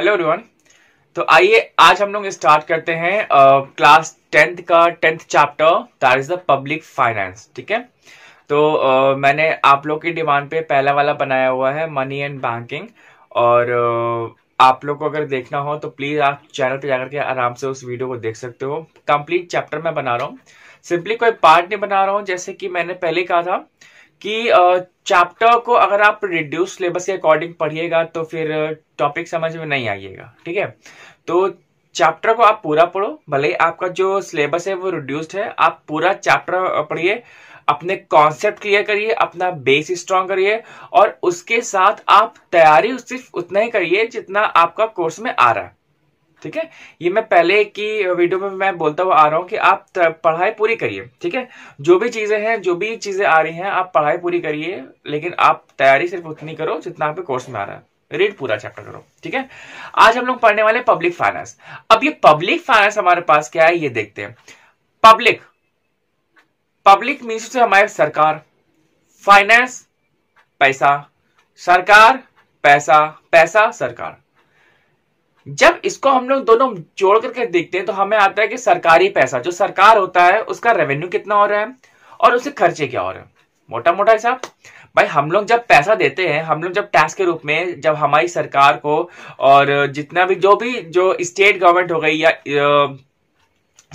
Hello everyone तो आइए आज हम लोग स्टार्ट करते हैं क्लास टेंथ का tenth chapter that is the public finance ठीक है तो uh, मैंने आप लोग की डिमांड पे पहला वाला बनाया हुआ है मनी एंड बैंकिंग और uh, आप लोग को अगर देखना हो तो प्लीज़ आप चैनल पे जाकर के आराम से उस वीडियो को देख सकते हो कंप्लीट चैप्टर मैं बना रहा हूँ सिंपली कोई पार्ट नहीं बना रहा हूँ जैसे कि मैंने पहले कहा था कि चैप्टर को अगर आप रिड्यूस सिलेबस के अकॉर्डिंग पढ़िएगा तो फिर टॉपिक समझ में नहीं आइएगा ठीक है तो चैप्टर को आप पूरा पढ़ो भले ही आपका जो सिलेबस है वो रिड्यूस्ड है आप पूरा चैप्टर पढ़िए अपने कॉन्सेप्ट क्लियर करिए अपना बेस स्ट्रांग करिए और उसके साथ आप तैयारी सिर्फ उतना ही करिए जितना आपका कोर्स में आ रहा है ठीक है ये मैं पहले की वीडियो में मैं बोलता हुआ आ रहा हूँ कि आप पढ़ाई पूरी करिए ठीक है जो भी चीजें हैं जो भी चीजें आ रही हैं आप पढ़ाई पूरी करिए लेकिन आप तैयारी सिर्फ उतनी करो जितना आपके कोर्स में आ रहा है रीड पूरा चैप्टर करो ठीक है आज हम लोग पढ़ने वाले पब्लिक फाइनेंस अब ये पब्लिक फाइनेंस हमारे पास क्या है ये देखते हैं पब्लिक पब्लिक मीन्स से हमारे सरकार फाइनेंस पैसा सरकार पैसा पैसा सरकार जब इसको हम लोग दोनों जोड़ करके देखते हैं तो हमें आता है कि सरकारी पैसा जो सरकार होता है उसका रेवेन्यू कितना हो रहा है और उसे खर्चे क्या हो रहे हैं मोटा मोटा हिसाब भाई हम लोग जब पैसा देते हैं हम लोग जब टैक्स के रूप में जब हमारी सरकार को और जितना भी जो भी जो स्टेट गवर्नमेंट हो गई या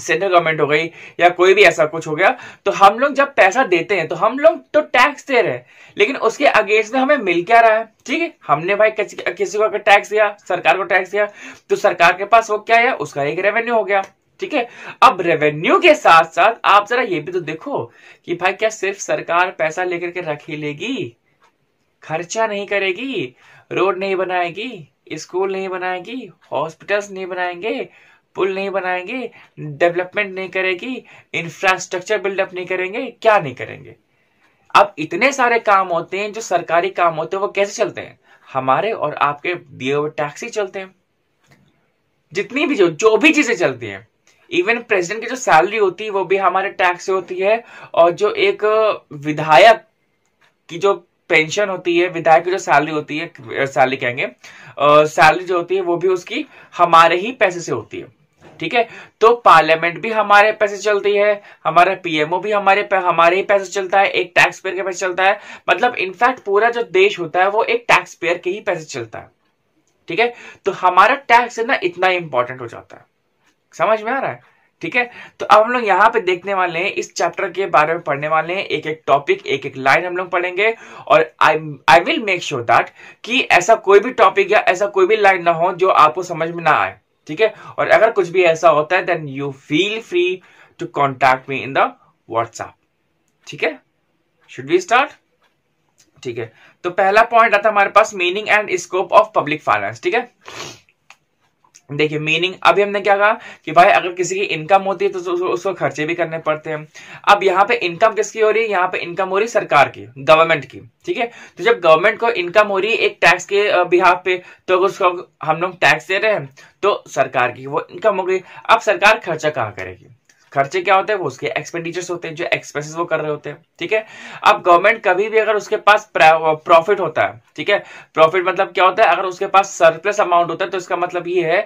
सेंट्रल गवर्नमेंट हो गई या कोई भी ऐसा कुछ हो गया तो हम लोग जब पैसा देते हैं तो हम लोग तो टैक्स दे रहे हैं लेकिन उसके अगेंस्ट में हमें मिल क्या रहा है ठीक है हमने भाई किसी, को टैक्स दिया सरकार को टैक्स दिया तो सरकार के पास वो क्या है उसका एक रेवेन्यू हो गया ठीक है अब रेवेन्यू के साथ साथ आप जरा ये भी तो देखो कि भाई क्या सिर्फ सरकार पैसा लेकर के रख ही लेगी खर्चा नहीं करेगी रोड नहीं बनाएगी स्कूल नहीं बनाएगी हॉस्पिटल्स नहीं बनाएंगे पुल नहीं बनाएंगे डेवलपमेंट नहीं करेगी इंफ्रास्ट्रक्चर बिल्डअप नहीं करेंगे क्या नहीं करेंगे अब इतने सारे काम होते हैं जो सरकारी काम होते हैं वो कैसे चलते हैं हमारे और आपके दिए हुए टैक्स ही चलते हैं जितनी भी जो जो भी चीजें चलती हैं इवन प्रेसिडेंट की जो सैलरी होती है वो भी हमारे टैक्स से होती है और जो एक विधायक की जो पेंशन होती है विधायक की जो सैलरी होती है सैलरी कहेंगे सैलरी जो होती है वो भी उसकी हमारे ही पैसे से होती है ठीक है तो पार्लियामेंट भी हमारे पैसे चलती है हमारा पीएमओ भी हमारे हमारे ही पैसे चलता है एक टैक्स पेयर के पैसे चलता है मतलब इनफैक्ट पूरा जो देश होता है वो एक टैक्स पेयर के ही पैसे चलता है ठीक है तो हमारा टैक्स ना इतना इंपॉर्टेंट हो जाता है समझ में आ रहा है ठीक है तो अब हम लोग यहाँ पे देखने वाले हैं इस चैप्टर के बारे में पढ़ने वाले हैं एक एक टॉपिक एक एक लाइन हम लोग पढ़ेंगे और I I will make sure that कि ऐसा कोई भी टॉपिक या ऐसा कोई भी लाइन ना हो जो आपको समझ में ना आए ठीक है और अगर कुछ भी ऐसा होता है then you feel free to contact me in the WhatsApp ठीक है शुड वी स्टार्ट ठीक है तो पहला पॉइंट आता हमारे पास meaning and scope of public finance ठीक है देखिए मीनिंग अभी हमने क्या कहा कि भाई अगर किसी की इनकम होती है तो उसको खर्चे भी करने पड़ते हैं अब यहाँ पे इनकम किसकी हो रही है यहाँ पे इनकम हो रही है सरकार की गवर्नमेंट की ठीक है तो जब गवर्नमेंट को इनकम हो रही है एक टैक्स के बिहाफ पे तो अगर उसको हम लोग टैक्स दे रहे हैं तो सरकार की वो इनकम हो गई अब सरकार खर्चा कहाँ करेगी खर्चे क्या होते हैं वो उसके एक्सपेंडिचर्स होते हैं जो एक्सपेंसेस वो कर रहे होते हैं ठीक है अब गवर्नमेंट कभी भी अगर उसके पास प्रॉफिट होता है ठीक है प्रॉफिट मतलब क्या होता है अगर उसके पास सरप्लस अमाउंट होता है तो इसका मतलब ये है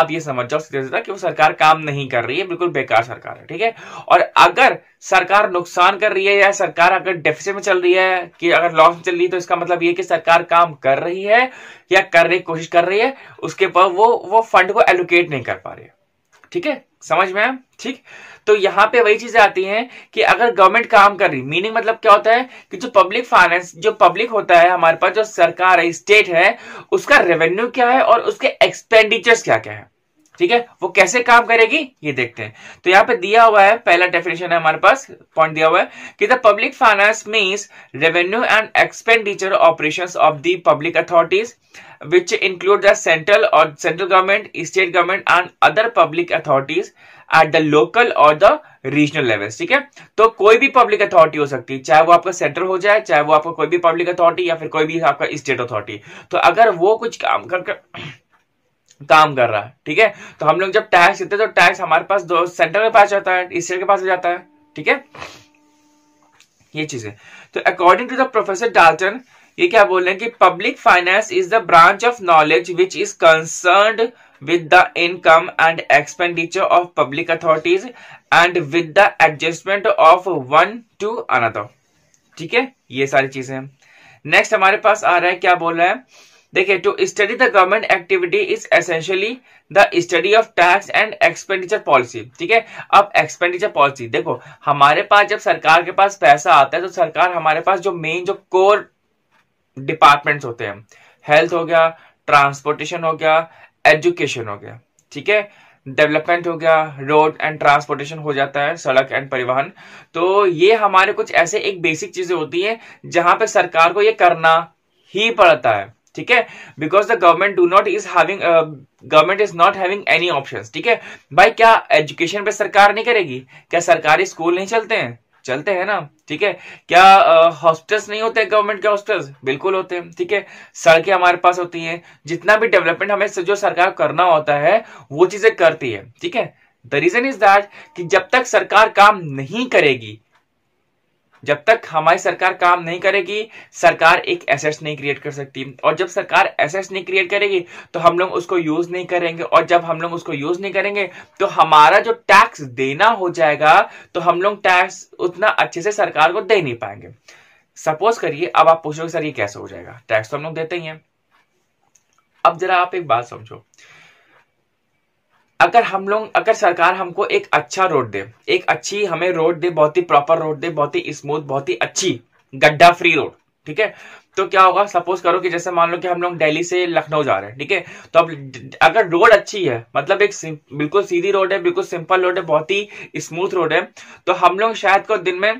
आप ये समझ जाओ सीधे सीधा कि वो सरकार काम नहीं कर रही है बिल्कुल बेकार सरकार है ठीक है और अगर सरकार नुकसान कर रही है या सरकार अगर डेफिसिट में चल रही है कि अगर लॉस में चल रही है तो इसका मतलब ये कि सरकार काम कर रही है या करने की कोशिश कर रही है उसके बाद वो वो फंड को एलोकेट नहीं कर पा रही है ठीक है समझ में ठीक तो यहाँ पे वही चीजें आती हैं कि अगर गवर्नमेंट काम कर रही मीनिंग मतलब क्या होता है कि जो पब्लिक फाइनेंस जो पब्लिक होता है हमारे पास जो सरकार है स्टेट है उसका रेवेन्यू क्या है और उसके एक्सपेंडिचर्स क्या क्या है ठीक है वो कैसे काम करेगी ये देखते हैं तो यहाँ पे दिया हुआ है पहला डेफिनेशन है हमारे पास पॉइंट दिया हुआ है कि the public finance means revenue and expenditure operation of the public authorities which include the central or central government state government and other public authorities at the local or the regional level ठीक है तो कोई भी public authority हो सकती है चाहे वो आपका सेंट्रल हो जाए चाहे वो आपका कोई भी पब्लिक अथॉरिटी या फिर कोई भी आपका स्टेट अथॉरिटी तो अगर वो कुछ काम करके कर काम कर रहा है ठीक है तो हम लोग जब टैक्स देते हैं तो टैक्स हमारे पास दो सेंटर के पास जाता है स्टेट के पास जाता है ठीक है ये चीज है तो according to the professor Dalton ये क्या बोल रहे हैं कि public finance is the branch of knowledge which is concern with the income and expenditure of public authorities and with the adjustment of one to another ठीक है ये सारी चीजें नेक्स्ट हमारे पास आ रहा है क्या बोल रहा है देखिए to study the government activity is essentially the study of tax and expenditure policy ठीक है अब एक्सपेंडिचर पॉलिसी देखो हमारे पास जब सरकार के पास पैसा आता है तो सरकार हमारे पास जो मेन जो कोर डिपार्टमेंट्स होते हैं हेल्थ हो गया ट्रांसपोर्टेशन हो गया एजुकेशन हो गया ठीक है डेवलपमेंट हो गया रोड एंड ट्रांसपोर्टेशन हो जाता है सड़क एंड परिवहन तो ये हमारे कुछ ऐसे एक बेसिक चीजें होती हैं जहां पे सरकार को ये करना ही पड़ता है ठीक है because the government do not is having government is not having any option ठीक है भाई क्या एजुकेशन पे सरकार नहीं करेगी क्या सरकारी स्कूल नहीं चलते हैं चलते हैं ना ठीक है क्या हॉस्टल्स uh, नहीं होते गवर्नमेंट के हॉस्टल्स बिल्कुल होते हैं ठीक है सड़कें हमारे पास होती हैं जितना भी डेवलपमेंट हमें जो सरकार करना होता है वो चीजें करती है ठीक है द रीजन इज दैट कि जब तक सरकार काम नहीं करेगी जब तक हमारी सरकार काम नहीं करेगी सरकार एक एसेट्स नहीं क्रिएट कर सकती और जब सरकार एसेट्स नहीं क्रिएट करेगी तो हम लोग उसको यूज नहीं करेंगे और जब हम लोग उसको यूज नहीं करेंगे तो हमारा जो टैक्स देना हो जाएगा तो हम लोग टैक्स उतना अच्छे से सरकार को दे नहीं पाएंगे सपोज करिए अब आप पूछोगे सर ये कैसे हो जाएगा टैक्स तो हम लोग देते ही हैं अब जरा आप एक बात समझो अगर हम लोग अगर सरकार हमको एक अच्छा रोड दे एक अच्छी हमें रोड दे बहुत ही प्रॉपर रोड दे बहुत ही स्मूथ बहुत ही अच्छी गड्ढा फ्री रोड ठीक है तो क्या होगा सपोज करो कि जैसे मान लो कि हम लोग दिल्ली से लखनऊ जा रहे हैं ठीक है तो अब अगर रोड अच्छी है मतलब एक बिल्कुल सीधी रोड है बिल्कुल सिंपल रोड है बहुत ही स्मूथ रोड है तो हम लोग शायद को दिन में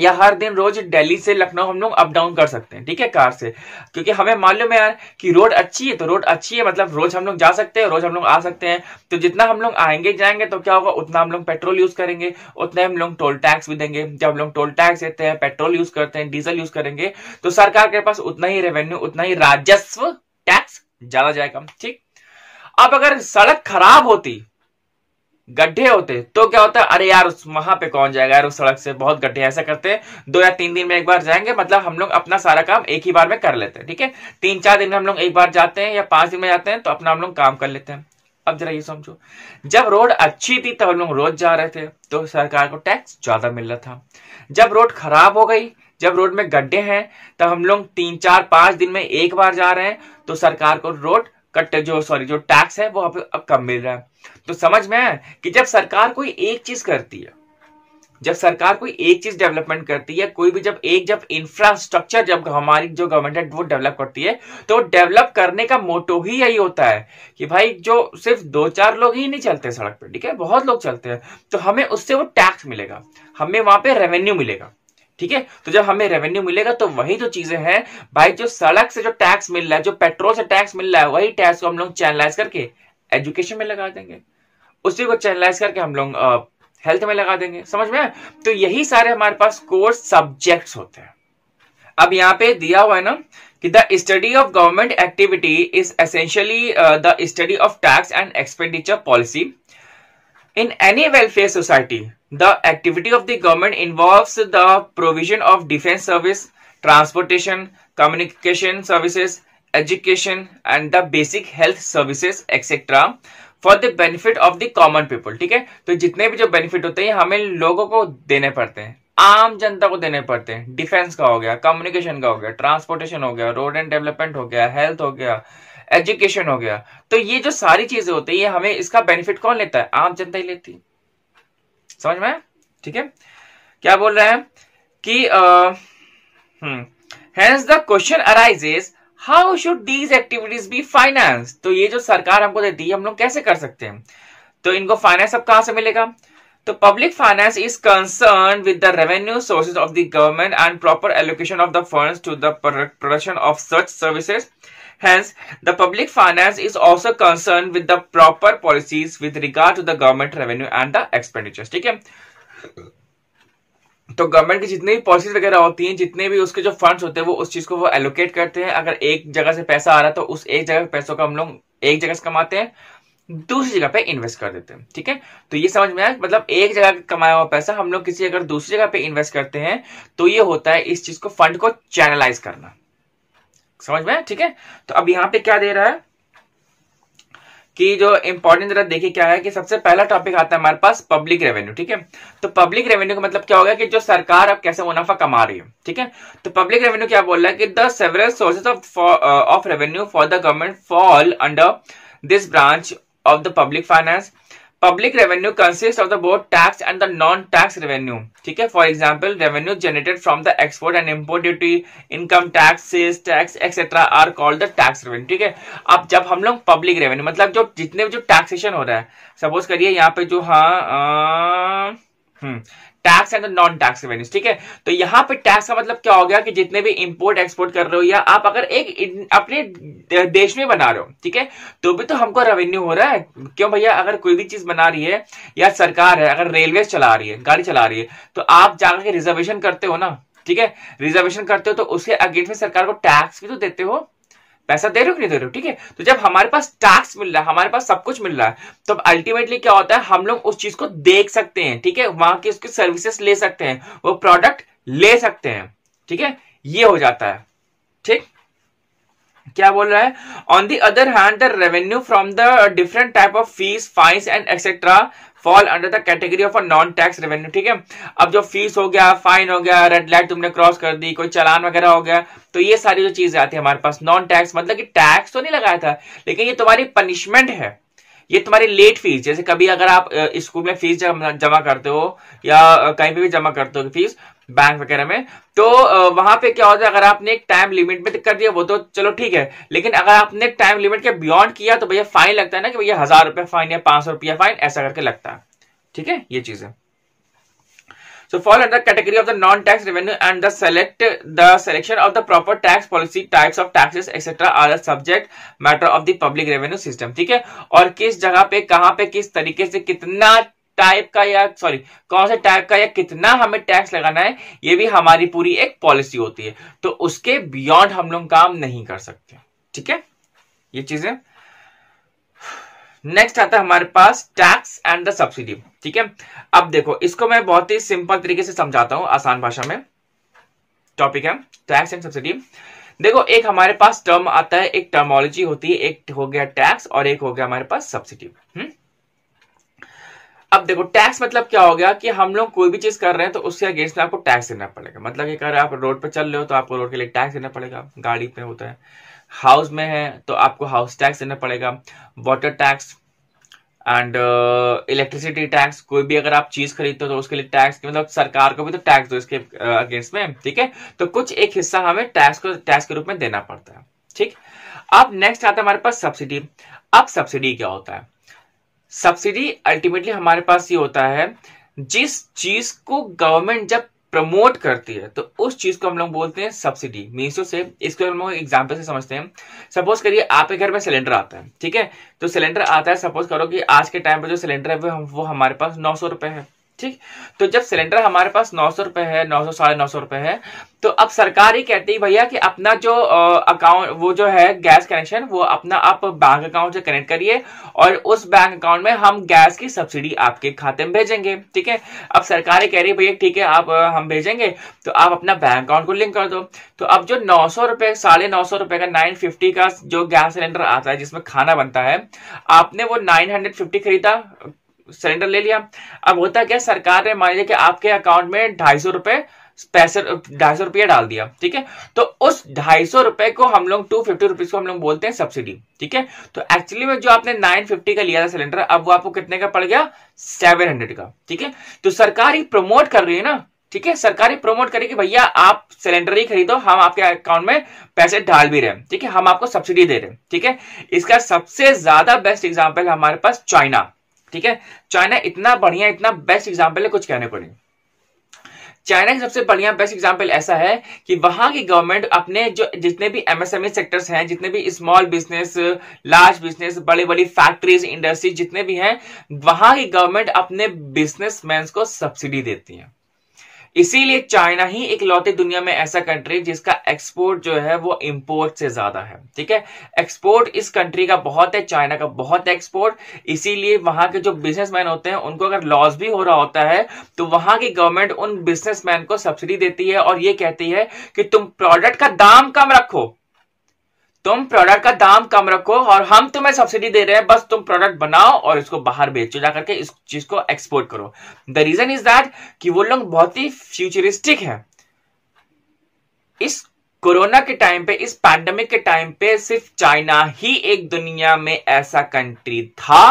या हर दिन रोज दिल्ली से लखनऊ हम लोग अप डाउन कर सकते हैं ठीक है कार से क्योंकि हमें मालूम है यार कि रोड अच्छी है तो रोड अच्छी है मतलब रोज हम लोग जा सकते हैं रोज हम लोग आ सकते हैं तो जितना हम लोग आएंगे जाएंगे तो क्या होगा उतना हम लोग पेट्रोल यूज करेंगे उतने हम लोग टोल टैक्स भी देंगे जब हम लोग टोल टैक्स देते हैं पेट्रोल यूज करते हैं डीजल यूज करेंगे तो सरकार के पास उतना ही रेवेन्यू उतना ही राजस्व टैक्स ज्यादा जाएगा ठीक अब अगर सड़क खराब होती गड्ढे होते तो क्या होता है अरे यार उस वहां पे कौन जाएगा यार उस सड़क से बहुत गड्ढे ऐसा करते हैं दो या तीन दिन में एक बार जाएंगे मतलब हम लोग अपना सारा काम एक ही बार में कर लेते हैं ठीक है तीन चार दिन में हम लोग एक बार जाते हैं या पांच दिन में जाते हैं तो अपना हम लोग काम कर लेते हैं अब जरा ये समझो जब रोड अच्छी थी तब हम लोग रोज जा रहे थे तो सरकार को टैक्स ज्यादा मिल रहा था जब रोड खराब हो गई जब रोड में गड्ढे हैं तब हम लोग तीन चार पांच दिन में एक बार जा रहे हैं तो सरकार को रोड कट जो सॉरी जो टैक्स है वो अब अब कम मिल रहा है तो समझ में है कि जब सरकार कोई एक चीज करती है जब सरकार कोई एक चीज डेवलपमेंट करती है कोई भी जब एक जब इंफ्रास्ट्रक्चर जब हमारी जो गवर्नमेंट है वो डेवलप करती है तो डेवलप करने का मोटो ही यही होता है कि भाई जो सिर्फ दो चार लोग ही नहीं चलते सड़क पर ठीक है बहुत लोग चलते हैं तो हमें उससे वो टैक्स मिलेगा हमें वहां पे रेवेन्यू मिलेगा ठीक है तो जब हमें रेवेन्यू मिलेगा तो वही जो चीजें हैं भाई जो सड़क से जो टैक्स मिल रहा है जो पेट्रोल से टैक्स मिल रहा है वही टैक्स को हम लोग चैनलाइज करके एजुकेशन में लगा देंगे उसी को चैनलाइज करके हम लोग हेल्थ में लगा देंगे समझ में तो यही सारे हमारे पास कोर्स सब्जेक्ट होते हैं अब यहाँ पे दिया हुआ है ना कि the study of government activity is essentially the study of tax and expenditure policy in any welfare society The activity of the government involves the provision of defense service, transportation, communication services, education and the basic health services etc. For the benefit of the common people ठीक है तो जितने भी जो benefit होते हैं हमें लोगों को देने पड़ते हैं आम जनता को देने पड़ते हैं डिफेंस का हो गया कम्युनिकेशन का हो गया ट्रांसपोर्टेशन हो गया रोड एंड डेवलपमेंट हो गया हेल्थ हो गया एजुकेशन हो गया तो ये जो सारी चीजें होती है हमें इसका बेनिफिट कौन लेता है आम जनता ही लेती है समझ में ठीक है क्या बोल रहे हैं कि hmm the question arises how should these activities be finance तो ये जो सरकार हमको देती है हम लोग कैसे कर सकते हैं तो इनको फाइनेंस अब कहां से मिलेगा तो public finance is concern with the revenue sources of the government and proper allocation of the funds to the production of such services Hence, the public finance is also concerned with the proper policies with regard to the government revenue and the expenditures. ठीक है तो government की जितनी भी policies वगैरह होती हैं जितने भी उसके जो फंड्स होते हैं वो उस चीज को वो एलोकेट करते हैं अगर एक जगह से पैसा आ रहा है तो उस एक जगह पैसों का हम लोग एक जगह से कमाते हैं दूसरी जगह पे इन्वेस्ट कर देते हैं ठीक है तो ये समझ में आया मतलब एक जगह कमाया हुआ पैसा हम लोग किसी अगर दूसरी जगह पे इन्वेस्ट करते हैं तो ये होता है इस चीज को फंड को चैनलाइज करना समझ में ठीक है तो अब यहाँ पे क्या दे रहा है कि जो इंपॉर्टेंट जरा देखिए क्या है कि सबसे पहला टॉपिक आता है हमारे पास पब्लिक रेवेन्यू ठीक है तो पब्लिक रेवेन्यू का मतलब क्या होगा कि जो सरकार अब कैसे मुनाफा कमा रही है ठीक है तो पब्लिक रेवेन्यू क्या बोल रहा है कि the several sources of of revenue for the government fall under this branch of the public finance public revenue consist of the both tax and the non tax revenue ठीक है for example revenue generated from the export and import duty income tax tax etcetera are called the tax revenue ठीक है अब जब हम लोग public revenue मतलब जो जितने भी जो टैक्सेशन हो रहा है सपोज करिए यहाँ पे जो हाँ hmm, tax and non tax revenues ठीक है तो यहाँ पे टैक्स का मतलब क्या हो गया कि जितने भी इंपोर्ट एक्सपोर्ट कर रहे हो या आप अगर एक अपने देश में बना रहे हो ठीक है तो भी तो हमको रेवेन्यू हो रहा है क्यों भैया अगर कोई भी चीज बना रही है या सरकार है अगर रेलवे चला रही है गाड़ी चला रही है तो आप जाकर रिजर्वेशन करते हो ना ठीक है रिजर्वेशन करते हो तो उसके अगेंस्ट में सरकार को टैक्स भी तो देते हो पैसा दे रहे हो कि नहीं दे रहे हो ठीक है तो जब हमारे पास टैक्स मिल रहा है हमारे पास सब कुछ मिल रहा है तो अल्टीमेटली क्या होता है हम लोग उस चीज को देख सकते हैं ठीक है वहां की उसकी सर्विसेस ले सकते हैं वो प्रोडक्ट ले सकते हैं ठीक है ये हो जाता है ठीक क्या बोल रहा है on the other hand the revenue from the different type of fees fines and etcetera fall under the category of a non tax revenue ठीक है अब जो फीस हो गया फाइन हो गया रेड लाइट तुमने क्रॉस कर दी कोई चलान वगैरह हो गया तो ये सारी जो चीजें आती है हमारे पास नॉन टैक्स मतलब कि टैक्स तो नहीं लगाया था लेकिन ये तुम्हारी पनिशमेंट है ये तुम्हारी लेट फीस जैसे कभी अगर आप स्कूल में फीस जमा करते हो या कहीं पे भी जमा करते हो फीस बैंक वगैरह में तो वहां पे क्या होता है अगर आपने एक टाइम लिमिट में कर दिया वो तो चलो ठीक है लेकिन अगर आपने टाइम लिमिट के बियॉन्ड किया तो भैया फाइन लगता है ना कि भैया हजार रुपया फाइन या पांच सौ रुपया फाइन ऐसा करके लगता है ठीक है ये चीज है so fall under category of the non tax revenue and the select the selection of the proper tax policy types of taxes etcetera are a subject matter of the public revenue system ठीक है और किस जगह पे कहां पे किस तरीके से कितना टाइप का या सॉरी कौन से टाइप का या कितना हमें टैक्स लगाना है ये भी हमारी पूरी एक पॉलिसी होती है तो उसके बियॉन्ड हम लोग काम नहीं कर सकते ठीक है ये चीजें नेक्स्ट आता है हमारे पास टैक्स एंड द सब्सिडी ठीक है अब देखो इसको मैं बहुत ही सिंपल तरीके से समझाता हूं आसान भाषा में टॉपिक है टैक्स एंड सब्सिडी देखो एक हमारे पास टर्म आता है एक टर्मोलॉजी होती है एक हो गया टैक्स और एक हो गया हमारे पास सब्सिडी हम्म अब देखो टैक्स मतलब क्या हो गया कि हम लोग कोई भी चीज कर रहे हैं तो उसके अगेंस्ट में आपको टैक्स देना पड़ेगा मतलब ये हैं आप रोड पर चल रहे हो तो आपको रोड के लिए टैक्स देना पड़ेगा गाड़ी पे होता है हाउस में है तो आपको हाउस टैक्स देना पड़ेगा water tax and electricity tax कोई भी अगर आप चीज खरीदते हो तो उसके लिए टैक्स मतलब सरकार को भी तो टैक्स दो इसके अगेंस्ट uh, में ठीक है तो कुछ एक हिस्सा हमें टैक्स को टैक्स के रूप में देना पड़ता है ठीक अब नेक्स्ट आता है हमारे पास सब्सिडी अब सब्सिडी क्या होता है सब्सिडी अल्टीमेटली हमारे पास ये होता है जिस चीज को गवर्नमेंट जब प्रमोट करती है तो उस चीज को हम लोग बोलते हैं सब्सिडी मीनसो से इसको हम लोग एग्जाम्पल से समझते हैं सपोज करिए आपके घर में सिलेंडर आता है ठीक है तो सिलेंडर आता है सपोज करो कि आज के टाइम पर जो सिलेंडर है वो, वो हमारे पास नौ सौ रुपए है ठीक तो जब सिलेंडर हमारे पास नौ सौ रुपए है नौ सौ साढ़े नौ सौ रुपए है तो अब सरकार ही कहती है भैया कि अपना जो अकाउंट वो जो है गैस कनेक्शन वो अपना आप बैंक अकाउंट से कनेक्ट करिए और उस बैंक अकाउंट में हम गैस की सब्सिडी आपके खाते में भेजेंगे ठीक है अब सरकार ही कह रही है भैया ठीक है आप हम भेजेंगे तो आप अपना बैंक अकाउंट को लिंक कर दो तो अब जो नौ सौ रुपए साढ़े नौ सौ रुपए का नाइन फिफ्टी का जो गैस सिलेंडर आता है जिसमें खाना बनता है आपने वो नाइन हंड्रेड फिफ्टी खरीदा सिलेंडर ले लिया अब होता क्या सरकार ने मान लिया कि आपके अकाउंट में ढाई सौ रुपए पैसे ढाई सौ रुपया डाल दिया ठीक है तो उस ढाई सौ रुपए को हम लोग टू फिफ्टी रुपीज को हम लोग बोलते हैं सब्सिडी ठीक है तो एक्चुअली में जो आपने नाइन फिफ्टी का लिया था सिलेंडर अब वो आपको कितने का पड़ गया सेवन हंड्रेड का ठीक है तो सरकार ही प्रमोट कर रही है ना ठीक है सरकार ही प्रमोट करे कि भैया आप सिलेंडर ही खरीदो हम आपके अकाउंट में पैसे डाल भी रहे हैं ठीक है हम आपको सब्सिडी दे रहे हैं ठीक है इसका सबसे ज्यादा बेस्ट एग्जाम्पल हमारे पास चाइना ठीक है चाइना इतना बढ़िया इतना बेस्ट एग्जाम्पल है कुछ कहने पड़े चाइना की सबसे बढ़िया बेस्ट एग्जाम्पल ऐसा है कि वहां की गवर्नमेंट अपने जो जितने भी एमएसएमई सेक्टर्स e हैं जितने भी स्मॉल बिजनेस लार्ज बिजनेस बड़ी बड़ी फैक्ट्रीज इंडस्ट्रीज जितने भी हैं वहां की गवर्नमेंट अपने बिजनेसमैन को सब्सिडी देती है इसीलिए चाइना ही एक लौटे दुनिया में ऐसा कंट्री जिसका एक्सपोर्ट जो है वो इंपोर्ट से ज्यादा है ठीक है एक्सपोर्ट इस कंट्री का बहुत है चाइना का बहुत है एक्सपोर्ट इसीलिए वहां के जो बिजनेसमैन होते हैं उनको अगर लॉस भी हो रहा होता है तो वहां की गवर्नमेंट उन बिजनेसमैन को सब्सिडी देती है और ये कहती है कि तुम प्रोडक्ट का दाम कम रखो तुम प्रोडक्ट का दाम कम रखो और हम तुम्हें सब्सिडी दे रहे हैं बस तुम प्रोडक्ट बनाओ और इसको बाहर बेचो जा करके इस चीज को एक्सपोर्ट करो द रीजन इज दैट कि वो लोग बहुत ही फ्यूचरिस्टिक है इस कोरोना के टाइम पे इस पैंडमिक के टाइम पे सिर्फ चाइना ही एक दुनिया में ऐसा कंट्री था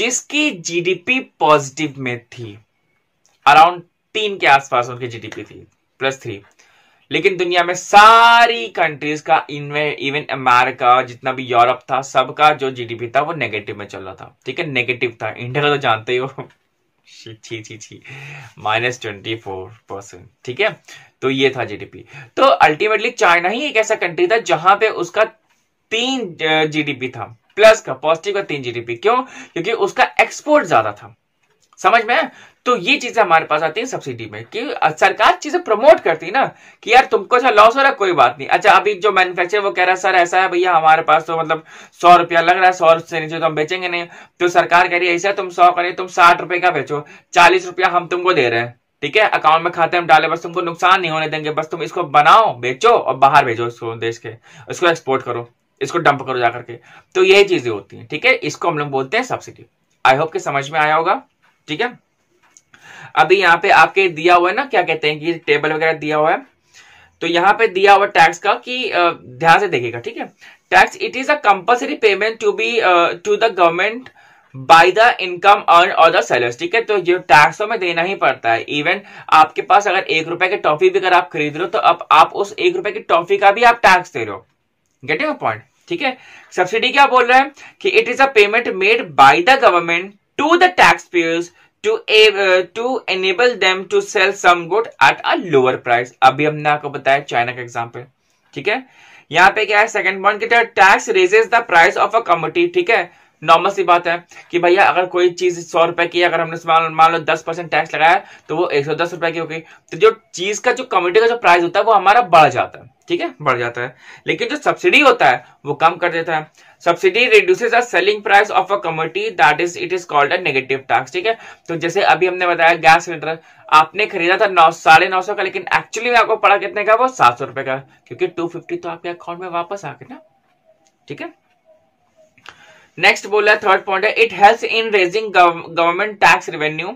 जिसकी जीडीपी पॉजिटिव में थी अराउंड तीन के आसपास उनकी जीडीपी थी प्लस थ्री लेकिन दुनिया में सारी कंट्रीज का इवन अमेरिका जितना भी यूरोप था सबका जो जीडीपी था वो नेगेटिव में चल रहा था ठीक है नेगेटिव था इंडिया का तो जानते ही हो छी छी छी माइनस ट्वेंटी फोर परसेंट ठीक है तो ये था जीडीपी तो अल्टीमेटली चाइना ही एक ऐसा कंट्री था जहां पे उसका तीन जीडीपी था प्लस का पॉजिटिव का तीन जीडीपी क्यों क्योंकि उसका एक्सपोर्ट ज्यादा था समझ में तो ये चीजें हमारे पास आती है सब्सिडी में कि सरकार चीजें प्रमोट करती है ना कि यार तुमको अच्छा लॉस हो रहा है कोई बात नहीं अच्छा अभी जो मैन्युफैक्चर वो कह रहा है सर ऐसा है भैया हमारे पास तो मतलब सौ रुपया लग रहा है सौ से नीचे तो हम बेचेंगे नहीं तो सरकार कह रही है ऐसा तुम सौ करिए तुम साठ रुपए का बेचो चालीस रुपया हम तुमको दे रहे हैं ठीक है अकाउंट में खाते हम डाले बस तुमको नुकसान नहीं होने देंगे बस तुम इसको बनाओ बेचो और बाहर भेजो इसको देश के इसको एक्सपोर्ट करो इसको डंप करो जाकर के तो यही चीजें होती है ठीक है इसको हम लोग बोलते हैं सब्सिडी आई होप के समझ में आया होगा ठीक है अभी यहाँ पे आपके दिया हुआ है ना क्या कहते हैं कि टेबल वगैरह दिया हुआ है तो यहाँ पे दिया हुआ टैक्स का कि ध्यान से देखिएगा ठीक है tax it is a compulsory payment to be to the government by the income earn or the sellers ठीक है तो ये टैक्स तो हमें देना ही पड़ता है इवन आपके पास अगर एक रुपए की टॉफी भी अगर आप खरीद रहे हो तो अब आप उस एक रुपए की टॉफी का भी आप टैक्स दे रहे हो गेटिंग पॉइंट ठीक है सब्सिडी क्या बोल रहे हैं कि it is a payment made by the government to the taxpayers to, uh, to enable them to sell some good at a lower price. अभी हमने आपको बताया चाइना का एग्जाम्पल ठीक है यहाँ पे क्या है सेकंड पॉइंट की तरह tax raises the price of a commodity ठीक है नॉर्मल सी बात है कि भैया अगर कोई चीज सौ रुपए की अगर हमने मान लो दस परसेंट टैक्स लगाया तो वो एक सौ दस रुपए की होगी तो जो चीज का जो कम्युनिटी का जो प्राइस होता है वो हमारा बढ़ जाता है ठीक है बढ़ जाता है लेकिन जो सब्सिडी होता है वो कम कर देता है subsidy reduces the selling price of a commodity that is it is called a negative tax ठीक है तो जैसे अभी हमने बताया गैस सिलेंडर आपने खरीदा था नौ साढ़े नौ सौ का लेकिन एक्चुअली में आपको पड़ा कितने का वो सात सौ रुपए का क्योंकि टू फिफ्टी तो आपके अकाउंट में वापस आ ना ठीक है नेक्स्ट बोला थर्ड पॉइंट है it help in raising government tax revenue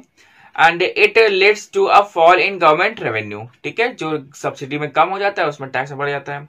and it leads to a fall in government revenue ठीक है जो सब्सिडी में कम हो जाता है उसमें टैक्स बढ़ जाता है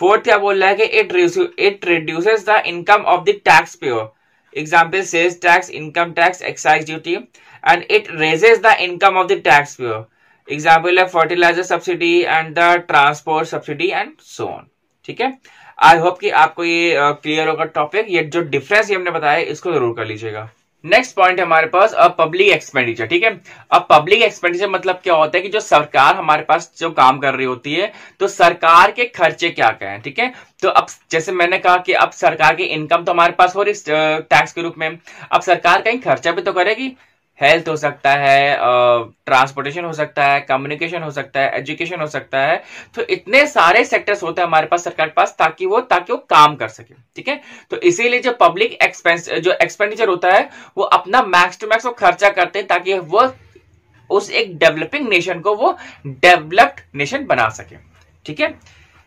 फोर्थ क्या बोल रहा है कि it it reduces the income of the tax taxpayer example sales tax income tax excise duty and it raises the income of the tax taxpayer example है fertiliser subsidy and the transport subsidy and so on ठीक है I hope कि आपको ये clear होगा topic ये जो difference ये हमने बताया इसको जरूर कर लीजिएगा नेक्स्ट पॉइंट है हमारे पास अब पब्लिक एक्सपेंडिचर ठीक है अब पब्लिक एक्सपेंडिचर मतलब क्या होता है कि जो सरकार हमारे पास जो काम कर रही होती है तो सरकार के खर्चे क्या क्या हैं ठीक है तो अब जैसे मैंने कहा कि अब सरकार की इनकम तो हमारे पास हो रही टैक्स के रूप में अब सरकार कहीं खर्चा भी तो करेगी हेल्थ हो सकता है ट्रांसपोर्टेशन हो सकता है कम्युनिकेशन हो सकता है एजुकेशन हो सकता है तो इतने सारे सेक्टर्स होते हैं हमारे पास सरकार के पास ताकि वो ताकि वो काम कर सके ठीक है तो इसीलिए जो पब्लिक एक्सपेंस जो एक्सपेंडिचर होता है वो अपना मैक्स टू मैक्स वो खर्चा करते हैं ताकि वो उस एक डेवलपिंग नेशन को वो डेवलप्ड नेशन बना सके ठीक है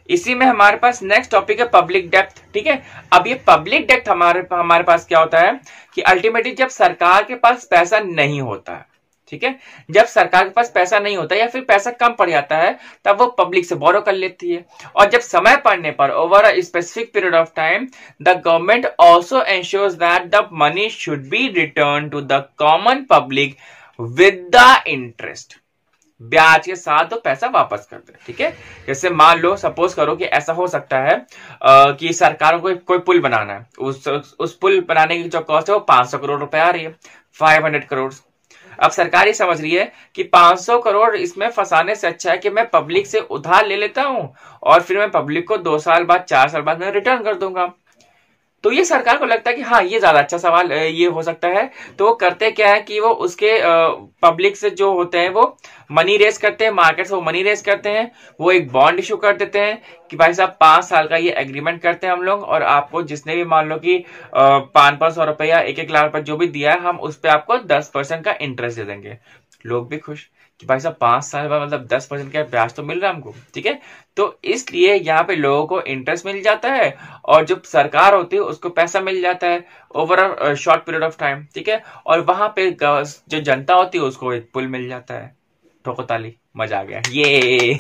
इसी में हमारे पास नेक्स्ट टॉपिक है पब्लिक डेप्थ ठीक है अब ये पब्लिक डेप्थ हमारे हमारे पास क्या होता है कि अल्टीमेटली जब सरकार के पास पैसा नहीं होता ठीक है जब सरकार के पास पैसा नहीं होता या फिर पैसा कम पड़ जाता है तब वो पब्लिक से बोरो कर लेती है और जब समय पड़ने पर over a specific period of time the government also ensures that the money should be return to the common public with the interest ब्याज के साथ तो पैसा वापस कर दे ठीक है जैसे मान लो सपोज करो कि ऐसा हो सकता है आ, कि सरकार को कोई पुल बनाना है उस उस पुल बनाने की जो कॉस्ट है वो 500 करोड़ रुपए आ रही है 500 करोड़ अब सरकार ये समझ रही है कि 500 करोड़ इसमें फंसाने से अच्छा है कि मैं पब्लिक से उधार ले लेता हूँ और फिर मैं पब्लिक को दो साल बाद चार साल बाद मैं रिटर्न कर दूंगा तो ये सरकार को लगता है कि हाँ ये ज्यादा अच्छा सवाल ये हो सकता है तो वो करते क्या है कि वो उसके पब्लिक से जो होते हैं वो मनी रेस करते हैं मार्केट से वो मनी रेस करते हैं वो एक बॉन्ड इशू कर देते हैं कि भाई साहब पांच साल का ये एग्रीमेंट करते हैं हम लोग और आपको जिसने भी मान लो कि पांच पांच सौ रुपया एक एक लाख रुपया जो भी दिया है हम उस पर आपको दस परसेंट का इंटरेस्ट दे देंगे लोग भी खुश कि भाई साहब पांच साल बाद मतलब दस परसेंट का ब्याज तो मिल रहा है हमको ठीक है तो इसलिए यहाँ पे लोगों को इंटरेस्ट मिल जाता है और जो सरकार होती है उसको पैसा मिल जाता है over short period of time ठीक है और वहां पे जो जनता होती है उसको एक पुल मिल जाता है ठोको ताली मजा आ गया ये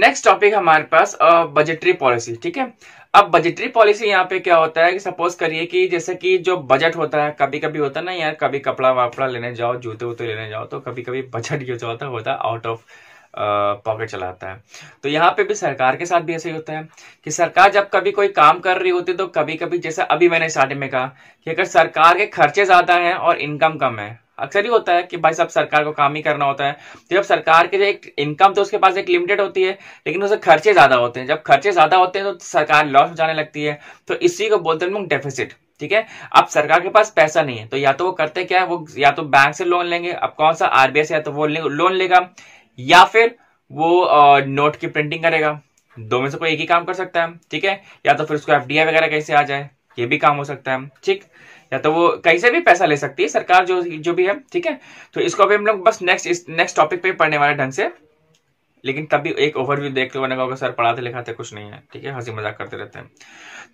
नेक्स्ट टॉपिक हमारे पास बजटरी uh, पॉलिसी ठीक है अब बजटरी पॉलिसी यहाँ पे क्या होता है कि सपोज करिए कि जैसे कि जो बजट होता है कभी कभी होता है ना यार कभी कपड़ा वापड़ा लेने जाओ जूते वूते लेने जाओ तो कभी कभी बजट जो होता है होता है आउट ऑफ पॉकेट चलाता है तो यहाँ पे भी सरकार के साथ भी ऐसे ही होता है कि सरकार जब कभी कोई काम कर रही होती है तो कभी कभी जैसा अभी मैंने स्टार्टिंग में कहा कि अगर सरकार के खर्चे ज्यादा हैं और इनकम कम है अक्सर ही होता है कि भाई साहब सरकार को काम ही करना होता है तो जब सरकार के जो एक इनकम तो उसके पास एक लिमिटेड होती है लेकिन उसे खर्चे ज्यादा होते हैं जब खर्चे ज्यादा होते हैं तो सरकार लॉस में जाने लगती है तो इसी को बोलते हैं डेफिसिट ठीक है अब सरकार के पास पैसा नहीं है तो या तो वो करते क्या है वो या तो बैंक से लोन लेंगे अब कौन सा आरबीआई से या तो वो लोन लेगा या फिर वो नोट की प्रिंटिंग करेगा दो में से कोई एक ही काम कर सकता है ठीक है या तो फिर उसको एफडीआई वगैरह कैसे आ जाए ये भी काम हो सकता है ठीक या तो वो कहीं से भी पैसा ले सकती है सरकार जो जो भी है ठीक है तो इसको अभी हम लोग बस नेक्स्ट इस नेक्स्ट टॉपिक पे पढ़ने वाले ढंग से लेकिन तभी एक ओवरव्यू देख लो मैंने सर पढ़ाते लिखाते कुछ नहीं है ठीक है हंसी मजाक करते रहते हैं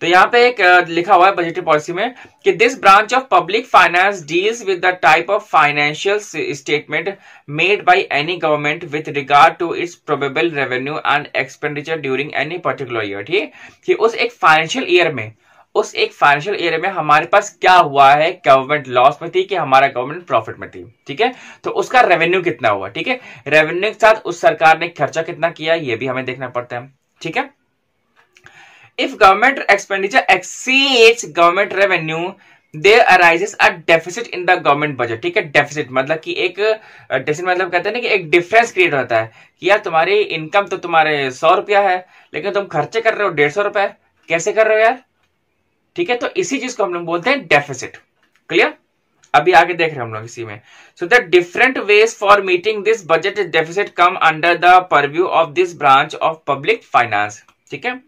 तो यहाँ पे एक लिखा हुआ है बजटरी पॉलिसी में कि this branch of public finance deals with the type of financial statement made by any government with regard to its probable revenue and expenditure during any particular year ठीक है कि उस एक फाइनेंशियल ईयर में उस एक फाइनेंशियल ईयर में हमारे पास क्या हुआ है गवर्नमेंट लॉस में थी कि हमारा गवर्नमेंट प्रॉफिट में थी ठीक है तो उसका रेवेन्यू कितना हुआ ठीक है रेवेन्यू के साथ उस सरकार ने खर्चा कितना किया ये भी हमें देखना पड़ता है ठीक है if government expenditure exceeds government revenue there arises a deficit in the government budget ठीक है डेफिसिट मतलब कि एक डेफिसिट मतलब कहते हैं ना कि एक डिफरेंस क्रिएट होता है कि यार तुम्हारी इनकम तो तुम्हारे सौ रुपया है लेकिन तुम खर्चे कर रहे हो डेढ़ सौ रुपए कैसे कर रहे हो यार ठीक है तो इसी चीज को हम लोग बोलते हैं डेफिसिट क्लियर अभी आगे देख रहे हैं हम लोग इसी में so the different ways for meeting this budget deficit come under the purview of this branch of public finance ठीक है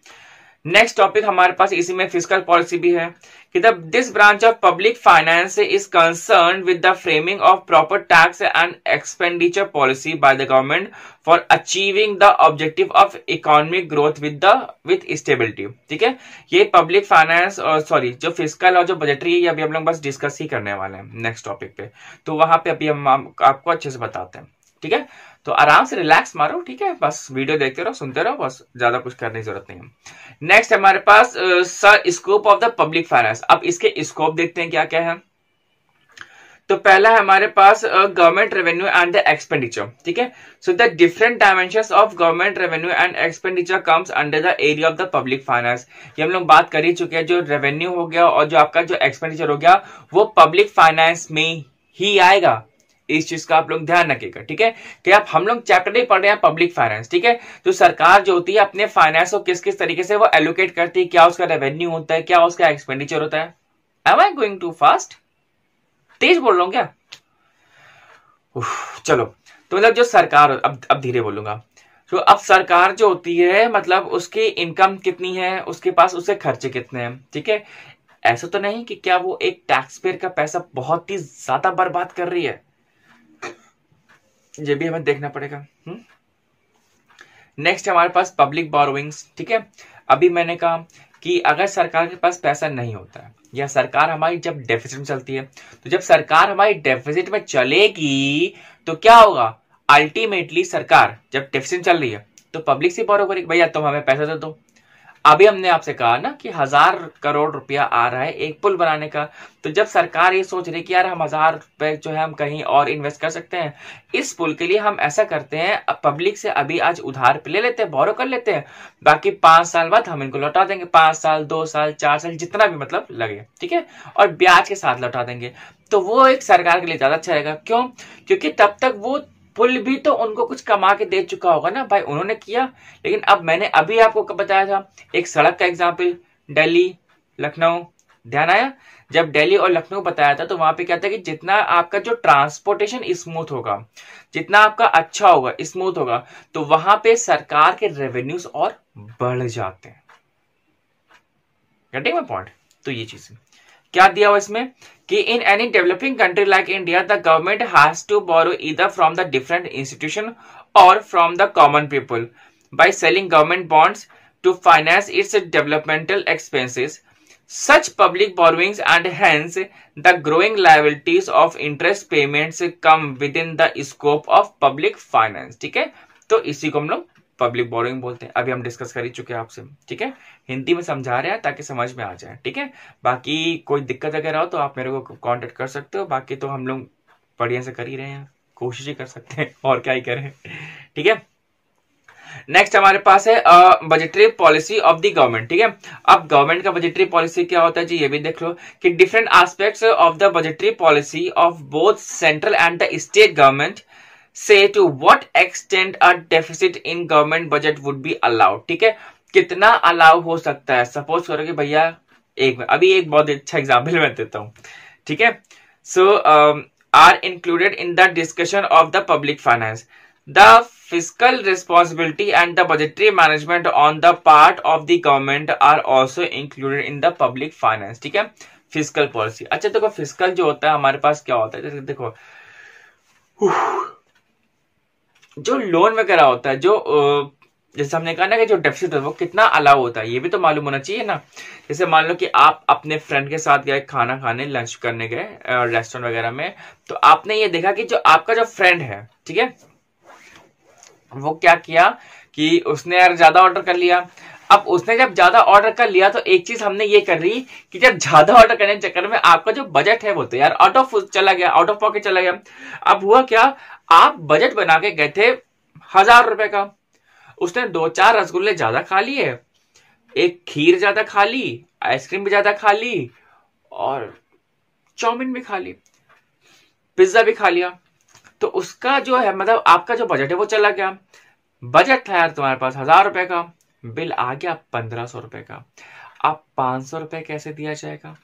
नेक्स्ट टॉपिक हमारे पास इसी में फिजिकल पॉलिसी भी है कि this branch of public finance is concern with the framing of proper tax and expenditure policy by the government for achieving the objective of economic growth with the with stability ठीक है ये public finance और sorry जो physical और जो budgetary है ये अभी हम लोग बस डिस्कस ही करने वाले हैं नेक्स्ट टॉपिक पे तो वहां पे अभी हम आपको अच्छे से बताते हैं ठीक है तो आराम से रिलैक्स मारो ठीक है बस वीडियो देखते रहो सुनते रहो बस ज्यादा कुछ करने की जरूरत नहीं है नेक्स्ट हमारे पास sir scope of the public finance अब इसके स्कोप देखते हैं क्या क्या है तो पहला है हमारे पास government revenue and the expenditure ठीक है so the different dimension of government revenue and expenditure comes under the area of the public finance ये हम लोग बात कर ही चुके हैं जो रेवेन्यू हो गया और जो आपका जो एक्सपेंडिचर हो गया वो पब्लिक फाइनेंस में ही आएगा इस चीज का आप लोग ध्यान रखिएगा ठीक है कि आप हम लोग चैप्टर नहीं पढ़ रहे हैं पब्लिक फाइनेंस ठीक है तो सरकार जो होती है अपने फाइनेंस को किस किस तरीके से वो एलोकेट करती है क्या उसका रेवेन्यू होता है क्या उसका एक्सपेंडिचर होता है am I going too fast तेज बोल रहा हूँ क्या चलो तो मतलब जो सरकार अब अब धीरे बोलूंगा तो अब सरकार जो होती है मतलब उसकी इनकम कितनी है उसके पास उसके खर्चे कितने हैं ठीक है ऐसा तो नहीं कि क्या वो एक टैक्स पेयर का पैसा बहुत ही ज्यादा बर्बाद कर रही है ये भी हमें देखना पड़ेगा नेक्स्ट हम्म। हमारे पास पब्लिक बोरोइंग्स ठीक है अभी मैंने कहा कि अगर सरकार के पास पैसा नहीं होता है या सरकार हमारी जब डेफिसिट में चलती है तो जब सरकार हमारी डेफिसिट में चलेगी तो क्या होगा अल्टीमेटली सरकार जब डेफिसिट चल रही है तो पब्लिक से बोरो करेगी भैया तुम हमें पैसा दे तो दो अभी हमने आपसे कहा ना कि हजार करोड़ रुपया आ रहा है एक पुल बनाने का तो जब सरकार ये सोच रही कि यार हम हजार रुपए जो है हम कहीं और इन्वेस्ट कर सकते हैं इस पुल के लिए हम ऐसा करते हैं पब्लिक से अभी आज उधार पे ले लेते हैं बोरो कर लेते हैं बाकी पांच साल बाद हम इनको लौटा देंगे पांच साल दो साल चार साल जितना भी मतलब लगे ठीक है और ब्याज के साथ लौटा देंगे तो वो एक सरकार के लिए ज्यादा अच्छा रहेगा क्यों क्योंकि तब तक वो पुल भी तो उनको कुछ कमा के दे चुका होगा ना भाई उन्होंने किया लेकिन अब मैंने अभी आपको बताया था एक सड़क का एग्जाम्पल डेली लखनऊ ध्यान आया जब दिल्ली और लखनऊ बताया था तो वहां पे क्या था कि जितना आपका जो ट्रांसपोर्टेशन स्मूथ होगा जितना आपका अच्छा होगा स्मूथ होगा तो वहां पे सरकार के रेवेन्यूज और बढ़ जाते हैं पॉइंट तो ये चीज है क्या दिया हुआ इसमें कि in any developing country like India the government has to borrow either from the different institution or from the common people by selling government bonds to finance its developmental expenses public public and hence the growing liabilities of interest payment come within the scope of public finance ठीक है तो इसी को हम लोग public boring बोलते हैं अभी हम डिस्कस कर ही चुके हैं आपसे ठीक है हिंदी में समझा रहे हैं ताकि समझ में आ जाए ठीक है बाकी कोई दिक्कत अगर हो तो आप मेरे को कॉन्टेक्ट कर सकते हो बाकी तो हम लोग बढ़िया से कर ही रहे हैं कोशिश ही कर सकते हैं और क्या ही करें ठीक है नेक्स्ट हमारे पास है budgetary policy of the government ठीक है अब गवर्नमेंट का बजटरी पॉलिसी क्या होता है जी ये भी देख लो कि different aspects of the budgetary policy of both central and the state government से to what extent a deficit in government budget would be allowed ठीक है कितना अलाउ हो सकता है सपोज करो कि भैया एक अभी एक बहुत अच्छा एग्जाम्पल मैं देता हूँ ठीक है so are included in the discussion of the public finance the physical responsibility and the budgetary management on the part of the government are also included in the public finance ठीक है physical policy अच्छा देखो physical जो होता है हमारे पास क्या होता है जैसे देखो जो लोन वगैरह होता है जो जैसे हमने कहा ना कि जो डेफिसिट है वो कितना अलाउ होता है ये भी तो मालूम होना चाहिए ना जैसे मान लो कि आप अपने फ्रेंड के साथ गए खाना खाने लंच करने गए रेस्टोरेंट वगैरह में तो आपने ये देखा कि जो आपका जो फ्रेंड है ठीक है वो क्या किया कि उसने यार ज्यादा ऑर्डर कर लिया अब उसने जब ज्यादा ऑर्डर कर लिया तो एक चीज हमने ये कर रही कि जब ज्यादा ऑर्डर करने के चक्कर में आपका जो बजट है वो तो यार आउट ऑफ चला गया आउट ऑफ पॉकेट चला गया अब हुआ क्या आप बजट बना के गए थे हजार रुपए का उसने दो चार रसगुल्ले ज्यादा खा लिए एक खीर ज्यादा खा ली आइसक्रीम भी ज्यादा खा ली और चाउमिन भी खा ली पिज्जा भी खा लिया तो उसका जो है मतलब आपका जो बजट है वो चला गया बजट था यार तुम्हारे पास हजार रुपए का बिल आ गया पंद्रह सौ रुपए का आप पांच सौ रुपए कैसे दिया जाएगा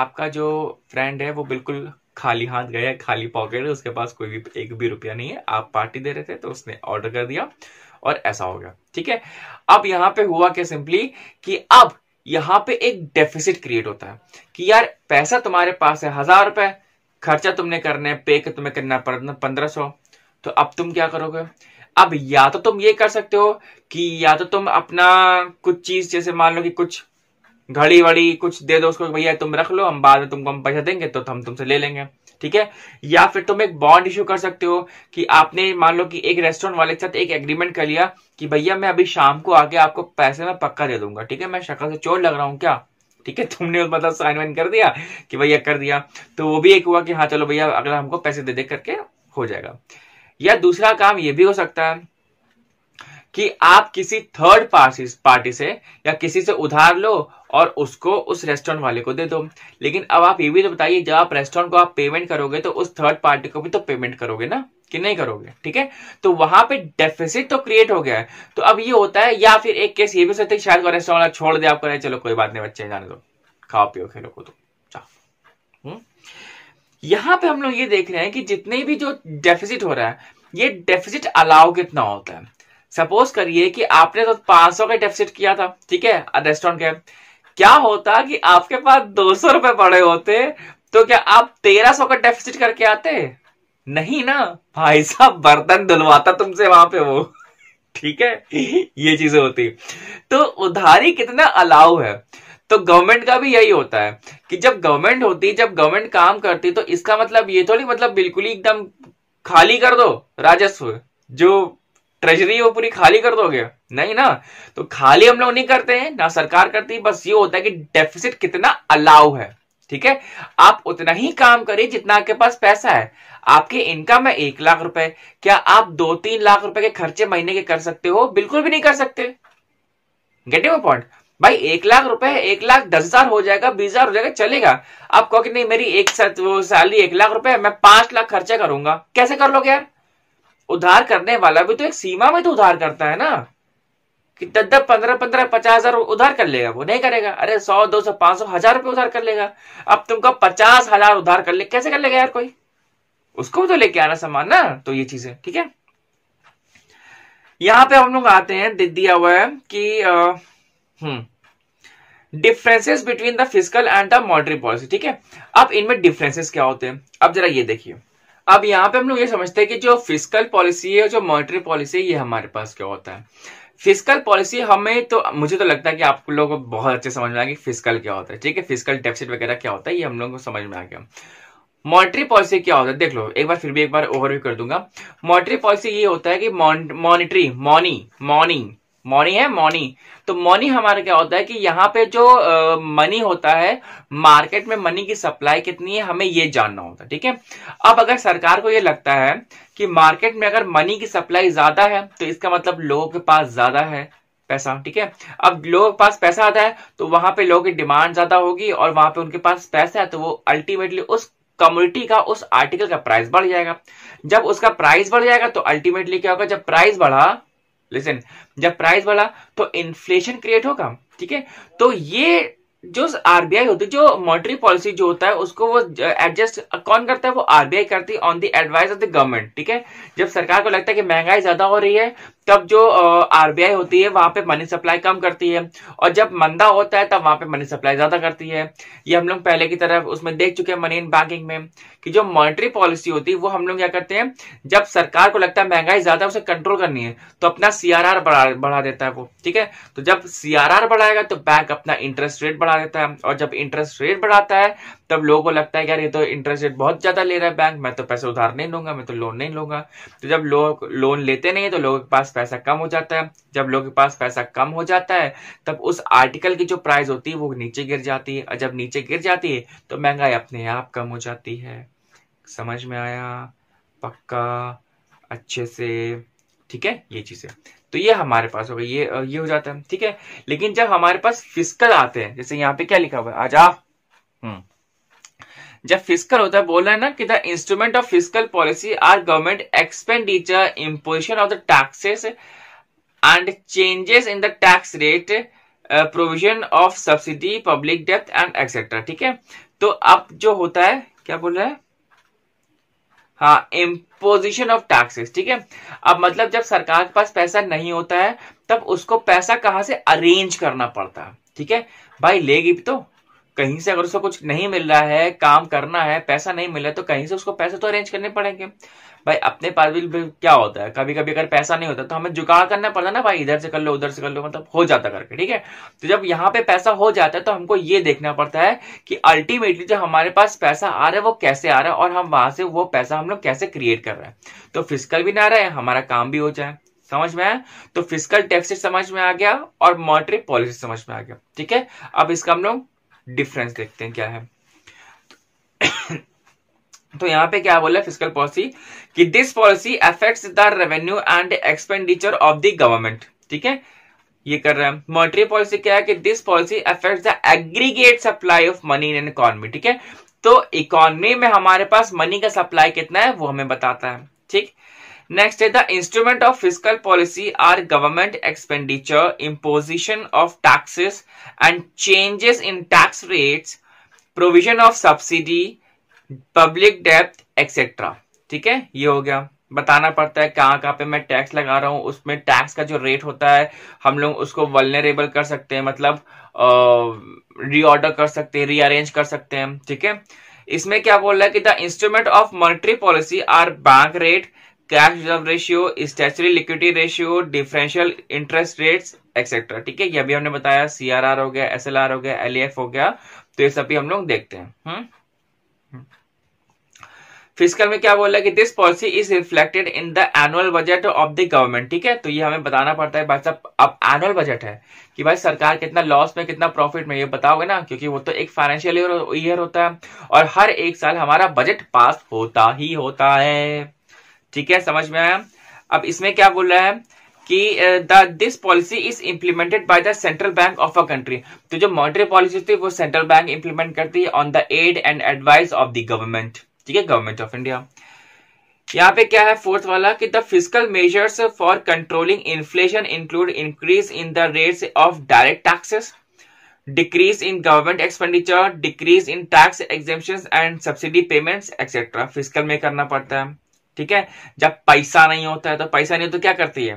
आपका जो फ्रेंड है वो बिल्कुल खाली हाथ गया खाली पॉकेट है उसके पास कोई भी एक भी रुपया नहीं है आप पार्टी दे रहे थे तो उसने ऑर्डर कर दिया और ऐसा हो गया ठीक है अब यहाँ पे हुआ क्या सिंपली कि अब यहाँ पे एक डेफिसिट क्रिएट होता है कि यार पैसा तुम्हारे पास है हजार रुपए खर्चा तुमने करना है पे तुम्हें करना है पंद्रह सौ तो अब तुम क्या करोगे अब या तो तुम ये कर सकते हो कि या तो तुम अपना कुछ चीज जैसे मान लो कि कुछ घड़ी वड़ी कुछ दे दो उसको भैया तुम रख लो हम बाद में तुमको हम पैसा देंगे तो हम तुमसे ले लेंगे ठीक है या फिर तुम एक बॉन्ड इशू कर सकते हो कि आपने मान लो कि एक रेस्टोरेंट वाले के साथ एक एग्रीमेंट कर लिया कि भैया मैं अभी शाम को आके आपको पैसे में पक्का दे दूंगा ठीक है मैं शक्ल से चोर लग रहा हूँ क्या ठीक है तुमने मतलब साइन वाइन कर दिया कि भैया कर दिया तो वो भी एक हुआ कि हाँ चलो भैया अगला हमको पैसे दे दे करके हो जाएगा या दूसरा काम ये भी हो सकता है कि आप किसी थर्ड पार्टी पार्टी से या किसी से उधार लो और उसको उस रेस्टोरेंट वाले को दे दो लेकिन अब आप ये भी तो बताइए जब आप रेस्टोरेंट को आप पेमेंट करोगे तो उस थर्ड पार्टी को भी तो पेमेंट करोगे ना कि नहीं करोगे ठीक है तो वहां पे डेफिसिट तो क्रिएट हो गया है तो अब ये होता है या फिर एक केस ये भी सोचते शायद रेस्टोरेंट वाला छोड़ दे आप करें चलो कोई बात नहीं बच्चे जाने दो खाओ पियो खेलो को तो यहां पे हम लोग ये देख रहे हैं कि जितने भी जो डेफिसिट हो रहा है ये डेफिसिट अलाउ कितना होता है सपोज करिए कि आपने तो 500 का डेफिसिट किया था ठीक है रेस्टोरेंट के क्या होता कि आपके पास दो सौ रुपए पड़े होते तो क्या आप तेरह सौ का डेफिसिट करके आते नहीं ना भाई साहब बर्तन धुलवाता तुमसे वहां पे वो ठीक है ये चीजें होती तो उधारी कितना अलाउ है तो गवर्नमेंट का भी यही होता है कि जब गवर्नमेंट होती जब गवर्नमेंट काम करती तो इसका मतलब ये थोड़ी मतलब बिल्कुल ही एकदम खाली कर दो राजस्व जो ट्रेजरी वो पूरी खाली कर दोगे नहीं ना तो खाली हम लोग नहीं करते हैं ना सरकार करती बस ये होता है कि डेफिसिट कितना अलाउ है ठीक है आप उतना ही काम करिए जितना आपके पास पैसा है आपकी इनकम है एक लाख रुपए क्या आप दो तीन लाख रुपए के खर्चे महीने के कर सकते हो बिल्कुल भी नहीं कर सकते गेटिंग पॉइंट भाई एक लाख रुपए एक लाख दस हजार हो जाएगा बीस हजार हो जाएगा चलेगा आप कहो कि नहीं मेरी एक सैलरी एक लाख रुपए मैं पांच लाख खर्चा करूंगा कैसे कर लोगे यार उधार करने वाला भी तो एक सीमा में तो उधार करता है ना कि दस दस पंद्रह पंद्रह पचास हजार उधार कर लेगा वो नहीं करेगा अरे सौ दो सौ पांच सौ हजार रुपये उधार कर लेगा अब तुमको पचास हजार उधार कर ले कैसे कर लेगा यार कोई उसको भी तो लेके आना सामान ना तो ये चीज है ठीक है यहां पे हम लोग आते हैं दिया हुआ है कि differences between the physical and the monetary policy ठीक है अब इनमें डिफरेंसेस क्या होते हैं अब जरा ये देखिए अब यहाँ पे हम लोग ये समझते हैं कि जो फिजिकल पॉलिसी है जो मॉनिटरी पॉलिसी है ये हमारे पास क्या होता है फिजिकल पॉलिसी हमें तो मुझे तो लगता है कि आप लोगों को बहुत अच्छे समझ में आ गया फिजिकल क्या होता है ठीक है फिजिकल डेफिसिट वगैरह क्या होता है ये हम लोगों को समझ में आ गया मॉनिटरी पॉलिसी क्या होता है देख लो एक बार फिर भी एक बार ओवरव्यू कर दूंगा मॉनिटरी पॉलिसी ये होता है कि मॉनिटरी मौन, मॉनी मॉनी मौनी है मौनी तो मौनी हमारा क्या होता है कि यहाँ पे जो मनी होता है मार्केट में मनी की सप्लाई कितनी है हमें ये जानना होता है ठीक है अब अगर सरकार को ये लगता है कि मार्केट में अगर मनी की सप्लाई ज्यादा है तो इसका मतलब लोगों के पास ज्यादा है पैसा ठीक है अब लोगों के पास पैसा आता है तो वहां पे लोगों की डिमांड ज्यादा होगी और वहां पे उनके पास पैसा है तो वो अल्टीमेटली उस कम्युनिटी का उस आर्टिकल का प्राइस बढ़ जाएगा जब उसका प्राइस बढ़ जाएगा तो अल्टीमेटली क्या होगा जब प्राइस बढ़ा लिसन जब प्राइस बढ़ा तो इन्फ्लेशन क्रिएट होगा ठीक है तो ये जो आरबीआई होती है जो मॉनिटरी पॉलिसी जो होता है उसको वो एडजस्ट कौन करता है वो आरबीआई करती है on the advice of the government ठीक है जब सरकार को लगता है कि महंगाई ज्यादा हो रही है तब जो आरबीआई होती है वहां पे मनी सप्लाई कम करती है और जब मंदा होता है तब वहां पे मनी सप्लाई ज्यादा करती है ये हम लोग पहले की तरफ उसमें देख चुके हैं मनी इन बैंकिंग में कि जो मॉनिटरी पॉलिसी होती है वो हम लोग क्या करते हैं जब सरकार को लगता है महंगाई ज्यादा उसे कंट्रोल करनी है तो अपना सी बढ़ा बढ़ा देता है वो ठीक है तो जब सी बढ़ाएगा तो बैंक अपना इंटरेस्ट रेट बढ़ा देता है और जब इंटरेस्ट रेट बढ़ाता है तब लोगों को लगता है कि यार ये तो इंटरेस्ट रेट बहुत ज़्यादा ले रहा है बैंक मैं तो पैसे उधार नहीं लूंगा मैं तो लोन नहीं लूंगा तो जब लोग लोन लेते नहीं है तो लोगों के पास पैसा कम हो जाता है जब लोगों के पास पैसा कम हो जाता है तब उस आर्टिकल की जो प्राइस होती है वो नीचे गिर जाती है और जब नीचे गिर जाती है तो महंगाई अपने आप कम हो जाती है समझ में आया पक्का अच्छे से ठीक है ये चीज़ें तो ये हमारे पास हो गई ये ये हो जाता है ठीक है लेकिन जब हमारे पास फिजिकल आते हैं जैसे यहाँ पे क्या लिखा हुआ है आज आप हम्म जब फिजिकल होता है बोल रहे है ना कि the instrument of physical policy are government expenditure imposition of the taxes and changes in the tax rate provision of subsidy public डेप्थ एंड एक्सेट्रा ठीक है तो अब जो होता है क्या बोल रहे हैं हाँ इम्पोजिशन ऑफ टैक्सेस ठीक है अब मतलब जब सरकार के पास पैसा नहीं होता है तब उसको पैसा कहां से अरेंज करना पड़ता है ठीक है भाई लेगी भी तो कहीं से अगर उसको कुछ नहीं मिल रहा है काम करना है पैसा नहीं मिल रहा है तो कहीं से उसको पैसे तो अरेंज करने पड़ेंगे भाई अपने पास भी क्या होता है कभी कभी अगर पैसा नहीं होता तो हमें जुगाड़ करना पड़ता ना भाई इधर से कर लो उधर से कर लो मतलब हो जाता करके ठीक है तो जब यहाँ पे पैसा हो जाता है तो हमको ये देखना पड़ता है कि अल्टीमेटली जो हमारे पास पैसा आ रहा है वो कैसे आ रहा है और हम वहां से वो पैसा हम लोग कैसे क्रिएट कर रहे हैं तो फिजिकल भी ना रहे हमारा काम भी हो जाए समझ में आया तो फिजिकल टैक्सेस समझ में आ गया और मॉनिटरी पॉलिसी समझ में आ गया ठीक है अब इसका हम लोग डिफरेंस देखते हैं क्या है तो यहाँ पे क्या बोला फिजिकल पॉलिसी कि this policy affects the revenue and expenditure of the government ठीक है ये कर रहे हैं मॉनिटरी पॉलिसी क्या है कि this policy affects the aggregate supply of money in an economy ठीक है तो इकोनॉमी में हमारे पास मनी का सप्लाई कितना है वो हमें बताता है ठीक नेक्स्ट है the instrument of physical policy are government expenditure imposition of taxes and changes in tax rate provision of subsidy public डेप्थ एक्सेट्रा ठीक है ये हो गया बताना पड़ता है कहाँ कहाँ पे मैं टैक्स लगा रहा हूँ उसमें टैक्स का जो रेट होता है हम लोग उसको वलनरेबल कर सकते हैं मतलब रीऑर्डर कर सकते हैं रीअरेंज कर सकते हैं ठीक है इसमें क्या बोल रहा है कि the instrument of monetary policy are bank rate cash reserve ratio statutory liquidity ratio differential interest rates etcetera ठीक है ये भी हमने बताया सीआरआर हो गया एसएलआर हो गया एलईएफ e हो गया तो ये सभी हम लोग देखते हैं हुँ? हम्म? फिजिकल में क्या बोला कि this policy is reflected in the annual budget of the government ठीक है तो ये हमें बताना पड़ता है भाई साहब अब एनुअल बजट है कि भाई सरकार कितना लॉस में कितना प्रॉफिट में ये बताओगे ना क्योंकि वो तो एक फाइनेंशियल ईयर होता है और हर एक साल हमारा बजट पास होता ही होता है ठीक है समझ में आया अब इसमें क्या बोल रहा है कि the this policy is implemented by the central bank of a country तो जो मॉनिटरी पॉलिसी होती है वो सेंट्रल बैंक इंप्लीमेंट करती है on the aid and advice of the government ठीक है गवर्नमेंट ऑफ इंडिया यहाँ पे क्या है फोर्थ वाला कि the physical measures for controlling inflation include increase in the rates of direct taxes decrease in government expenditure decrease in tax exemption and subsidy payments etcetera physical में करना पड़ता है ठीक है जब पैसा नहीं होता है तो पैसा नहीं हो तो क्या करती है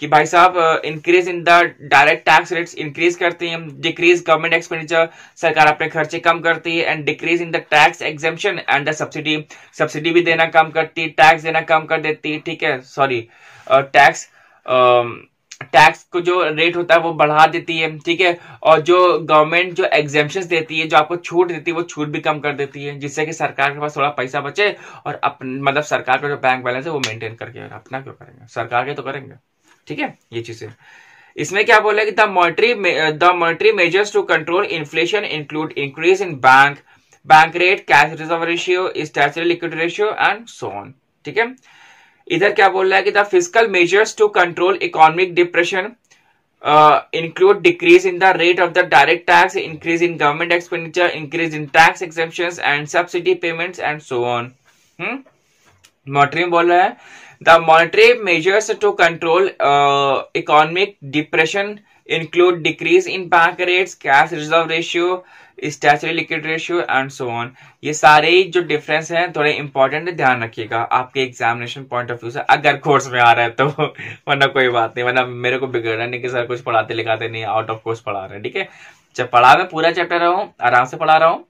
कि भाई साहब increase in the direct tax rates increase करती है डिक्रीज गवर्नमेंट एक्सपेंडिचर सरकार अपने खर्चे कम करती है and decrease in the tax exemption and the subsidy subsidy भी देना कम करती है टैक्स देना कम कर देती है ठीक है सॉरी टैक्स टैक्स को जो रेट होता है वो बढ़ा देती है ठीक है और जो गवर्नमेंट जो एग्जेपन देती है जो आपको छूट देती है वो छूट भी कम कर देती है जिससे कि सरकार के पास थोड़ा पैसा बचे और अपन मतलब सरकार का जो बैंक बैलेंस है वो मेंटेन करके अपना क्यों करेंगे सरकार के तो करेंगे ठीक है ये चीजें इसमें क्या बोले कि the monetary the monetary measures to control inflation include increase in bank bank rate cash reserve ratio statutory liquid ratio and so on ठीक है इधर क्या बोल रहा है कि the physical measures to control economic depression include decrease in the rate of the direct tax increase in government expenditure increase in tax exception and subsidy payment and so on monetary बोल रहा है the monetary measures to control economic depression include decrease in bank rate cash reserve ratio statutory liquid ratio and so on ये सारे ही जो difference हैं थोड़े important ध्यान रखिएगा आपके एग्जामिनेशन पॉइंट ऑफ व्यू से अगर कोर्स में आ रहा है तो वरना कोई बात नहीं वरना मेरे को बिगड़ना नहीं कि सर कुछ पढ़ाते लिखाते नहीं आउट ऑफ कोर्स पढ़ा रहे हैं ठीक है जब पढ़ा मैं पूरा चैप्टर रहा हूँ आराम से पढ़ा रहा हूँ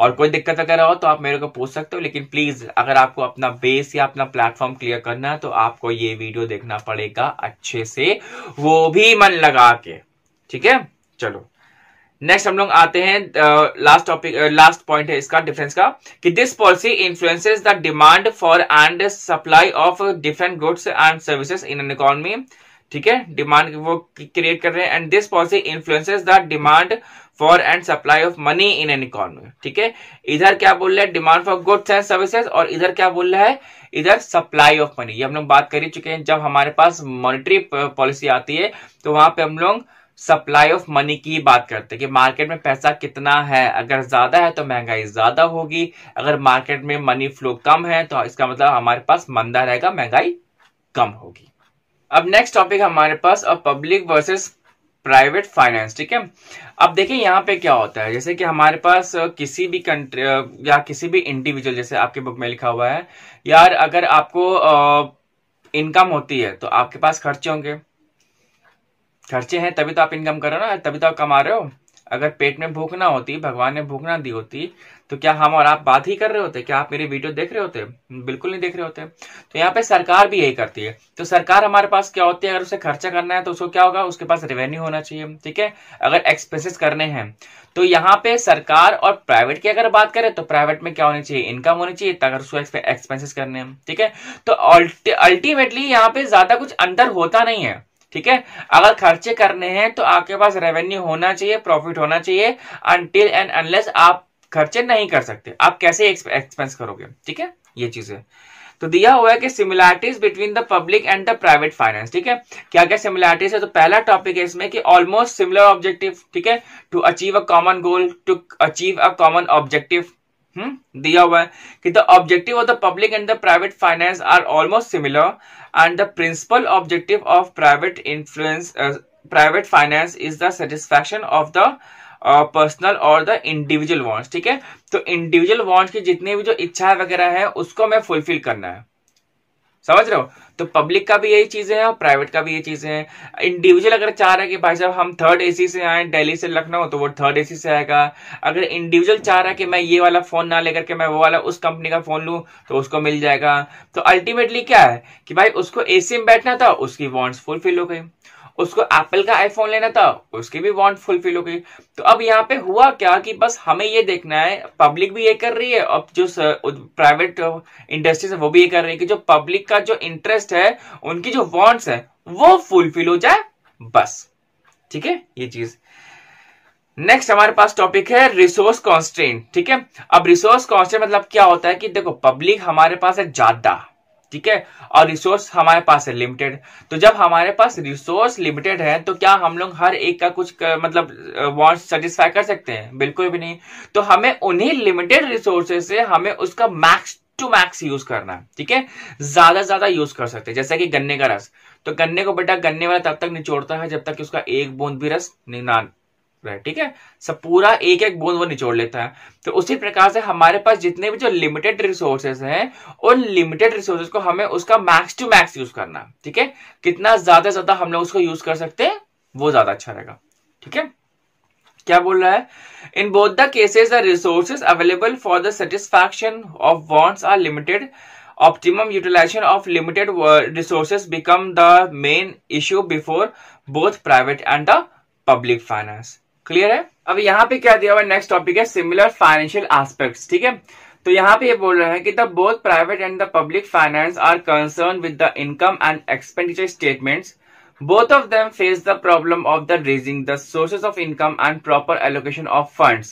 और कोई दिक्कत अगर हो तो आप मेरे को पूछ सकते हो लेकिन प्लीज अगर आपको अपना बेस या अपना प्लेटफॉर्म क्लियर करना है तो आपको ये वीडियो देखना पड़ेगा अच्छे से वो भी मन लगा के ठीक है चलो नेक्स्ट हम लोग आते हैं लास्ट टॉपिक लास्ट पॉइंट है इसका डिफरेंस का कि this policy influences the demand for and supply of different goods and services in an economy ठीक है डिमांड वो क्रिएट कर रहे हैं and this policy influences the demand for and supply of money in an economy ठीक है इधर क्या बोल रहे हैं demand for goods and services और इधर क्या बोल रहा है इधर सप्लाई ऑफ मनी ये हम लोग बात कर ही चुके हैं जब हमारे पास मॉनिटरी पॉलिसी आती है तो वहां पे हम लोग सप्लाई ऑफ मनी की बात करते हैं कि मार्केट में पैसा कितना है अगर ज्यादा है तो महंगाई ज्यादा होगी अगर मार्केट में मनी फ्लो कम है तो इसका मतलब हमारे पास मंदा रहेगा महंगाई कम होगी अब नेक्स्ट टॉपिक हमारे पास अब पब्लिक वर्सेस प्राइवेट फाइनेंस ठीक है अब देखिए यहाँ पे क्या होता है जैसे कि हमारे पास किसी भी कंट्री या किसी भी इंडिविजुअल जैसे आपके बुक में लिखा हुआ है यार अगर आपको इनकम होती है तो आपके पास खर्चे होंगे खर्चे हैं तभी तो आप इनकम कर रहे हो ना तभी तो आप कमा रहे हो अगर पेट में भूख ना होती भगवान ने भूख ना दी होती तो क्या हम और आप बात ही कर रहे होते क्या आप मेरी वीडियो देख रहे होते बिल्कुल नहीं देख रहे होते तो यहाँ पे सरकार भी यही करती है तो सरकार हमारे पास क्या होती है अगर उसे खर्चा करना है तो उसको क्या होगा उसके पास रेवेन्यू होना चाहिए ठीक है अगर एक्सपेंसेस करने हैं तो यहाँ पे सरकार और प्राइवेट की अगर बात करें तो प्राइवेट में क्या होनी चाहिए इनकम होनी चाहिए अगर उसको एक्सपेंसिस करने हैं ठीक है तो अल्टीमेटली यहाँ पे ज्यादा कुछ अंतर होता नहीं है ठीक है अगर खर्चे करने हैं तो आपके पास रेवेन्यू होना चाहिए प्रॉफिट होना चाहिए अनटिल एंड अनलेस आप खर्चे नहीं कर सकते आप कैसे एक्सपेंस करोगे ठीक है ये चीज है तो दिया हुआ है कि similarities between the public and the private finance ठीक है क्या क्या सिमिलैरिटीज है तो पहला टॉपिक है इसमें कि ऑलमोस्ट सिमिलर ऑब्जेक्टिव ठीक है to achieve a common goal to achieve a common objective hmm, दिया हुआ है कि the objective of the public and the private finance are almost similar and the principal objective of private influence private finance is the satisfaction of the personal or the individual wants ठीक है तो individual wants की जितनी भी जो इच्छा वगैरह है उसको हमें फुलफिल करना है समझ रहे हो तो पब्लिक का भी यही चीजें हैं और प्राइवेट का भी ये चीजें हैं इंडिविजुअल अगर चाह रहा है कि भाई साहब हम थर्ड एसी से आए दिल्ली से लखनऊ तो वो थर्ड एसी से आएगा अगर इंडिविजुअल चाह रहा है कि मैं ये वाला फोन ना लेकर के मैं वो वाला उस कंपनी का फोन लू तो उसको मिल जाएगा तो अल्टीमेटली क्या है कि भाई उसको एसी में बैठना था उसकी वॉन्ट्स फुलफिल हो गई उसको एप्पल का आईफोन लेना था उसकी भी वांट फुलफिल हो गई तो अब यहाँ पे हुआ क्या कि बस हमें ये देखना है पब्लिक भी ये कर रही है अब जो प्राइवेट इंडस्ट्रीज है वो भी ये कर रही है कि जो पब्लिक का जो इंटरेस्ट है उनकी जो वांट्स है वो फुलफिल हो जाए बस ठीक है ये चीज नेक्स्ट हमारे पास टॉपिक है रिसोर्स कॉन्स्टेंट ठीक है अब रिसोर्स कॉन्स्टेंट मतलब क्या होता है कि देखो पब्लिक हमारे पास है ज्यादा ठीक है और रिसोर्स हमारे पास है लिमिटेड तो जब हमारे पास रिसोर्स लिमिटेड है तो क्या हम लोग हर एक का कुछ कर, मतलब वांट सेटिस्फाई कर सकते हैं बिल्कुल भी नहीं तो हमें उन्हीं लिमिटेड रिसोर्सेज से हमें उसका मैक्स टू मैक्स यूज करना है ठीक है ज्यादा ज्यादा यूज कर सकते हैं जैसे कि गन्ने का रस तो गन्ने को बेटा गन्ने वाला तब तक निचोड़ता है जब तक कि उसका एक बूंद भी रस ना है ठीक है सब पूरा एक एक बूंद वो निचोड़ लेता है तो उसी प्रकार से हमारे पास जितने भी जो लिमिटेड रिसोर्सेज हैं उन लिमिटेड रिसोर्सेज को हमें उसका मैक्स टू मैक्स यूज करना ठीक है कितना ज्यादा ज्यादा हम लोग उसको यूज कर सकते हैं वो ज्यादा अच्छा रहेगा ठीक है क्या बोल रहा है in both the cases the resources available for the satisfaction of wants are limited optimum utilisation of limited resources become the main issue before both private and the public finance clear है अब यहाँ पे क्या दिया हुआ है next topic है similar financial aspects ठीक है तो यहाँ पे ये बोल रहे हैं कि the both private and the public finance are concern with the income and expenditure statements both of them face the problem of the raising the sources of income and proper allocation of fund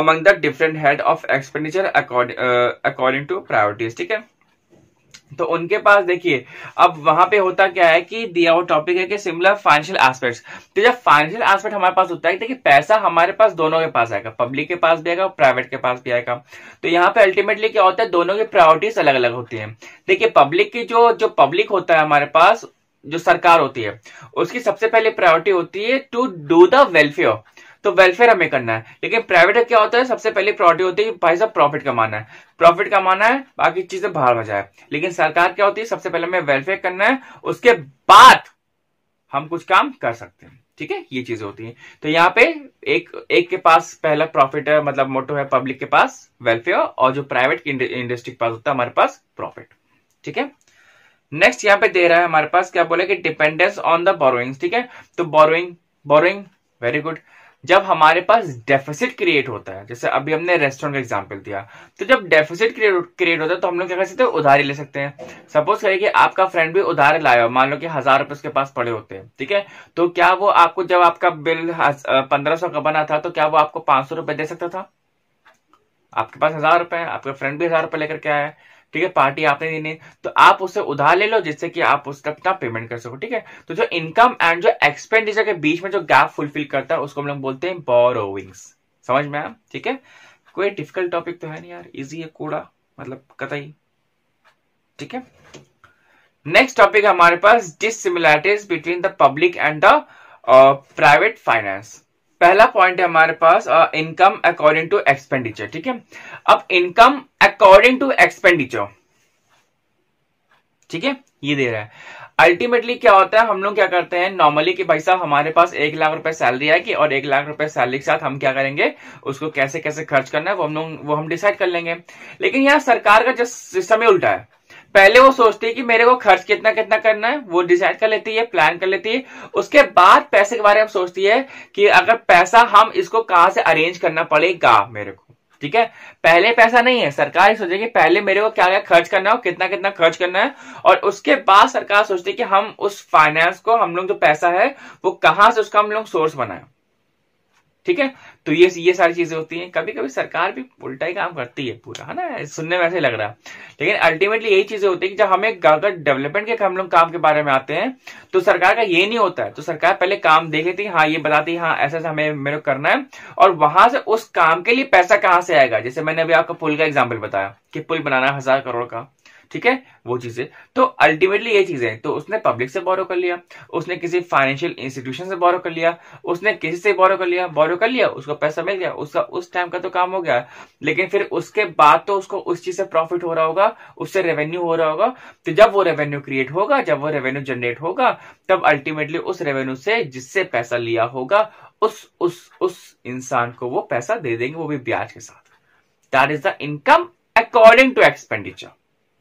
among the different head of expenditure according to priorities ठीक है तो उनके पास देखिए अब वहां पे होता क्या है कि दिया हुआ टॉपिक है कि सिमिलर फाइनेंशियल एस्पेक्ट्स तो जब फाइनेंशियल एस्पेक्ट हमारे पास होता है देखिए पैसा हमारे पास दोनों के पास आएगा पब्लिक के पास भी आएगा और प्राइवेट के पास भी आएगा तो यहाँ पे अल्टीमेटली क्या होता है दोनों की प्रायोरिटीज अलग अलग होती है देखिये पब्लिक की जो जो पब्लिक होता है हमारे पास जो सरकार होती है उसकी सबसे पहले प्रायोरिटी होती है टू डू द वेलफेयर तो वेलफेयर हमें करना है लेकिन प्राइवेट का क्या होता है सबसे पहले प्रायोरिटी होती है भाई साहब प्रॉफिट कमाना है प्रॉफिट कमाना है बाकी चीजें बाहर हो जाए लेकिन सरकार क्या होती है सबसे पहले हमें वेलफेयर करना है उसके बाद हम कुछ काम कर सकते हैं ठीक है ये चीजें होती हैं तो यहाँ पे एक एक के पास पहला प्रॉफिट है मतलब मोटो है पब्लिक के पास वेलफेयर और जो प्राइवेट इंडस्ट्री के पास होता है हमारे पास प्रॉफिट ठीक है नेक्स्ट यहाँ पे दे रहा है हमारे पास क्या बोले कि डिपेंडेंस ऑन द बोरोइंग ठीक है तो बोरोइंग बोरोइंग वेरी गुड जब हमारे पास डेफिसिट क्रिएट होता है जैसे अभी हमने रेस्टोरेंट का एग्जाम्पल दिया तो जब डेफिसिट क्रिएट होता है तो हम लोग क्या कर सकते हैं उधारी ले सकते हैं सपोज करिए कि आपका फ्रेंड भी उधार लाया मान लो कि हजार रुपए उसके पास पड़े होते हैं ठीक है तो क्या वो आपको जब आपका बिल पंद्रह सौ का बना था तो क्या वो आपको पांच सौ रुपए दे सकता था आपके पास हजार रुपए है आपका फ्रेंड भी हजार रुपए लेकर के आया है ठीक है पार्टी आपने देनी तो आप उससे उधार ले लो जिससे कि आप उसका अपना पेमेंट कर सको ठीक है तो जो इनकम एंड जो एक्सपेंडिचर के बीच में जो गैप फुलफिल करता है उसको हम लोग बोलते हैं बोरोविंग्स समझ में आया ठीक है कोई डिफिकल्ट टॉपिक तो है नहीं यार इजी है कूड़ा मतलब कतई ठीक है नेक्स्ट टॉपिक हमारे पास dissimilarities between the public and the private finance पहला पॉइंट है हमारे पास इनकम अकॉर्डिंग टू एक्सपेंडिचर ठीक है अब इनकम अकॉर्डिंग टू एक्सपेंडिचर ठीक है ये दे रहा है अल्टीमेटली क्या होता है हम लोग क्या करते हैं नॉर्मली कि भाई साहब हमारे पास एक लाख रुपए सैलरी आएगी और एक लाख रुपए सैलरी के साथ हम क्या करेंगे उसको कैसे कैसे खर्च करना है वो हम लोग वो हम डिसाइड कर लेंगे लेकिन यहाँ सरकार का जो सिस्टम ही उल्टा है पहले वो सोचती है कि मेरे को खर्च कितना कितना करना है वो डिसाइड कर लेती है प्लान कर लेती है उसके बाद पैसे के बारे में सोचती है कि अगर पैसा हम इसको कहां से अरेंज करना पड़ेगा मेरे को ठीक है पहले पैसा नहीं है सरकार सोचे सोचेगी पहले मेरे को क्या क्या खर्च करना है कितना कितना खर्च करना है और उसके बाद सरकार सोचती है कि हम उस फाइनेंस को हम लोग जो पैसा है वो कहां से उसका हम लोग सोर्स बनाए ठीक है तो ये ये सारी चीजें होती हैं कभी कभी सरकार भी उल्टा ही काम करती है पूरा है ना सुनने में ऐसे लग रहा है लेकिन अल्टीमेटली यही चीजें होती है कि जब हमें अगर डेवलपमेंट के हम लोग काम के बारे में आते हैं तो सरकार का ये नहीं होता है तो सरकार पहले काम देख लेती है हाँ ये बताती है हाँ ऐसा ऐसा हमें मेरे को करना है और वहां से उस काम के लिए पैसा कहाँ से आएगा जैसे मैंने अभी आपका पुल का एग्जाम्पल बताया कि पुल बनाना है हजार करोड़ का ठीक है वो चीजें तो अल्टीमेटली ये चीजें तो उसने पब्लिक से बोरो कर लिया उसने किसी फाइनेंशियल इंस्टीट्यूशन से बोरो कर लिया उसने किसी से बोरो कर लिया बोरो कर लिया उसको पैसा मिल गया उसका उस टाइम का तो काम हो गया लेकिन फिर उसके बाद तो उसको उस चीज से प्रॉफिट हो रहा होगा उससे रेवेन्यू हो रहा होगा तो जब वो रेवेन्यू क्रिएट होगा जब वो रेवेन्यू जनरेट होगा तब अल्टीमेटली उस रेवेन्यू से जिससे पैसा लिया होगा उस उस उस इंसान को वो पैसा दे देंगे वो भी ब्याज के साथ that is the income according to expenditure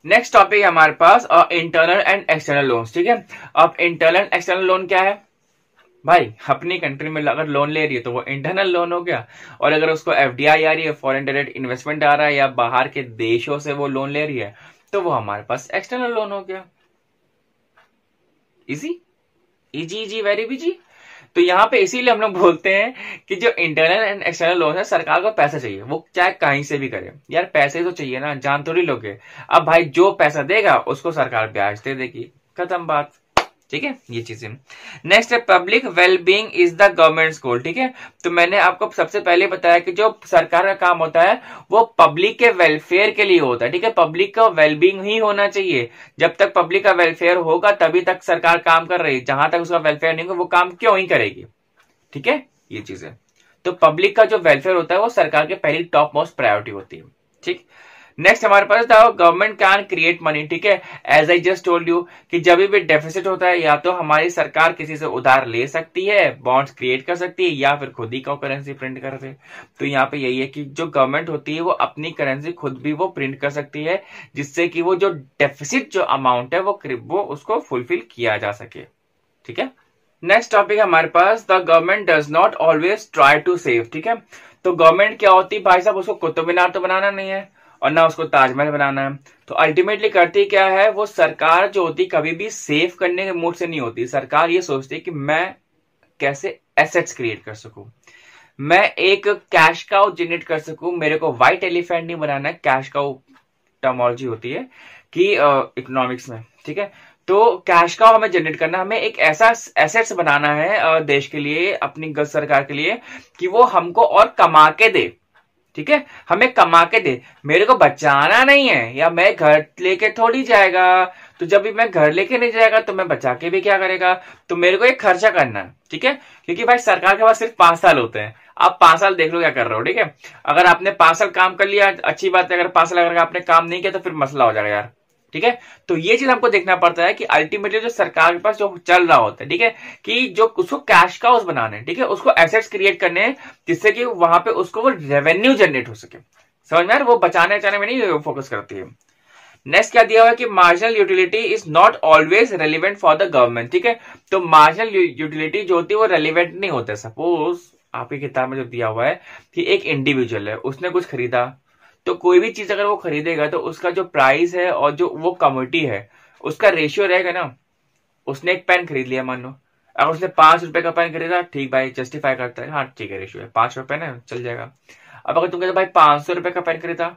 next topic हमारे पास इंटरनल एंड एक्सटर्नल लोन ठीक है अब इंटरनल एंड एक्सटर्नल लोन क्या है भाई अपनी कंट्री में अगर लोन ले रही है तो वो इंटरनल लोन हो गया और अगर उसको एफडीआई आ रही है फॉरेन डायरेक्ट इन्वेस्टमेंट आ रहा है या बाहर के देशों से वो लोन ले रही है तो वो हमारे पास एक्सटर्नल लोन हो गया easy easy easy very busy तो यहाँ पे इसीलिए हम लोग बोलते हैं कि जो इंटरनल एंड एक्सटर्नल लोन है सरकार को पैसा चाहिए वो चाहे कहीं से भी करे यार पैसे तो चाहिए ना जान थोड़ी लोगे अब भाई जो पैसा देगा उसको सरकार ब्याज दे देगी खत्म बात ठीक है ये चीजें नेक्स्ट है public wellbeing is the government school ठीक है तो मैंने आपको सबसे पहले बताया कि जो सरकार का काम होता है वो पब्लिक के वेलफेयर के लिए होता है ठीक है पब्लिक का वेलबींग ही होना चाहिए जब तक पब्लिक का वेलफेयर होगा तभी तक सरकार काम कर रही है जहां तक उसका वेलफेयर नहीं होगा वो काम क्यों ही करेगी ठीक है ये चीजें तो पब्लिक का जो वेलफेयर होता है वो सरकार के पहली टॉप मोस्ट प्रायोरिटी होती है ठीक नेक्स्ट हमारे पास the government can create money ठीक है as I just told you कि जब भी डेफिसिट होता है या तो हमारी सरकार किसी से उधार ले सकती है बॉन्ड्स क्रिएट कर सकती है या फिर खुद ही को करेंसी प्रिंट कर दे तो यहाँ पे यही है कि जो गवर्नमेंट होती है वो अपनी करेंसी खुद भी वो प्रिंट कर सकती है जिससे कि वो जो डेफिसिट जो अमाउंट है वो वो उसको फुलफिल किया जा सके ठीक है नेक्स्ट टॉपिक हमारे पास the government does not always try to save ठीक है तो गवर्नमेंट क्या होती है भाई साहब उसको कुतुब मीनार तो बनाना नहीं है और ना उसको ताजमहल बनाना है तो अल्टीमेटली करती क्या है वो सरकार जो होती कभी भी सेफ करने के मूड से नहीं होती सरकार ये सोचती कि मैं कैसे एसेट्स क्रिएट कर सकूं मैं एक कैश काउ जनरेट कर सकूं मेरे को व्हाइट एलिफेंट नहीं बनाना है कैश काउ टर्मोलॉजी होती है कि इकोनॉमिक्स में ठीक है तो कैश का हमें जनरेट करना हमें एक ऐसा एसेट्स बनाना है देश के लिए अपनी सरकार के लिए कि वो हमको और कमा के दे ठीक है हमें कमा के दे मेरे को बचाना नहीं है या मैं घर लेके थोड़ी जाएगा तो जब भी मैं घर लेके नहीं जाएगा तो मैं बचा के भी क्या करेगा तो मेरे को एक खर्चा करना है ठीक है क्योंकि भाई सरकार के पास सिर्फ पांच साल होते हैं आप पांच साल देख लो क्या कर रहे हो ठीक है अगर आपने पांच साल काम कर लिया अच्छी बात है अगर पांच साल अगर आपने काम नहीं किया तो फिर मसला हो जाएगा यार ठीक है तो ये चीज हमको देखना पड़ता है कि अल्टीमेटली जो सरकार के पास जो चल रहा होता है ठीक है कि जो उसको कैश का हाउस ठीक है उसको एसेट्स क्रिएट करने जिससे कि वहां पे उसको वो रेवेन्यू जनरेट हो सके समझ में वो बचाने बचाने में नहीं फोकस करती है नेक्स्ट क्या दिया हुआ है कि marginal utility is not always relevant for the government ठीक है तो मार्जिनल यूटिलिटी जो होती है वो रेलिवेंट नहीं होता सपोज आपकी किताब में जो दिया हुआ है कि एक इंडिविजुअल है उसने कुछ खरीदा तो कोई भी चीज अगर वो खरीदेगा तो उसका जो प्राइस है और जो वो कमोडिटी है उसका रेशियो रहेगा ना उसने एक पेन खरीद लिया मान लो अगर उसने पांच रुपए का पेन खरीदा ठीक भाई जस्टिफाई करता है हाँ ठीक है रेशियो है पांच रुपए ना चल जाएगा अब अगर तुम कहते भाई पांच सौ रुपए का पेन खरीदा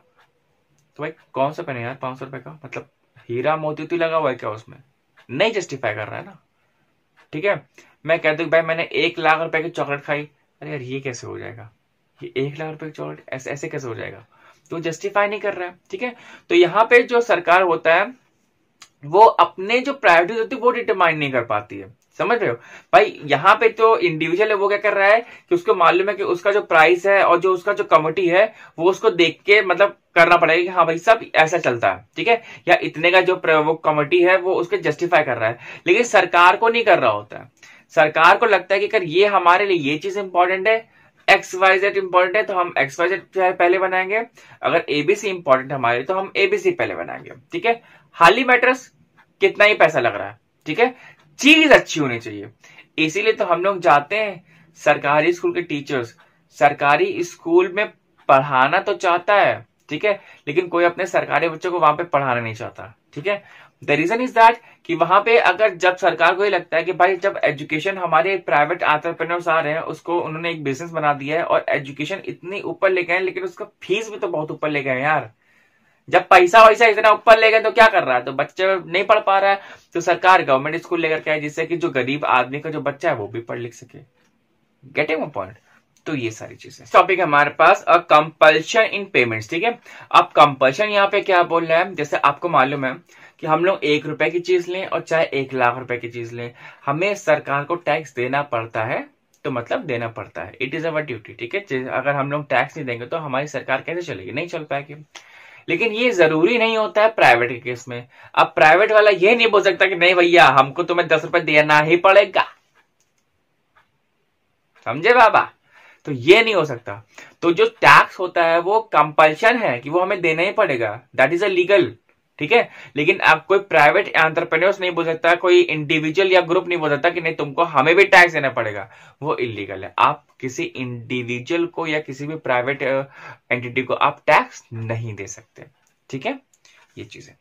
तो भाई कौन सा पेन है यार पांच सौ रुपए का मतलब हीरा मोती तो लगा हुआ है क्या उसमें नहीं जस्टिफाई कर रहा है ना ठीक है मैं कहता हूँ भाई मैंने एक लाख रुपए की चॉकलेट खाई अरे यार ये कैसे हो जाएगा ये एक लाख रुपए की चॉकलेट ऐसे ऐसे कैसे हो जाएगा तो जस्टिफाई नहीं कर रहा है ठीक है तो यहाँ पे जो सरकार होता है वो अपने जो प्रायोरिटीज होती है वो डिटरमाइन नहीं कर पाती है समझ रहे हो भाई यहाँ पे तो इंडिविजुअल है वो क्या कर रहा है कि उसको मालूम है कि उसका जो प्राइस है और जो उसका जो कमिटी है वो उसको देख के मतलब करना पड़ेगा कि हाँ भाई सब ऐसा चलता है ठीक है या इतने का जो वो कमिटी है वो उसके जस्टिफाई कर रहा है लेकिन सरकार को नहीं कर रहा होता है सरकार को लगता है कि अगर ये हमारे लिए ये चीज इंपॉर्टेंट है एक्स वाई जेड इंपॉर्टेंट है तो हम एक्स वाई जेड पहले बनाएंगे अगर एबीसी इंपॉर्टेंट हमारे तो हम एबीसी पहले बनाएंगे ठीक है हाली मैटर्स कितना ही पैसा लग रहा है ठीक है चीज अच्छी होनी चाहिए इसीलिए तो हम लोग जाते हैं सरकारी स्कूल के टीचर्स सरकारी स्कूल में पढ़ाना तो चाहता है ठीक है लेकिन कोई अपने सरकारी बच्चों को वहां पे पढ़ाना नहीं चाहता ठीक है द रीजन इज दैट कि वहां पे अगर जब सरकार को ये लगता है कि भाई जब एजुकेशन हमारे प्राइवेट आंट्रप्रनर्स आ रहे हैं उसको उन्होंने एक बिजनेस बना दिया है और एजुकेशन इतनी ऊपर ले गए हैं लेकिन उसका फीस भी तो बहुत ऊपर ले गए हैं यार जब पैसा वैसा इतना ऊपर ले गए तो क्या कर रहा है तो बच्चे नहीं पढ़ पा रहा है तो सरकार गवर्नमेंट स्कूल लेकर के आए जिससे कि जो गरीब आदमी का जो बच्चा है वो भी पढ़ लिख सके गेटिंग पॉइंट तो ये सारी चीजें टॉपिक हमारे पास अ कंपल्शन इन पेमेंट्स ठीक है अब कंपल्शन यहाँ पे क्या बोल रहे हैं जैसे आपको मालूम है कि हम लोग एक रुपए की चीज लें और चाहे एक लाख रुपए की चीज लें हमें सरकार को टैक्स देना पड़ता है तो मतलब देना पड़ता है इट इज अवर ड्यूटी ठीक है अगर हम लोग टैक्स नहीं देंगे तो हमारी सरकार कैसे चलेगी नहीं चल पाएगी लेकिन ये जरूरी नहीं होता है प्राइवेट के केस में अब प्राइवेट वाला ये नहीं बोल सकता कि नहीं भैया हमको तुम्हें दस रुपए देना ही पड़ेगा समझे बाबा तो ये नहीं हो सकता तो जो टैक्स होता है वो कंपल्शन है कि वो हमें देना ही पड़ेगा दैट इज अ लीगल ठीक है लेकिन आप कोई प्राइवेट एंटरप्रेन्योर्स नहीं बोल सकता कोई इंडिविजुअल या ग्रुप नहीं बोल सकता कि नहीं तुमको हमें भी टैक्स देना पड़ेगा वो इलीगल है आप किसी इंडिविजुअल को या किसी भी प्राइवेट एंटिटी uh, को आप टैक्स नहीं दे सकते ठीक है ये चीज है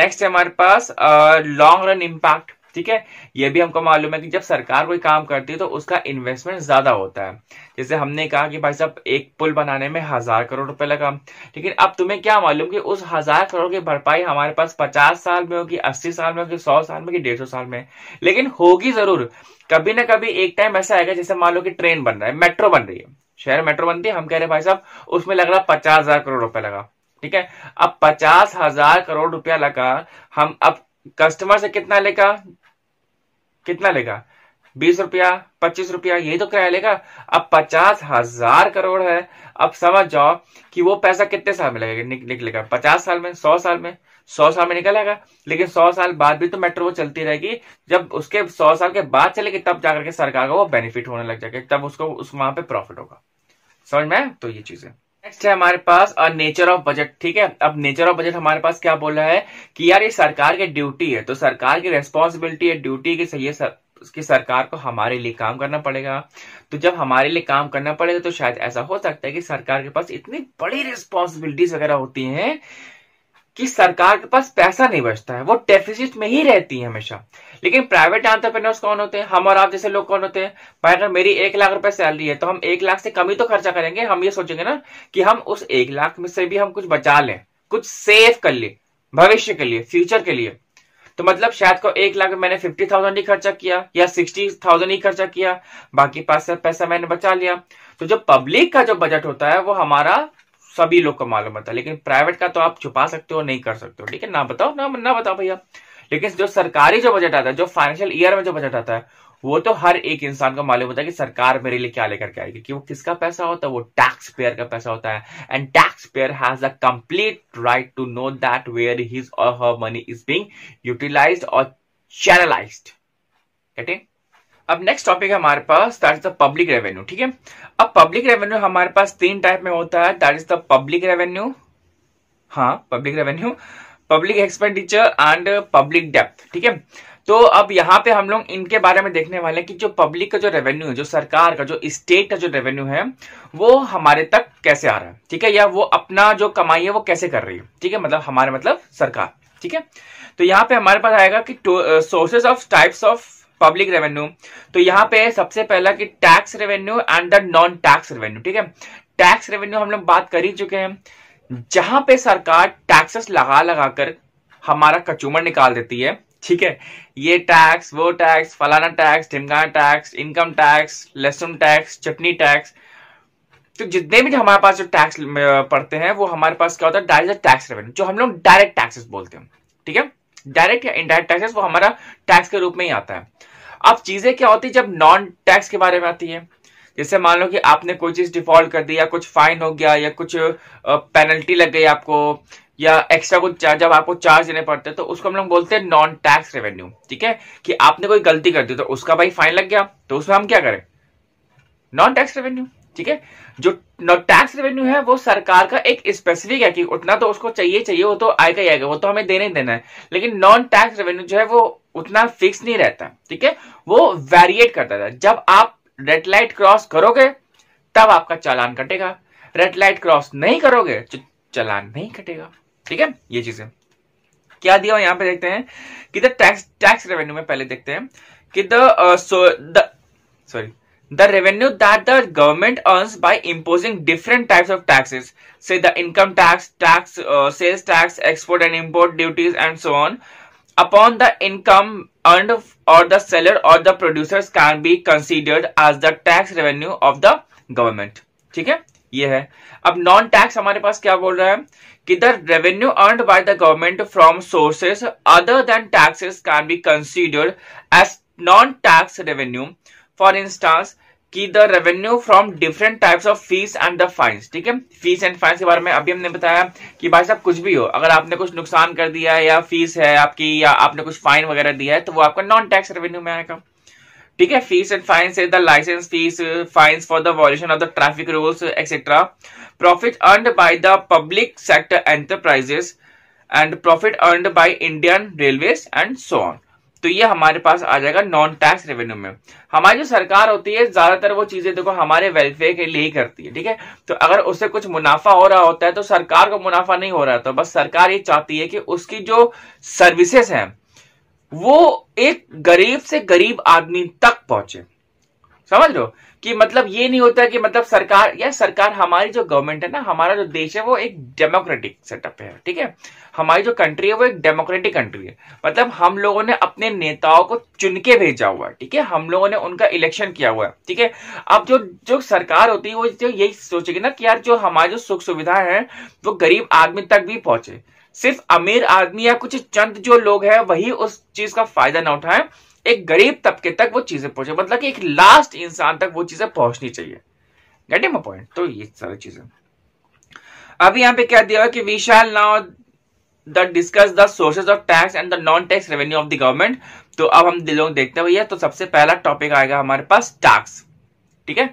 नेक्स्ट है हमारे पास लॉन्ग रन इम्पैक्ट ठीक है ये भी हमको मालूम है कि जब सरकार कोई काम करती है तो उसका इन्वेस्टमेंट ज्यादा होता है जैसे हमने कहा कि भाई साहब एक पुल बनाने में हजार करोड़ रुपए लगा लेकिन अब तुम्हें क्या मालूम कि उस हजार करोड़ की भरपाई हमारे पास पचास साल में होगी अस्सी साल में होगी सौ साल में कि डेढ़ सौ साल में लेकिन होगी जरूर कभी ना कभी एक टाइम ऐसा आएगा जैसे मान लो कि ट्रेन बन रहा है मेट्रो बन रही है शहर मेट्रो बनती है हम कह रहे हैं भाई साहब उसमें लग रहा पचास हजार करोड़ रुपया लगा ठीक है अब पचास हजार करोड़ रुपया लगा हम अब कस्टमर से कितना लेगा कितना लेगा बीस रुपया पच्चीस रुपया यही तो किराया लेगा अब पचास हजार करोड़ है अब समझ जाओ कि वो पैसा कितने साल में लगेगा निक, निकलेगा पचास साल में सौ साल में सौ साल में निकल आएगा लेकिन सौ साल बाद भी तो मेट्रो चलती रहेगी जब उसके सौ साल के बाद चलेगी तब जाकर के सरकार का वो बेनिफिट होने लग जाएगा तब उसको उस वहां पे प्रॉफिट होगा समझ में तो ये चीज है नेक्स्ट है हमारे पास नेचर ऑफ बजट ठीक है अब नेचर ऑफ बजट हमारे पास क्या बोल रहा है कि यार ये सरकार की ड्यूटी है तो सरकार की रेस्पॉन्सिबिलिटी है ड्यूटी की सही है सर, उसकी सरकार को हमारे लिए काम करना पड़ेगा तो जब हमारे लिए काम करना पड़ेगा तो शायद ऐसा हो सकता है कि सरकार के पास इतनी बड़ी रिस्पॉन्सिबिलिटीज वगैरह होती हैं कि सरकार के पास पैसा नहीं बचता है वो डेफिसिट में ही रहती है हमेशा लेकिन प्राइवेट एंटरप्रेन्योर्स कौन होते हैं हम और आप जैसे लोग कौन होते हैं भाई अगर मेरी एक लाख रुपए सैलरी है तो हम एक लाख से कम ही तो खर्चा करेंगे हम ये सोचेंगे ना कि हम उस एक लाख में से भी हम कुछ बचा लें कुछ सेव कर ले भविष्य के लिए फ्यूचर के लिए तो मतलब शायद को एक लाख मैंने फिफ्टी थाउजेंड ही खर्चा किया या सिक्सटी थाउजेंड ही खर्चा किया बाकी पास पैसा मैंने बचा लिया तो जो पब्लिक का जो बजट होता है वो हमारा सभी लोग को मालूम होता है लेकिन प्राइवेट का तो आप छुपा सकते हो नहीं कर सकते हो ठीक है ना बताओ ना ना बताओ भैया लेकिन जो सरकारी जो बजट आता है जो फाइनेंशियल ईयर में जो बजट आता है वो तो हर एक इंसान को मालूम होता है कि सरकार मेरे लिए क्या लेकर के आएगी कि वो किसका पैसा होता है वो टैक्स पेयर का पैसा होता है and tax payer has a complete right to know that where his और her money is being utilised और चैनलाइज्ड गेटिंग अब नेक्स्ट टॉपिक हमारे पास that is the public revenue ठीक है अब पब्लिक रेवेन्यू हमारे पास तीन टाइप में होता है that is the public revenue हाँ public revenue public expenditure and public डेप्थ ठीक है तो अब यहाँ पे हम लोग इनके बारे में देखने वाले हैं कि जो पब्लिक का जो रेवेन्यू है जो सरकार का जो स्टेट का जो रेवेन्यू है वो हमारे तक कैसे आ रहा है ठीक है या वो अपना जो कमाई है वो कैसे कर रही है ठीक है मतलब हमारे मतलब सरकार ठीक है तो यहाँ पे हमारे पास आएगा कि sources of types of public revenue तो यहाँ पे सबसे पहला कि tax revenue and the non tax revenue ठीक है टैक्स रेवेन्यू हम लोग बात कर ही चुके हैं जहां पे सरकार टैक्सेस लगा लगा कर हमारा कचूमर निकाल देती है ठीक है ये टैक्स वो टैक्स फलाना टैक्स ढिमकाना टैक्स इनकम टैक्स लहसुन टैक्स चटनी टैक्स तो जितने भी हमारे पास जो टैक्स पड़ते हैं वो हमारे पास क्या होता है डायरेक्ट टैक्स रेवेन्यू जो हम लोग डायरेक्ट टैक्सेस बोलते हैं ठीक है डायरेक्ट या इनडायरेक्ट टैक्सेस वो हमारा टैक्स के रूप में ही आता है अब चीजें क्या होती है जब नॉन टैक्स के बारे में आती है जैसे मान लो कि आपने कोई चीज डिफॉल्ट कर दी या कुछ फाइन हो गया या कुछ पेनल्टी लग गई आपको या एक्स्ट्रा कुछ चार्ज जब आपको चार्ज देने पड़ते हैं तो उसको हम लोग बोलते हैं नॉन टैक्स रेवेन्यू ठीक है कि आपने कोई गलती कर दी तो उसका भाई फाइन लग गया तो उसमें हम क्या करें नॉन टैक्स रेवेन्यू ठीक है जो टैक्स रेवेन्यू है वो सरकार का एक स्पेसिफिक है कि उतना तो उसको चाहिए चाहिए वो तो आएगा ही आएगा वो तो हमें देने ही देना है लेकिन नॉन टैक्स रेवेन्यू जो है वो उतना फिक्स नहीं रहता ठीक है वो वेरिएट करता था जब आप रेड लाइट क्रॉस करोगे तब आपका चालान कटेगा रेड लाइट क्रॉस नहीं करोगे तो चालान नहीं कटेगा ठीक है ये चीजें क्या दिया यहां पे देखते हैं कि द टैक्स टैक्स रेवेन्यू में पहले देखते हैं कि the sorry the revenue that the government earn by imposing different types of taxes से the income tax tax sales tax export and import duties and so on upon the income earned or the seller or the producers can be considered as the tax revenue of the government ठीक है ये है अब non tax हमारे पास क्या बोल रहा है कि the revenue earned by the government from sources other than taxes can be considered as non tax revenue for instance कि the revenue from different types of fees and the fines ठीक है fees and fines के बारे में अभी हमने बताया कि भाई साहब कुछ भी हो अगर आपने कुछ नुकसान कर दिया है या फीस है आपकी या आपने कुछ फाइन वगैरह दिया है तो वो आपका नॉन टैक्स रेवेन्यू में आएगा ठीक है fees and fines is the licence fees fines for the violation of the traffic rules etcetera profit earn by the public sector enterprises and profit earn by Indian railways and so on तो ये हमारे पास आ जाएगा non tax revenue में हमारी जो सरकार होती है ज्यादातर वो चीजें देखो हमारे वेलफेयर के लिए ही करती है ठीक है तो अगर उससे कुछ मुनाफा हो रहा होता है तो सरकार को मुनाफा नहीं हो रहा तो बस सरकार ये चाहती है कि उसकी जो सर्विसेस हैं वो एक गरीब से गरीब आदमी तक पहुंचे समझ लो कि मतलब ये नहीं होता कि मतलब सरकार या सरकार हमारी जो गवर्नमेंट है ना हमारा जो देश है वो एक डेमोक्रेटिक सेटअप है ठीक है हमारी जो कंट्री है वो एक डेमोक्रेटिक कंट्री है मतलब हम लोगों ने अपने नेताओं को चुन के भेजा हुआ है ठीक है हम लोगों ने उनका इलेक्शन किया हुआ है ठीक है अब जो जो सरकार होती है वो जो यही सोचेगी ना कि यार जो हमारी जो सुख सुविधाएं है वो गरीब आदमी तक भी पहुंचे सिर्फ अमीर आदमी या कुछ चंद जो लोग हैं वही उस चीज का फायदा ना उठाएं एक गरीब तबके तक वो चीजें पहुंचे मतलब कि एक लास्ट इंसान तक वो चीजें पहुंचनी चाहिए गेटिंग माई पॉइंट तो ये सारी चीजें अब यहाँ पे क्या दिया हुआ कि we shall now the discuss the sources of tax and the non tax revenue of the government तो अब हम लोग देखते हैं भैया तो सबसे पहला टॉपिक आएगा हमारे पास टैक्स ठीक है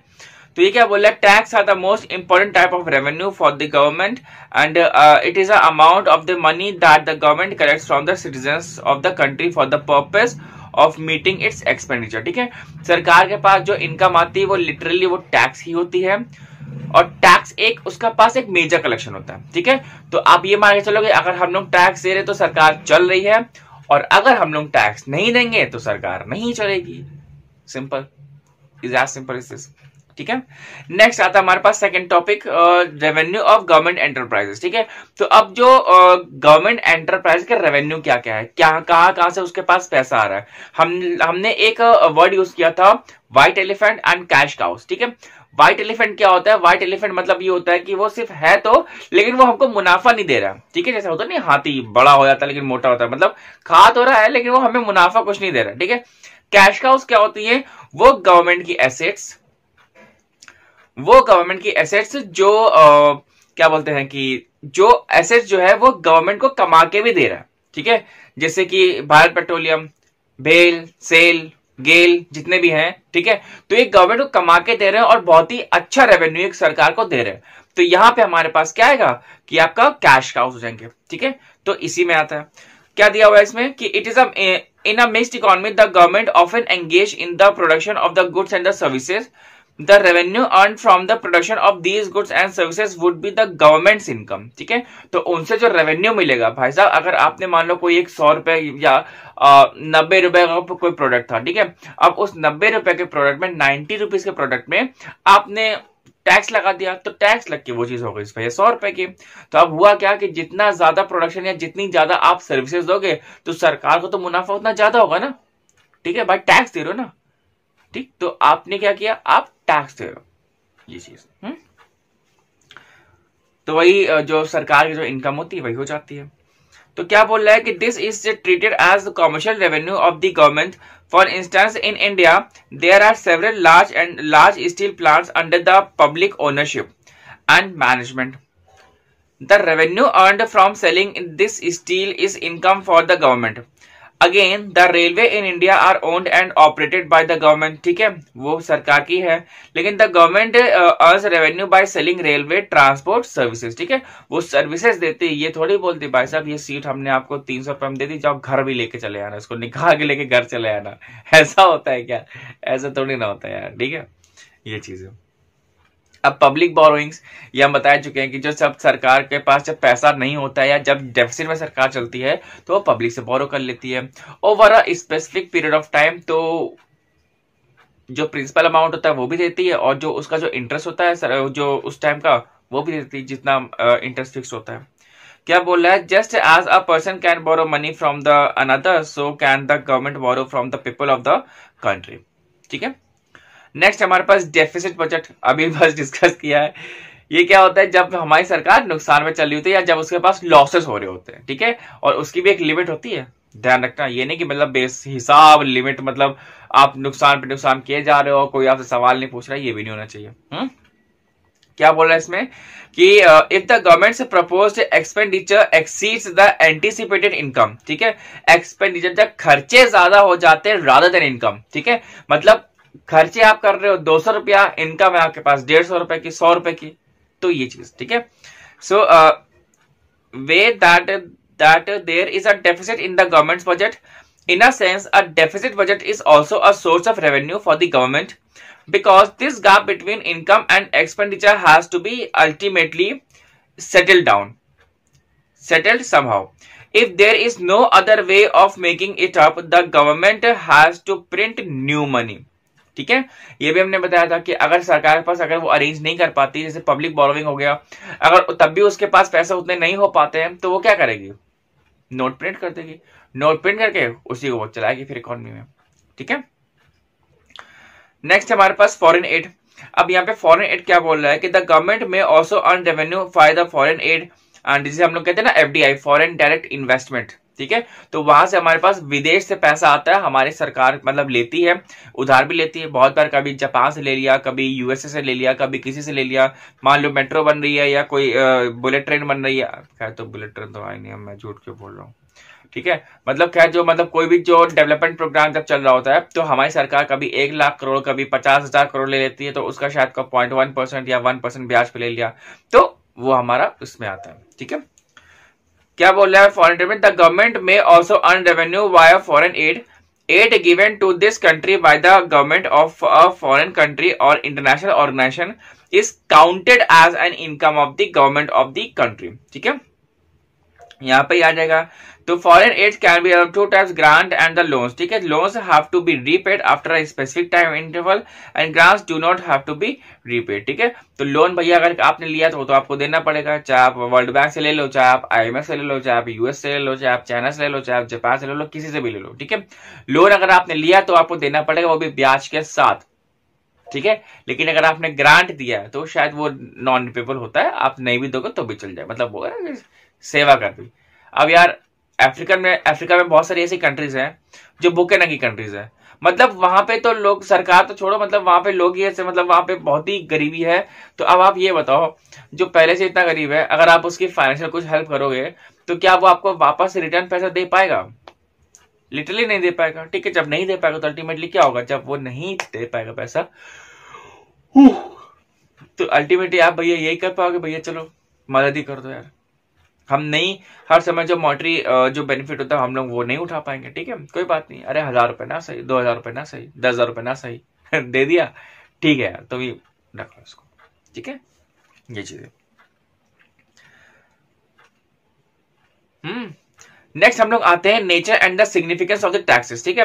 तो ये क्या बोला tax are the most important type of revenue for the government and it is a amount of the money that the government collects from the citizen of the country for the purpose of meeting its expenditure ठीक है सरकार के पास जो income आती है वो literally वो tax ही होती है और टैक्स एक उसका पास एक मेजर कलेक्शन होता है ठीक है तो आप ये मान के चलो कि अगर हम लोग टैक्स दे रहे तो सरकार चल रही है और अगर हम लोग टैक्स नहीं देंगे तो सरकार नहीं चलेगी simple is as simple is this ठीक है नेक्स्ट आता है हमारे पास second topic revenue of government enterprises ठीक है तो अब जो गवर्नमेंट uh, एंटरप्राइज का रेवेन्यू क्या क्या है क्या कहाँ कहाँ से उसके पास पैसा आ रहा है हम हमने एक वर्ड यूज किया था white elephant and cash cows ठीक है व्हाइट एलिफेंट क्या होता है व्हाइट एलिफेंट मतलब ये होता है कि वो सिर्फ है तो लेकिन वो हमको मुनाफा नहीं दे रहा ठीक है जैसा होता है नहीं हाथी बड़ा हो जाता है लेकिन मोटा होता है मतलब खा तो रहा है लेकिन वो हमें मुनाफा कुछ नहीं दे रहा ठीक है कैश काउस क्या होती है वो गवर्नमेंट की एसेट्स वो गवर्नमेंट की एसेट्स जो आ, क्या बोलते हैं कि जो एसेट्स जो है वो गवर्नमेंट को कमा के भी दे रहा है ठीक है जैसे कि भारत पेट्रोलियम बेल सेल गेल जितने भी हैं ठीक है तो ये गवर्नमेंट को कमा के दे रहे हैं और बहुत ही अच्छा रेवेन्यू एक सरकार को दे रहे हैं तो यहाँ पे हमारे पास क्या आएगा कि आपका कैश काउस हो जाएंगे ठीक है तो इसी में आता है क्या दिया हुआ है इसमें कि it is a in a economy the government of an engage in the production of the goods and the services the revenue earn from the production of these goods and services would be the government income ठीक है तो उनसे जो revenue मिलेगा भाई साहब अगर आपने मान लो कोई एक सौ रुपए या नब्बे रुपए का कोई प्रोडक्ट था ठीक है अब उस नब्बे रुपए के प्रोडक्ट में नाइन्टी रुपीज के प्रोडक्ट में आपने टैक्स लगा दिया तो टैक्स लग के वो चीज हो गई भैया सौ रुपए की तो अब हुआ क्या कि जितना ज्यादा प्रोडक्शन या जितनी ज्यादा आप सर्विसेज दोगे तो सरकार को तो मुनाफा उतना ज्यादा होगा ना ठीक है भाई टैक्स दे रहे हो ना ठीक तो आपने क्या किया आप टैक्स दे रहे हो ये चीज हम्म। तो वही जो सरकार की जो इनकम होती है वही हो जाती है तो क्या बोल रहा है कि this is treated as the commercial revenue of the government for instance in India there are several large and large steel plants under the public ownership and management the revenue earn from selling this steel is income for the government again the railway in India are owned and operated by the government ठीक है वो सरकार की है लेकिन the government earns revenue by selling railway transport services ठीक है वो सर्विसेज देती है ये थोड़ी बोलती भाई साहब ये सीट हमने आपको तीन सौ रुपये में दे दी जाओ घर भी लेके चले आना इसको निकाह के लेके घर चले आना ऐसा होता है क्या ऐसा थोड़ी ना होता है यार ठीक है ये चीज है अब पब्लिक बोरोइंग्स ये हम बता चुके हैं कि जो सब सरकार के पास जब पैसा नहीं होता है या जब डेफिसिट में सरकार चलती है तो वो पब्लिक से बोरो कर लेती है over a specific period of time तो जो प्रिंसिपल अमाउंट होता है वो भी देती है और जो उसका जो इंटरेस्ट होता है जो उस टाइम का वो भी देती है जितना इंटरेस्ट फिक्स होता है क्या बोल रहा है just as a person can borrow money from the another so can the government borrow from the people of the country ठीक है नेक्स्ट हमारे पास डेफिसिट बजट अभी बस डिस्कस किया है ये क्या होता है जब हमारी सरकार नुकसान में चल रही होती है या जब उसके पास लॉसेस हो रहे होते हैं ठीक है और उसकी भी एक लिमिट होती है ध्यान रखना ये नहीं कि मतलब बेस हिसाब लिमिट मतलब आप नुकसान पे नुकसान किए जा रहे हो कोई आपसे सवाल नहीं पूछ रहा ये भी नहीं होना चाहिए हुँ? हम्म? क्या बोल रहा है इसमें कि if the government propose expenditure exceeds the anticipated income ठीक है एक्सपेंडिचर जब खर्चे ज्यादा हो जाते हैं राधा देन इनकम ठीक है मतलब खर्चे आप कर रहे हो दो सौ रुपया इनकम है आपके पास डेढ़ सौ रुपए की सौ रुपए की तो ये चीज ठीक है so way that that there is a deficit in the government budget in a sense a deficit budget is also a source of revenue for the government because this gap between income and expenditure has to be ultimately settle down settled somehow if there is no other way of making it up the government has to print new money ठीक है ये भी हमने बताया था कि अगर सरकार के पास अगर वो अरेंज नहीं कर पाती जैसे पब्लिक बॉरोइंग हो गया अगर तब भी उसके पास पैसा उतने नहीं हो पाते हैं तो वो क्या करेगी नोट प्रिंट कर देगी नोट प्रिंट करके उसी को वो चलाएगी फिर इकोनॉमी में ठीक है नेक्स्ट हमारे पास फॉरेन एड अब यहाँ पे फॉरेन एड क्या बोल रहा है कि the government may also earn revenue for the foreign aid जिसे हम लोग कहते हैं ना आई फॉरेन डायरेक्ट इन्वेस्टमेंट ठीक है तो वहां से हमारे पास विदेश से पैसा आता है हमारी सरकार मतलब लेती है उधार भी लेती है बहुत बार कभी जापान से ले लिया कभी यूएसए से ले लिया कभी किसी से ले लिया मान लो मेट्रो बन रही है या कोई बुलेट ट्रेन बन रही है खैर तो बुलेट ट्रेन तो आई नहीं मैं झूठ क्यों बोल रहा हूँ ठीक है मतलब क्या जो मतलब कोई भी जो डेवलपमेंट प्रोग्राम जब चल रहा होता है तो हमारी सरकार कभी एक लाख करोड़ कभी पचास हजार करोड़ ले लेती है तो उसका शायद का पॉइंट वन परसेंट या वन परसेंट ब्याज पे ले लिया तो वो हमारा उसमें आता है ठीक है क्या बोल रहा है फॉरन ट्रेड में the government may also earn revenue by foreign aid aid given to this country by the government of a foreign country और international organisation is counted as an income of the government of the country ठीक है यहां पे आ जाएगा तो foreign aid can be to two grant and the loans ठीक है loans have to be repaid after a specific time interval and grants do not have to be repaid ठीक है तो लोन भैया अगर आपने लिया तो वो तो आपको देना पड़ेगा चाहे आप वर्ल्ड बैंक से ले लो चाहे आप आई से ले लो चाहे आप यूएस से ले लो चाहे आप चाइना से ले लो चाहे आप जापान से ले लो किसी से भी ले लो ठीक है लोन अगर आपने लिया तो आपको देना पड़ेगा वो भी ब्याज के साथ ठीक है लेकिन अगर आपने ग्रांट दिया है तो शायद वो नॉन रिपेबल होता है आप नहीं भी दोगे तो भी चल जाए मतलब वो सेवा कर दी अब यार अफ्रीकन में अफ्रीका में बहुत सारी ऐसी कंट्रीज हैं जो बुके नंगी कंट्रीज हैं मतलब वहां पे तो लोग सरकार तो छोड़ो मतलब वहां पे लोग ही ऐसे मतलब वहां पे बहुत ही गरीबी है तो अब आप ये बताओ जो पहले से इतना गरीब है अगर आप उसकी फाइनेंशियल कुछ हेल्प करोगे तो क्या वो आपको वापस रिटर्न पैसा दे पाएगा लिटरली नहीं दे पाएगा ठीक है जब नहीं दे पाएगा तो अल्टीमेटली क्या होगा जब वो नहीं दे पाएगा पैसा तो अल्टीमेटली आप भैया यही कर पाओगे भैया चलो मदद ही कर दो यार हम नहीं हर समय जो मॉटरी जो बेनिफिट होता है हम लोग वो नहीं उठा पाएंगे ठीक है कोई बात नहीं अरे हजार रुपये ना सही दो हजार रुपये ना सही दस हजार रुपये ना सही दे दिया ठीक है यार तुम तो रख लो इसको ठीक है ये चीज हम्म नेक्स्ट हम लोग आते हैं nature and the significance of the taxes ठीक है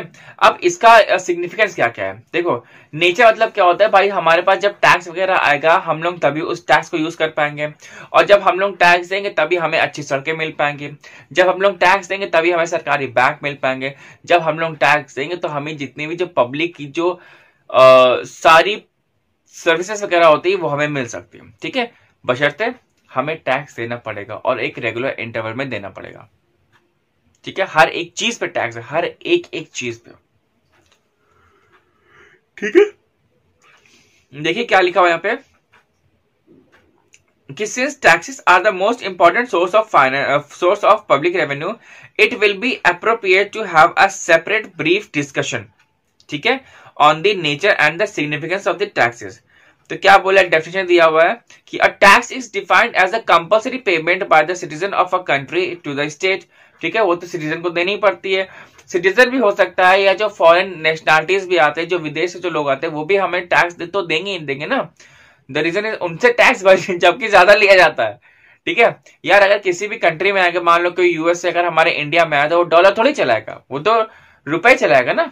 अब इसका सिग्निफिकेंस क्या क्या है देखो नेचर मतलब क्या होता है भाई हमारे पास जब टैक्स वगैरह आएगा हम लोग तभी उस टैक्स को यूज कर पाएंगे और जब हम लोग टैक्स देंगे तभी हमें अच्छी सड़कें मिल पाएंगी जब हम लोग टैक्स देंगे तभी हमें सरकारी बैंक मिल पाएंगे जब हम लोग टैक्स देंगे तो हमें जितनी भी जो पब्लिक की जो आ, सारी सर्विसेस वगैरह होती है वो हमें मिल सकती है ठीक है बशर्ते हमें टैक्स देना पड़ेगा और एक रेगुलर इंटरवल में देना पड़ेगा ठीक है हर एक चीज पे टैक्स है हर एक एक चीज पे ठीक है देखिए क्या लिखा हुआ यहाँ पे कि since taxes are the most important source of finance source of public revenue it will be appropriate to have a separate brief discussion ठीक है on the nature and the significance of the taxes तो क्या बोला definition दिया हुआ है कि a tax is defined as a compulsory payment by the citizen of a country to the state ठीक है वो तो सिटीजन को देनी पड़ती है सिटीजन भी हो सकता है या जो फॉरेन नेशनलिटीज भी आते हैं जो विदेश से जो लोग आते हैं वो भी हमें टैक्स दे तो देंगे ही देंगे ना द रीजन इज उनसे टैक्स जबकि ज्यादा लिया जाता है ठीक है यार अगर किसी भी कंट्री में आगे मान लो कि यूएस से अगर हमारे इंडिया में आया तो वो डॉलर थोड़ी चलाएगा वो तो रुपए चलाएगा ना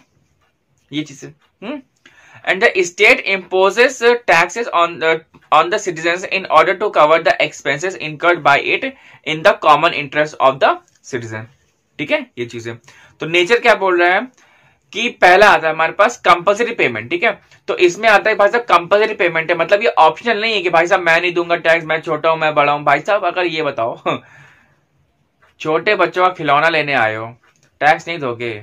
ये चीज and the state imposes taxes on on the citizen in order to cover the expenses incurred by it in the common interest of the citizen ठीक है ये चीजें तो नेचर क्या बोल रहा है कि पहला आता है हमारे पास कंपलसरी पेमेंट ठीक है तो इसमें आता है भाई साहब कंपलसरी पेमेंट है मतलब ये ऑप्शनल नहीं है कि भाई साहब मैं नहीं दूंगा टैक्स मैं छोटा हूं मैं बड़ा हूं भाई साहब अगर ये बताओ छोटे बच्चों का खिलौना लेने आए हो टैक्स नहीं दोगे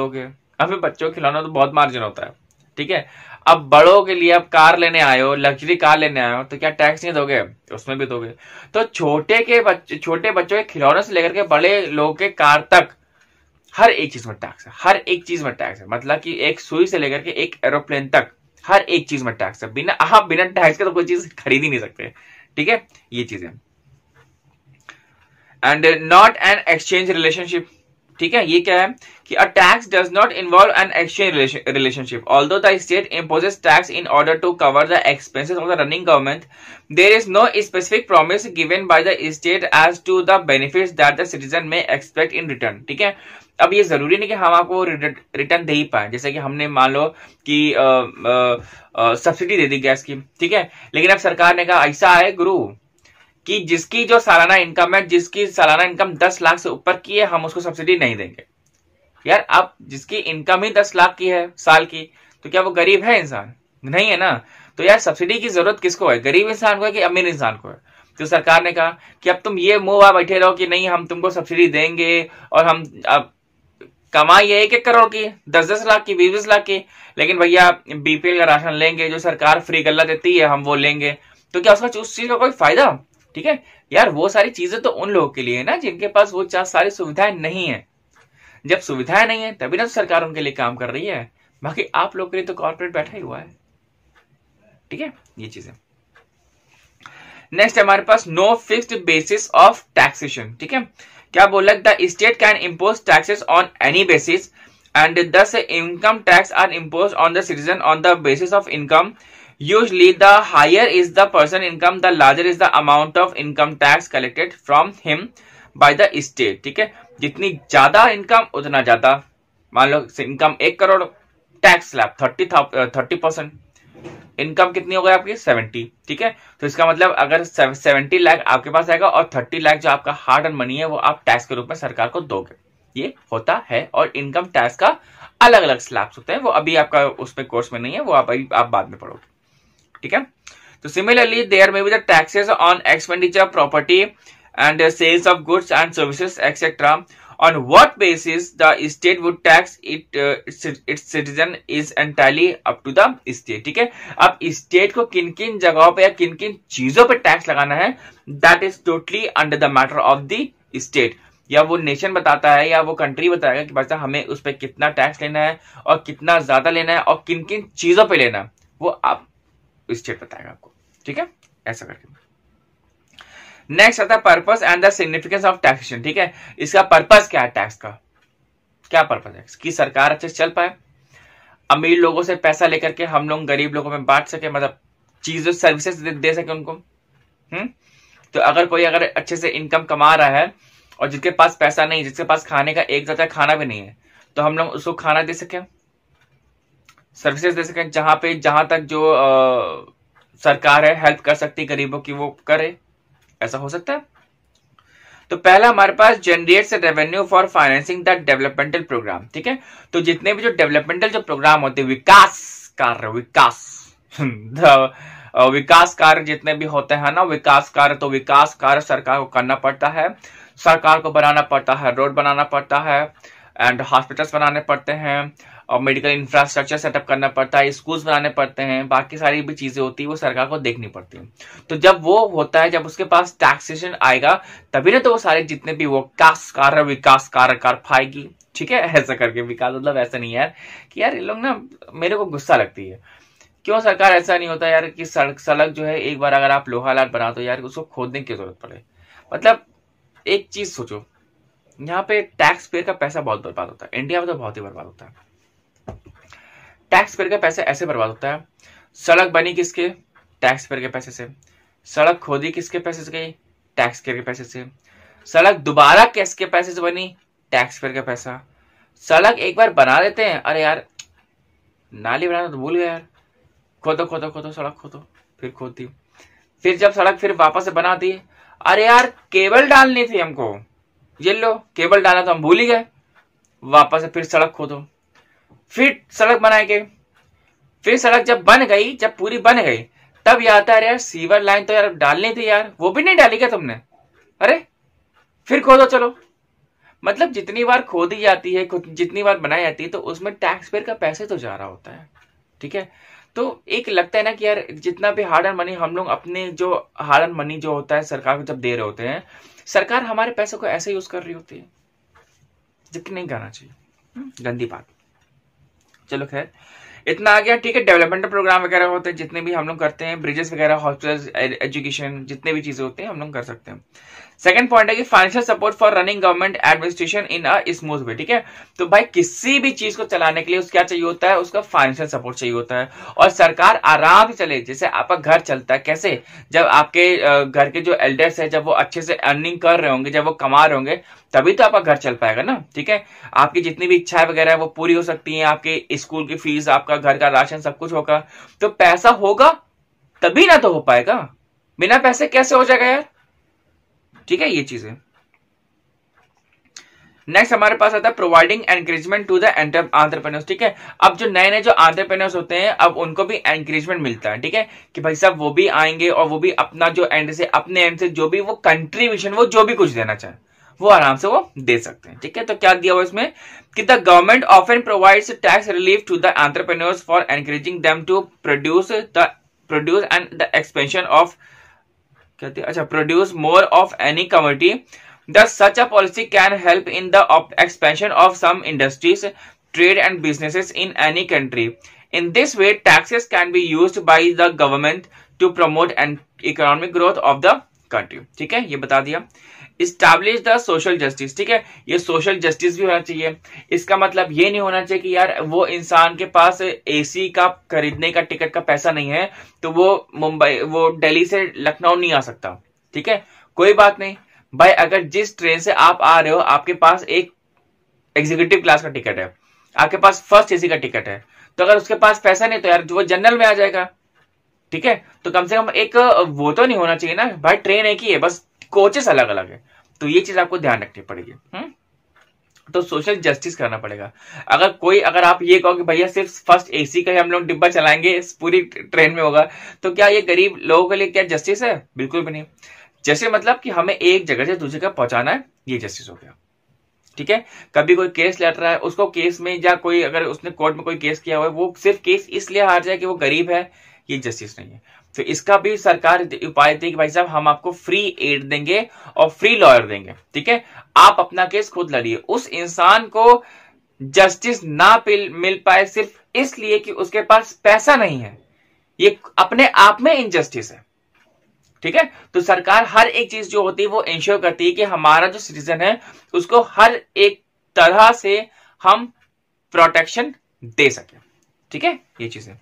दोगे अभी बच्चों का खिलौना तो बहुत मार्जिन होता है ठीक है अब बड़ों के लिए अब कार लेने आए हो लग्जरी कार लेने आए हो तो क्या टैक्स नहीं दोगे उसमें भी दोगे तो छोटे के बच्चे छोटे बच्चों के खिलौने से लेकर के बड़े लोगों के कार तक हर एक चीज में टैक्स है हर एक चीज में टैक्स है मतलब कि एक सुई से लेकर के एक एरोप्लेन तक हर एक चीज में टैक्स है बिना आप हाँ, बिना टैक्स के तो कोई चीज खरीद ही नहीं सकते ठीक है ये चीजें and not an exchange relationship ठीक है ये क्या है कि a tax does not involve an exchange relationship although the state imposes tax in order to cover the expenses of the running government there is no specific promise given by the state as to the benefits that the citizen may expect in return ठीक है अब ये जरूरी नहीं कि हम आपको return दे ही पाए जैसे कि हमने मान लो कि सब्सिडी दे दी गैस की ठीक है लेकिन अब सरकार ने कहा ऐसा है गुरु कि जिसकी जो सालाना इनकम है जिसकी सालाना इनकम दस लाख से ऊपर की है हम उसको सब्सिडी नहीं देंगे यार अब जिसकी इनकम ही दस लाख की है साल की तो क्या वो गरीब है इंसान नहीं है ना तो यार सब्सिडी की जरूरत किसको है गरीब इंसान को है कि अमीर इंसान को है तो सरकार ने कहा कि अब तुम ये मुंह आ बैठे रहो कि नहीं हम तुमको सब्सिडी देंगे और हम अब कमाई है एक एक करोड़ की दस दस लाख की बीस बीस लाख की लेकिन भैया बीपीएल का राशन लेंगे जो सरकार फ्री गला देती है हम वो लेंगे तो क्या उसका उस चीज का कोई फायदा ठीक है यार वो सारी चीजें तो उन लोगों के लिए है ना जिनके पास वो चार सारी सुविधाएं नहीं है जब सुविधाएं नहीं है तभी ना तो सरकार उनके लिए काम कर रही है बाकी आप लोग के लिए तो कॉर्पोरेट बैठा ही हुआ है ठीक है ये चीजें नेक्स्ट हमारे पास no fixed basis of taxation ठीक है क्या बोला the state can impose taxes on any basis and thus income tax are impose on the citizen on the basis of income usually the higher is the person income the larger is the amount of income tax collected from him by the state ठीक है जितनी ज्यादा income उतना ज्यादा मान लो income एक crore tax लैब थर्टी थर्टी परसेंट इनकम कितनी हो गई आपकी सेवेंटी ठीक है तो इसका मतलब अगर सेवेंटी लाख आपके पास आएगा और थर्टी लाख जो आपका हार्ड एंड मनी है वो आप टैक्स के रूप में सरकार को दोगे ये होता है और इनकम टैक्स का अलग अलग स्लैब्स होते हैं वो अभी आपका उसमें कोर्स में नहीं है वो आप अभी आप बाद में पढ़ोगे ठीक है तो similarly there may be the taxes on expenditure property and sales of goods and services etcetera on what basis the state would tax it its citizen is entirely up to the state ठीक है अब state को किन किन जगहों पे या किन किन चीजों पे टैक्स लगाना है that is totally under the matter of the state या वो नेशन बताता है या वो कंट्री बताएगा कि भाई हमें उस पर कितना टैक्स लेना है और कितना ज्यादा लेना है और किन किन चीजों पे लेना है वो आप स्टेट बताएगा आपको ठीक है ऐसा करके नेक्स्ट आता है purpose and the significance of taxation ठीक है इसका पर्पज क्या है टैक्स का क्या पर्पज है कि सरकार अच्छे से चल पाए अमीर लोगों से पैसा लेकर के हम लोग गरीब लोगों में बांट सके मतलब चीज सर्विसेज दे, दे सके उनको हम्म तो अगर कोई अगर अच्छे से इनकम कमा रहा है और जिसके पास पैसा नहीं जिसके पास खाने का एक ज्यादा खाना भी नहीं है तो हम लोग उसको खाना दे सके सर्विसेज दे सके जहां पे जहां तक जो आ, सरकार है हेल्प कर सकती गरीबों की वो करे ऐसा हो सकता है तो पहला हमारे पास generates revenue for financing the developmental programme ठीक है तो जितने भी जो डेवलपमेंटल जो प्रोग्राम होते हैं विकास कार्य विकास विकास कार्य जितने भी होते हैं ना विकास कार्य तो विकास कार्य सरकार को करना पड़ता है सरकार को बनाना पड़ता है रोड बनाना पड़ता है एंड हॉस्पिटल्स बनाने पड़ते हैं और मेडिकल इंफ्रास्ट्रक्चर सेटअप करना पड़ता है स्कूल्स बनाने पड़ते हैं बाकी सारी भी चीज़ें होती है वो सरकार को देखनी पड़ती है तो जब वो होता है जब उसके पास टैक्सेशन आएगा तभी ना तो वो सारे जितने भी वो टैक्स कार विकास कार कर पाएगी ठीक है ऐसा करके विकास मतलब ऐसा नहीं यार कि यार ये लोग ना मेरे को गुस्सा लगती है क्यों सरकार ऐसा नहीं होता यार कि सड़क सड़क जो है एक बार अगर आप लोहा लाट बना दो यार उसको खोदने की जरूरत पड़े मतलब एक चीज सोचो यहाँ पे टैक्स पेयर का पैसा बहुत बर्बाद होता है इंडिया में तो बहुत ही बर्बाद होता है टैक्स पेयर का पैसा ऐसे बर्बाद होता है सड़क बनी किसके टैक्स पेयर के पैसे से सड़क खोदी किसके पैसे से गई टैक्स पेयर के पैसे से सड़क दोबारा किसके पैसे से बनी टैक्स पेयर का पैसा सड़क एक बार बना देते हैं अरे यार नाली बनाना तो भूल गया यार खोदो खोदो खोदो सड़क खोदो फिर खोदती फिर जब सड़क फिर वापस से दी अरे यार केबल डालनी थी हमको ये लो केबल डालना तो हम भूल ही गए वापस फिर सड़क खोदो फिर सड़क बनाए गए फिर सड़क जब बन गई जब पूरी बन गई तब यह आता है यार सीवर लाइन तो यार डालनी थी यार वो भी नहीं डाली क्या तुमने अरे फिर खोदो चलो मतलब जितनी बार खोदी जाती है जितनी बार बनाई जाती है तो उसमें टैक्स पेयर का पैसे तो जा रहा होता है ठीक है तो एक लगता है ना कि यार जितना भी हार्ड एंड मनी हम लोग अपने जो हार्ड एंड मनी जो होता है सरकार को जब दे रहे होते हैं सरकार हमारे पैसे को ऐसे यूज कर रही होती है जबकि नहीं करना चाहिए हम्म, गंदी बात चलो खैर इतना आ गया ठीक है डेवलपमेंट प्रोग्राम वगैरह होते हैं जितने भी हम लोग करते हैं ब्रिजेस वगैरह हॉस्पिटल एजुकेशन जितने भी चीजें होते हैं हम लोग कर सकते हैं सेकंड पॉइंट है कि financial support for running government administration in a smooth way ठीक है तो भाई किसी भी चीज को चलाने के लिए उसको क्या चाहिए होता है उसका फाइनेंशियल सपोर्ट चाहिए होता है और सरकार आराम से चले जैसे आपका घर चलता है कैसे जब आपके घर के जो एल्डर्स है जब वो अच्छे से अर्निंग कर रहे होंगे जब वो कमा रहे होंगे तभी तो आपका घर चल पाएगा ना ठीक है आपकी जितनी भी इच्छाएं वगैरह है वो पूरी हो सकती है आपके स्कूल की फीस आपका घर का राशन सब कुछ होगा तो पैसा होगा तभी ना तो हो पाएगा बिना पैसे कैसे हो जाएगा यार ठीक है ये चीजें नेक्स्ट हमारे पास आता है providing encouragement to the entrepreneurs ठीक है अब जो नए नए जो आंट्रप्रनर्स होते हैं अब उनको भी एनकरेजमेंट मिलता है ठीक है कि भाई साहब वो भी आएंगे और वो भी अपना जो एंड से अपने एंड से जो भी वो कंट्रीब्यूशन वो जो भी कुछ देना चाहे वो आराम से वो दे सकते हैं ठीक है तो क्या दिया हुआ इसमें कि the government of an provides tax relief to the entrepreneurs for encouraging them to produce the produce and the expansion of कहते हैं अच्छा produce more of any commodity the such a policy can help in the expansion of some industries trade and business in any country in this way taxes can be use by the government to promote and economic growth of the country ठीक है ये बता दिया establish the social justice ठीक है ये social justice भी होना चाहिए इसका मतलब ये नहीं होना चाहिए कि यार वो इंसान के पास एसी का खरीदने का टिकट का पैसा नहीं है तो वो मुंबई वो दिल्ली से लखनऊ नहीं आ सकता ठीक है कोई बात नहीं भाई अगर जिस ट्रेन से आप आ रहे हो आपके पास एक एग्जीक्यूटिव क्लास का टिकट है आपके पास फर्स्ट एसी का टिकट है तो अगर उसके पास पैसा नहीं तो यार वो जनरल में आ जाएगा ठीक है तो कम से कम एक वो तो नहीं होना चाहिए ना भाई ट्रेन एक ही है बस कोचेस अलग अलग है तो ये चीज आपको ध्यान रखनी पड़ेगी हम्म? तो सोशल जस्टिस करना पड़ेगा अगर कोई अगर आप ये कहो कि भैया सिर्फ फर्स्ट एसी का ही हम लोग डिब्बा चलाएंगे पूरी ट्रेन में होगा तो क्या ये गरीब लोगों के लिए क्या जस्टिस है बिल्कुल भी नहीं जैसे मतलब कि हमें एक जगह से दूसरी जगह पहुंचाना है ये जस्टिस हो गया ठीक है कभी कोई केस लड़ रहा है उसको केस में या कोई अगर उसने कोर्ट में कोई केस किया हुआ है वो सिर्फ केस इसलिए हार जाए कि वो गरीब है ये जस्टिस नहीं है तो इसका भी सरकार उपाय थे कि भाई साहब हम आपको फ्री एड देंगे और फ्री लॉयर देंगे ठीक है आप अपना केस खुद लड़िए उस इंसान को जस्टिस ना मिल पाए सिर्फ इसलिए कि उसके पास पैसा नहीं है ये अपने आप में इनजस्टिस है ठीक है तो सरकार हर एक चीज जो होती है वो इंश्योर करती है कि हमारा जो सिटीजन है उसको हर एक तरह से हम प्रोटेक्शन दे सके ठीक है ये चीजें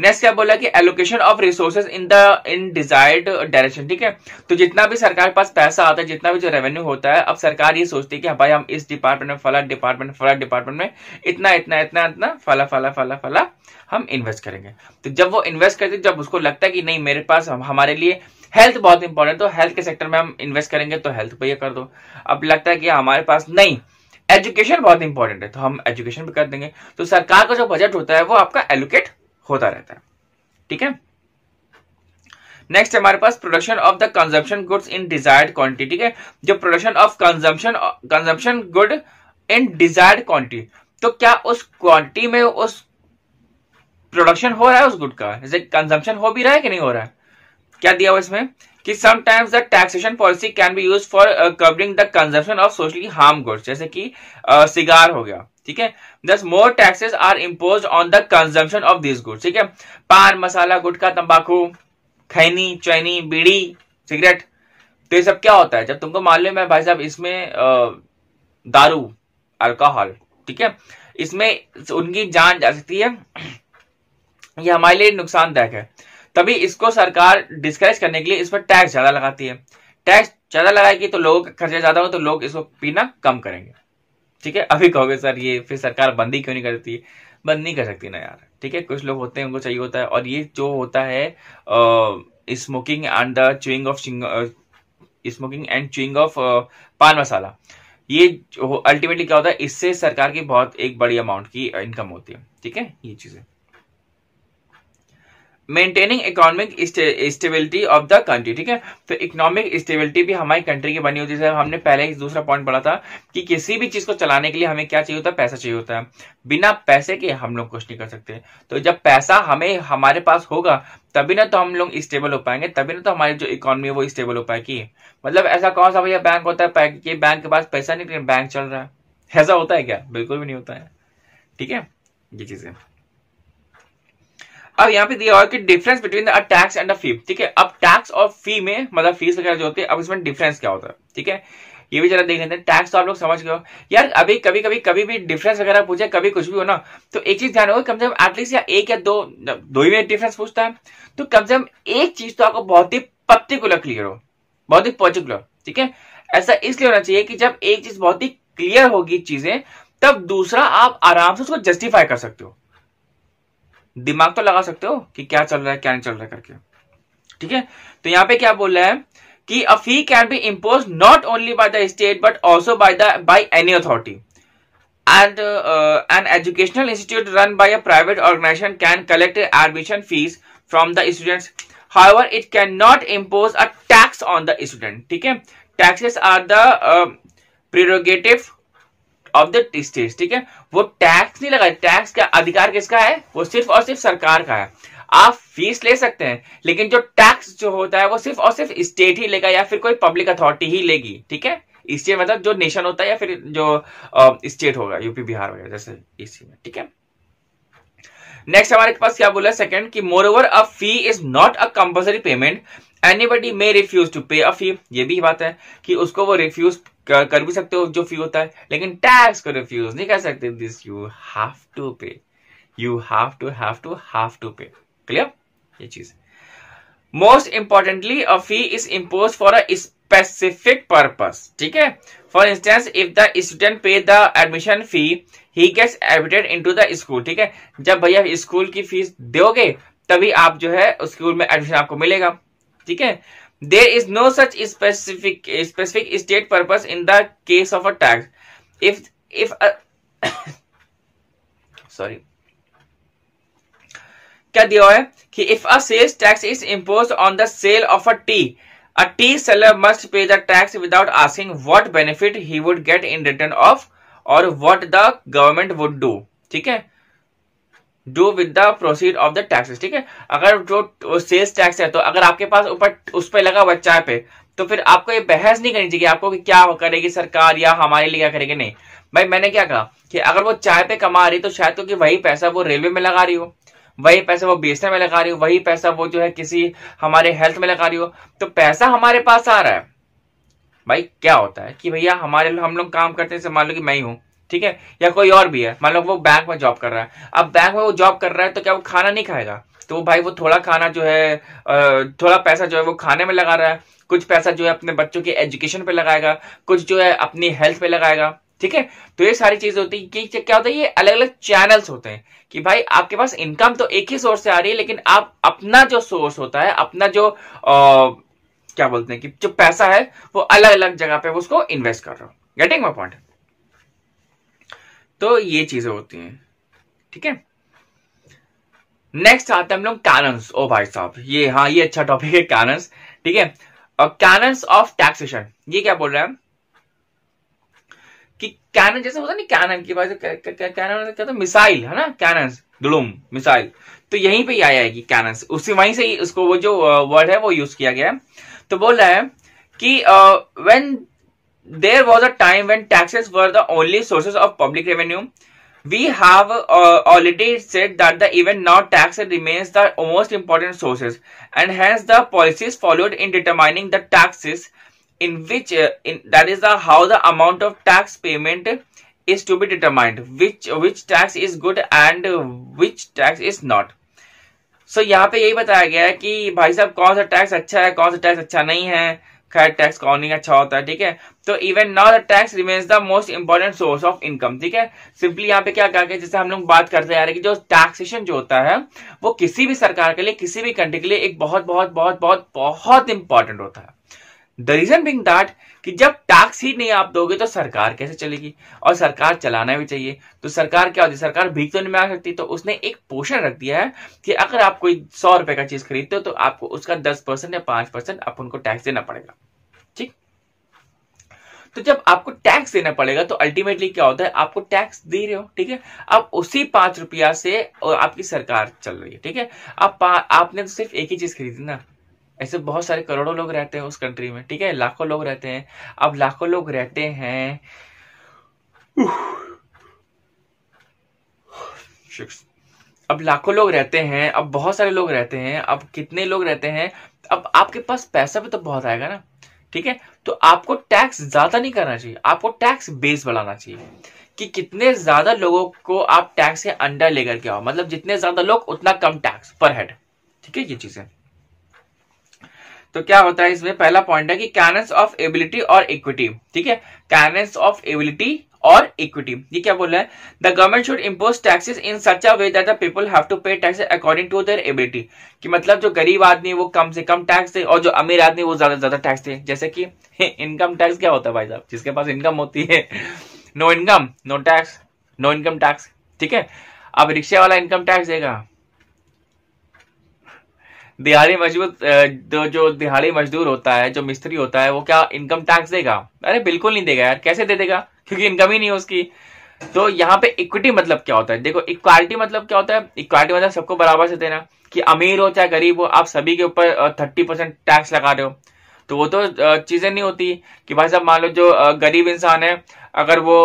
नेक्स्ट क्या बोला कि allocation of resources in the in desired direction ठीक है तो जितना भी सरकार के पास पैसा आता है जितना भी जो रेवेन्यू होता है अब सरकार ये सोचती है कि हाँ भाई हम इस डिपार्टमेंट में फला डिपार्टमेंट फला डिपार्टमेंट में इतना इतना इतना इतना फला फला फला फला हम इन्वेस्ट करेंगे तो जब वो इन्वेस्ट करते जब उसको लगता है कि नहीं मेरे पास हम, हमारे लिए हेल्थ बहुत इंपॉर्टेंट तो हेल्थ के सेक्टर में हम इन्वेस्ट करेंगे तो हेल्थ पे ये कर दो अब लगता है कि हाँ, हमारे पास नहीं एजुकेशन बहुत इंपॉर्टेंट है तो हम एजुकेशन भी कर देंगे तो सरकार का जो बजट होता है वो आपका एलोकेट होता रहता है ठीक है नेक्स्ट हमारे पास production of the consumption goods in desired quantity ठीक है जो production of consumption consumption good in desired quantity तो क्या उस क्वांटिटी में उस प्रोडक्शन हो रहा है उस गुड का जैसे कंजम्पशन हो भी रहा है कि नहीं हो रहा है क्या दिया हुआ इसमें कि sometimes the taxation policy can be use for covering the consumption of socially harm goods जैसे कि सिगार uh, हो गया ठीक है thus more taxes are impose on the consumption of this good ठीक है पान मसाला गुटखा तंबाकू खैनी चैनी बीड़ी सिगरेट तो ये सब क्या होता है जब तुमको मालूम है भाई साहब इसमें दारू अल्कोहल ठीक है इसमें उनकी जान जा सकती है ये हमारे लिए नुकसानदायक है तभी इसको सरकार डिस्करेज करने के लिए इस पर टैक्स ज्यादा लगाती है टैक्स ज्यादा लगाएगी तो लोगों का खर्चा ज्यादा हो तो लोग इसको पीना कम करेंगे ठीक है अभी कहोगे सर ये फिर सरकार बंदी क्यों नहीं करती बंद नहीं कर सकती ना यार ठीक है कुछ लोग होते हैं उनको चाहिए होता है और ये जो होता है smoking and the chewing of smoking and chewing of paan masala ये अल्टीमेटली क्या होता है इससे सरकार की बहुत एक बड़ी अमाउंट की इनकम होती है ठीक है ये चीजें maintaining economic stability of the country ठीक है तो इकोनॉमिक स्टेबिलिटी भी हमारी कंट्री की बनी होती है हमने पहले ही दूसरा पॉइंट पढ़ा था कि किसी भी चीज को चलाने के लिए हमें क्या चाहिए होता है पैसा चाहिए होता है बिना पैसे के हम लोग कुछ नहीं कर सकते तो जब पैसा हमें हमारे पास होगा तभी ना तो हम लोग स्टेबल हो पाएंगे तभी ना तो हमारी जो इकोनॉमी है वो स्टेबल हो पाएगी मतलब ऐसा कौन सा भैया बैंक होता है कि बैंक के पास पैसा नहीं बैंक चल रहा है ऐसा होता है क्या बिल्कुल भी नहीं होता है ठीक है ये चीजें अब यहाँ पे दिया हुआ कि difference between a tax and a fee ठीक है अब टैक्स और फी में मतलब फीस वगैरह जो होती है अब इसमें डिफरेंस क्या होता है ठीक है ये भी जरा देख लेते हैं टैक्स तो आप लोग समझ गए हो यार अभी कभी कभी कभी भी डिफरेंस वगैरह पूछे कभी कुछ भी हो ना तो एक चीज ध्यान होगा कम से कम एटलीस्ट या एक या दो दो ही में डिफरेंस पूछता है तो कम से कम एक चीज तो आपको बहुत ही पर्टिकुलर क्लियर हो बहुत ही पर्टिकुलर ठीक है ऐसा इसलिए होना चाहिए कि जब एक चीज बहुत ही क्लियर होगी चीजें तब दूसरा आप आराम से उसको जस्टिफाई कर सकते हो दिमाग तो लगा सकते हो कि क्या चल रहा है क्या नहीं चल रहा है करके ठीक है तो यहाँ पे क्या बोल रहे हैं कि a fee can be impose not only by the state but also by the by any authority and an educational institute run by a private organisation can collect admission fees from the students however it can not impose a tax on the student ठीक है taxes are the prerogative of the state ठीक है वो tax नहीं लगाए tax का अधिकार किसका है वो सिर्फ और सिर्फ सरकार का है आप फीस ले सकते हैं लेकिन जो टैक्स जो होता है वो सिर्फ और सिर्फ स्टेट ही लेगा या फिर कोई पब्लिक अथॉरिटी ही लेगी ठीक है स्टेट मतलब जो नेशन होता है या फिर जो स्टेट होगा यूपी बिहार वगैरह जैसे इसी में ठीक है नेक्स्ट हमारे पास क्या बोला सेकंड कि moreover a fee is not a compulsory payment anybody may refuse to pay a फी ये भी बात है कि उसको वो रिफ्यूज कर, कर भी सकते हो जो फी होता है लेकिन टैक्स को रिफ्यूज नहीं कर सकते this you have to pay you have to have to have to pay clear ये चीज most importantly a fee is impose for a specific purpose ठीक है for instance if the student pay the admission fee he gets admitted into the school ठीक है जब भैया school की fees दोगे तभी आप जो है स्कूल में एडमिशन आपको मिलेगा ठीक है there is no such specific specific state purpose in the case of a tax if if sorry क्या दिया हुआ है कि if a sales tax is impose on the sale of a tea a tea seller must pay the tax without asking what benefit he would get in return of or what the government would do ठीक है do with the proceed of the taxes ठीक है अगर जो sales tax है तो अगर आपके पास ऊपर उस पर लगा हुआ चाय पे तो फिर आपको ये बहस नहीं करनी चाहिए आपको कि क्या करेगी सरकार या हमारे लिए क्या करेगी नहीं भाई मैंने क्या कहा कि अगर वो चाय पे कमा रही तो शायद क्योंकि वही पैसा वो रेलवे में लगा रही हो वही पैसा वो बेचने में लगा रही हो वही पैसा वो जो है किसी हमारे हेल्थ में लगा रही हो तो पैसा हमारे पास आ रहा है भाई क्या होता है कि भैया हमारे हम लोग काम करते हैं मान लो कि मैं ही हूं ठीक है या कोई और भी है मान लो वो बैंक में जॉब कर रहा है अब बैंक में वो जॉब कर रहा है तो क्या वो खाना नहीं खाएगा तो भाई वो थोड़ा खाना जो है थोड़ा पैसा जो है वो खाने में लगा रहा है कुछ पैसा जो है अपने बच्चों के एजुकेशन पे लगाएगा कुछ जो है अपनी हेल्थ पे लगाएगा ठीक है तो ये सारी चीज होती है कि क्या होता है ये अलग अलग चैनल्स होते हैं कि भाई आपके पास इनकम तो एक ही सोर्स से आ रही है लेकिन आप अपना जो सोर्स होता है अपना जो आ, क्या बोलते हैं कि जो पैसा है वो अलग अलग जगह पे उसको इन्वेस्ट कर रहा हूं गेटिंग माई पॉइंट तो ये चीजें होती हैं ठीक है नेक्स्ट आते हैं हम लोग कैनन्स ओ भाई साहब ये हाँ ये अच्छा टॉपिक है कैनन्स ठीक है और कैनन्स ऑफ टैक्सेशन ये क्या बोल रहे हैं कि कैनन जैसे होता है ना कैनन की पास कैनन मतलब कहते हैं मिसाइल है ना कैनन्स ग्लूम मिसाइल तो यहीं पे ही आया है कि कैनन्स उसी वहीं से ही उसको वो जो वर्ड है वो यूज किया गया है तो बोल रहा है कि when there was a time when taxes were the only sources of public revenue. We have uh, already said that the even now tax remains the most important sources and hence the policies followed in determining the taxes in which uh, in, that is the, how the amount of tax payment is to be determined which which tax is good and which tax is not. so, यहाँ पे यही बताया गया है कि भाई साहब कौन सा टैक्स अच्छा है कौन सा टैक्स अच्छा नहीं है खैर टैक्स काउंटिंग अच्छा होता है ठीक है तो even now the tax remains the most important source of income ठीक है सिंपली यहाँ पे क्या कहा गया जैसे हम लोग बात करते हैं कि जो टैक्सेशन जो होता है वो किसी भी सरकार के लिए किसी भी कंट्री के लिए एक बहुत बहुत बहुत बहुत बहुत इंपॉर्टेंट होता है द रीजन बिंग दैट कि जब टैक्स ही नहीं आप दोगे तो सरकार कैसे चलेगी और सरकार चलाना भी चाहिए तो सरकार क्या होती है सरकार भीख तो नहीं मांग सकती तो उसने एक पोषण रख दिया है कि अगर आप कोई सौ रुपए का चीज खरीदते हो तो आपको उसका दस परसेंट या पांच परसेंट आप उनको टैक्स देना पड़ेगा ठीक तो जब आपको टैक्स देना पड़ेगा तो अल्टीमेटली क्या होता है आपको टैक्स दे रहे हो ठीक है अब उसी पांच रुपया से और आपकी सरकार चल रही है ठीक है आप आपने तो सिर्फ एक ही चीज खरीदी ना ऐसे बहुत सारे करोड़ों लोग रहते हैं उस कंट्री में ठीक है लाखों लोग रहते हैं अब लाखों लोग रहते हैं अब लाखों लोग रहते हैं अब बहुत सारे लोग रहते हैं अब कितने लोग रहते हैं अब आपके पास पैसा भी तो बहुत आएगा ना ठीक है तो आपको टैक्स ज्यादा नहीं करना चाहिए आपको टैक्स बेस बढ़ाना चाहिए कि कितने ज्यादा लोगों को आप टैक्स के अंडर लेकर के आओ मतलब जितने ज्यादा लोग उतना कम टैक्स पर हेड ठीक है ये चीजें तो क्या होता है इसमें पहला पॉइंट है कि कैनस ऑफ एबिलिटी और इक्विटी ठीक है कैनस ऑफ एबिलिटी और इक्विटी ये क्या बोल रहे हैं the government should impose taxes in such a way that the people have to pay taxes according to their ability कि मतलब जो गरीब आदमी वो कम से कम टैक्स दे और जो अमीर आदमी वो ज्यादा ज्यादा टैक्स दे जैसे कि इनकम टैक्स क्या होता है भाई साहब जिसके पास इनकम होती है no income no tax no income tax ठीक है अब रिक्शे वाला इनकम टैक्स देगा दिहाड़ी मजदूर जो दिहाड़ी मजदूर होता है जो मिस्त्री होता है वो क्या इनकम टैक्स देगा अरे बिल्कुल नहीं देगा यार कैसे दे देगा क्योंकि इनकम ही नहीं है उसकी तो यहाँ पे इक्विटी मतलब क्या होता है देखो इक्वालिटी मतलब क्या होता है इक्वालिटी मतलब सबको बराबर से देना कि अमीर हो चाहे गरीब हो आप सभी के ऊपर थर्टी परसेंट टैक्स लगा रहे हो तो वो तो चीजें नहीं होती कि भाई साहब मान लो जो गरीब इंसान है अगर वो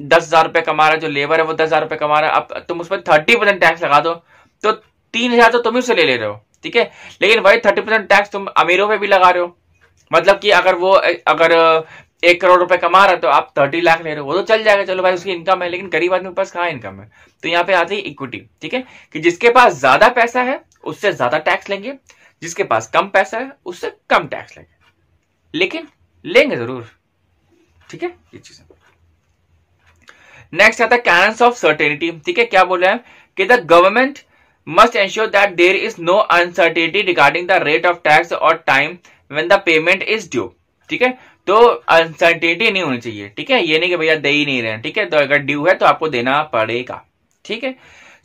दस हजार रुपये कमा रहा है जो लेबर है वो दस हजार रुपये कमा रहा है अब तुम उस पर थर्टी परसेंट टैक्स लगा दो तो तीन हजार तो तुम ही उससे ले ले रहे हो ठीक है लेकिन वही थर्टी परसेंट टैक्स तुम अमीरों पे भी लगा रहे हो मतलब कि अगर वो अगर एक करोड़ रुपए कमा रहा है तो आप थर्टी लाख ले रहे हो वो तो चल जाएगा चलो भाई उसकी इनकम है लेकिन गरीब आदमी के पास कहाँ इनकम है तो यहाँ पे आती है इक्विटी ठीक है कि जिसके पास ज्यादा पैसा है उससे ज्यादा टैक्स लेंगे जिसके पास कम पैसा है उससे कम टैक्स लेंगे लेकिन लेंगे जरूर ठीक है ये चीज नेक्स्ट आता है कैनस ऑफ सर्टेनिटी ठीक है क्या बोल रहे हैं कि the government must ensure that there is no uncertainty regarding the rate of tax or time when the payment is due ठीक है तो अनसर्टेनिटी नहीं होनी चाहिए ठीक है ये नहीं कि भैया दे ही नहीं रहे ठीक है तो अगर ड्यू है तो आपको देना पड़ेगा ठीक है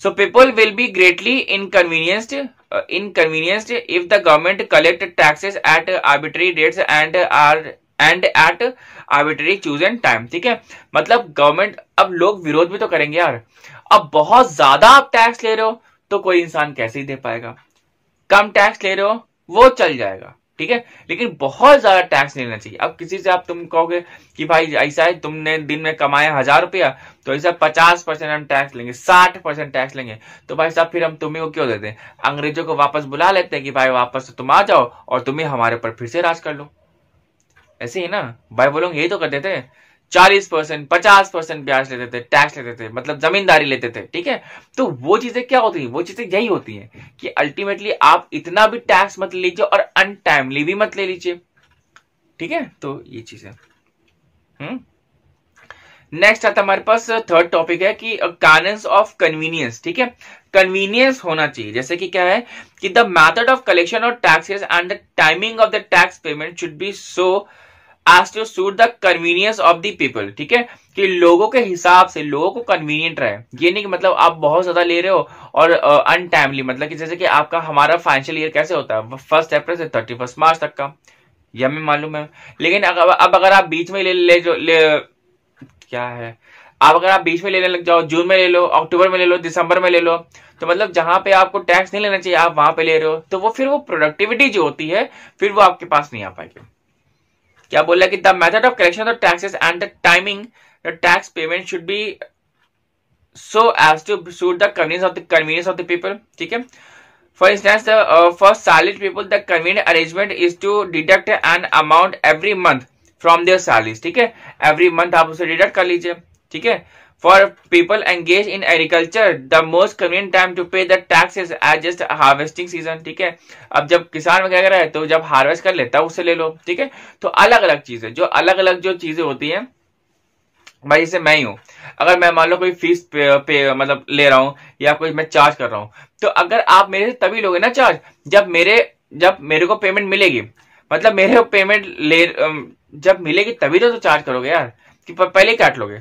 so people will be greatly inconvenienced inconvenienced if the government collect taxes at arbitrary rates and or and at arbitrary choose and time ठीक है मतलब गवर्नमेंट अब लोग विरोध भी तो करेंगे यार अब बहुत ज्यादा आप टैक्स ले रहे हो तो कोई इंसान कैसे ही दे पाएगा कम टैक्स ले रहे हो वो चल जाएगा ठीक है लेकिन बहुत ज्यादा टैक्स लेना चाहिए अब किसी से आप तुम कहोगे कि भाई ऐसा है तुमने दिन में कमाया हजार रुपया तो ऐसा पचास परसेंट हम टैक्स लेंगे साठ परसेंट टैक्स लेंगे तो भाई साहब फिर हम तुम्हें को क्यों देते हैं अंग्रेजों को वापस बुला लेते हैं कि भाई वापस तुम आ जाओ और तुम्हें हमारे ऊपर फिर से राज कर लो ऐसे ही ना भाई बोलोगे यही तो देते हैं चालीस परसेंट पचास परसेंट ब्याज लेते थे टैक्स लेते थे मतलब जमींदारी लेते थे ठीक है तो वो चीजें क्या होती है वो चीजें यही होती है कि अल्टीमेटली आप इतना भी टैक्स मत लीजिए और अनटाइमली भी मत ले लीजिए ठीक है तो ये चीज हम्म? है नेक्स्ट आता हमारे पास थर्ड uh, टॉपिक है कि कानस ऑफ कन्वीनियंस ठीक है कन्वीनियंस होना चाहिए जैसे कि क्या है कि द मैथड ऑफ कलेक्शन और taxes and the timing of the tax payment should be so as to suit the convenience of the people ठीक है कि लोगों के हिसाब से लोगों को कन्वीनियंट रहे ये नहीं कि मतलब आप बहुत ज्यादा ले रहे हो और अनटाइमली uh, मतलब कि जैसे कि आपका हमारा फाइनेंशियल ईयर कैसे होता है फर्स्ट अप्रैल से थर्टी फर्स्ट मार्च तक का यह हमें मालूम है लेकिन अब अगर आप बीच में ले ले ले, ले क्या है आप अगर आप बीच में लेने लग जाओ जून में ले लो अक्टूबर में ले लो दिसंबर में ले लो तो मतलब जहां पे आपको टैक्स नहीं लेना चाहिए आप वहां पे ले रहे हो तो वो फिर वो प्रोडक्टिविटी जो होती है फिर वो आपके पास नहीं आ पाएगी क्या बोला कि the method of collection of taxes and the timing the tax payment should be so as to suit the convenience of the convenience of the people ठीक है for instance the for salaried people the convenient arrangement is to deduct an amount every month from their salaries ठीक है every month आप उसे deduct कर लीजिए ठीक है For people engaged in agriculture, the most convenient time to pay the tax is at just harvesting season. ठीक है अब जब किसान वगैरह है तो जब हार्वेस्ट कर लेता है उससे ले लो ठीक है तो अलग अलग चीजें जो अलग अलग जो चीजें होती हैं भाई जैसे मैं ही हूं अगर मैं मान लो कोई फीस पे, पे मतलब ले रहा हूं या कोई मैं चार्ज कर रहा हूँ तो अगर आप मेरे से तभी लोगे ना चार्ज जब मेरे जब मेरे को पेमेंट मिलेगी मतलब मेरे को पेमेंट ले जब मिलेगी तभी तो, तो चार्ज करोगे यार कि पहले काट लोगे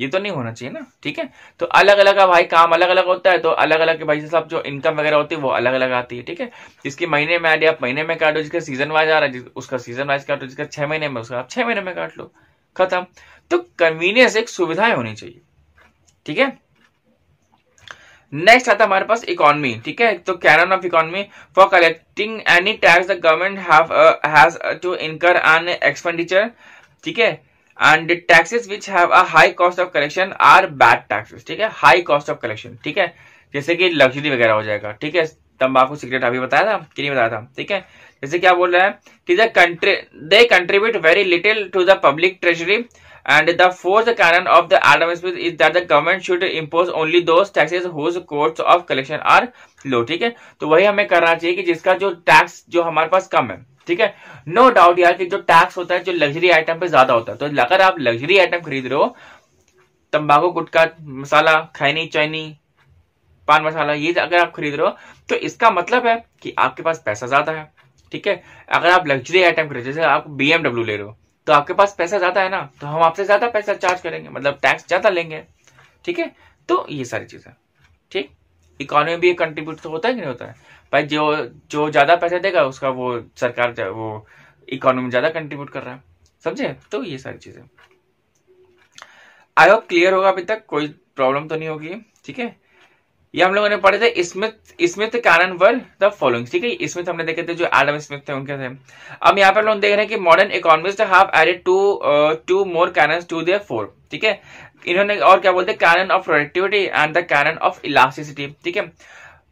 ये तो नहीं होना चाहिए ना ठीक है तो अलग अलग का भाई काम अलग अलग होता है तो अलग अलग भाई से सब जो इनकम वगैरह होती है वो अलग अलग आती है ठीक है जिसकी महीने में आइडिया आप महीने में काटो जिसका सीजन वाइज आ रहा है उसका सीजन वाइज काटो जिसका छह महीने में उसका आप छह महीने में काट लो खत्म तो कन्वीनियंस एक सुविधाएं होनी चाहिए ठीक है नेक्स्ट आता हमारे पास इकोनॉमी ठीक है तो canon of economy for collecting any tax the government has to incur an expenditure ठीक है and taxes which have a high cost of collection are bad taxes ठीक है हाई कॉस्ट ऑफ कलेक्शन ठीक है जैसे कि लग्जरी वगैरह हो जाएगा ठीक है तंबाकू सिगरेट अभी बताया था कि नहीं बताया था ठीक है जैसे क्या बोल रहे हैं कि the country they contribute very little to the public treasury and the fourth canon of the Adam Smith is that the government should impose only those taxes whose costs of collection are low ठीक है तो वही हमें करना चाहिए कि जिसका जो टैक्स जो हमारे पास कम है ठीक है नो डाउट यार कि जो टैक्स होता है जो लग्जरी आइटम पे ज्यादा होता है तो अगर आप लग्जरी आइटम खरीद रहे हो तंबाकू गुटका मसाला खैनी चैनी पान मसाला ये अगर आप खरीद रहे हो तो इसका मतलब है कि आपके पास पैसा ज्यादा है ठीक है अगर आप लग्जरी आइटम खरीद जैसे आप बीएमडब्ल्यू ले रहे हो तो आपके पास पैसा ज्यादा है ना तो हम आपसे ज्यादा पैसा चार्ज करेंगे मतलब टैक्स ज्यादा लेंगे ठीक है तो ये सारी चीजें ठीक इकोनॉमी भी कंट्रीब्यूट तो होता है कि नहीं होता है भाई जो जो ज़्यादा पैसा देगा उसका वो सरकार वो इकोनॉमी ज़्यादा कंट्रीब्यूट कर रहा है समझे तो ये सारी चीज़ें आई होप क्लियर होगा अभी तक कोई प्रॉब्लम तो नहीं होगी ठीक है ये हम लोगों ने पढ़े थे Smith Smith canon were the following ठीक है स्मिथ हमने देखे थे जो एडम स्मिथ थे उनके थे अब यहाँ पर लोग देख रहे हैं कि modern economists have added to two more canon to their four ठीक है इन्होंने और क्या बोलते हैं canon of productivity and the canon of elasticity ठीक है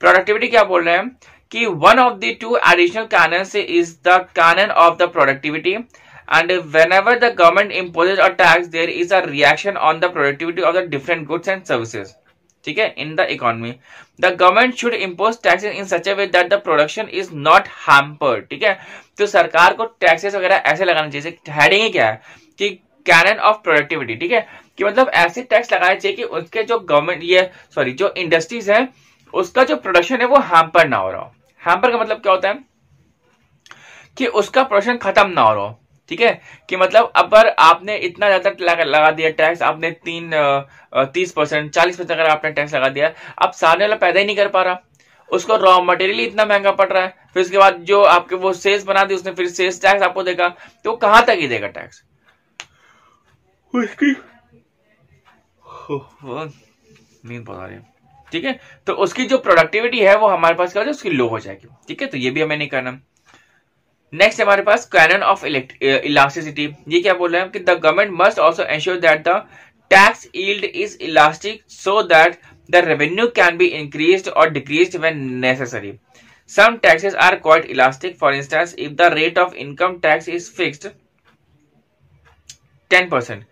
प्रोडक्टिविटी क्या बोल रहे हैं कि one of the two additional canon is the canon of the productivity and whenever the government imposes a tax there is a reaction on the productivity of the different goods and services ठीक है in the economy the government should impose taxes in such a way that the production is not hampered ठीक है तो सरकार को taxes वगैरह ऐसे लगाना चाहिए हेडिंग क्या है कि कैनन ऑफ प्रोडक्टिविटी ठीक है कि मतलब ऐसे टैक्स लगाना चाहिए कि उसके जो गवर्नमेंट ये सॉरी जो इंडस्ट्रीज हैं उसका जो प्रोडक्शन है वो हैम्पर ना हो रहा हो हैम्पर का मतलब क्या होता है कि उसका प्रोडक्शन खत्म ना हो रहा हो ठीक है कि मतलब अगर आपने इतना ज्यादा लगा दिया टैक्स आपने तीन तीस परसेंट चालीस परसेंट अगर आपने टैक्स लगा दिया अब सारे वाला पैदा ही नहीं कर पा रहा उसको रॉ मटेरियल इतना महंगा पड़ रहा है फिर उसके बाद जो आपके वो सेल्स बना दी उसने फिर सेल्स टैक्स आपको देगा तो कहां तक ही देगा टैक्स नींद पता रही है ठीक है तो उसकी जो प्रोडक्टिविटी है वो हमारे पास क्या हो जाए उसकी लो हो जाएगी ठीक है तो ये भी हमें नहीं करना नेक्स्ट हमारे पास कैनन ऑफ इलास्टिसिटी ये क्या बोल रहे हैं कि the government must also ensure that the tax yield is elastic so that the revenue can be increase or decrease when necessary some taxes are quite elastic for instance if the rate of income tax is fixed ten percent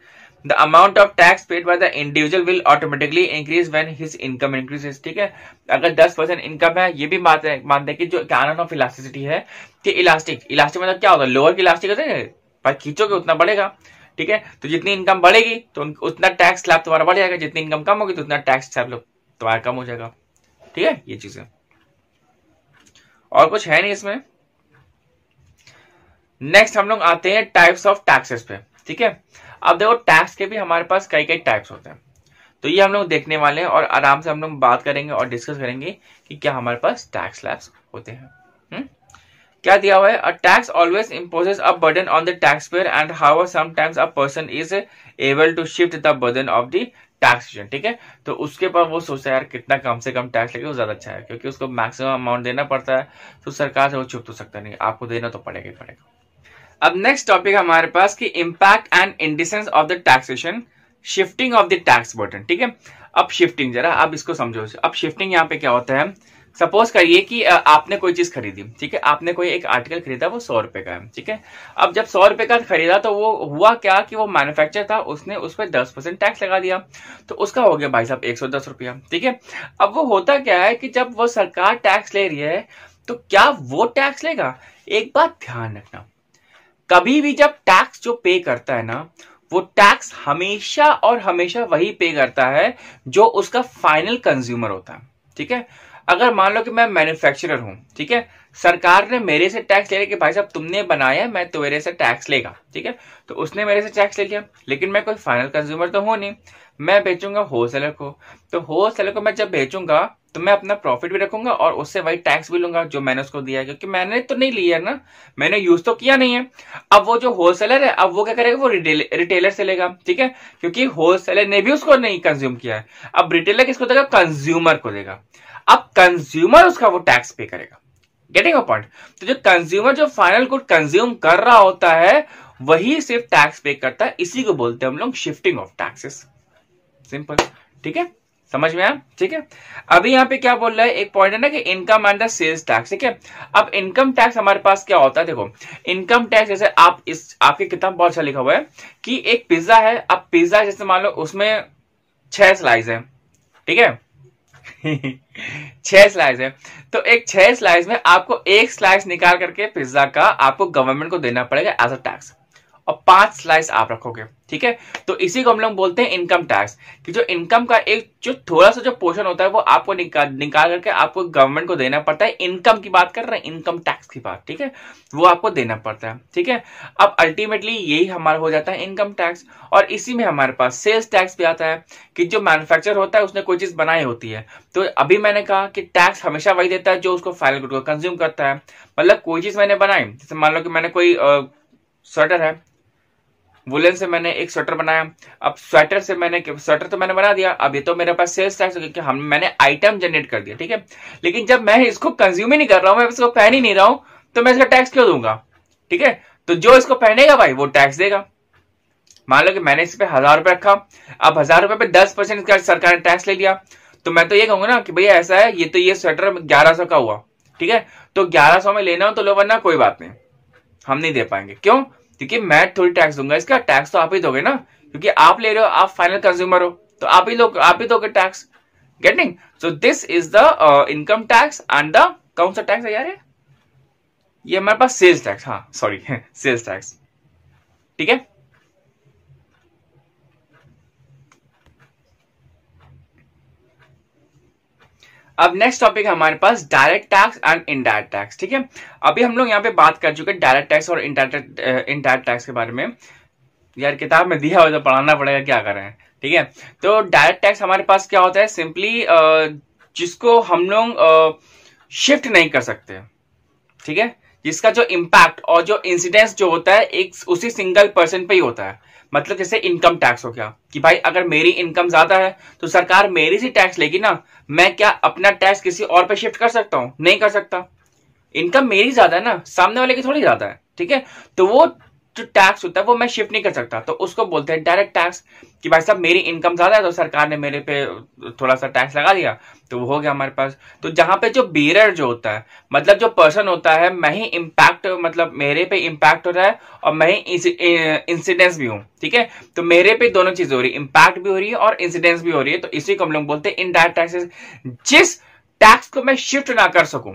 the amount of tax paid by the individual will automatically increase when his income increases ठीक है अगर 10 percent income है ये भी मानते हैं कि जो कैन ऑफ इलास्टिसिटी है कि इलास्टिक इलास्टिक मतलब क्या होता है लोअर की इलास्टिक होते हैं पर खींचोगे उतना बढ़ेगा ठीक है तो जितनी इनकम बढ़ेगी तो उतना टैक्स लाभ तुम्हारा बढ़ जाएगा जितनी इनकम कम होगी तो उतना टैक्स लाभ तुम्हारा कम हो जाएगा ठीक है ये चीज है और कुछ है नहीं इसमें नेक्स्ट हम लोग आते हैं टाइप्स ऑफ टैक्सेस पे ठीक है अब देखो टैक्स के भी हमारे पास कई कई टैक्स होते हैं तो ये हम लोग देखने वाले हैं और आराम से हम लोग बात करेंगे और डिस्कस करेंगे कि क्या हमारे पास टैक्स लैब्स होते हैं हम्म? क्या दिया हुआ है a tax always imposes a burden on the tax payer and how sometimes a person is able to shift the burden of the tax ठीक है तो उसके पर वो सोचता है यार कितना कम से कम टैक्स लगे वो ज्यादा अच्छा है क्योंकि उसको मैक्सिमम अमाउंट देना पड़ता है तो सरकार से वो छुप तो सकता नहीं आपको देना तो पड़ेगा पड़ेगा अब नेक्स्ट टॉपिक हमारे पास कि impact and incidence of the taxation shifting of the tax burden ठीक है अब शिफ्टिंग जरा अब इसको समझो अब शिफ्टिंग यहाँ पे क्या होता है सपोज करिए कि आपने कोई चीज खरीदी ठीक है आपने कोई एक आर्टिकल खरीदा वो सौ रुपए का है ठीक है अब जब सौ रुपए का खरीदा तो वो हुआ क्या कि वो मैन्युफैक्चर था उसने उस पर दस परसेंट टैक्स लगा दिया तो उसका हो गया भाई साहब एक सौ दस रुपया ठीक है अब वो होता क्या है कि जब वो सरकार टैक्स ले रही है तो क्या वो टैक्स लेगा एक बात ध्यान रखना कभी भी जब टैक्स जो पे करता है ना वो टैक्स हमेशा और हमेशा वही पे करता है जो उसका फाइनल कंज्यूमर होता है ठीक है अगर मान लो कि मैं मैन्युफैक्चरर हूं ठीक है सरकार ने मेरे से टैक्स ले लिया कि भाई साहब तुमने बनाया मैं तुम्हारे से टैक्स लेगा ठीक है तो उसने मेरे से टैक्स ले लिया लेकिन मैं कोई फाइनल कंज्यूमर तो हूं नहीं मैं बेचूंगा होलसेलर को तो होलसेलर को मैं जब बेचूंगा तो मैं अपना प्रॉफिट भी रखूंगा और उससे वही टैक्स भी लूंगा जो मैंने उसको दिया है क्योंकि मैंने तो नहीं लिया है ना मैंने यूज तो किया नहीं है अब वो जो होलसेलर है अब वो क्या करेगा वो रिटेलर से लेगा ठीक है क्योंकि होलसेलर ने भी उसको नहीं कंज्यूम किया है अब रिटेलर किसको देगा कंज्यूमर को देगा अब कंज्यूमर उसका वो टैक्स पे करेगा गेटिंग अ पॉइंट तो जो कंज्यूमर जो फाइनल गुड कंज्यूम कर रहा होता है वही सिर्फ टैक्स पे करता है इसी को बोलते हैं हम लोग शिफ्टिंग ऑफ टैक्सेस सिंपल ठीक है समझ में आया ठीक है अभी यहाँ पे क्या बोल रहा है एक पॉइंट है ना कि income and the sales tax ठीक है अब इनकम टैक्स हमारे पास क्या होता है देखो इनकम टैक्स जैसे आप इस आपकी किताब बहुत अच्छा लिखा हुआ है कि एक पिज्जा है अब पिज्जा जैसे मान लो उसमें छह स्लाइस है ठीक है छह स्लाइस है तो एक छह स्लाइस में आपको एक स्लाइस निकाल करके पिज्जा का आपको गवर्नमेंट को देना पड़ेगा एज अ टैक्स और पांच स्लाइस आप रखोगे ठीक है तो इसी को हम लोग बोलते हैं इनकम टैक्स कि जो इनकम का एक जो थोड़ा सा जो पोर्शन होता है वो आपको निकाल निकाल करके आपको गवर्नमेंट को देना पड़ता है इनकम की बात कर रहे हैं इनकम टैक्स की बात ठीक है वो आपको देना पड़ता है ठीक है अब अल्टीमेटली यही हमारा हो जाता है इनकम टैक्स और इसी में हमारे पास सेल्स टैक्स भी आता है कि जो मैन्युफैक्चर होता है उसने कोई चीज बनाई होती है तो अभी मैंने कहा कि टैक्स हमेशा वही देता है जो उसको फाइनल गुड को कंज्यूम करता है मतलब कोई चीज मैंने बनाई जैसे मान लो कि मैंने कोई स्वेटर है वुलन से मैंने एक स्वेटर बनाया अब स्वेटर से मैंने स्वेटर तो मैंने बना दिया अब ये तो मेरे पास सेल्स टैक्स क्योंकि हम मैंने आइटम जनरेट कर दिया ठीक है लेकिन जब मैं इसको कंज्यूम ही नहीं कर रहा हूं मैं इसको पहन ही नहीं रहा हूं तो मैं इसका टैक्स क्यों दूंगा ठीक है तो जो इसको पहनेगा भाई वो टैक्स देगा मान लो कि मैंने इस पर हजार रुपए रखा अब हजार रुपए पे दस परसेंट इसका सरकार ने टैक्स ले लिया तो मैं तो ये कहूंगा ना कि भैया ऐसा है ये तो ये स्वेटर ग्यारह सौ का हुआ ठीक है तो ग्यारह सौ में लेना हो तो लो वरना कोई बात नहीं हम नहीं दे पाएंगे क्यों क्योंकि मैं थोड़ी टैक्स दूंगा इसका टैक्स तो आप ही दोगे ना क्योंकि आप ले रहे हो आप फाइनल कंज्यूमर हो तो आप ही लोग आप ही दोगे tax getting so this is the income tax and the कौन सा टैक्स है यार ये हमारे पास सेल्स टैक्स हाँ सॉरी सेल्स टैक्स ठीक है अब नेक्स्ट टॉपिक हमारे पास direct tax and indirect tax ठीक है अभी हम लोग यहाँ पे बात कर चुके हैं डायरेक्ट टैक्स और इनडायरेक्ट इनडायरेक्ट टैक्स के बारे में यार किताब में दिया हुआ तो पढ़ाना पड़ेगा क्या करें ठीक है तो डायरेक्ट टैक्स हमारे पास क्या होता है सिंपली जिसको हम लोग शिफ्ट नहीं कर सकते ठीक है जिसका जो इम्पैक्ट और जो इंसिडेंस जो होता है एक उसी सिंगल पर्सन पे ही होता है मतलब जैसे इनकम टैक्स हो गया कि भाई अगर मेरी इनकम ज्यादा है तो सरकार मेरी से टैक्स लेगी ना मैं क्या अपना टैक्स किसी और पे शिफ्ट कर सकता हूँ नहीं कर सकता इनकम मेरी ज्यादा है ना सामने वाले की थोड़ी ज्यादा है ठीक है तो वो जो टैक्स होता है वो मैं शिफ्ट नहीं कर सकता तो उसको बोलते हैं डायरेक्ट टैक्स कि भाई साहब मेरी इनकम ज्यादा है तो सरकार ने मेरे पे थोड़ा सा टैक्स लगा दिया तो वो हो गया हमारे पास तो जहां पे जो बीरर जो होता है मतलब जो पर्सन होता है मैं ही इम्पैक्ट मतलब मेरे पे इम्पैक्ट हो रहा है और मैं ही इंसिडेंस भी हूँ ठीक है तो मेरे पे दोनों चीज हो रही है इम्पैक्ट भी हो रही है और इंसिडेंस भी हो रही है तो इसी को हम लोग बोलते हैं इनडायरेक्ट टैक्सेस जिस टैक्स को मैं शिफ्ट ना कर सकूं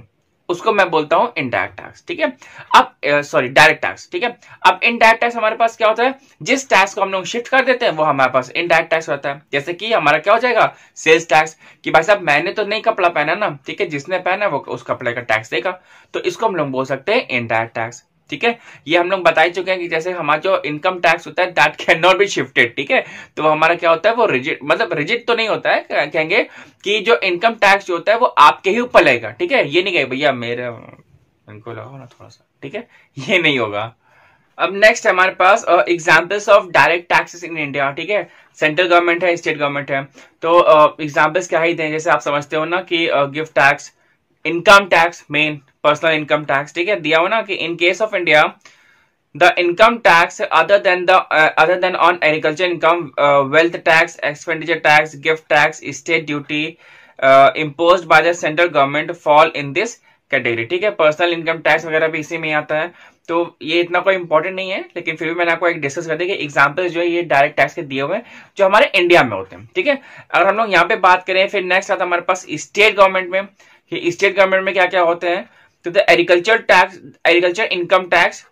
उसको मैं बोलता हूं इनडायरेक्ट टैक्स ठीक है अब सॉरी डायरेक्ट टैक्स ठीक है अब इनडायरेक्ट टैक्स हमारे पास क्या होता है जिस टैक्स को हम लोग शिफ्ट कर देते हैं वो हमारे पास इनडायरेक्ट टैक्स होता है जैसे कि हमारा क्या हो जाएगा सेल्स टैक्स कि भाई साहब मैंने तो नहीं कपड़ा पहना ना ठीक है जिसने पहना वो उस कपड़े का टैक्स देगा तो इसको हम लोग बोल सकते हैं इनडायरेक्ट टैक्स ठीक है ये हम लोग बता ही चुके हैं कि जैसे हमारा जो इनकम टैक्स होता है that can not be shifted ठीक है तो हमारा क्या होता है वो रिजिट मतलब रिजिट तो नहीं होता है कहेंगे कि जो इनकम टैक्स जो होता है वो आपके ही ऊपर लगेगा ठीक है ये नहीं कहे भैया मेरे इनको लगाओ ना थोड़ा सा ठीक है ये नहीं होगा अब नेक्स्ट हमारे पास examples of direct taxes in India ठीक है सेंट्रल गवर्नमेंट है स्टेट गवर्नमेंट है तो एग्जाम्पल्स uh, क्या ही दें जैसे आप समझते हो ना कि gift tax income tax main personal income tax ठीक है दिया हुआ ना कि in case of India the income tax other than the other than on agriculture income wealth tax expenditure tax gift tax state duty impose by the central government fall in this category ठीक है personal income tax वगैरह भी इसी में आता है तो ये इतना कोई इंपॉर्टेंट नहीं है लेकिन फिर भी मैंने आपको एक डिस्कस कर दिया कि एग्जाम्पल जो है ये डायरेक्ट टैक्स के दिए हुए हैं जो हमारे इंडिया में होते हैं ठीक है अगर हम लोग यहाँ पे बात करें फिर नेक्स्ट आता हमारे पास स्टेट गवर्नमेंट में स्टेट गवर्नमेंट में क्या क्या होते हैं तो the agriculture tax agriculture income tax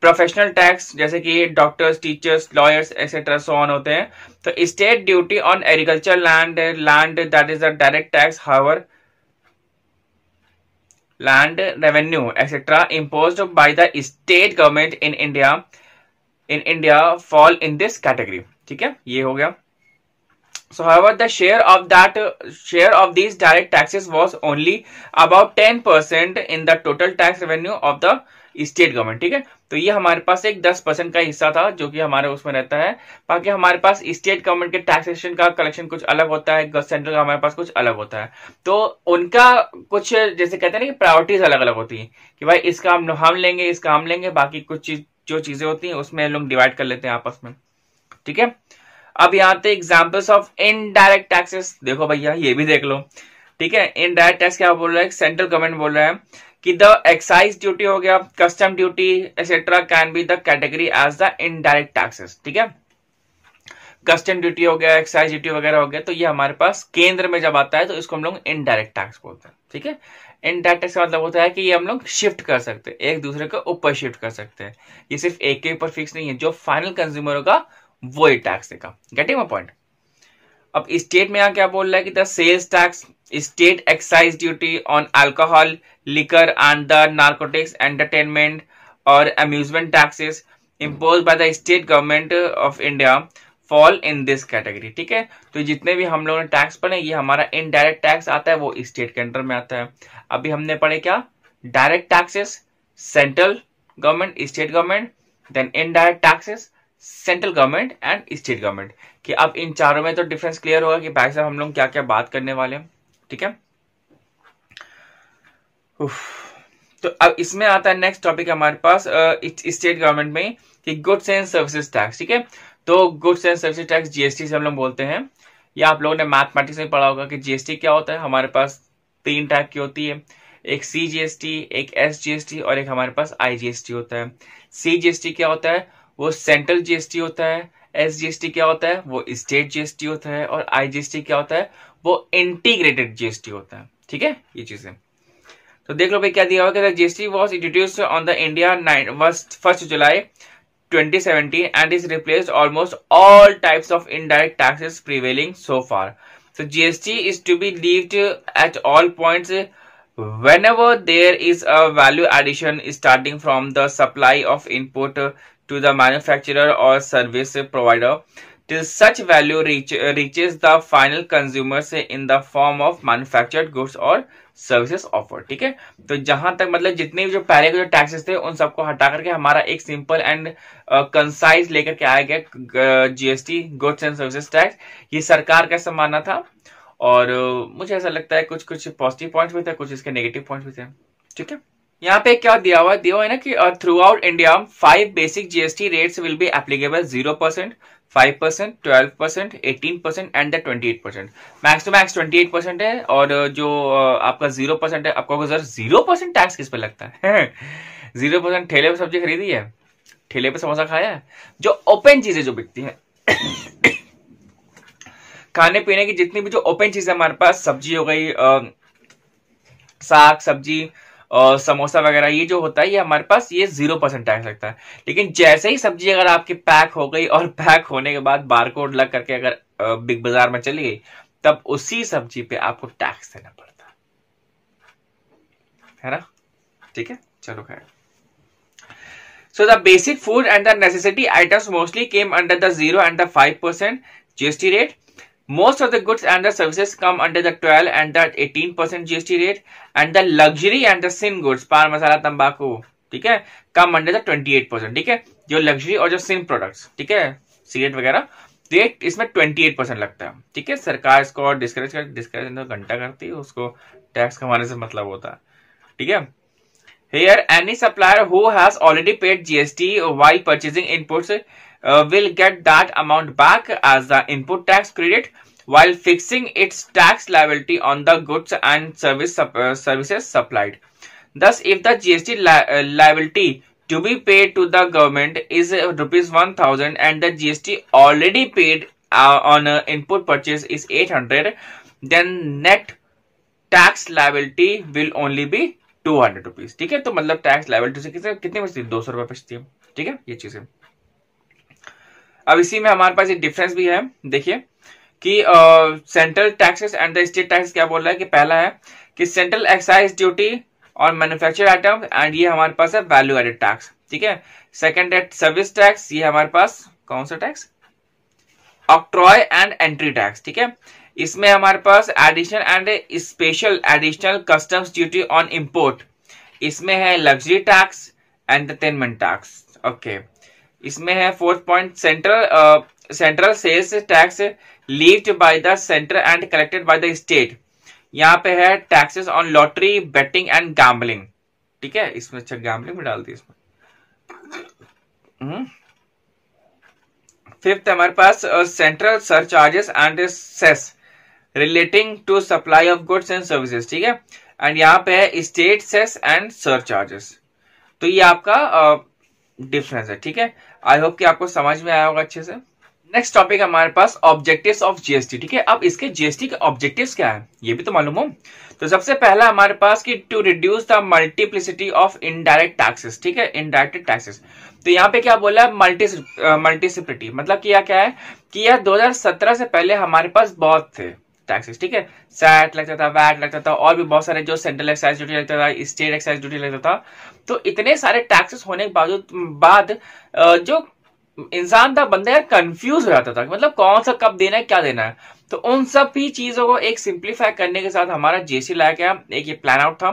professional tax जैसे कि doctors teachers lawyers etcetera so on होते हैं तो state duty on agriculture land land that is the direct tax however land revenue etcetera impose by the state government in India in India fall in this category ठीक है ये हो गया So, however, the share of that uh, share of these direct taxes was only about 10% in the total tax revenue of the state government ठीक है तो ये हमारे पास एक 10 परसेंट का हिस्सा था जो कि हमारे उसमें रहता है बाकी हमारे पास स्टेट गवर्नमेंट के टैक्सेशन का कलेक्शन कुछ अलग होता है सेंट्रल का हमारे पास कुछ अलग होता है तो उनका कुछ जैसे कहते हैं ना कि प्रायोरिटीज अलग अलग होती है कि भाई इसका हम हम लेंगे इसका हम लेंगे बाकी कुछ चीज जो चीजें होती हैं उसमें लोग डिवाइड कर लेते हैं आपस में ठीक है अब यहाँ पे एग्जाम्पल्स ऑफ इनडायरेक्ट टैक्सेस देखो भैया ये भी देख लो ठीक है इनडायरेक्ट टैक्स क्या बोल रहा है सेंट्रल गवर्नमेंट बोल रहा है कि द एक्साइज ड्यूटी हो गया custom duty etcetera can be the category as the indirect taxes ठीक है कस्टम ड्यूटी हो गया एक्साइज ड्यूटी वगैरह हो गया तो ये हमारे पास केंद्र में जब आता है तो इसको हम लोग इनडायरेक्ट टैक्स बोलते हैं ठीक है इनडायरेक्ट टैक्स का मतलब होता है कि ये हम लोग शिफ्ट कर सकते हैं एक दूसरे के ऊपर शिफ्ट कर सकते हैं ये सिर्फ एक के ऊपर फिक्स नहीं है जो फाइनल कंज्यूमर होगा वो एक टैक्स देगा गेटिंग माई पॉइंट अब स्टेट में यहाँ क्या बोल रहा है कि the sales tax state excise duty on alcohol liquor and the narcotics entertainment और amusement taxes impose by the state government of India fall in this category ठीक है तो जितने भी हम लोगों ने टैक्स पढ़े ये हमारा इनडायरेक्ट टैक्स आता है वो स्टेट के अंडर में आता है अभी हमने पढ़े क्या direct taxes central government state government then indirect taxes central government and state government कि अब इन चारों में तो डिफरेंस क्लियर होगा कि भाई साहब हम लोग क्या क्या बात करने वाले हैं ठीक है तो अब इसमें आता है नेक्स्ट टॉपिक हमारे पास स्टेट गवर्नमेंट में कि गुड्स एंड सर्विसेज टैक्स ठीक है तो goods and services tax GST से हम लोग बोलते हैं या आप लोगों ने मैथमेटिक्स में पढ़ा होगा कि जीएसटी क्या होता है हमारे पास तीन टाइप की होती है एक सी टी एक एस टी और एक हमारे पास आई टी होता है सी टी क्या होता है वो सेंट्रल जीएसटी होता है एसजीएसटी क्या होता है वो स्टेट जीएसटी होता है और आईजीएसटी क्या होता है वो इंटीग्रेटेड जीएसटी होता है ठीक है ये चीजें तो देख लो भाई क्या दिया हुआ कहता है GST was introduce on the India first July 2017 and is replaced almost all types of indirect taxes prevailing so far. So GST is to be levied at all points whenever there is a value addition starting from the supply of input to the manufacturer or service provider till such value reach, reaches the final consumer say in the form of manufactured goods or services offer ठीक है तो जहां तक मतलब जितने भी जो पहले के जो टैक्सेस थे उन सबको हटा करके हमारा एक सिंपल एंड कंसाइज लेकर के आया गया GST goods and services tax ये सरकार का समाना था और uh, मुझे ऐसा लगता है कुछ कुछ पॉजिटिव पॉइंट्स भी थे कुछ इसके नेगेटिव पॉइंट्स भी थे ठीक है यहाँ पे क्या दिया हुआ दिया हुआ है ना कि throughout India five basic GST rates will be applicable zero percent five percent twelve percent eighteen percent and twenty eight percent max to max twenty eight percent है और uh, जो uh, आपका जीरो परसेंट है आपको sir zero percent tax किस पे लगता है जीरो परसेंट ठेले पर सब्जी खरीदी है ठेले पर समोसा खाया है जो ओपन चीजें जो बिकती है खाने पीने की जितनी भी जो ओपन चीजें हमारे पास सब्जी हो गई uh, साग सब्जी और समोसा वगैरह ये जो होता है ये हमारे पास ये जीरो परसेंट टैक्स लगता है लेकिन जैसे ही सब्जी अगर आपकी पैक हो गई और पैक होने के बाद बारकोड लग करके अगर बिग बाजार में चली गई तब उसी सब्जी पे आपको टैक्स देना पड़ता है ना ठीक है चलो खैर so the basic food and the necessity items mostly came under the zero and the five percent GST rate Most of the goods and the services come under the 12 and the 18% GST rate and the luxury and the sin goods, पान मसाला तंबाकू ठीक है कम under the 28% ठीक है जो luxury और जो सिन products ठीक है सिगरेट वगैरह रेट इसमें 28 परसेंट लगता है ठीक है सरकार इसको डिस्करेज कर डिस्करेज तो घंटा करती है उसको टैक्स कमाने से मतलब होता है ठीक है here any supplier who has already paid GST while purchasing inputs uh, will get that amount back as the input tax credit while fixing its tax liability on the goods and service uh, services supplied. Thus, if the GST li uh, liability to be paid to the government is uh, rupees 1000 and the GST already paid uh, on uh, input purchase is 800 then net tax liability will only be 200 rupees. Okay, so तो मतलब tax liability से कितने कितने बचती अब इसी में हमारे पास एक डिफरेंस भी है देखिए कि central taxes and the state tax क्या बोल रहा है कि पहला है कि सेंट्रल एक्साइज ड्यूटी और मैन्युफैक्चर आइटम एंड ये हमारे पास है वैल्यू एडेड टैक्स ठीक है सेकेंड है सर्विस टैक्स ये हमारे पास कौन सा tax octroi and entry tax ठीक है इसमें हमारे पास additional and special additional customs duty on import इसमें है luxury tax entertainment tax okay इसमें है fourth point central central sales tax levied by the centre and collected by the state यहाँ पे है taxes on lottery betting and gambling ठीक है इसमें अच्छा गैम्बलिंग भी डाल दी इसमें फिफ्थ हम्म। हमारे पास central surcharges and cess relating to supply of goods and services ठीक है एंड यहाँ पे है state cess and surcharges तो ये आपका डिफरेंस uh, है ठीक है आई होप कि आपको समझ में आया होगा अच्छे से नेक्स्ट टॉपिक हमारे पास ऑब्जेक्टिव्स ऑफ जीएसटी ठीक है अब इसके जीएसटी के ऑब्जेक्टिव्स क्या है ये भी तो मालूम हो तो सबसे पहला हमारे पास कि to reduce the multiplicity of indirect taxes ठीक है इनडायरेक्ट टैक्सेस तो यहाँ पे क्या बोला मल्टी मल्टीसिप्रिटी मतलब कि यह क्या है कि यह 2017 से पहले हमारे पास बहुत थे टैक्सेस ठीक है सैट लगता था वैट लगता था और भी बहुत सारे जो सेंट्रल एक्साइज ड्यूटी लगता था स्टेट एक्साइज ड्यूटी लगता था तो इतने सारे टैक्सेस होने के बावजूद बाद जो इंसान था बंदा यार कंफ्यूज हो जाता था मतलब कौन सा कब देना है क्या देना है तो उन सब ही चीजों को एक सिंप्लीफाई करने के साथ हमारा जीएसटी लाया गया एक ये प्लान आउट था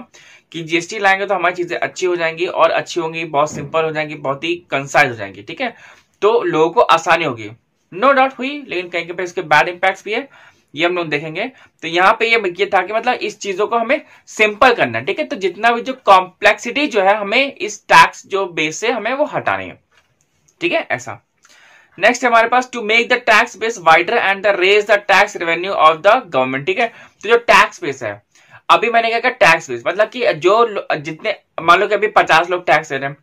कि जीएसटी लाएंगे तो हमारी चीजें अच्छी हो जाएंगी और अच्छी होंगी बहुत सिंपल हो जाएंगी बहुत ही कंसाइज हो जाएंगी ठीक है तो लोगों को आसानी होगी नो no डाउट हुई लेकिन कहीं कहीं पर इसके बैड इम्पैक्ट भी है ये हम लोग देखेंगे तो यहाँ पे ये ये था कि मतलब इस चीजों को हमें सिंपल करना ठीक है तो जितना भी जो कॉम्प्लेक्सिटी जो है हमें इस टैक्स जो बेस से हमें वो हटानी है ठीक है ऐसा नेक्स्ट हमारे पास to make the tax base wider and the raise the tax revenue of the government ठीक है तो जो टैक्स बेस है अभी मैंने क्या कहा टैक्स बेस मतलब कि जो जितने मान लो कि अभी पचास लोग टैक्स दे रहे हैं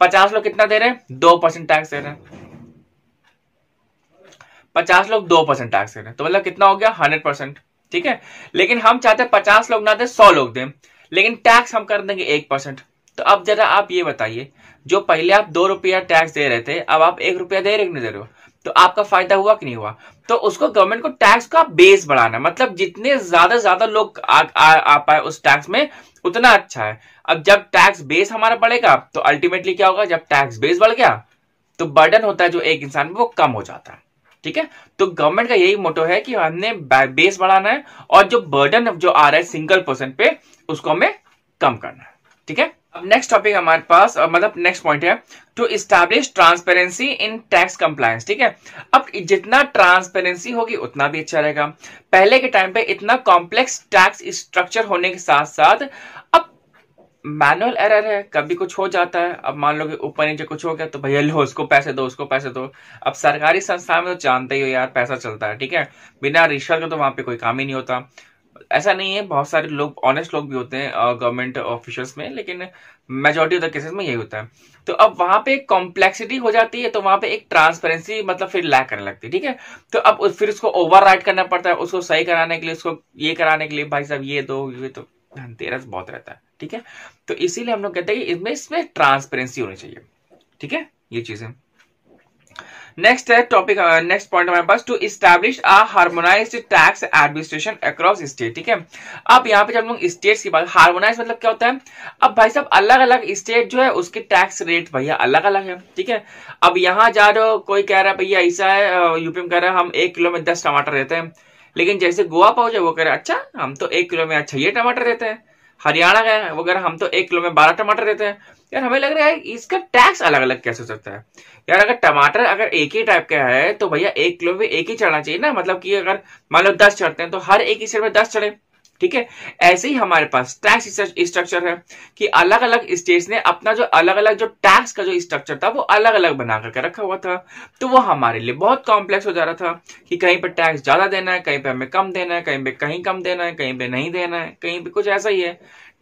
पचास लोग कितना दे रहे हैं दो परसेंट टैक्स दे रहे हैं पचास लोग दो परसेंट टैक्स दे रहे हैं तो मतलब कितना हो गया हंड्रेड परसेंट ठीक है लेकिन हम चाहते हैं पचास लोग ना दे सौ लोग दें लेकिन टैक्स हम कर देंगे एक परसेंट तो अब जरा आप ये बताइए जो पहले आप दो रुपया टैक्स दे रहे थे अब आप एक रुपया दे रहे नहीं दे रहे हो तो आपका फायदा हुआ कि नहीं हुआ तो उसको गवर्नमेंट को टैक्स का बेस बढ़ाना मतलब जितने ज्यादा ज्यादा लोग आ, आ, आ पाए उस टैक्स में उतना अच्छा है अब जब टैक्स बेस हमारा बढ़ेगा तो अल्टीमेटली क्या होगा जब टैक्स बेस बढ़ गया तो बर्डन होता है जो एक इंसान में वो कम हो जाता है ठीक है तो गवर्नमेंट का यही मोटो है कि हमने बेस बढ़ाना है और जो बर्डन जो आ रहा है सिंगल पर्सन पे उसको हमें कम करना है ठीक है अब नेक्स्ट टॉपिक हमारे पास मतलब नेक्स्ट पॉइंट है to establish transparency in tax compliance ठीक है अब जितना ट्रांसपेरेंसी होगी उतना भी अच्छा रहेगा पहले के टाइम पे इतना कॉम्प्लेक्स टैक्स स्ट्रक्चर होने के साथ साथ मैनुअल एरर है कभी कुछ हो जाता है अब मान लो कि ऊपर नीचे कुछ हो गया तो भैया लो उसको पैसे दो उसको पैसे दो अब सरकारी संस्था में तो जानते ही हो यार पैसा चलता है ठीक है बिना रिश्वत के तो वहाँ पे कोई काम ही नहीं होता ऐसा नहीं है बहुत सारे लोग ऑनेस्ट लोग भी होते हैं गवर्नमेंट ऑफिसर्स में लेकिन मेजोरिटी ऑफ द केसेस में यही होता है तो अब वहां पे कॉम्प्लेक्सिटी हो जाती है तो वहां पे एक ट्रांसपेरेंसी मतलब फिर लैक करने लगती है ठीक है तो अब फिर उसको ओवर करना पड़ता है उसको सही कराने के लिए उसको ये कराने के लिए भाई साहब ये दो ये तो धनतेरस बहुत रहता है ठीक है तो इसीलिए हम लोग कहते हैं इसमें इसमें ट्रांसपेरेंसी होनी चाहिए ठीक है ये चीजें नेक्स्ट है टॉपिक नेक्स्ट पॉइंट हमारे पास to establish a harmonise tax administration across state ठीक है अब यहाँ पे जब हम लोग स्टेट्स की बात हार्मोनाइज मतलब क्या होता है अब भाई साहब अलग अलग स्टेट जो है उसके टैक्स रेट भैया अलग अलग है ठीक है अब यहाँ जा रहे हो कोई कह रहा है भैया ऐसा है यूपी में कह रहा है हम एक किलो में दस टमाटर देते हैं लेकिन जैसे गोवा पहुंचे वो कह रहे अच्छा हम तो एक किलो में आज अच्छा, छह टमाटर देते हैं हरियाणा गए वो कह रहे हम तो एक किलो में बारह टमाटर देते हैं यार हमें लग रहा है इसका टैक्स अलग अलग कैसे हो सकता है यार अगर टमाटर अगर एक ही टाइप का है तो भैया एक किलो में एक ही चढ़ना चाहिए ना मतलब कि अगर मान लो दस चढ़ते हैं तो हर एक ही सिर में दस चढ़े ठीक है ऐसे ही हमारे पास टैक्स स्ट्रक्चर है कि अलग अलग स्टेट्स ने अपना जो अलग अलग जो टैक्स का जो स्ट्रक्चर था वो अलग अलग बना करके रखा हुआ था तो वो हमारे लिए बहुत कॉम्प्लेक्स हो जा रहा था कि कहीं पर टैक्स ज्यादा देना है कहीं पर हमें कम देना है कहीं पे कहीं कम देना है कहीं पे नहीं देना है कहीं पर कुछ ऐसा ही है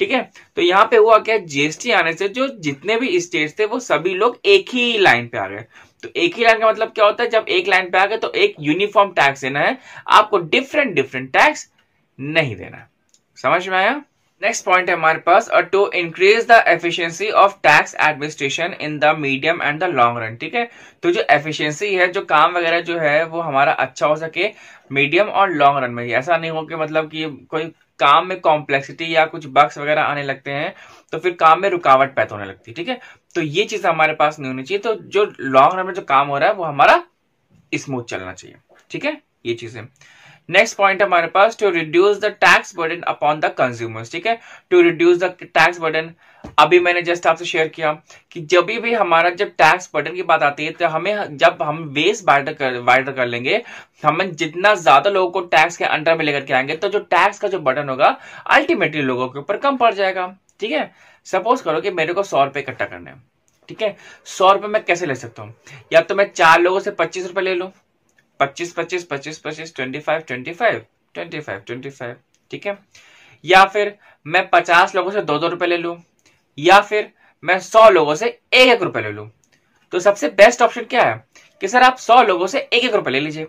ठीक है तो यहाँ पे हुआ क्या जीएसटी आने से जो जितने भी स्टेट थे वो सभी लोग एक ही लाइन पे आ गए तो एक ही लाइन का मतलब क्या होता है जब एक लाइन पे आ गए तो एक यूनिफॉर्म टैक्स देना है आपको डिफरेंट डिफरेंट टैक्स नहीं देना समझ में आया नेक्स्ट पॉइंट है हमारे पास to increase the efficiency of tax administration in the medium and the long run ठीक है तो जो एफिशिएंसी है जो काम वगैरह जो है वो हमारा अच्छा हो सके मीडियम और लॉन्ग रन में ऐसा नहीं हो कि मतलब कि कोई काम में कॉम्प्लेक्सिटी या कुछ बक्स वगैरह आने लगते हैं तो फिर काम में रुकावट पैदा होने लगती है ठीक है तो ये चीज हमारे पास नहीं होनी चाहिए तो जो लॉन्ग रन में जो काम हो रहा है वो हमारा स्मूथ चलना चाहिए ठीक है ये चीजें नेक्स्ट पॉइंट हमारे पास to reduce the tax burden upon the consumers ठीक है to reduce the tax burden अभी मैंने जस्ट आपसे शेयर किया कि जब भी हमारा जब टैक्स बर्डन की बात आती है तो हमें जब हम वेस्ट बाइड कर वाइडर कर लेंगे हम जितना ज्यादा लोगों को टैक्स के अंडर में लेकर के आएंगे तो जो टैक्स का जो बर्डन होगा अल्टीमेटली लोगों के ऊपर कम पड़ जाएगा ठीक है सपोज करो कि मेरे को सौ रुपए इकट्ठा करना है ठीक है सौ रुपए मैं कैसे ले सकता हूँ या तो मैं चार लोगों से पच्चीस रुपए ले लू पच्चीस पच्चीस पच्चीस पच्चीस twenty five twenty five twenty five twenty five ठीक है या फिर मैं पचास लोगों से दो दो रुपए ले लूं या फिर मैं सौ लोगों से एक एक रुपए ले लूं तो सबसे बेस्ट ऑप्शन क्या है कि सर आप सौ लोगों से एक एक रुपए ले लीजिए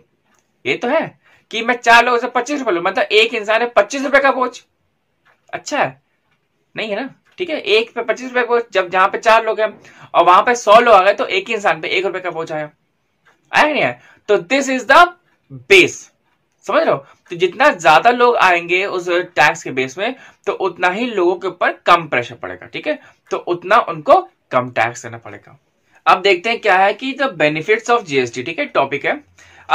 ये तो है कि मैं चार लोगों से पच्चीस रुपए लू मतलब एक इंसान है पच्चीस रुपए का बोझ अच्छा है नहीं है ना ठीक है एक पे पच्चीस रुपए बोझ जब जहां पे चार लोग हैं और वहां पे सौ लोग आ गए तो एक ही इंसान पे एक रुपए का बोझ आया आया नहीं आया तो दिस इज द बेस समझ रहे हो तो जितना ज्यादा लोग आएंगे उस टैक्स के बेस में तो उतना ही लोगों के ऊपर कम प्रेशर पड़ेगा ठीक है तो उतना उनको कम टैक्स देना पड़ेगा अब देखते हैं क्या है कि द बेनिफिट्स ऑफ जीएसटी ठीक है टॉपिक है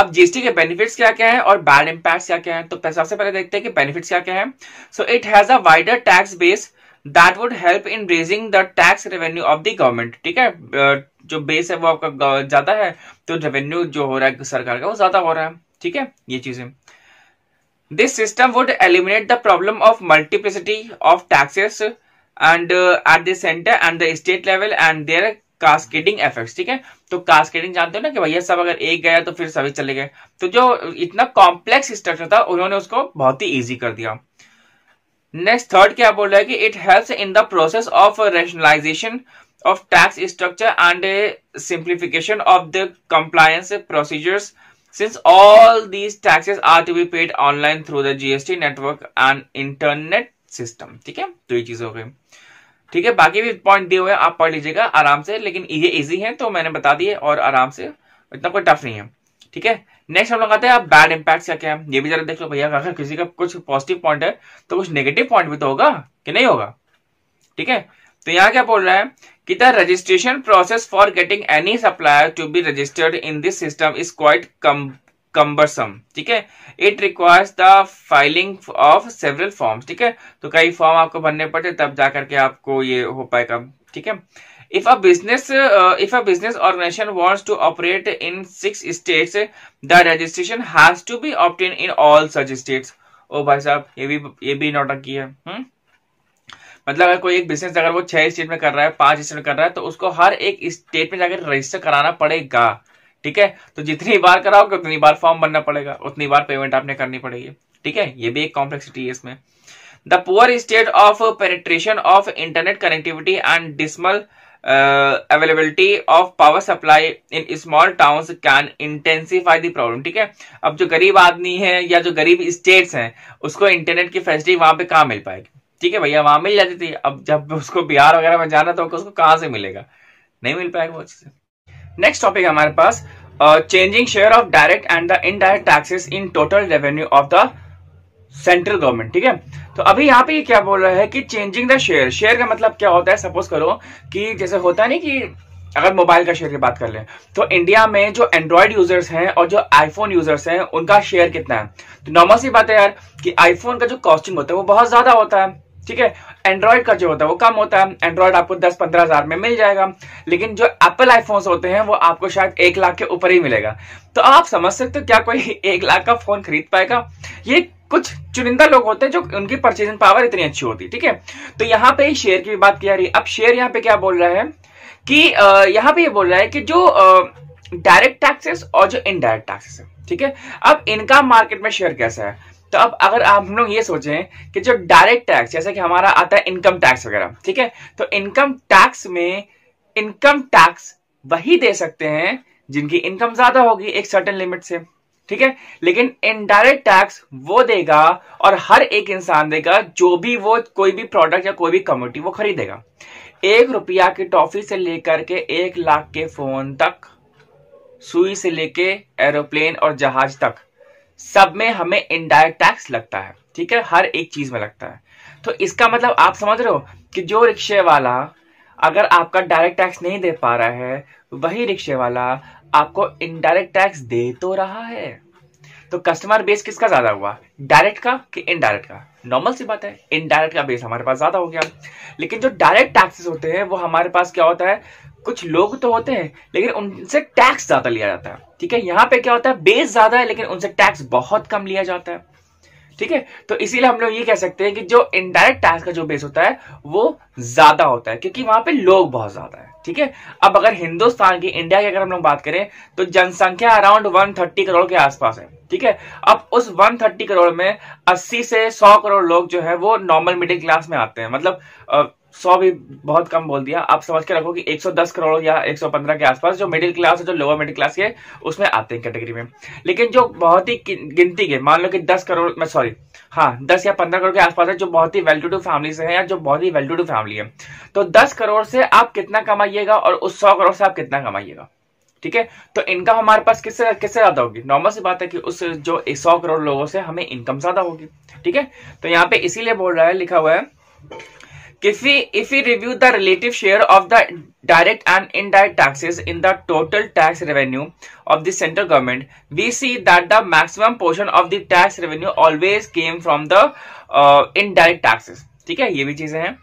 अब जीएसटी के बेनिफिट्स क्या क्या है और बैड इंपैक्ट क्या क्या है तो सबसे पहले देखते हैं कि बेनिफिट्स क्या क्या है so it has a wider tax base that would help in raising the tax revenue of the government ठीक है uh, जो बेस है वो आपका uh, ज्यादा है तो रेवेन्यू जो हो रहा है सरकार का वो ज्यादा हो रहा है ठीक है ये चीजें this system would eliminate the problem of multiplicity of taxes and at the centre and the state level and their cascading effects ठीक है तो कास्केडिंग जानते हो ना कि भैया सब अगर एक गया तो फिर सभी चले गए तो जो इतना कॉम्प्लेक्स स्ट्रक्चर था उन्होंने उसको बहुत ही ईजी कर दिया नेक्स्ट थर्ड क्या बोल रहा है कि it helps in the process of rationalisation of tax structure and simplification of the compliance procedures since all these taxes are to be paid online through the GST network and internet system ठीक है तो ये चीज हो गई ठीक है बाकी भी पॉइंट दिए हुए आप पढ़ लीजिएगा आराम से लेकिन ये इजी है तो मैंने बता दिए और आराम से इतना कोई टफ नहीं है ठीक है नेक्स्ट हम लोग आते हैं आप बैड इम्पैक्ट क्या क्या है ये भी जरा देख लो भैया अगर किसी का कुछ पॉजिटिव पॉइंट है तो कुछ नेगेटिव पॉइंट भी तो होगा कि नहीं होगा ठीक है तो यहाँ क्या बोल रहा है कि the registration process for getting any supplier to be registered in this system is quite come cumbersome ठीक है it requires the filing of several forms ठीक है तो कई फॉर्म आपको भरने पड़ते तब जाकर के आपको ये हो पाएगा ठीक है if a business if a business organisation organization to operate in six states the registration has to be be in all such states ओ भाई साहब ये भी ये भी नोट नौटंकी है हुँ? हम्म? मतलब अगर कोई एक बिजनेस अगर वो छह स्टेट में कर रहा है पांच स्टेट में कर रहा है तो उसको हर एक स्टेट में जाकर रजिस्टर कराना पड़ेगा ठीक है तो जितनी बार कराओगे उतनी बार फॉर्म भरना पड़ेगा उतनी बार पेमेंट आपने करनी पड़ेगी ठीक है ये भी एक कॉम्प्लेक्सिटी है इसमें the poor state of penetration of internet connectivity and dismal availability of power supply in small towns can intensify the problem ठीक है अब जो गरीब आदमी है या जो गरीब स्टेट्स हैं उसको इंटरनेट की फैसिलिटी वहां पे कहाँ मिल पाएगी ठीक है भैया वहां मिल जाती थी अब जब उसको बिहार वगैरह में जाना तो उसको कहाँ से मिलेगा नहीं मिल पाएगा वो चीज़ें नेक्स्ट टॉपिक हमारे पास changing share of direct and the indirect taxes in total revenue of the central government ठीक है तो अभी यहाँ पे क्या बोल रहा है कि चेंजिंग द शेयर शेयर का मतलब क्या होता है सपोज करो कि जैसे होता नहीं कि अगर मोबाइल का शेयर की बात कर लें तो इंडिया में जो एंड्रॉयड यूजर्स हैं और जो आईफोन यूजर्स हैं उनका शेयर कितना है तो नॉर्मल सी बात है यार कि आईफोन का जो कॉस्टिंग होता है वो बहुत ज्यादा होता है ठीक है एंड्रॉयड का जो होता है वो कम होता है एंड्रॉयड आपको दस पंद्रह हजार में मिल जाएगा लेकिन जो एप्पल आईफोन्स होते हैं वो आपको शायद एक लाख के ऊपर ही मिलेगा तो आप समझ सकते हो क्या कोई एक लाख का फोन खरीद पाएगा ये कुछ चुनिंदा लोग होते हैं जो उनकी परचेजिंग पावर इतनी अच्छी होती है ठीक है तो यहाँ पे शेयर की बात की जा रही है अब शेयर यहाँ पे क्या बोल रहा है कि यहाँ पे ये यह बोल रहा है कि जो डायरेक्ट टैक्सेस और जो इनडायरेक्ट टैक्सेस है ठीक है अब इनका मार्केट में शेयर कैसा है तो अब अगर आप हम लोग ये सोचें कि जो डायरेक्ट टैक्स जैसे कि हमारा आता है इनकम टैक्स वगैरह ठीक है तो इनकम टैक्स में इनकम टैक्स वही दे सकते हैं जिनकी इनकम ज्यादा होगी एक सर्टेन लिमिट से ठीक है लेकिन इनडायरेक्ट टैक्स वो देगा और हर एक इंसान देगा जो भी वो कोई भी प्रोडक्ट या कोई भी कम्युनिटी वो खरीदेगा एक रुपया की टॉफी से लेकर के एक लाख के फोन तक सुई से लेके एरोप्लेन और जहाज तक सब में हमें इनडायरेक्ट टैक्स लगता है ठीक है हर एक चीज में लगता है तो इसका मतलब आप समझ रहे हो कि जो रिक्शे वाला अगर आपका डायरेक्ट टैक्स नहीं दे पा रहा है वही रिक्शे वाला आपको इनडायरेक्ट टैक्स दे तो रहा है तो कस्टमर बेस किसका ज्यादा हुआ डायरेक्ट का कि इनडायरेक्ट का नॉर्मल सी बात है इनडायरेक्ट का बेस हमारे पास ज्यादा हो गया लेकिन जो डायरेक्ट टैक्सेस होते हैं वो हमारे पास क्या होता है कुछ लोग तो होते हैं लेकिन उनसे टैक्स ज्यादा लिया जाता है ठीक है यहाँ पे क्या होता है बेस ज्यादा है लेकिन उनसे टैक्स बहुत कम लिया जाता है ठीक है तो इसीलिए हम लोग ये कह सकते हैं कि जो इनडायरेक्ट टैक्स का जो बेस होता है वो ज्यादा होता है क्योंकि वहां पे लोग बहुत ज्यादा है ठीक है अब अगर हिंदुस्तान की इंडिया की अगर हम लोग बात करें तो जनसंख्या अराउंड 130 करोड़ के आसपास है ठीक है अब उस 130 करोड़ में 80 से 100 करोड़ लोग जो है वो नॉर्मल मिडिल क्लास में आते हैं मतलब सौ भी बहुत कम बोल दिया आप समझ के रखो कि 110 करोड़ या 115 के आसपास जो मिडिल क्लास है जो लोअर मिडिल क्लास के उसमें आते हैं कैटेगरी में लेकिन जो बहुत ही गिनती के मान लो कि 10 करोड़ में सॉरी हाँ 10 या 15 करोड़ के आसपास है जो बहुत ही वेल टू डू फैमिली से है या जो बहुत ही वेल टू डू फैमिली है तो दस करोड़ से आप कितना कमाइएगा और उस सौ करोड़ से आप कितना कमाइएगा ठीक है तो इनकम हमारे पास किससे किससे ज्यादा होगी नॉर्मल सी बात है कि उस जो सौ करोड़ लोगों से हमें इनकम ज्यादा होगी ठीक है तो यहाँ पे इसीलिए बोल रहा है लिखा हुआ है If we, if we review the relative share of the direct and indirect taxes in the total tax revenue of the central government, we see that the maximum portion of the tax revenue always came from the uh, indirect taxes. ठीक है ये भी चीजें हैं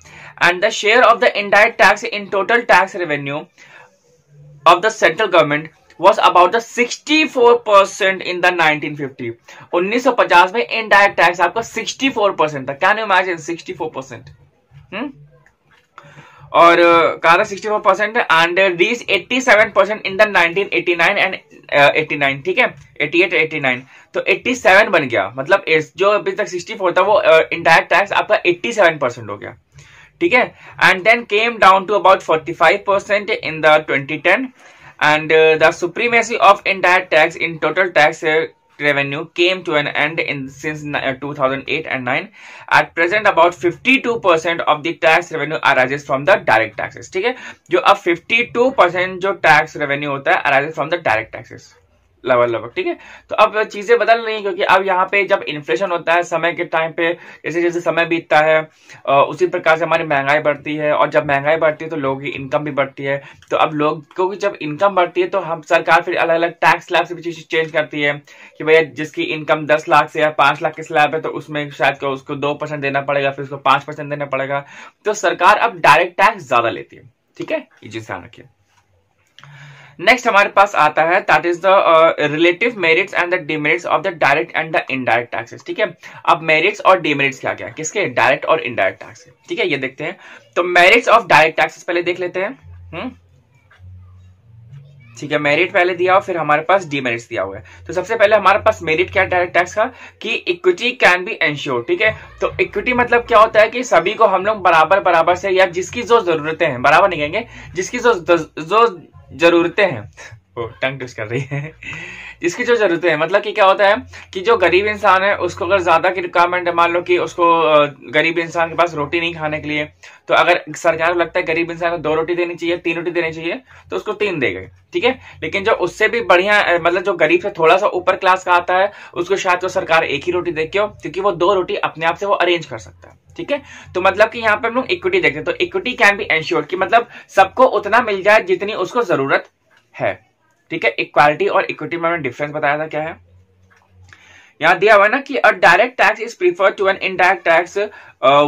and the share of the indirect tax in total tax revenue of the central government was about the 64 percent in the 1950 1950 में indirect tax आपका 64 percent था can you imagine 64 percent hmm? और कहा था sixty four percent and reach eighty seven percent in nineteen eighty nine and eighty nine ठीक है eighty eight eighty nine तो eighty seven बन गया मतलब जो अभी तक सिक्सटी फोर था वो इंटायर टैक्स आपका एट्टी सेवन परसेंट हो गया ठीक है and then came down to about forty five percent in the twenty ten and the supremacy of entire tax in total tax revenue came to an end in since uh, 2008 and 9 at present about 52% of the tax revenue arises from the direct taxes ठीक so जो 52% the tax revenue होता arises from the direct taxes लगभग लगभग ठीक है तो अब चीजें बदल रही है क्योंकि अब यहाँ पे जब इन्फ्लेशन होता है समय के टाइम पे जैसे जैसे समय बीतता है उसी प्रकार से हमारी महंगाई बढ़ती है और जब महंगाई बढ़ती है तो लोगों की इनकम भी बढ़ती है तो अब लोग क्योंकि जब इनकम बढ़ती है तो हम सरकार फिर अलग अलग टैक्स स्लैब से भी चीज चेंज करती है कि भैया जिसकी इनकम दस लाख से या पांच लाख की स्लैब है तो उसमें शायद उसको दो परसेंट देना पड़ेगा फिर उसको पांच परसेंट देना पड़ेगा तो सरकार अब डायरेक्ट टैक्स ज्यादा लेती है ठीक है ये चीज ध्यान रखिए नेक्स्ट हमारे पास आता है that is the relative merits and the demerits of the direct and the indirect taxes ठीक है अब मेरिट्स और डिमेरिट्स क्या क्या किसके डायरेक्ट और इनडायरेक्ट टैक्स ठीक है ये देखते हैं तो मेरिट्स ऑफ डायरेक्ट टैक्सेस पहले देख लेते हैं हुँ? हम्म? ठीक है मेरिट पहले दिया हो फिर हमारे पास डीमेरिट्स दिया हुआ है तो सबसे पहले हमारे पास मेरिट क्या डायरेक्ट टैक्स का कि इक्विटी कैन बी एंश्योर ठीक है तो इक्विटी मतलब क्या होता है कि सभी को हम लोग बराबर बराबर से या जिसकी जो जरूरतें हैं बराबर नहीं कहेंगे जिसकी जो जो जरूरतें हैं वो टंग टूस कर रही है इसकी जो जरूरतें हैं मतलब कि क्या होता है कि जो गरीब इंसान है उसको अगर ज्यादा की रिक्वायरमेंट है मान लो कि उसको गरीब इंसान के पास रोटी नहीं खाने के लिए तो अगर सरकार को लगता है गरीब इंसान को दो रोटी देनी चाहिए तीन रोटी देनी चाहिए तो उसको तीन देगा ठीक है लेकिन जो उससे भी बढ़िया मतलब जो गरीब से थोड़ा सा ऊपर क्लास का आता है उसको शायद वो सरकार एक ही रोटी दे क्यों क्योंकि वो दो रोटी अपने आप से वो अरेंज कर सकता है ठीक है तो मतलब कि यहाँ पे हम लोग इक्विटी देखते हैं तो इक्विटी कैन बी एंश्योर कि मतलब सबको उतना मिल जाए जितनी उसको जरूरत है ठीक है इक्वालिटी और इक्विटी में डिफरेंस बताया था क्या है यहाँ दिया हुआ ना कि a direct tax is prefer to an indirect tax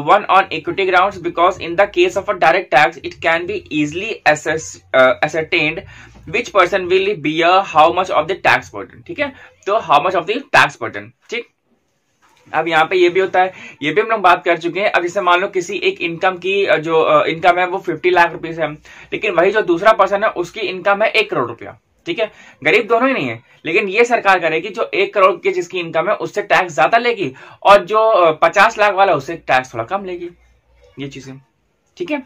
one on equity grounds because in the case of a direct tax it can be easily ascertained which person will be a how much of the tax burden ठीक है तो how much of the tax burden ठीक अब यहाँ पे ये भी होता है ये भी हम लोग बात कर चुके हैं अब जैसे मान लो किसी एक इनकम की जो इनकम है वो फिफ्टी लाख रुपीज है लेकिन वही जो दूसरा पर्सन है उसकी इनकम है एक करोड़ रुपया ठीक है गरीब दोनों ही नहीं है लेकिन ये सरकार करेगी जो एक करोड़ की जिसकी इनकम है उससे टैक्स ज्यादा लेगी और जो पचास लाख वाला उससे टैक्स थोड़ा कम लेगी ये चीजें ठीक है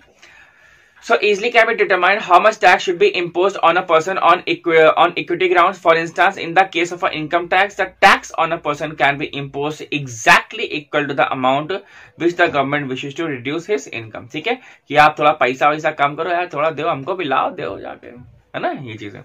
So easily can be determined how much tax should be imposed on a person on, equi on equity grounds. For instance, in the case of an income tax, the tax on a person can be imposed exactly equal to the amount which the government wishes to reduce his income. Okay, है कि आप थोड़ा पैसा वैसा कम है ना ये चीज है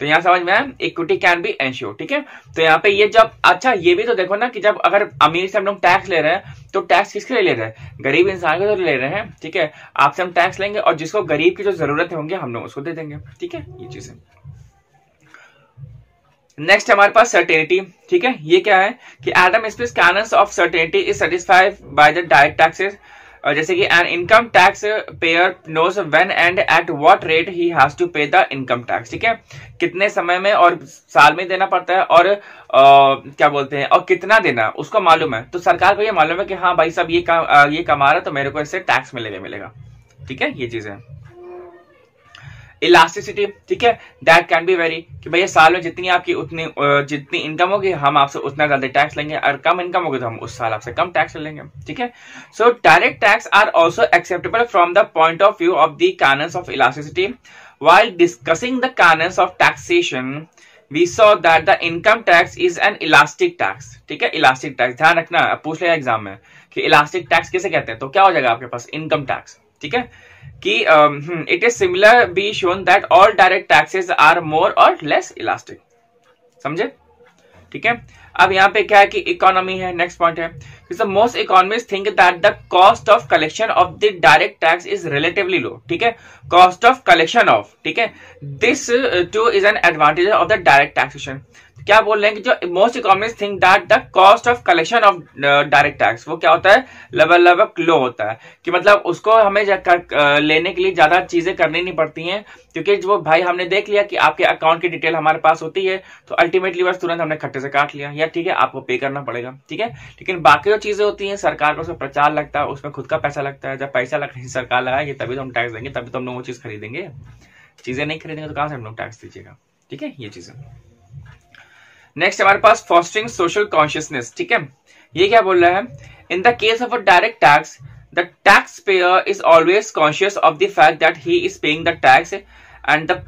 तो यहाँ समझ में आया इक्विटी कैन बी एंश्योर ठीक है तो यहाँ पे ये जब अच्छा ये भी तो देखो ना कि जब अगर अमीर से हम लोग टैक्स ले रहे हैं तो टैक्स किसके लिए ले रहे हैं गरीब इंसान के तो ले रहे हैं ठीक है आपसे हम टैक्स लेंगे और जिसको गरीब की जो जरूरत होंगी हम लोग उसको दे देंगे ठीक है ये चीज है नेक्स्ट हमारे पास सर्टेनिटी ठीक है ये क्या है कि Adam Smith's canons of certainty is satisfied by the direct taxes Uh, जैसे कि an income tax payer knows when and at what rate he has to pay the income tax ठीक है कितने समय में और साल में देना पड़ता है और आ, uh, क्या बोलते हैं और कितना देना उसको मालूम है तो सरकार को ये मालूम है कि हाँ भाई साहब ये का, uh, ये कमा रहा है तो मेरे को इससे टैक्स मिलेगा मिलेगा ठीक है ये चीज है इलास्टिसिटी ठीक है दैट कैन बी वेरी कि भैया साल में जितनी आपकी उतनी जितनी इनकम होगी हम आपसे उतना ज्यादा टैक्स लेंगे और कम इनकम होगी तो हम उस साल आपसे कम टैक्स लेंगे ठीक है so direct tax are also acceptable from the point of view of the canons of elasticity while discussing the canons of taxation we saw that the income tax is an elastic tax ठीक है elastic tax ध्यान रखना पूछ लिया exam में कि elastic tax किसे कहते हैं तो क्या हो जाएगा आपके पास इनकम टैक्स ठीक है कि it is similar be shown that all direct taxes are more or less elastic समझे ठीक है अब यहाँ पे क्या है कि इकोनॉमी है नेक्स्ट पॉइंट है most economy think that the cost of collection of the direct tax is relatively low ठीक है कॉस्ट ऑफ कलेक्शन ऑफ ठीक है this too is an advantage of the direct taxation क्या बोल रहे हैं कि जो most economic thing that the cost of collection of direct tax वो क्या होता है लेवल लेवल लो होता है कि मतलब उसको हमें कर, uh, लेने के लिए ज्यादा चीजें करनी नहीं पड़ती हैं क्योंकि वो भाई हमने देख लिया कि आपके अकाउंट की डिटेल हमारे पास होती है तो अल्टीमेटली बस तुरंत हमने खट्टे से काट लिया या ठीक है आपको पे करना पड़ेगा ठीक है लेकिन बाकी जो चीजें होती हैं सरकार का उसमें प्रचार लगता है उसमें खुद का पैसा लगता है जब पैसा लग सरकार लगाएगी तभी तो हम टैक्स देंगे तभी तो हम लोग वो चीज खरीदेंगे चीजें नहीं खरीदेंगे तो कहां से हम लोग टैक्स दीजिएगा ठीक है ये चीजें नेक्स्ट हमारे पास फॉस्टरिंग सोशल कॉन्शियसनेस ठीक है ये क्या बोल रहा है in the case of a direct tax the tax payer is always conscious of the fact that he is paying the tax and the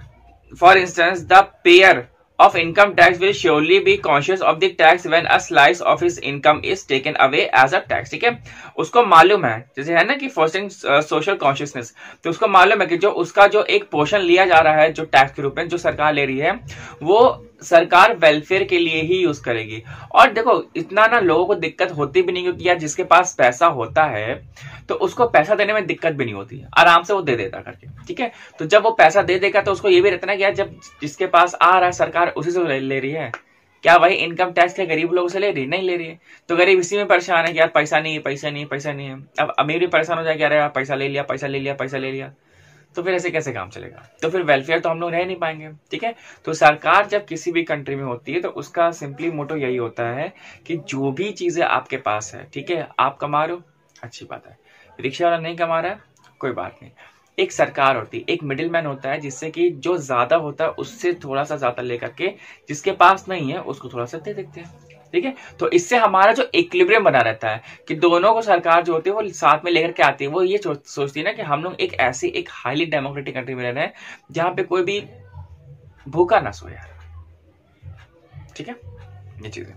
for instance the payer of income tax will surely be conscious of the tax when a slice of his income is taken away as a tax ठीक है उसको मालूम है जैसे है ना कि fostering social consciousness तो उसको मालूम है कि जो उसका जो एक पोर्शन लिया जा रहा है जो टैक्स के रूप में जो सरकार ले रही है वो सरकार वेलफेयर के लिए ही यूज करेगी और देखो इतना ना लोगों को दिक्कत होती भी नहीं क्योंकि यार जिसके पास पैसा होता है तो उसको पैसा देने में दिक्कत भी नहीं होती आराम से वो दे देता करके ठीक है तो जब वो पैसा दे देगा तो उसको ये भी रहता ना कि यार जब जिसके पास आ रहा है सरकार उसी से ले, ले रही है क्या भाई इनकम टैक्स के गरीब लोगों से ले रही नहीं ले रही है तो गरीब इसी में परेशान है कि यार पैसा नहीं है पैसा नहीं है पैसा नहीं है अब अमीर भी परेशान हो जाए कि यार पैसा ले लिया पैसा ले लिया पैसा ले लिया तो फिर ऐसे कैसे काम चलेगा तो फिर वेलफेयर तो हम लोग रह नहीं पाएंगे ठीक है तो सरकार जब किसी भी कंट्री में होती है तो उसका सिंपली मोटो यही होता है कि जो भी चीजें आपके पास है ठीक है आप कमा रहे हो अच्छी बात है रिक्शा वाला नहीं कमा रहा है कोई बात नहीं एक सरकार होती है एक मिडिल मैन होता है जिससे कि जो ज्यादा होता है उससे थोड़ा सा ज्यादा लेकर के जिसके पास नहीं है उसको थोड़ा सा दे देते हैं ठीक है तो इससे हमारा जो इक्विलिब्रियम बना रहता है कि दोनों को सरकार जो होती है वो साथ में लेकर के आती है वो ये सोचती है ना कि हम लोग एक ऐसी एक हाईली डेमोक्रेटिक कंट्री में रह रहे हैं जहां पे कोई भी भूखा ना सो यार ठीक है ये चीज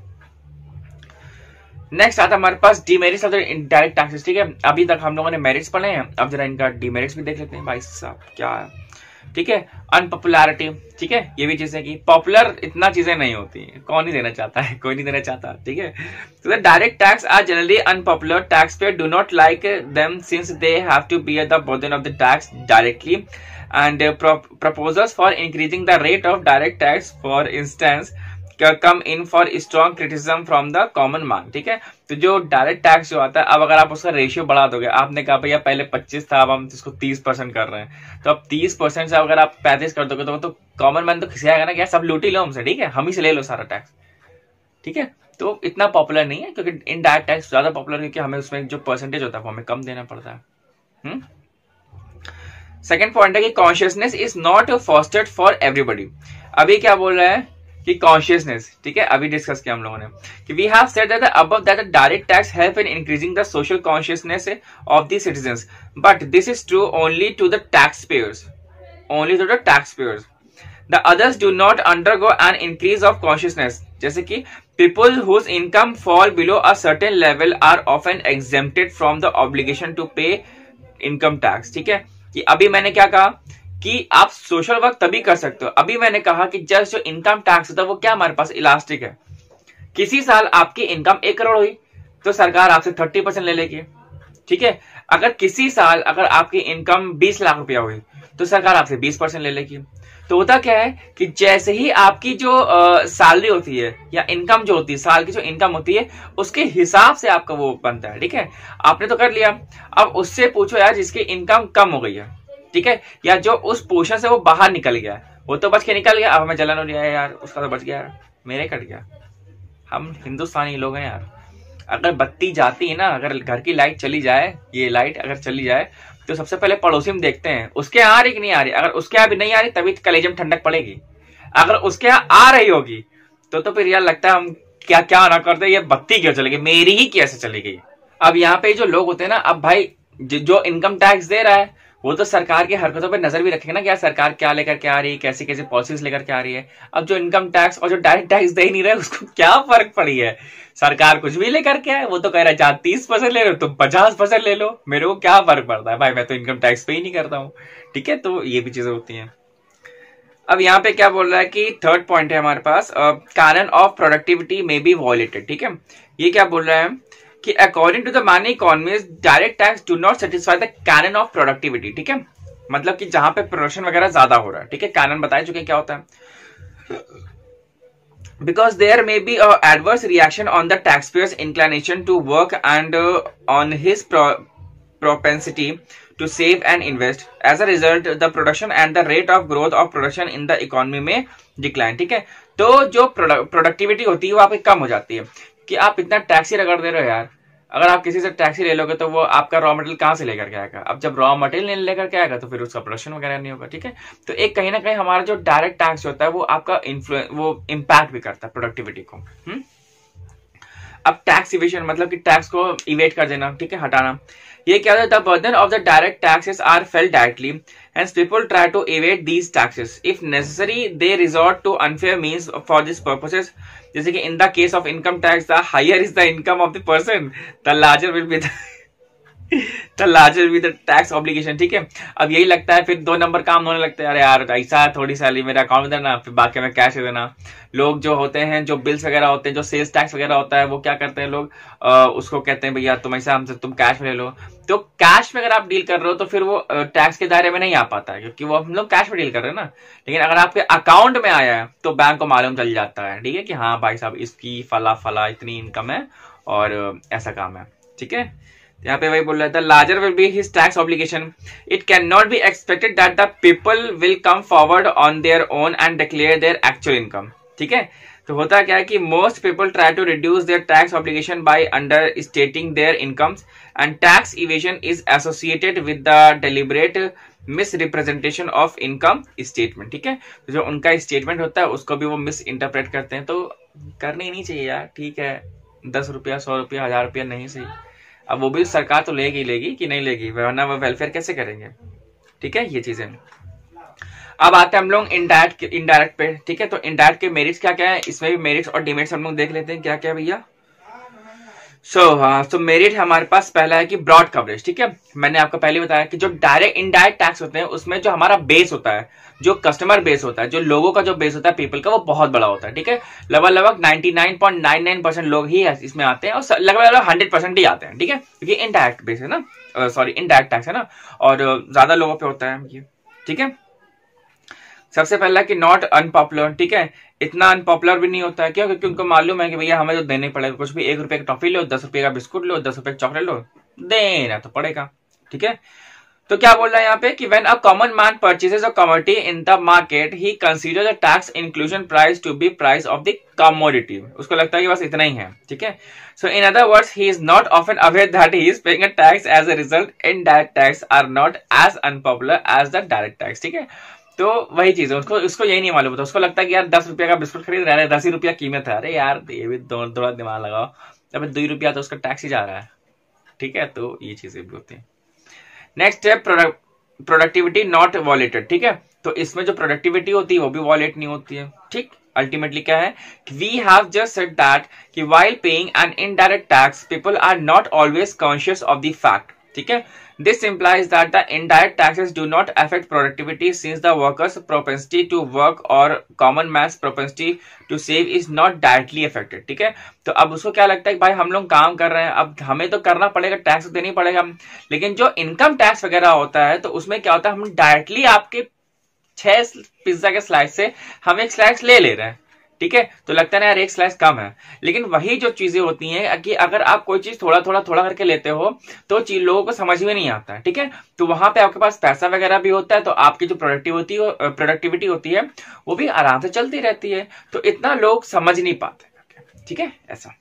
नेक्स्ट आता है हमारे पास डीमेरिट्स और डायरेक्ट टैक्सेस ठीक है अभी तक हम लोगों ने मेरिट्स पढ़े हैं अब जरा इनका डीमेरिट्स भी देख लेते हैं भाई साहब क्या है ठीक है अनपॉपुलरिटी ठीक है ये भी चीजें की पॉपुलर इतना चीजें नहीं होती कौन ही देना चाहता है कोई नहीं देना चाहता ठीक है तो direct tax are generally unpopular tax पे do not like them since they have to be the burden of the tax directly and proposals for increasing the rate of direct tax for instance come in for strong criticism from the common man ठीक है तो जो direct tax जो आता है अब अगर आप उसका रेशियो बढ़ा दोगे आपने कहा भैया पहले 25 था अब हम इसको 30 परसेंट कर रहे हैं तो अब 30 परसेंट से अगर आप पैंतीस कर दोगे तो तो कॉमन मैन तो खिसियाएगा ना क्या सब लूटी लो हमसे ठीक है हम ही से ले लो सारा टैक्स ठीक है तो इतना पॉपुलर नहीं है क्योंकि इन डायरेक्ट टैक्स ज्यादा पॉपुलर क्योंकि हमें उसमें जो परसेंटेज होता है वो हमें कम देना पड़ता है सेकेंड हम्म? पॉइंट है कि consciousness is not fostered for everybody अभी क्या बोल रहे हैं कि कॉन्शियसनेस ठीक है अभी डिस्कस किया हम लोगों ने कि वी हैव सेड दैट अब that direct tax help in increasing the social consciousness of the citizen but this is true only to the tax payers only to the tax payers the others do not undergo an increase of consciousness जैसे कि people whose income fall below a certain level are often exempted from the obligation to pay income tax ठीक है कि अभी मैंने क्या कहा कि आप सोशल वर्क तभी कर सकते हो अभी मैंने कहा कि जस्ट जो इनकम टैक्स होता है वो क्या हमारे पास इलास्टिक है किसी साल आपकी इनकम एक करोड़ हुई तो सरकार आपसे थर्टी परसेंट ले लेगी ठीक है अगर किसी साल अगर आपकी इनकम बीस लाख रुपया हुई तो सरकार आपसे बीस परसेंट ले लेगी तो होता क्या है कि जैसे ही आपकी जो सैलरी होती है या इनकम जो होती है साल की जो इनकम होती है उसके हिसाब से आपका वो बनता है ठीक है आपने तो कर लिया अब उससे पूछो यार जिसकी इनकम कम हो गई है ठीक है या जो उस पोषण से वो बाहर निकल गया वो तो बच के निकल गया अब हमें जलन हो रहा है यार उसका तो बच गया यार मेरे कट गया हम हिंदुस्तानी लोग हैं यार अगर बत्ती जाती है ना अगर घर की लाइट चली जाए ये लाइट अगर चली जाए तो सबसे पहले पड़ोसी में देखते हैं उसके यहाँ आ रही कि नहीं आ रही अगर उसके यहाँ भी नहीं आ रही तभी कलेजे में ठंडक पड़ेगी अगर उसके यहाँ आ रही होगी तो तो फिर यार लगता है हम क्या क्या ना करते ये बत्ती क्यों चली गई मेरी ही कैसे चली गई अब यहाँ पे जो लोग होते हैं ना अब भाई जो इनकम टैक्स दे रहा है वो तो सरकार की हरकतों पर नजर भी रखेंगे ना कि यार सरकार क्या लेकर के आ रही है कैसी कैसी पॉलिसीज लेकर के आ रही है अब जो इनकम टैक्स और जो डायरेक्ट टैक्स दे ही नहीं रहे उसको क्या फर्क पड़ी है सरकार कुछ भी लेकर के आए वो तो कह रहा है जहाँ तीस परसेंट ले लो तुम पचास परसेंट ले लो मेरे को क्या फर्क पड़ता है भाई मैं तो इनकम टैक्स पे ही नहीं करता हूँ ठीक है तो ये भी चीजें होती हैं अब यहाँ पे क्या बोल रहा है कि थर्ड पॉइंट है हमारे पास कारण ऑफ प्रोडक्टिविटी में बी वॉलेटेड ठीक है ये क्या बोल रहा है कि according to the many economy direct tax do not satisfy the canon of productivity ठीक है मतलब कि जहां पे प्रोडक्शन वगैरह ज्यादा हो रहा है ठीक है कैन बता चुके क्या होता है because there may be adverse reaction on the tax payer inclination to work and on his propensity to save and invest as a result the production and the rate of growth of production in the economy में decline ठीक है तो जो productivity होती है वो आपकी कम हो जाती है कि आप इतना टैक्सी रगड़ दे रहे हो यार अगर आप किसी से टैक्सी ले लोगे तो वो आपका रॉ मटेरियल कहाँ से लेकर के आएगा अब जब रॉ मटेरियल लेकर के आएगा तो फिर उसका प्रोडक्शन वगैरह नहीं होगा ठीक है तो एक कहीं ना कहीं हमारा जो डायरेक्ट टैक्स होता है वो आपका इन्फ्लुएंस वो इम्पैक्ट भी करता है प्रोडक्टिविटी को हम्म? अब टैक्स इवेशन मतलब कि टैक्स को इवेट कर देना ठीक है हटाना ये क्या होता है the burden of the direct taxes are felt directly and people try to evade these taxes if necessary they resort to unfair means for this purposes जैसे कि in the case of income tax the higher is the income of the person the larger will be the the larger with tax obligation ठीक है अब यही लगता है फिर दो नंबर काम होने लगता है अरे यार ऐसा थोड़ी सैलरी मेरा अकाउंट में देना फिर बाकी में कैश देना लोग जो होते हैं जो बिल्स वगैरह होते हैं जो सेल्स टैक्स वगैरह होता है वो क्या करते हैं लोग आ, उसको कहते हैं भैया तुम ऐसा हमसे तुम कैश में ले लो तो कैश में अगर आप डील कर रहे हो तो फिर वो टैक्स के दायरे में नहीं आ पाता है क्योंकि वो हम लोग कैश में डील कर रहे हैं ना लेकिन अगर आपके अकाउंट में आया है तो बैंक को मालूम चल जाता है ठीक है कि हाँ भाई साहब इसकी फला फला इतनी इनकम है और ऐसा काम है ठीक है यहाँ पे वही बोल रहा था larger will be his tax obligation it can not be expected that the people will come forward on their own and declare their actual income ठीक है तो होता क्या है कि most people try to reduce their tax obligation by understating their income and tax evasion is associated with the deliberate misrepresentation of income statement ठीक है तो जो उनका स्टेटमेंट होता है उसको भी वो मिस इंटरप्रेट करते हैं तो करनी नहीं चाहिए यार ठीक है दस रुपया सौ रुपया हजार रुपया नहीं सही अब वो भी सरकार तो लेगी लेगी कि नहीं लेगी वरना वो वेलफेयर कैसे करेंगे ठीक है ये चीजें अब आते हैं हम लोग इनडायरेक्ट इनडायरेक्ट पे ठीक है तो इनडायरेक्ट के मेरिट्स क्या क्या है इसमें भी मेरिट्स और डिमेरिट्स हम लोग देख लेते हैं क्या क्या भैया सो so, तो uh, so मेरिट हमारे पास पहला है कि ब्रॉड कवरेज ठीक है मैंने आपको पहले बताया कि जो डायरेक्ट इनडायरेक्ट टैक्स होते हैं उसमें जो हमारा बेस होता है जो कस्टमर बेस होता है जो लोगों का जो बेस होता है पीपल का वो बहुत बड़ा होता है ठीक है लगभग लगभग 99.99 परसेंट लोग ही इसमें आते हैं और लगभग लगभग हंड्रेड परसेंट ही आते हैं ठीक है क्योंकि इनडायरेक्ट बेस है ना सॉरी इनडायरेक्ट टैक्स है ना और ज्यादा लोगों पर होता है ये ठीक है सबसे पहला कि नॉट अनपॉपुलर ठीक है इतना अनपॉपुलर भी नहीं होता है क्यों क्योंकि उनको मालूम है कि भैया हमें जो तो देने पड़ेगा कुछ भी एक रुपए की टॉफी लो दस रुपए का बिस्कुट लो दस रुपए का चॉकलेट लो देना तो पड़ेगा ठीक है तो क्या बोल रहा है यहाँ पे कि when a common man purchases a commodity in the market he consider the tax inclusion price to be price of the commodity उसको लगता है कि बस इतना ही है ठीक है so in other words he is not often aware that he is paying a tax as a result indirect tax are not as unpopular as the direct tax ठीक है तो वही चीज है उसको उसको यही नहीं मालूम होता उसको लगता है कि यार दस रुपया का बिस्कुट खरीद रहा है दस ही रुपया कीमत है अरे यार ये भी थोड़ा दिमाग लगाओ अब दो रुपया तो उसका टैक्स ही जा रहा है ठीक है तो ये चीजें भी होती है नेक्स्ट है प्रोडक्टिविटी नॉट वॉलेटेड ठीक है तो इसमें जो प्रोडक्टिविटी होती है वो भी वॉलेट नहीं होती है ठीक अल्टीमेटली क्या है we have just said that कि while paying an indirect tax people are not always conscious of the fact ठीक है This implies that the indirect taxes do not affect productivity since the worker's propensity to work और common man's propensity to save is not directly affected ठीक है तो अब उसको क्या लगता है भाई हम लोग काम कर रहे हैं अब हमें तो करना पड़ेगा टैक्स तो देनी पड़ेगा लेकिन जो इनकम टैक्स वगैरह होता है तो उसमें क्या होता है हम डायरेक्टली आपके छह पिज्जा के स्लाइस से हम एक स्लाइस ले ले रहे हैं ठीक है तो लगता है ना यार एक स्लाइस कम है लेकिन वही जो चीजें होती हैं कि अगर आप कोई चीज थोड़ा थोड़ा थोड़ा करके लेते हो तो चीज लोगों को समझ में नहीं आता ठीक है तो वहां पे आपके पास पैसा वगैरह भी होता है तो आपकी जो प्रोडक्टिविटी प्रोडक्टिविटी होती है वो भी आराम से चलती रहती है तो इतना लोग समझ नहीं पाते ठीक है ऐसा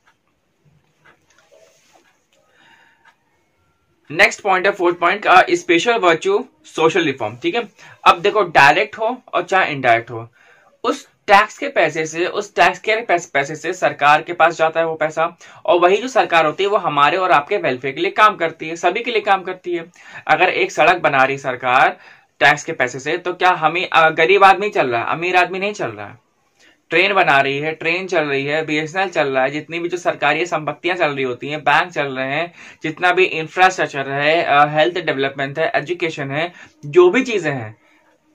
नेक्स्ट पॉइंट है fourth point special virtue social reform ठीक है अब देखो डायरेक्ट हो और चाहे इनडायरेक्ट हो उस टैक्स के पैसे से उस टैक्स के पैसे से सरकार के पास जाता है वो पैसा और वही जो सरकार होती है वो हमारे और आपके वेलफेयर के लिए काम करती है सभी के लिए काम करती है अगर एक सड़क बना रही सरकार टैक्स के पैसे से तो क्या हमें गरीब आदमी चल रहा है अमीर आदमी नहीं चल रहा है ट्रेन बना रही है ट्रेन चल रही है बीएसएनएल चल रहा है जितनी भी जो सरकारी संपत्तियां चल रही होती हैं बैंक चल रहे हैं जितना भी इंफ्रास्ट्रक्चर है हेल्थ डेवलपमेंट है एजुकेशन है जो भी चीजें हैं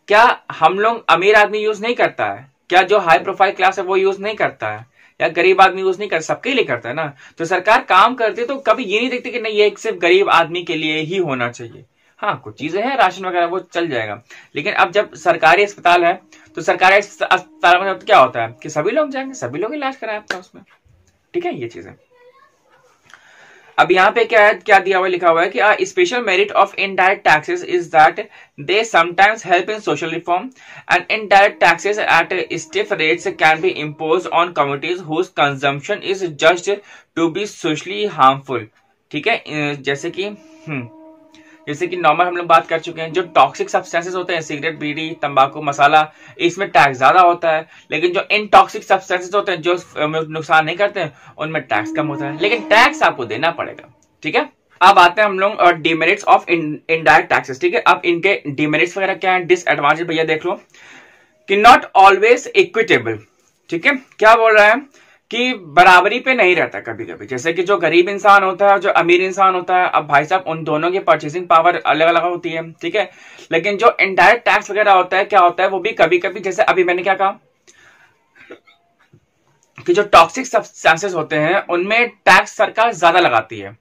क्या हम लोग अमीर आदमी यूज नहीं करता है क्या जो हाई प्रोफाइल क्लास है वो यूज नहीं करता है या गरीब आदमी यूज नहीं कर सबके लिए करता है ना तो सरकार काम करती है तो कभी ये नहीं देखती कि नहीं ये सिर्फ गरीब आदमी के लिए ही होना चाहिए हाँ कुछ चीजें हैं राशन वगैरह वो चल जाएगा लेकिन अब जब सरकारी अस्पताल है तो सरकारी अस्पताल में क्या होता है कि सभी लोग जाएंगे सभी लोग इलाज कराए आपका उसमें ठीक है ये चीजें अब यहाँ पे क्या है क्या दिया हुआ लिखा हुआ है कि special merit of indirect taxes is that they sometimes help in social reform and indirect taxes at stiff rates can be impose on communities whose consumption is just to be socially harmful ठीक है जैसे कि हम्म जैसे कि normal हम लोग बात कर चुके हैं जो टॉक्सिक सब्सटेंसेस होते हैं सिगरेट बीड़ी तंबाकू मसाला इसमें टैक्स ज्यादा होता है लेकिन जो इन टॉक्सिक सब्सटेंसेस होते हैं जो नुकसान नहीं करते हैं उनमें टैक्स कम होता है लेकिन टैक्स आपको देना पड़ेगा ठीक है अब आते हैं हम लोग डिमेरिट्स ऑफ इनडायरेक्ट टैक्सेस ठीक है अब इनके डिमेरिट्स वगैरह क्या है डिसएडवांटेज भैया देख लो कि नॉट ऑलवेज इक्विटेबल ठीक है क्या बोल रहा है कि बराबरी पे नहीं रहता कभी कभी जैसे कि जो गरीब इंसान होता है जो अमीर इंसान होता है अब भाई साहब उन दोनों की परचेसिंग पावर अलग अलग होती है ठीक है लेकिन जो इनडायरेक्ट टैक्स वगैरह होता है क्या होता है वो भी कभी कभी जैसे अभी मैंने क्या कहा कि जो टॉक्सिक सब्सटेंसेस होते हैं उनमें टैक्स सरकार ज्यादा लगाती है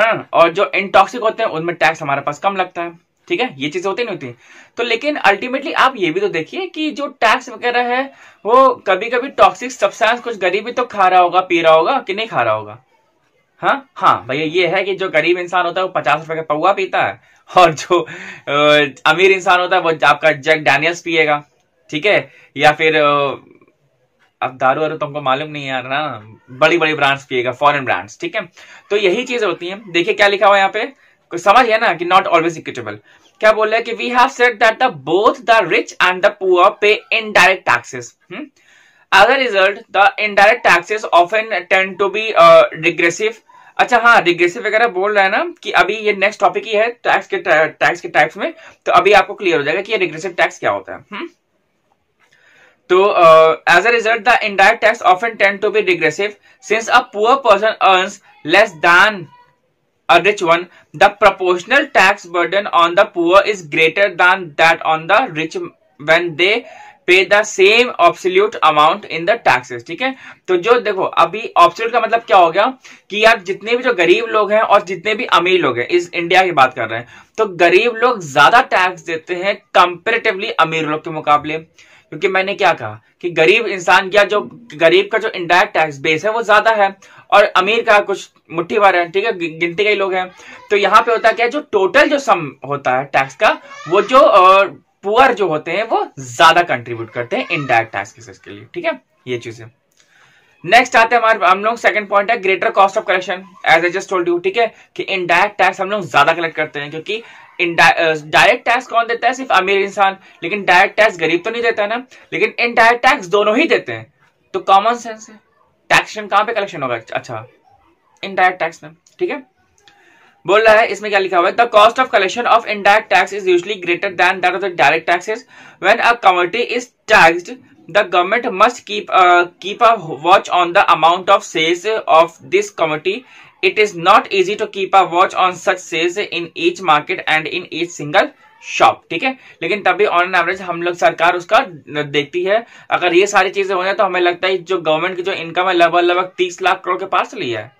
हाँ और जो इनटॉक्सिक होते हैं उनमें टैक्स हमारे पास कम लगता है ठीक है ये चीजें होती नहीं होती तो लेकिन अल्टीमेटली आप ये भी तो देखिए कि जो टैक्स वगैरह है वो कभी कभी टॉक्सिक सब्सटेंस कुछ गरीब तो खा रहा होगा पी रहा होगा कि नहीं खा रहा होगा हाँ हाँ भैया ये है कि जो गरीब इंसान होता है वो पचास रुपए का पौवा पीता है और जो आ, अमीर इंसान होता है वो आपका जैक डैनियल्स पिएगा ठीक है या फिर अब दारू वारू तुमको मालूम नहीं यार ना बड़ी बड़ी ब्रांड्स पिएगा फॉरेन ब्रांड्स ठीक है तो यही चीज होती है देखिए क्या लिखा हुआ यहाँ पे समझ गया ना कि नॉट ऑलवेज इक्विटेबल क्या बोल रहे हैं कि we have said that the both the rich and the poor pay indirect taxes as a result the indirect taxes often tend to be regressive अच्छा हाँ रिग्रेसिव वगैरह बोल रहा है ना कि अभी ये नेक्स्ट टॉपिक ही है टैक्स के टैक्स के टाइप्स में तो अभी आपको क्लियर हो जाएगा कि ये रिग्रेसिव टैक्स क्या होता है हुँ? Hmm? तो as a result the indirect tax often tend to be regressive since a poor person earns less than a rich one, the proportional tax burden on the poor is greater than that on the rich when they pay the same absolute amount in the taxes ठीक है तो जो देखो अभी absolute का मतलब क्या हो गया कि यार जितने भी जो गरीब लोग हैं और जितने भी अमीर लोग हैं इस इंडिया की बात कर रहे हैं तो गरीब लोग ज्यादा टैक्स देते हैं कंपेरेटिवली अमीर लोग के मुकाबले क्योंकि मैंने क्या कहा कि गरीब इंसान क्या जो गरीब का जो इंडायरेक्ट टैक्स बेस है वो ज्यादा है और अमीर का कुछ मुट्ठी भर है ठीक है गिनती कई लोग हैं तो यहाँ पे होता क्या जो टोटल जो सम होता है टैक्स का वो जो पुअर जो होते हैं वो ज्यादा कंट्रीब्यूट करते हैं इनडायरेक्ट टैक्स के लिए ठीक है ये चीजें नेक्स्ट आते हैं हमारे हम लोग सेकंड पॉइंट है greater cost of collection as I just told you ठीक है कि इनडायरेक्ट टैक्स हम लोग ज्यादा कलेक्ट करते हैं क्योंकि डायरेक्ट टैक्स कौन देता है सिर्फ अमीर इंसान लेकिन डायरेक्ट टैक्स गरीब तो नहीं देता है ना लेकिन इनडायरेक्ट टैक्स दोनों ही देते हैं तो कॉमन सेंस है टैक्सेशन कहां पे कलेक्शन होगा अच्छा इनडायरेक्ट टैक्स में ठीक है बोल रहा है इसमें क्या लिखा हुआ है the cost of collection of indirect tax is usually greater than that of the direct taxes when a commodity is taxed the government must keep keep a watch on the amount of sales of this commodity it is not easy to keep a watch on such sales in each market and in each single shop ठीक है लेकिन तभी on an average हम लोग सरकार उसका देखती है अगर ये सारी चीजें हो जाए तो हमें लगता है जो गवर्नमेंट की जो इनकम है लगभग लगभग तीस लाख करोड़ के पास लिया है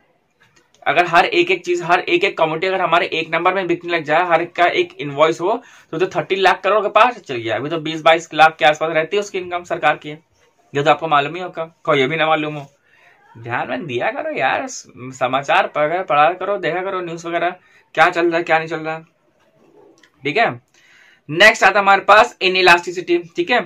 अगर हर एक एक चीज हर एक एक कम्युनिटी अगर हमारे एक नंबर में बिकने लग जाए हर एक का एक इन्वॉइस हो तो जो तो थर्टी लाख करोड़ के पास चल गया अभी तो बीस बाईस लाख के आसपास रहती है उसकी इनकम सरकार की ये तो आपको मालूम ही होगा कोई ये भी ना मालूम हो ध्यान में दिया करो यार समाचार पढ़ा पढ़ा करो देखा करो न्यूज वगैरह क्या चल रहा है क्या नहीं चल रहा ठीक है नेक्स्ट आता हमारे पास इन इलास्टिसिटी ठीक है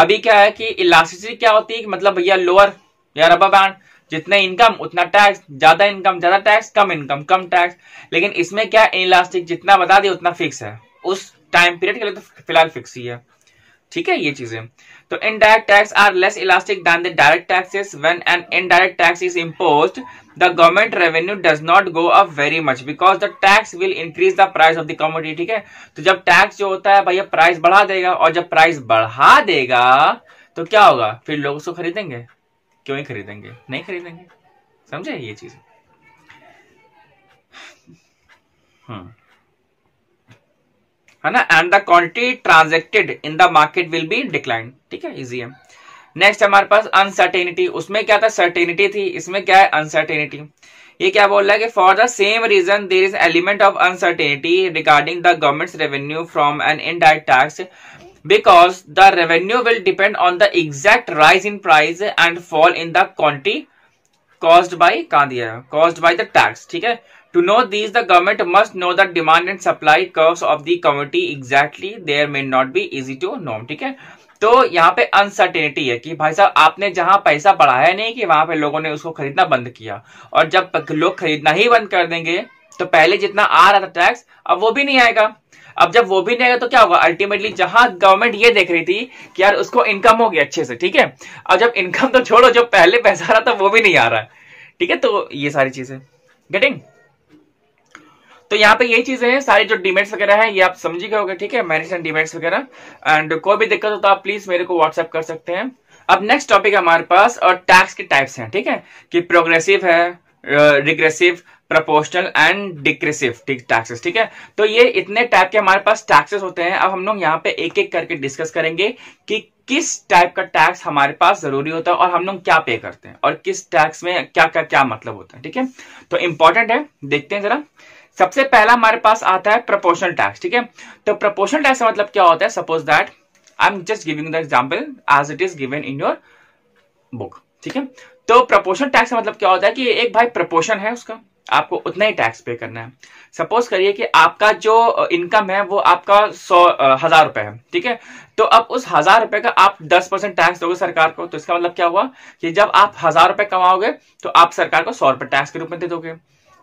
अभी क्या है कि इलास्टिसिटी क्या होती है मतलब भैया लोअर या रबर बैंड जितना इनकम उतना टैक्स ज्यादा इनकम ज्यादा टैक्स कम इनकम कम टैक्स लेकिन इसमें क्या इन इलास्टिक जितना बता दिया उतना फिक्स है उस टाइम पीरियड के लिए तो फिलहाल फिक्स ही है ठीक है ये चीजें तो indirect tax are less elastic than the direct taxes when an indirect tax is impose the government revenue does not go up very much because the tax will increase the price of the commodity ठीक है तो जब tax जो होता है भैया price बढ़ा देगा और जब प्राइस बढ़ा देगा तो क्या होगा फिर लोग उसको खरीदेंगे क्यों ही खरीदेंगे नहीं खरीदेंगे समझे ये चीज हम्म है ना and the quantity transacted in the market will be decline ठीक है इजी है नेक्स्ट हमारे पास अनसर्टेनिटी उसमें क्या था सर्टेनिटी थी इसमें क्या है अनसर्टेनिटी ये क्या बोल रहा है कि for the same reason there is element of uncertainty regarding the government revenue from an indirect tax because the revenue will depend on the exact rise in price and fall in the quantity caused by का दिया है caused by the tax ठीक है To know these, the government must know the demand and supply curves of the commodity exactly. There may not be easy to know. ठीक है तो यहाँ पे अनसर्टेनिटी है कि भाई साहब आपने जहां पैसा बढ़ाया नहीं कि वहां पे लोगों ने उसको खरीदना बंद किया और जब लोग खरीदना ही बंद कर देंगे तो पहले जितना आ रहा था टैक्स अब वो भी नहीं आएगा अब जब वो भी नहीं आएगा तो क्या होगा अल्टीमेटली जहां गवर्नमेंट ये देख रही थी कि यार उसको इनकम होगी अच्छे से ठीक है अब जब इनकम तो छोड़ो जो पहले पैसा आ रहा था वो भी नहीं आ रहा है ठीक है तो ये सारी चीजें गेटिंग तो यहाँ पे यही चीजें हैं सारी जो डिमेट्स वगैरह है ये आप समझी गए होगा ठीक है मैरिट्स एंड डिमेट्स वगैरह एंड कोई भी दिक्कत हो तो आप प्लीज मेरे को व्हाट्सएप कर सकते हैं अब नेक्स्ट टॉपिक हमारे पास और टैक्स के टाइप्स हैं ठीक है कि प्रोग्रेसिव है regressive proportional and degressive taxes ठीक है तो ये इतने टाइप के हमारे पास टैक्सेस होते हैं अब हम लोग यहाँ पे एक एक करके डिस्कस करेंगे कि किस टाइप का टैक्स हमारे पास जरूरी होता है और हम लोग क्या पे करते हैं और किस टैक्स में क्या क्या क्या मतलब होता है ठीक है तो इंपॉर्टेंट है देखते हैं जरा सबसे पहला हमारे पास आता है प्रपोर्शनल टैक्स ठीक है तो प्रपोर्शनल टैक्स का मतलब क्या होता है suppose that I am just giving the example as it is given in your book ठीक है तो प्रपोर्शन टैक्स का मतलब क्या होता है कि एक भाई प्रपोर्शन है उसका आपको उतना ही टैक्स पे करना है सपोज करिए कि आपका जो इनकम है वो आपका सौ हजार रुपए है ठीक है तो अब उस हजार रुपए का आप दस परसेंट टैक्स दोगे सरकार को तो इसका मतलब क्या हुआ कि जब आप हजार रुपए कमाओगे तो आप सरकार को सौ रुपए टैक्स के रूप में दे दोगे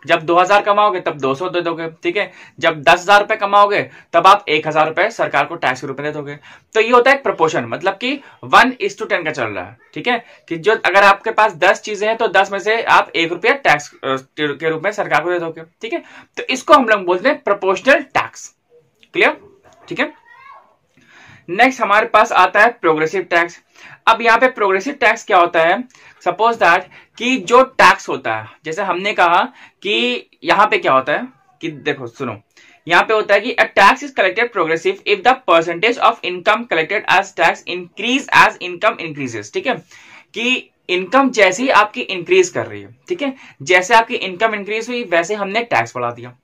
जब 2000 कमाओगे तब 200 दे दोगे ठीक है जब दस हजार रुपए कमाओगे तब आप एक हजार रुपए सरकार को टैक्स के रूप में दे दोगे तो ये होता है प्रपोशन प्रपोर्शन मतलब कि वन इज टू टेन का चल रहा है ठीक है कि जो अगर आपके पास दस चीजें हैं तो दस में से आप एक रुपया टैक्स के रूप में सरकार को दे दोगे ठीक है तो इसको हम लोग बोलते हैं प्रपोर्शनल टैक्स क्लियर ठीक है नेक्स्ट हमारे पास आता है प्रोग्रेसिव टैक्स अब यहाँ पे प्रोग्रेसिव टैक्स क्या होता है सपोज दैट कि जो टैक्स होता है जैसे हमने कहा कि यहाँ पे क्या होता है कि देखो सुनो यहाँ पे होता है कि a tax is collected progressive if the percentage of income collected as tax increase as income increases ठीक है कि इनकम ही आपकी इंक्रीज कर रही है ठीक है जैसे आपकी इनकम इंक्रीज हुई वैसे हमने टैक्स बढ़ा दिया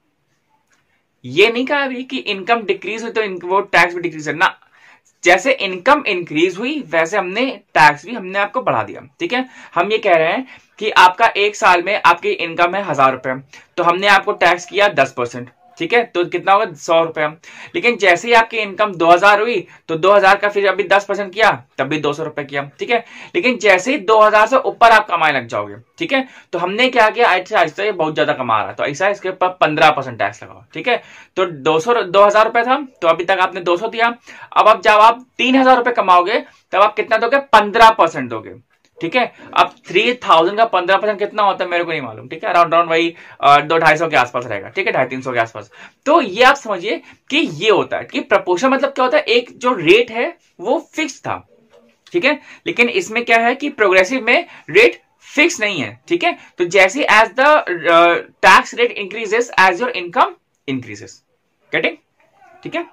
ये नहीं कहा अभी कि इनकम डिक्रीज हुई तो वो टैक्स भी डिक्रीज है ना जैसे इनकम इंक्रीज हुई वैसे हमने टैक्स भी हमने आपको बढ़ा दिया ठीक है हम ये कह रहे हैं कि आपका एक साल में आपकी इनकम है हजार रुपए तो हमने आपको टैक्स किया दस परसेंट ठीक है तो कितना होगा सौ रुपए लेकिन जैसे ही आपकी इनकम दो हजार हुई तो दो हजार का फिर अभी दस परसेंट किया तब भी दो सौ रुपए किया ठीक है लेकिन जैसे ही दो हजार से ऊपर आप कमाने लग जाओगे ठीक है तो हमने क्या किया ऐसा ऐसा ये बहुत ज्यादा कमा रहा तो ऐसा इसके ऊपर पंद्रह परसेंट टैक्स लगाओ ठीक है तो दो सौ दो हजार रुपए था तो अभी तक आपने दो सौ दिया अब आप जब आप तीन हजार रुपए कमाओगे तब आप कितना दोगे पंद्रह परसेंट दोगे ठीक है अब थ्री थाउजेंड का पंद्रह परसेंट कितना होता है मेरे को नहीं मालूम ठीक है अराउंड अराउंड वही दो ढाई सौ के आसपास रहेगा ठीक है ढाई तीन सौ के आसपास तो ये आप समझिए कि ये होता है कि प्रपोशन मतलब क्या होता है एक जो रेट है वो फिक्स था ठीक है लेकिन इसमें क्या है कि प्रोग्रेसिव में रेट फिक्स नहीं है ठीक है तो जैसे as the tax rate increases as your income increases कैटिंग ठीक है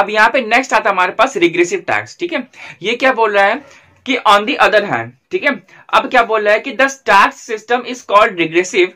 अब यहां पे नेक्स्ट आता है हमारे पास रिग्रेसिव टैक्स ठीक है ये क्या बोल रहा है कि ऑन दी अदर हैंड ठीक है अब क्या बोल रहा है कि the tax system is called regressive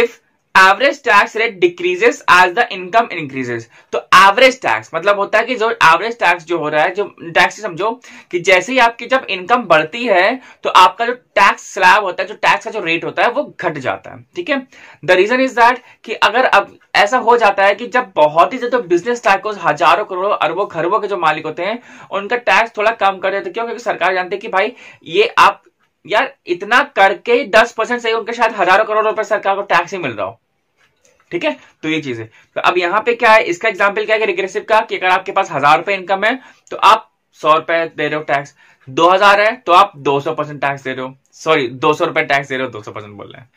if average tax rate decreases as the income increases तो एवरेज टैक्स मतलब होता है कि जो एवरेज टैक्स जो हो रहा है जो टैक्स समझो कि जैसे ही आपकी जब इनकम बढ़ती है तो आपका जो टैक्स स्लैब होता है जो टैक्स का जो रेट होता है वो घट जाता है ठीक है द रीजन इज दैट कि अगर अब ऐसा हो जाता है कि जब बहुत ही ज्यादा बिजनेस टैक्स हजारों करोड़ों अरबों खरबों के जो मालिक होते हैं उनका टैक्स थोड़ा कम कर देते क्यों क्योंकि सरकार जानती है कि भाई ये आप यार इतना करके दस परसेंट सही उनके शायद हजारों करोड़ रुपए सरकार को टैक्स ही मिल रहा हो ठीक है तो ये चीज है तो अब यहाँ पे क्या है इसका एग्जाम्पल क्या है रिग्रेसिव का कि अगर आपके पास हजार रुपए इनकम है तो आप सौ रुपए दे रहे हो टैक्स दो हजार है तो आप दो सौ परसेंट टैक्स दे रहे हो सॉरी दो सौ रुपए टैक्स दे रहे हो दो सौ परसेंट बोल रहे हैं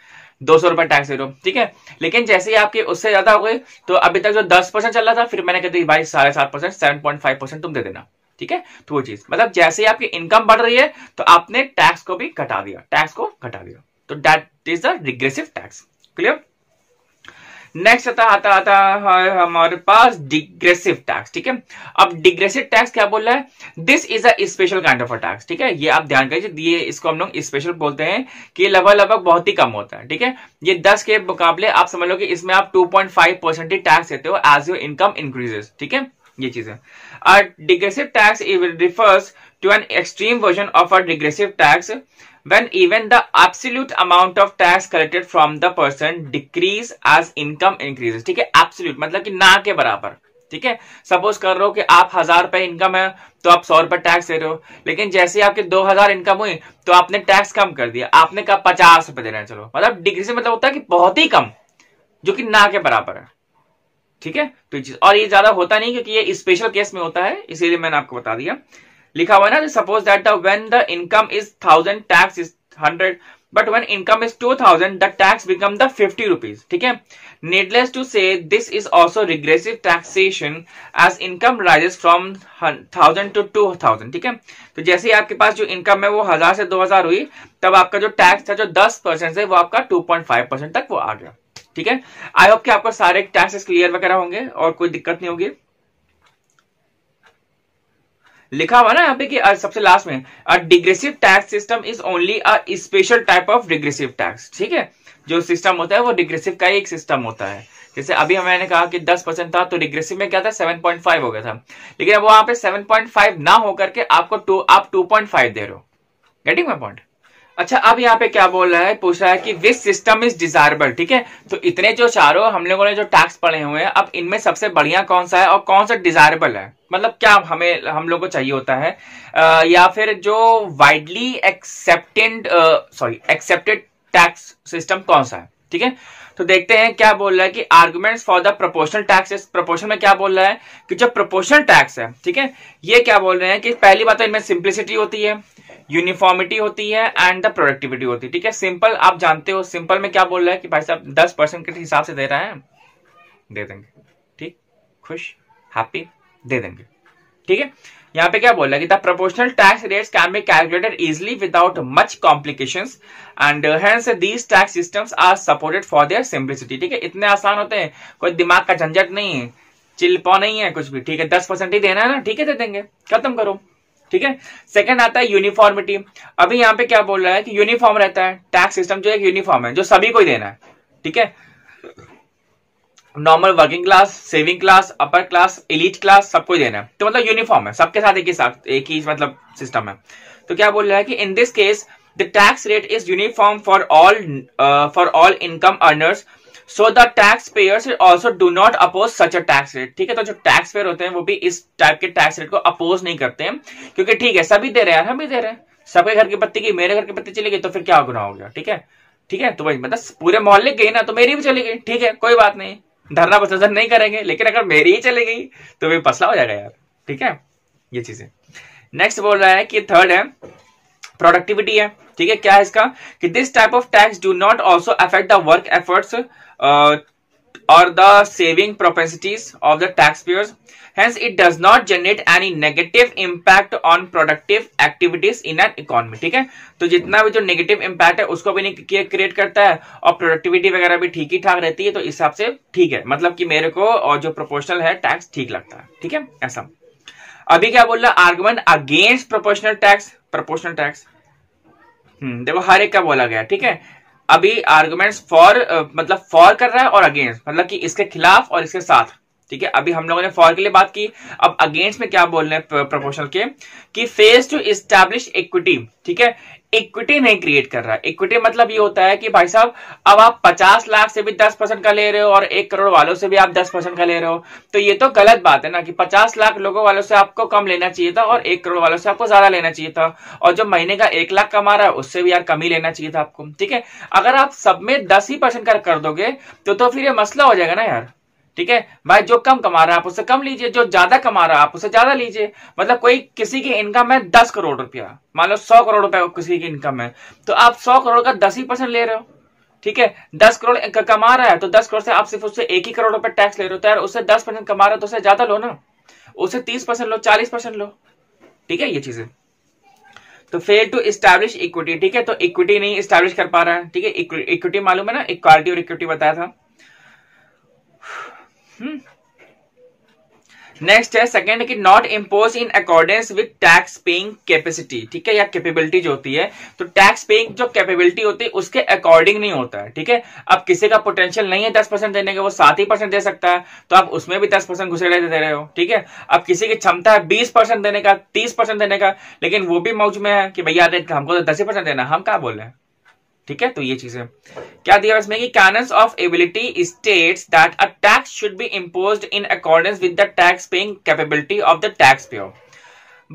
दो सौ रुपए टैक्स दे रहे हो ठीक है लेकिन जैसे ही आपके उससे ज्यादा हो गए तो अभी तक जो दस परसेंट चल रहा था फिर मैंने कह दी भाई साढ़े सात percent seven point five percent तुम दे देना ठीक है तो वो चीज मतलब जैसे ही आपकी इनकम बढ़ रही है तो आपने टैक्स को भी घटा दिया टैक्स को घटा दिया तो that is the regressive tax clear next आता आता आता है हमारे पास डिग्रेसिव टैक्स ठीक है अब डिग्रेसिव टैक्स क्या बोल रहा है this is a special kind of a tax ठीक है ये आप ध्यान करिए ये इसको हम लोग स्पेशल बोलते हैं कि लगभग लगभग बहुत ही कम होता है ठीक है ये दस के मुकाबले आप समझ लो कि इसमें आप टू पॉइंट फाइव परसेंट ही टैक्स देते हो एज योर इनकम इंक्रीजेस ठीक है ये चीज है degressive tax refers to an extreme version of a regressive tax when even the absolute amount of tax collected from the person decrease as income increases ठीक है absolute मतलब कि ना के बराबर ठीक है सपोज कर रहे हो कि आप हजार रुपए इनकम है तो आप सौ रुपए टैक्स दे रहे हो लेकिन जैसे ही आपके दो हजार इनकम हुई तो आपने टैक्स कम कर दिया आपने कहा पचास रुपए दे देना चलो मतलब डिग्री से मतलब होता है कि बहुत ही कम जो कि ना के बराबर है ठीक है तो और ये ज्यादा होता नहीं क्योंकि ये स्पेशल केस में होता है इसीलिए मैंने आपको बता दिया लिखा हुआ है ना suppose that when the income is thousand tax is hundred but when income is two thousand the tax become the fifty rupees ठीक है needless to say this is also regressive taxation as income raises from thousand to to thousand ठीक है तो जैसे ही आपके पास जो income है वो हजार से दो हजार हुई तब आपका जो टैक्स था जो दस परसेंट है वो आपका टू पॉइंट फाइव परसेंट तक वो आ गया ठीक है आई होप कि आपको सारे टैक्सेस क्लियर वगैरह होंगे और कोई दिक्कत नहीं होगी लिखा हुआ ना यहाँ पे कि सबसे लास्ट में a degressive tax system is only a special type of degressive tax ठीक है जो सिस्टम होता है वो डिग्रेसिव का एक सिस्टम होता है जैसे अभी मैंने कहा कि 10 परसेंट था तो डिग्रेसिव में क्या था 7.5 हो गया था लेकिन अब वहां पे 7.5 ना होकर के आपको टू आप 2.5 दे रहे हो गेटिंग माई पॉइंट अच्छा अब यहाँ पे क्या बोल रहा है पूछ रहा है कि विस सिस्टम इज डिजायरेबल ठीक है तो इतने जो चारों हम लोगों ने जो टैक्स पढ़े हुए हैं अब इनमें सबसे बढ़िया कौन सा है और कौन सा डिजायरेबल है मतलब क्या हमें हम लोग को चाहिए होता है आ, या फिर जो widely accepted sorry accepted tax system कौन सा है ठीक है तो देखते हैं क्या बोल रहा है कि arguments for the proportional tax proportion में क्या बोल रहा है कि जो प्रोपोर्शनल टैक्स है ठीक है ये क्या बोल रहे हैं कि पहली बात तो इनमें सिंप्लिसिटी होती है यूनिफॉर्मिटी होती है एंड द प्रोडक्टिविटी होती है ठीक है सिंपल आप जानते हो सिंपल में क्या बोल रहा है कि भाई साहब दस परसेंट के हिसाब से दे रहा है दे देंगे ठीक खुश हैप्पी दे देंगे ठीक है यहाँ पे क्या बोल रहा है कि the proportional tax rates can be calculated easily without much complication and these tax systems are supported for their simplicity ठीक है इतने आसान होते हैं कोई दिमाग का झंझट नहीं है चिल्पा नहीं है कुछ भी ठीक है दस परसेंट ही देना है ना ठीक है दे देंगे खत्म करो ठीक है सेकंड आता है यूनिफॉर्मिटी अभी यहाँ पे क्या बोल रहा है कि यूनिफॉर्म रहता है टैक्स सिस्टम जो है यूनिफॉर्म है जो सभी को देना है ठीक है normal working class saving class upper class elite class सबको देना है तो मतलब यूनिफॉर्म है सबके साथ एक ही साथ एक ही मतलब सिस्टम है तो क्या बोल रहा है कि in this case the tax rate is uniform for all for all income earners so the tax payers also do not oppose such a tax rate ठीक है तो जो टैक्स पेयर होते हैं वो भी इस टाइप के टैक्स रेट को अपोज नहीं करते हैं क्योंकि ठीक है सभी दे रहे हैं हम भी दे रहे हैं सबके घर की पत्ती गई मेरे घर की पत्ती चली गई तो फिर क्या गुना हो गया ठीक है ठीक है तो भाई मतलब पूरे मोहल्ले गई ना तो मेरी भी चली गई ठीक है कोई बात नहीं धरना प्रदर्शन नहीं करेंगे लेकिन अगर मेरी ही चली गई तो भाई पसला हो जाएगा यार ठीक है ये चीजें नेक्स्ट बोल रहा है कि थर्ड है प्रोडक्टिविटी है ठीक है क्या है इसका कि this type of tax do not also affect the work efforts or the saving propensities of the taxpayers. Hence, it does not generate any negative impact on productive activities in an economy. ठीक है तो जितना भी जो negative impact है उसको भी नहीं create करता है और productivity वगैरह भी ठीक ही ठाक रहती है तो इस हिसाब से ठीक है मतलब कि मेरे को और जो proportional है tax ठीक लगता है ठीक है ऐसा अभी क्या बोल रहा argument against proportional tax proportional tax हम्म देखो हर एक का बोला गया ठीक है अभी आर्ग्यूमेंट्स फॉर मतलब फॉर कर रहा है और अगेंस्ट मतलब कि इसके खिलाफ और इसके साथ ठीक है अभी हम लोगों ने फॉर के लिए बात की अब अगेंस्ट में क्या बोल रहे हैं प्रपोशनल के कि फेज टू स्टैब्लिश इक्विटी ठीक है इक्विटी नहीं क्रिएट कर रहा है इक्विटी मतलब ये होता है कि भाई साहब अब आप 50 लाख से भी 10 परसेंट का ले रहे हो और एक करोड़ वालों से भी आप 10 परसेंट का ले रहे हो तो ये तो गलत बात है ना कि 50 लाख लोगों वालों से आपको कम लेना चाहिए था और एक करोड़ वालों से आपको ज्यादा लेना चाहिए था और जो महीने का एक लाख कमा रहा है उससे भी यार कम ही लेना चाहिए था आपको ठीक है अगर आप सब में दस ही परसेंट कर, कर दोगे तो, तो फिर ये मसला हो जाएगा ना यार ठीक है भाई जो कम कमा रहा है आप उससे कम लीजिए जो ज्यादा कमा रहा है आप उससे ज्यादा लीजिए मतलब कोई किसी की इनकम है दस करोड़ रुपया मान लो सौ करोड़ रुपया किसी की इनकम है तो आप सौ करोड़ का दस ही परसेंट ले रहे हो ठीक है दस करोड़ कमा रहा है तो दस करोड़ से आप सिर्फ उससे एक ही करोड़ रुपए टैक्स ले रहे हो तो यार उससे दस परसेंट कमा रहे हो तो उससे ज्यादा लो ना उससे तीस परसेंट लो चालीस परसेंट लो ठीक है ये चीजें तो फेल टू स्टैब्लिश इक्विटी ठीक है तो इक्विटी नहीं स्टैब्लिश कर पा रहा है ठीक है इक्विटी मालूम है ना इक्वालिटी और इक्विटी बताया था नेक्स्ट hmm. है सेकंड कि not impose in accordance with tax paying capacity ठीक है या कैपेबिलिटी जो होती है तो टैक्स पेइंग जो कैपेबिलिटी होती है उसके अकॉर्डिंग नहीं होता है ठीक है अब किसी का पोटेंशियल नहीं है दस परसेंट देने का वो सात ही परसेंट दे सकता है तो आप उसमें भी दस परसेंट घुसे रहे दे रहे हो ठीक है अब किसी की क्षमता है बीस परसेंट देने का तीस परसेंट देने का लेकिन वो भी मौज में है कि भैया हमको तो दस ही परसेंट देना हम क्या बोले ठीक है तो ये चीज है क्या दिया इसमें कि canons of ability states that a tax should be impose in accordance with the tax paying capability of the tax payer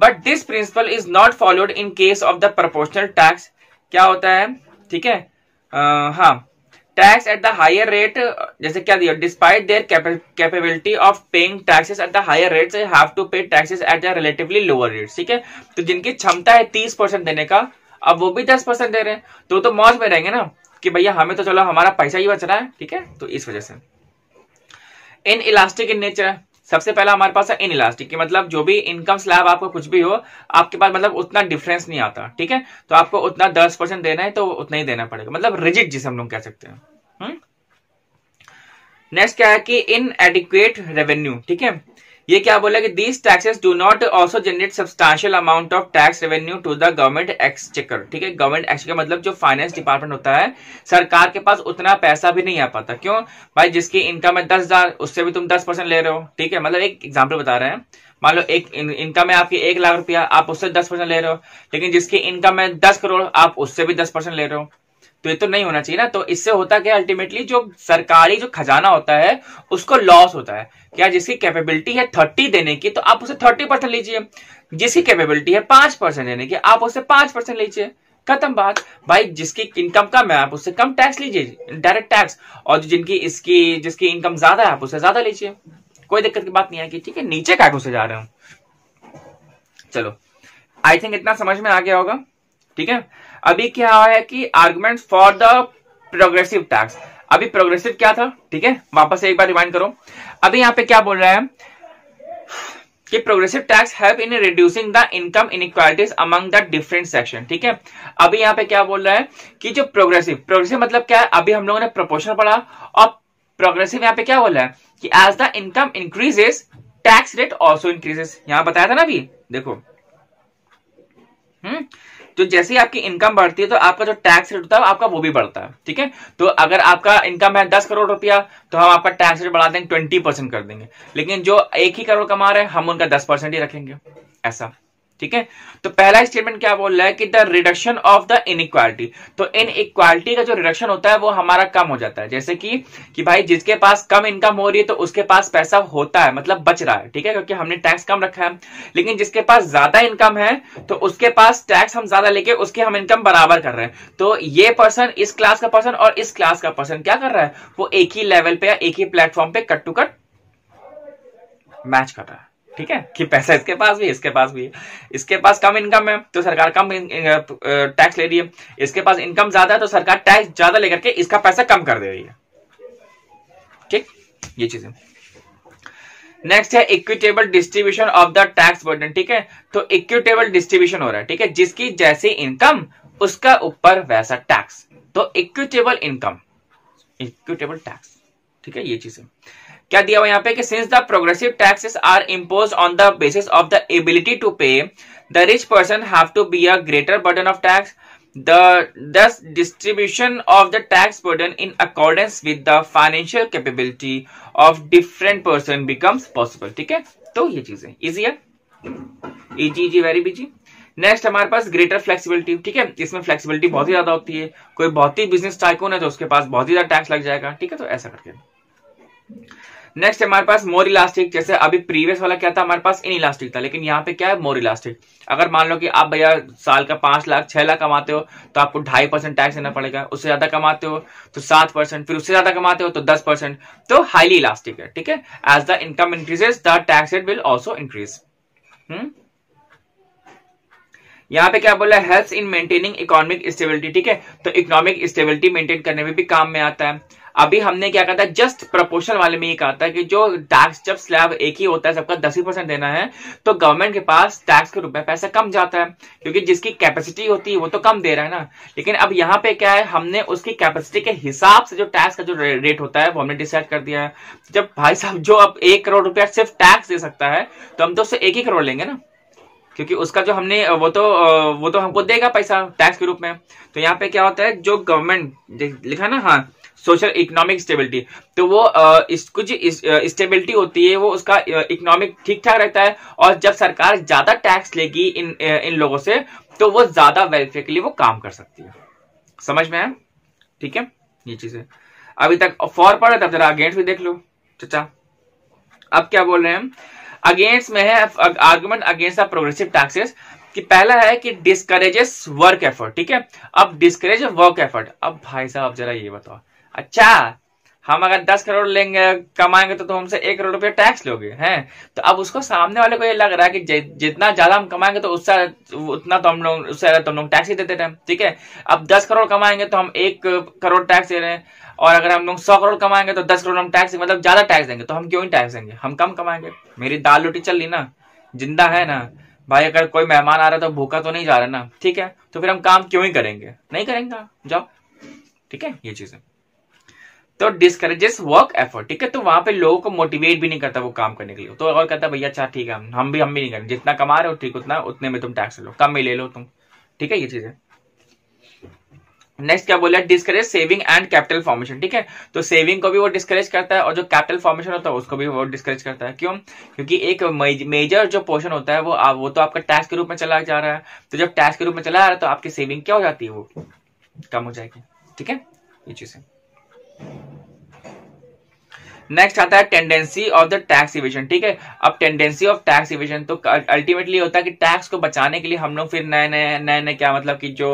but this principle is not followed in case of the proportional tax क्या होता है ठीक है uh, हाँ tax at the higher rate जैसे क्या दिया despite their capability of paying taxes at the higher rate have to pay taxes at the relatively lower rate ठीक है तो जिनकी क्षमता है तीस परसेंट देने का अब वो भी दस परसेंट दे रहे हैं तो तो मौज में रहेंगे ना कि भैया हमें तो चलो हमारा पैसा ही बच रहा है ठीक है तो इस वजह से इन इलास्टिक इन नेचर सबसे पहला हमारे पास है इन इलास्टिक की मतलब जो भी इनकम स्लैब आपको कुछ भी हो आपके पास मतलब उतना डिफरेंस नहीं आता ठीक है तो आपको उतना दस परसेंट देना है तो उतना ही देना पड़ेगा मतलब रिजिट जिसे हम लोग कह सकते हैं नेक्स्ट हम्म? क्या है कि इन एडिक्वेट रेवेन्यू ठीक है ये क्या बोला कि these taxes do not also generate substantial amount of tax revenue to the government exchequer ठीक है गवर्नमेंट एक्सचेकर मतलब जो फाइनेंस डिपार्टमेंट होता है सरकार के पास उतना पैसा भी नहीं आ पाता क्यों भाई जिसकी इनकम है दस हजार उससे भी तुम दस परसेंट ले रहे हो ठीक है मतलब एक एग्जाम्पल बता रहे हैं मान लो एक इनकम है आपकी एक लाख रुपया आप उससे दस परसेंट ले रहे हो लेकिन जिसकी इनकम है दस करोड़ आप उससे भी दस परसेंट ले रहे हो तो ये तो नहीं होना चाहिए ना तो इससे होता क्या अल्टीमेटली जो सरकारी जो खजाना होता है उसको लॉस होता है क्या जिसकी कैपेबिलिटी है थर्टी देने की तो आप उसे थर्टी परसेंट लीजिए जिसकी कैपेबिलिटी है पांच परसेंट देने की आप उसे पांच परसेंट लीजिए खत्म बात भाई जिसकी इनकम कम है आप उससे कम टैक्स लीजिए डायरेक्ट टैक्स और जिनकी इसकी जिसकी इनकम ज्यादा है आप उससे ज्यादा लीजिए कोई दिक्कत की बात नहीं आएगी ठीक है नीचे का उसे जा रहे हूं चलो आई थिंक इतना समझ में आ गया होगा ठीक है अभी क्या है कि argument for the progressive tax अभी प्रोग्रेसिव क्या था ठीक है वापस एक बार रिमाइंड करो अभी यहां पे क्या बोल रहा है कि progressive tax help in reducing the income equalities among the different section ठीक है अभी यहां पे क्या बोल रहा है कि जो प्रोग्रेसिव प्रोग्रेसिव मतलब क्या है अभी हम लोगों ने प्रोपोर्शन पढ़ा और प्रोग्रेसिव यहाँ पे क्या बोल रहा है कि as the income increases tax rate also increases यहां बताया था ना अभी देखो हम्म तो जैसे ही आपकी इनकम बढ़ती है तो आपका जो टैक्स रेट होता है आपका वो भी बढ़ता है ठीक है तो अगर आपका इनकम है दस करोड़ रुपया तो हम आपका टैक्स रेट बढ़ा देंगे ट्वेंटी परसेंट कर देंगे लेकिन जो एक ही करोड़ कमा रहे हैं हम उनका दस परसेंट ही रखेंगे ऐसा ठीक है तो पहला स्टेटमेंट क्या बोल रहा है कि the reduction of the equality तो इन इक्वालिटी का जो रिडक्शन होता है वो हमारा कम हो जाता है जैसे कि कि भाई जिसके पास कम इनकम हो रही है तो उसके पास पैसा होता है मतलब बच रहा है ठीक है क्योंकि हमने टैक्स कम रखा है लेकिन जिसके पास ज्यादा इनकम है तो उसके पास टैक्स हम ज्यादा लेके उसके हम इनकम बराबर कर रहे हैं तो ये पर्सन इस क्लास का पर्सन और इस क्लास का पर्सन क्या कर रहा है वो एक ही लेवल पे या एक ही प्लेटफॉर्म पे कट टू कट मैच कर रहा है ठीक है कि पैसा इसके पास भी इसके पास भी है इसके पास कम इनकम है तो सरकार कम टैक्स ले रही है इसके पास इनकम ज्यादा है तो सरकार टैक्स ज्यादा लेकर के इसका पैसा कम कर दे रही है ठीक ये चीजें नेक्स्ट है equitable distribution of the tax burden ठीक है तो इक्विटेबल डिस्ट्रीब्यूशन हो रहा है ठीक है जिसकी जैसी इनकम उसका ऊपर वैसा टैक्स तो इक्विटेबल इनकम इक्विटेबल टैक्स ठीक है ये चीज है क्या दिया हुआ यहाँ पे कि since the progressive taxes are impose on the basis of the ability to pay the rich person have to be a greater burden of tax the thus distribution of the tax burden in accordance with the financial capability of different person becomes possible ठीक है तो ये चीजें easy है easy easy very busy next हमारे पास greater flexibility ठीक है इसमें फ्लेक्सिबिलिटी बहुत ही ज्यादा होती है कोई बहुत ही बिजनेस टाइकून है तो उसके पास बहुत ही ज्यादा टैक्स लग जाएगा ठीक है तो ऐसा करके नेक्स्ट हमारे पास मोर इलास्टिक जैसे अभी प्रीवियस वाला क्या था हमारे पास इन इलास्टिक था लेकिन यहाँ पे क्या है मोर इलास्टिक अगर मान लो कि आप भैया साल का पांच लाख छह लाख कमाते हो तो आपको ढाई परसेंट टैक्स देना पड़ेगा उससे ज्यादा कमाते हो तो सात परसेंट फिर उससे ज्यादा कमाते हो तो दस परसेंट तो हाईली इलास्टिक है ठीक है as the income increases the tax rate will also increase यहाँ पे क्या बोला health in maintaining economic stability ठीक है तो इकोनॉमिक स्टेबिलिटी मेंटेन करने में भी काम में आता है अभी हमने क्या कहा था जस्ट प्रपोर्शन वाले में ये कहा था कि जो टैक्स जब स्लैब एक ही होता है सबका दस ही परसेंट देना है तो गवर्नमेंट के पास टैक्स के रूप में पैसा कम जाता है क्योंकि जिसकी कैपेसिटी होती है वो तो कम दे रहा है ना लेकिन अब यहाँ पे क्या है हमने उसकी कैपेसिटी के हिसाब से जो टैक्स का जो रेट होता है वो हमने डिसाइड कर दिया है जब भाई साहब जो अब एक करोड़ रुपया सिर्फ टैक्स दे सकता है तो हम तो उससे एक ही करोड़ लेंगे ना क्योंकि उसका जो हमने वो तो वो तो हमको देगा पैसा टैक्स के रूप में तो यहाँ पे क्या होता है जो गवर्नमेंट लिखा ना हाँ सोशल इकोनॉमिक स्टेबिलिटी तो वो इस कुछ स्टेबिलिटी होती है वो उसका इकोनॉमिक ठीक ठाक रहता है और जब सरकार ज्यादा टैक्स लेगी इन इन लोगों से तो वो ज्यादा वेलफेयर के लिए वो काम कर सकती है समझ में है ठीक है ये चीज है अभी तक फॉर पढ़ तब जरा अगेंस्ट भी देख लो चचा अब क्या बोल रहे हैं अगेंस्ट में है argument against the progressive taxes कि पहला है कि डिस्करेजेस वर्क एफर्ट ठीक है अब डिस्करेज वर्क एफर्ट अब भाई साहब जरा ये बताओ अच्छा हम अगर दस करोड़ लेंगे कमाएंगे तो तुम हमसे एक करोड़ रुपया टैक्स लोगे हैं तो अब उसको सामने वाले को ये लग रहा है कि जितना ज्यादा हम कमाएंगे तो उससे उतना तो हम लोग उससे ज्यादा तुम तो लोग टैक्स ही देते रहे ठीक है अब दस करोड़ कमाएंगे तो हम एक करोड़ टैक्स दे रहे हैं और अगर हम लोग सौ करोड़ कमाएंगे तो दस करोड़ हम टैक्स मतलब ज्यादा टैक्स देंगे तो हम क्यों ही टैक्स देंगे हम कम कमाएंगे मेरी दाल रोटी चल रही ना जिंदा है ना भाई अगर कोई मेहमान आ रहा है तो भूखा तो नहीं जा रहा ना ठीक है तो फिर हम काम क्यों ही करेंगे नहीं करेंगे जाओ ठीक है ये चीज है तो डिस्करेजेस वर्क एफर्ट ठीक है तो वहां पे लोगों को मोटिवेट भी नहीं करता वो काम करने के लिए तो और कहता भैया अच्छा ठीक है हम भी हम भी नहीं करेंगे जितना कमा रहे हो ठीक उतना उतने में तुम टैक्स लो कम में ले लो तुम ठीक है ये चीज है नेक्स्ट क्या बोला discourage saving and capital formation ठीक है तो सेविंग को भी वो डिस्करेज करता है और जो कैपिटल फॉर्मेशन होता है उसको भी वो डिस्करेज करता है क्यों क्योंकि एक मेजर जो पोर्शन होता है वो आ, वो तो आपका टैक्स के रूप में चला जा रहा है तो जब टैक्स के रूप में चला जा रहा है तो आपकी सेविंग क्या हो जाती है वो कम हो जाएगी ठीक है ये चीज है नेक्स्ट आता है tendency of the tax evasion ठीक है अब टेंडेंसी ऑफ टैक्स इविजन तो अल्टीमेटली होता है कि टैक्स को बचाने के लिए हम लोग फिर नए नए नए नए क्या मतलब कि जो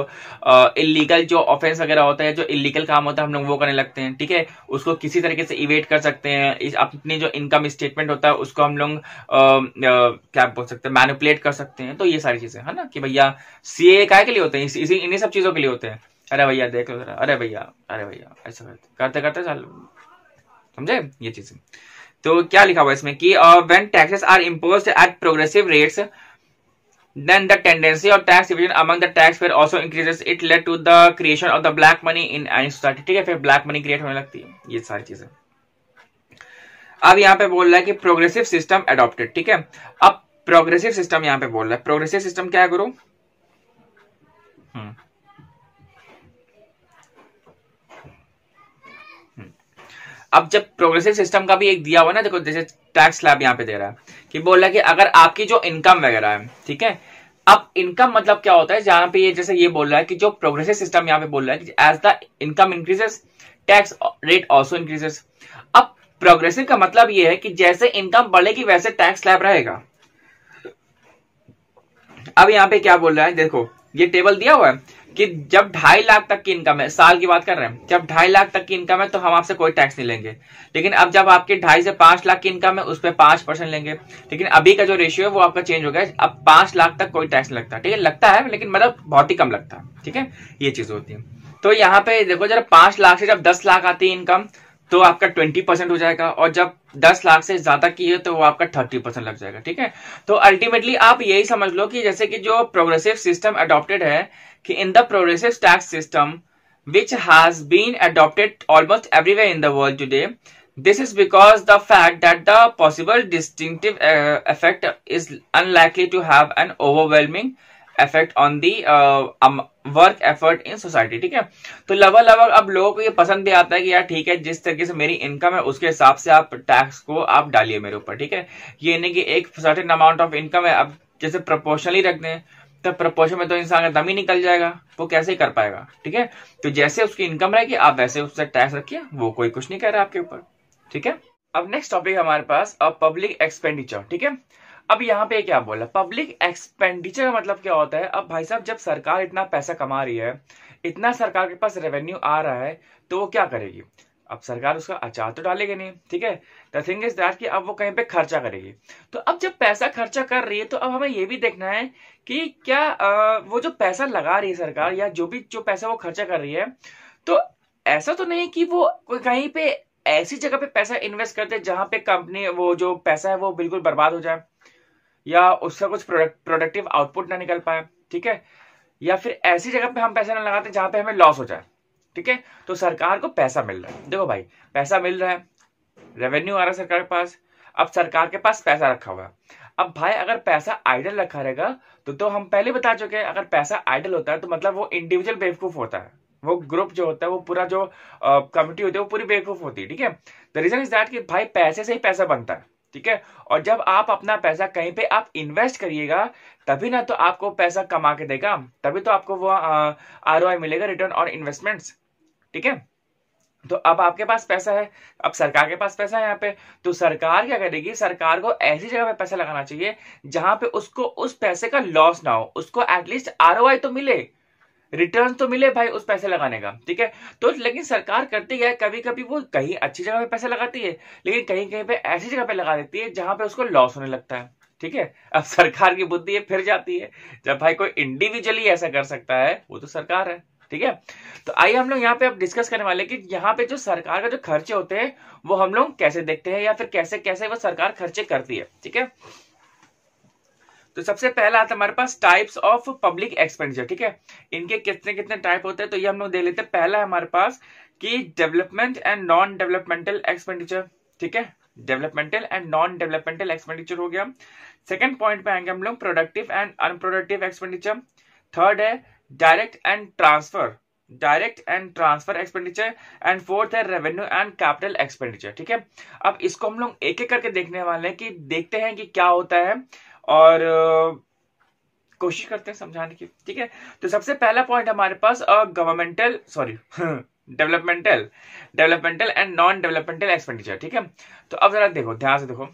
इलीगल जो ऑफेंस वगैरह होता है जो इलीगल काम होता है हम लोग वो करने लगते हैं ठीक है उसको किसी तरीके से इवेट कर सकते हैं अपनी जो इनकम स्टेटमेंट होता है उसको हम लोग क्या बोल सकते हैं मैनुपुलेट कर सकते हैं तो ये सारी चीजें है ना कि भैया सीए ए के लिए होते हैं इन्हीं सब चीजों के लिए होते हैं अरे भैया देख लो जरा अरे भैया अरे भैया ऐसा करते करते करते चल समझे ये चीज तो क्या लिखा हुआ इसमें कि when taxes are impose at progressive rates then the tendency of tax tax among the tax fair also increases it led to the creation of the black money in any society ठीक है फिर black money create होने लगती है ये सारी चीजें अब यहाँ पे बोल रहा है कि प्रोग्रेसिव सिस्टम एडॉप्टेड ठीक है अब प्रोग्रेसिव सिस्टम यहाँ पे बोल रहा है प्रोग्रेसिव सिस्टम क्या है गुरु हम्म अब जब प्रोग्रेसिव सिस्टम का भी एक दिया हुआ ना देखो जैसे टैक्स स्लैब यहाँ पे दे रहा है कि बोल रहा है कि अगर आपकी जो इनकम वगैरह है ठीक है अब इनकम मतलब क्या होता है जहां पे ये जैसे ये बोल रहा है कि जो प्रोग्रेसिव सिस्टम यहाँ पे बोल रहा है कि as the income increases tax rate also increases अब प्रोग्रेसिव का मतलब ये है कि जैसे इनकम बढ़ेगी वैसे टैक्स स्लैब रहेगा अब यहाँ पे क्या बोल रहा है देखो ये टेबल दिया हुआ है कि जब ढाई लाख तक की इनकम है साल की बात कर रहे हैं जब ढाई लाख तक की इनकम है तो हम आपसे कोई टैक्स नहीं लेंगे लेकिन अब जब आपके ढाई से पांच लाख की इनकम है उस पर पांच परसेंट लेंगे लेकिन अभी का जो रेशियो है वो आपका चेंज हो गया अब पांच लाख तक कोई टैक्स लगता है ठीक है लगता है लेकिन मतलब बहुत ही कम लगता है ठीक है ये चीज होती है तो यहाँ पे देखो जरा पांच लाख से जब दस लाख आती है इनकम तो आपका ट्वेंटी परसेंट हो जाएगा और जब दस लाख से ज्यादा की है तो वो आपका थर्टी परसेंट लग जाएगा ठीक है तो अल्टीमेटली आप यही समझ लो कि जैसे कि जो प्रोग्रेसिव सिस्टम अडॉप्टेड है कि in the progressive tax system which has been adopted almost everywhere in the world today this is because the fact that the possible distinctive effect is unlikely to have an overwhelming effect on the work effort in society ठीक है तो लगभग लगभग अब लोगों को ये पसंद भी आता है कि यार ठीक है जिस तरीके से मेरी इनकम है उसके हिसाब से आप टैक्स को आप डालिए मेरे ऊपर ठीक है ये नहीं कि एक सर्टेन अमाउंट ऑफ इनकम है अब जैसे प्रपोर्शनली रख दें तब प्रपोर्शन में तो इंसान का दम ही निकल जाएगा वो कैसे कर पाएगा ठीक है तो जैसे उसकी इनकम रहेगी आप वैसे उससे टैक्स रखिए वो कोई कुछ नहीं कह रहा आपके ऊपर ठीक है अब नेक्स्ट टॉपिक हमारे पास अब पब्लिक एक्सपेंडिचर ठीक है अब यहाँ पे क्या बोला पब्लिक एक्सपेंडिचर का मतलब क्या होता है अब भाई साहब जब सरकार इतना पैसा कमा रही है इतना सरकार के पास रेवेन्यू आ रहा है तो वो क्या करेगी अब सरकार उसका अचार तो डालेगी नहीं ठीक है द थिंग इज दैट कि अब वो कहीं पे खर्चा करेगी तो अब जब पैसा खर्चा कर रही है तो अब हमें ये भी देखना है कि क्या आ, वो जो पैसा लगा रही है सरकार या जो भी जो पैसा वो खर्चा कर रही है तो ऐसा तो नहीं कि वो कहीं पे ऐसी जगह पे पैसा इन्वेस्ट करते जहां पे कंपनी वो जो पैसा है वो बिल्कुल बर्बाद हो जाए या उसका कुछ प्रोडक्टिव आउटपुट ना निकल पाए ठीक है या फिर ऐसी जगह पे हम पैसा ना लगाते जहां पे हमें लॉस हो जाए ठीक है तो सरकार को पैसा मिल रहा है देखो भाई पैसा मिल रहा है रेवेन्यू आ रहा है सरकार के पास अब सरकार के पास पैसा रखा हुआ है अब भाई अगर पैसा आइडल रखा रहेगा तो तो हम पहले बता चुके हैं अगर पैसा आइडल होता है तो मतलब वो इंडिविजुअल बेवकूफ होता है वो ग्रुप जो होता है वो पूरा जो कमिटी होती है वो पूरी बेवकूफ होती है ठीक है द रीजन इज दैट कि भाई पैसे से ही पैसा बनता है ठीक है और जब आप अपना पैसा कहीं पे आप इन्वेस्ट करिएगा तभी ना तो आपको पैसा कमा के देगा तभी तो आपको वो आर मिलेगा रिटर्न ऑन इन्वेस्टमेंट्स ठीक है तो अब आपके पास पैसा है अब सरकार के पास पैसा है यहाँ पे तो सरकार क्या करेगी सरकार को ऐसी जगह पे पैसा लगाना चाहिए जहां पे उसको उस पैसे का लॉस ना हो उसको एटलीस्ट आर तो मिले रिटर्न तो मिले भाई उस पैसे लगाने का ठीक है तो लेकिन सरकार करती है कभी कभी वो कहीं अच्छी जगह पे पैसे लगाती है लेकिन कहीं कहीं पे ऐसी जगह पे लगा देती है जहां पे उसको लॉस होने लगता है ठीक है अब सरकार की बुद्धि ये फिर जाती है जब भाई कोई इंडिविजुअली ऐसा कर सकता है वो तो सरकार है ठीक है तो आइए हम लोग यहाँ पे अब डिस्कस करने वाले कि यहाँ पे जो सरकार का जो खर्चे होते हैं वो हम लोग कैसे देखते हैं या फिर कैसे कैसे वो सरकार खर्चे करती है ठीक है तो सबसे पहला आता है हमारे पास टाइप्स ऑफ पब्लिक एक्सपेंडिचर ठीक है इनके कितने कितने टाइप होते हैं तो ये हम लोग दे लेते हैं पहला है हमारे पास की development and non developmental expenditure ठीक है developmental and non developmental expenditure हो गया सेकेंड पॉइंट पे आएंगे हम लोग productive and unproductive expenditure third है direct and transfer direct and transfer expenditure and fourth है रेवेन्यू एंड कैपिटल एक्सपेंडिचर ठीक है अब इसको हम लोग एक एक करके देखने वाले हैं कि देखते हैं कि क्या होता है और कोशिश करते हैं समझाने की ठीक है तो सबसे पहला पॉइंट हमारे पास governmental sorry developmental developmental and non developmental expenditure ठीक है तो अब जरा देखो ध्यान से देखो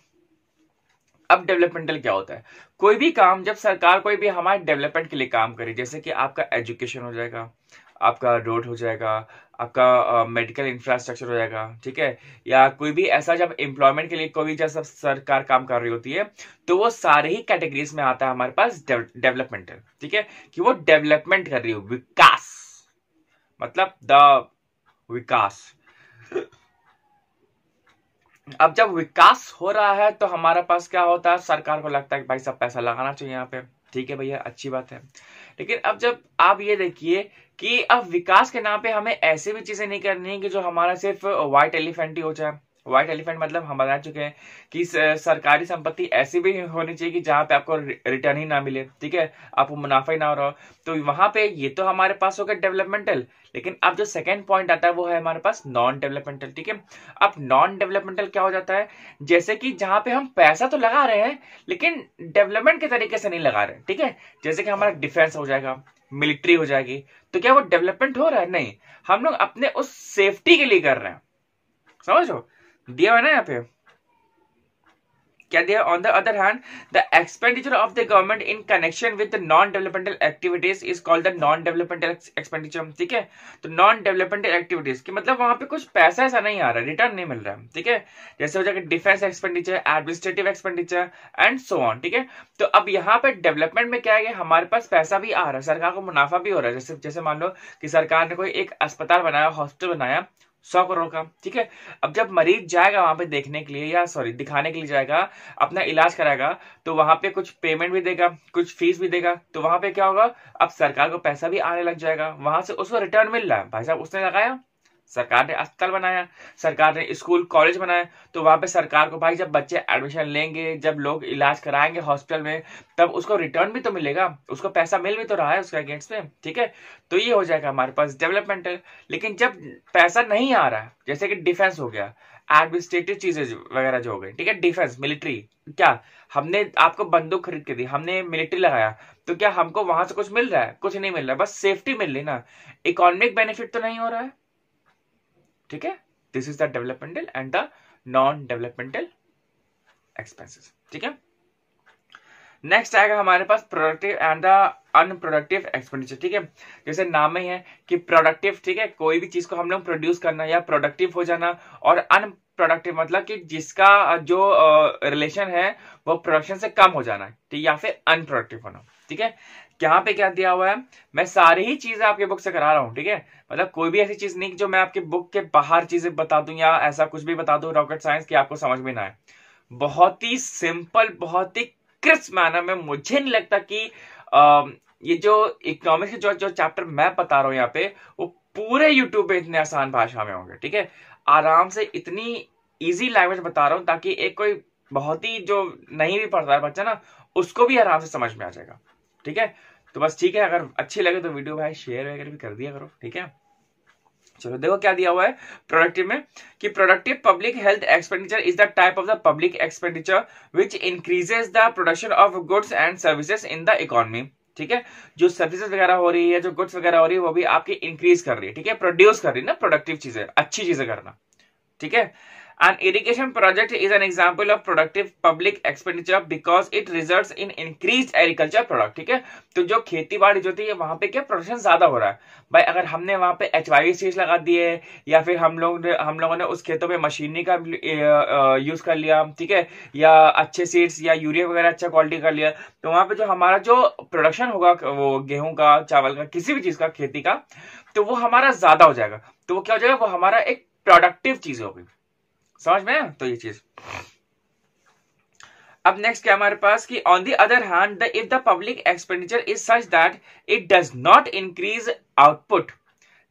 अब डेवलपमेंटल क्या होता है कोई भी काम जब सरकार कोई भी हमारे डेवलपमेंट के लिए काम करे जैसे कि आपका एजुकेशन हो जाएगा आपका रोड हो जाएगा आपका मेडिकल इंफ्रास्ट्रक्चर हो जाएगा ठीक है या कोई भी ऐसा जब एम्प्लॉयमेंट के लिए कोई भी जब सरकार काम कर रही होती है तो वो सारे ही कैटेगरीज में आता है हमारे पास डेवलपमेंट ठीक है कि वो डेवलपमेंट कर रही हो विकास मतलब द विकास अब जब विकास हो रहा है तो हमारे पास क्या होता है सरकार को लगता है कि भाई सब पैसा लगाना चाहिए यहाँ पे ठीक है भैया अच्छी बात है लेकिन अब जब आप ये देखिए कि अब विकास के नाम पे हमें ऐसे भी चीजें नहीं करनी है कि जो हमारा सिर्फ व्हाइट एलिफेंट ही हो जाए व्हाइट एलिफेंट मतलब हम बता चुके हैं कि सरकारी संपत्ति ऐसी भी होनी चाहिए कि जहां पे आपको रिटर्न ही ना मिले ठीक है आपको मुनाफा ही ना हो रहा तो वहां पे ये तो हमारे पास हो गया डेवलपमेंटल लेकिन अब जो सेकेंड पॉइंट आता है वो है हमारे पास नॉन डेवलपमेंटल ठीक है अब नॉन डेवलपमेंटल क्या हो जाता है जैसे कि जहां पे हम पैसा तो लगा रहे हैं लेकिन डेवलपमेंट के तरीके से नहीं लगा रहे ठीक है जैसे कि हमारा डिफेंस हो जाएगा मिलिट्री हो जाएगी तो क्या वो डेवलपमेंट हो रहा है नहीं हम लोग अपने उस सेफ्टी के लिए कर रहे हैं समझो दिया हुआ ना यहाँ पे क्या दिया on the other hand the expenditure of the government in connection with non developmental activities is called the non developmental expenditure ठीक है तो नॉन डेवलपमेंटल एक्टिविटीज की मतलब वहां पे कुछ पैसा ऐसा नहीं आ रहा रिटर्न नहीं मिल रहा है ठीक है जैसे हो जाएगा defence expenditure administrative expenditure and so on ठीक है तो अब यहाँ पे डेवलपमेंट में क्या है हमारे पास पैसा भी आ रहा है सरकार को मुनाफा भी हो रहा है जैसे जैसे मान लो कि सरकार ने कोई एक अस्पताल बनाया हॉस्पिटल बनाया सौ करोड़ का ठीक है अब जब मरीज जाएगा वहां पे देखने के लिए या सॉरी दिखाने के लिए जाएगा अपना इलाज कराएगा तो वहां पे कुछ पेमेंट भी देगा कुछ फीस भी देगा तो वहां पे क्या होगा अब सरकार को पैसा भी आने लग जाएगा वहां से उसको रिटर्न मिल रहा है भाई साहब उसने लगाया सरकार ने अस्पताल बनाया सरकार ने स्कूल कॉलेज बनाया तो वहाँ पे सरकार को भाई जब बच्चे एडमिशन लेंगे जब लोग इलाज कराएंगे हॉस्पिटल में तब उसको रिटर्न भी तो मिलेगा उसको पैसा मिल भी तो रहा है उसके अगेंस्ट में ठीक है तो ये हो जाएगा हमारे पास डेवलपमेंट है लेकिन जब पैसा नहीं आ रहा है जैसे कि डिफेंस हो गया एडमिनिस्ट्रेटिव चीजें वगैरह जो हो गई ठीक है डिफेंस मिलिट्री क्या हमने आपको बंदूक खरीद के दी हमने मिलिट्री लगाया तो क्या हमको वहां से कुछ मिल रहा है कुछ नहीं मिल रहा है बस सेफ्टी मिल रही ना इकोनॉमिक बेनिफिट तो नहीं हो रहा है ठीक है this is the developmental and the non developmental expenses ठीक है नेक्स्ट आएगा हमारे पास productive and the unproductive expenditure ठीक है जैसे नाम ही है कि प्रोडक्टिव ठीक है कोई भी चीज को हम लोग प्रोड्यूस करना या प्रोडक्टिव हो जाना और अनप्रोडक्टिव मतलब कि जिसका जो रिलेशन uh, है वो प्रोडक्शन से कम हो जाना ठीक या फिर अनप्रोडक्टिव होना ठीक है यहाँ पे क्या दिया हुआ है मैं सारी ही चीजें आपके बुक से करा रहा हूँ ठीक है मतलब कोई भी ऐसी चीज नहीं जो मैं आपके बुक के बाहर चीजें बता दू या ऐसा कुछ भी बता दू रॉकेट साइंस की आपको समझ में ना आए बहुत ही सिंपल बहुत ही क्रिस्प मैनर में मुझे नहीं लगता कि आ, ये जो इकोनॉमिक्स जो जो चैप्टर मैं बता रहा हूँ यहाँ पे वो पूरे यूट्यूब पे इतने आसान भाषा में होंगे ठीक है आराम से इतनी इजी लैंग्वेज बता रहा हूँ ताकि एक कोई बहुत ही जो नहीं भी पढ़ता है बच्चा ना उसको भी आराम से समझ में आ जाएगा ठीक है तो बस ठीक है अगर अच्छी लगे तो वीडियो भाई शेयर वगैरह भी कर दिया करो ठीक है चलो देखो क्या दिया हुआ है प्रोडक्टिव में कि productive public health expenditure is the type of the public expenditure which increases the production of goods and services in the economy ठीक है जो सर्विसेज वगैरह हो रही है जो गुड्स वगैरह हो रही है वो भी आपकी इंक्रीज कर रही है ठीक है प्रोड्यूस कर रही है ना प्रोडक्टिव चीजें अच्छी चीजें करना ठीक है An irrigation project is an example of productive public expenditure because it results in increased agriculture product ठीक है तो जो खेती बाड़ी जो थी वहां पे क्या प्रोडक्शन ज्यादा हो रहा है भाई अगर हमने वहां पे एच वाई सीज लगा दिए या फिर हम लोग हम लोगों ने उस खेतों में मशीनरी का यूज कर लिया ठीक है या अच्छे सीड्स या यूरिया वगैरह अच्छा क्वालिटी कर लिया तो वहां पे जो हमारा जो प्रोडक्शन होगा वो गेहूं का चावल का किसी भी चीज का खेती का तो वो हमारा ज्यादा हो जाएगा तो वो क्या हो जाएगा वो हमारा एक प्रोडक्टिव चीज होगी समझ में तो ये चीज अब नेक्स्ट क्या हमारे पास कि on the other hand the if the public expenditure is such that it does not increase output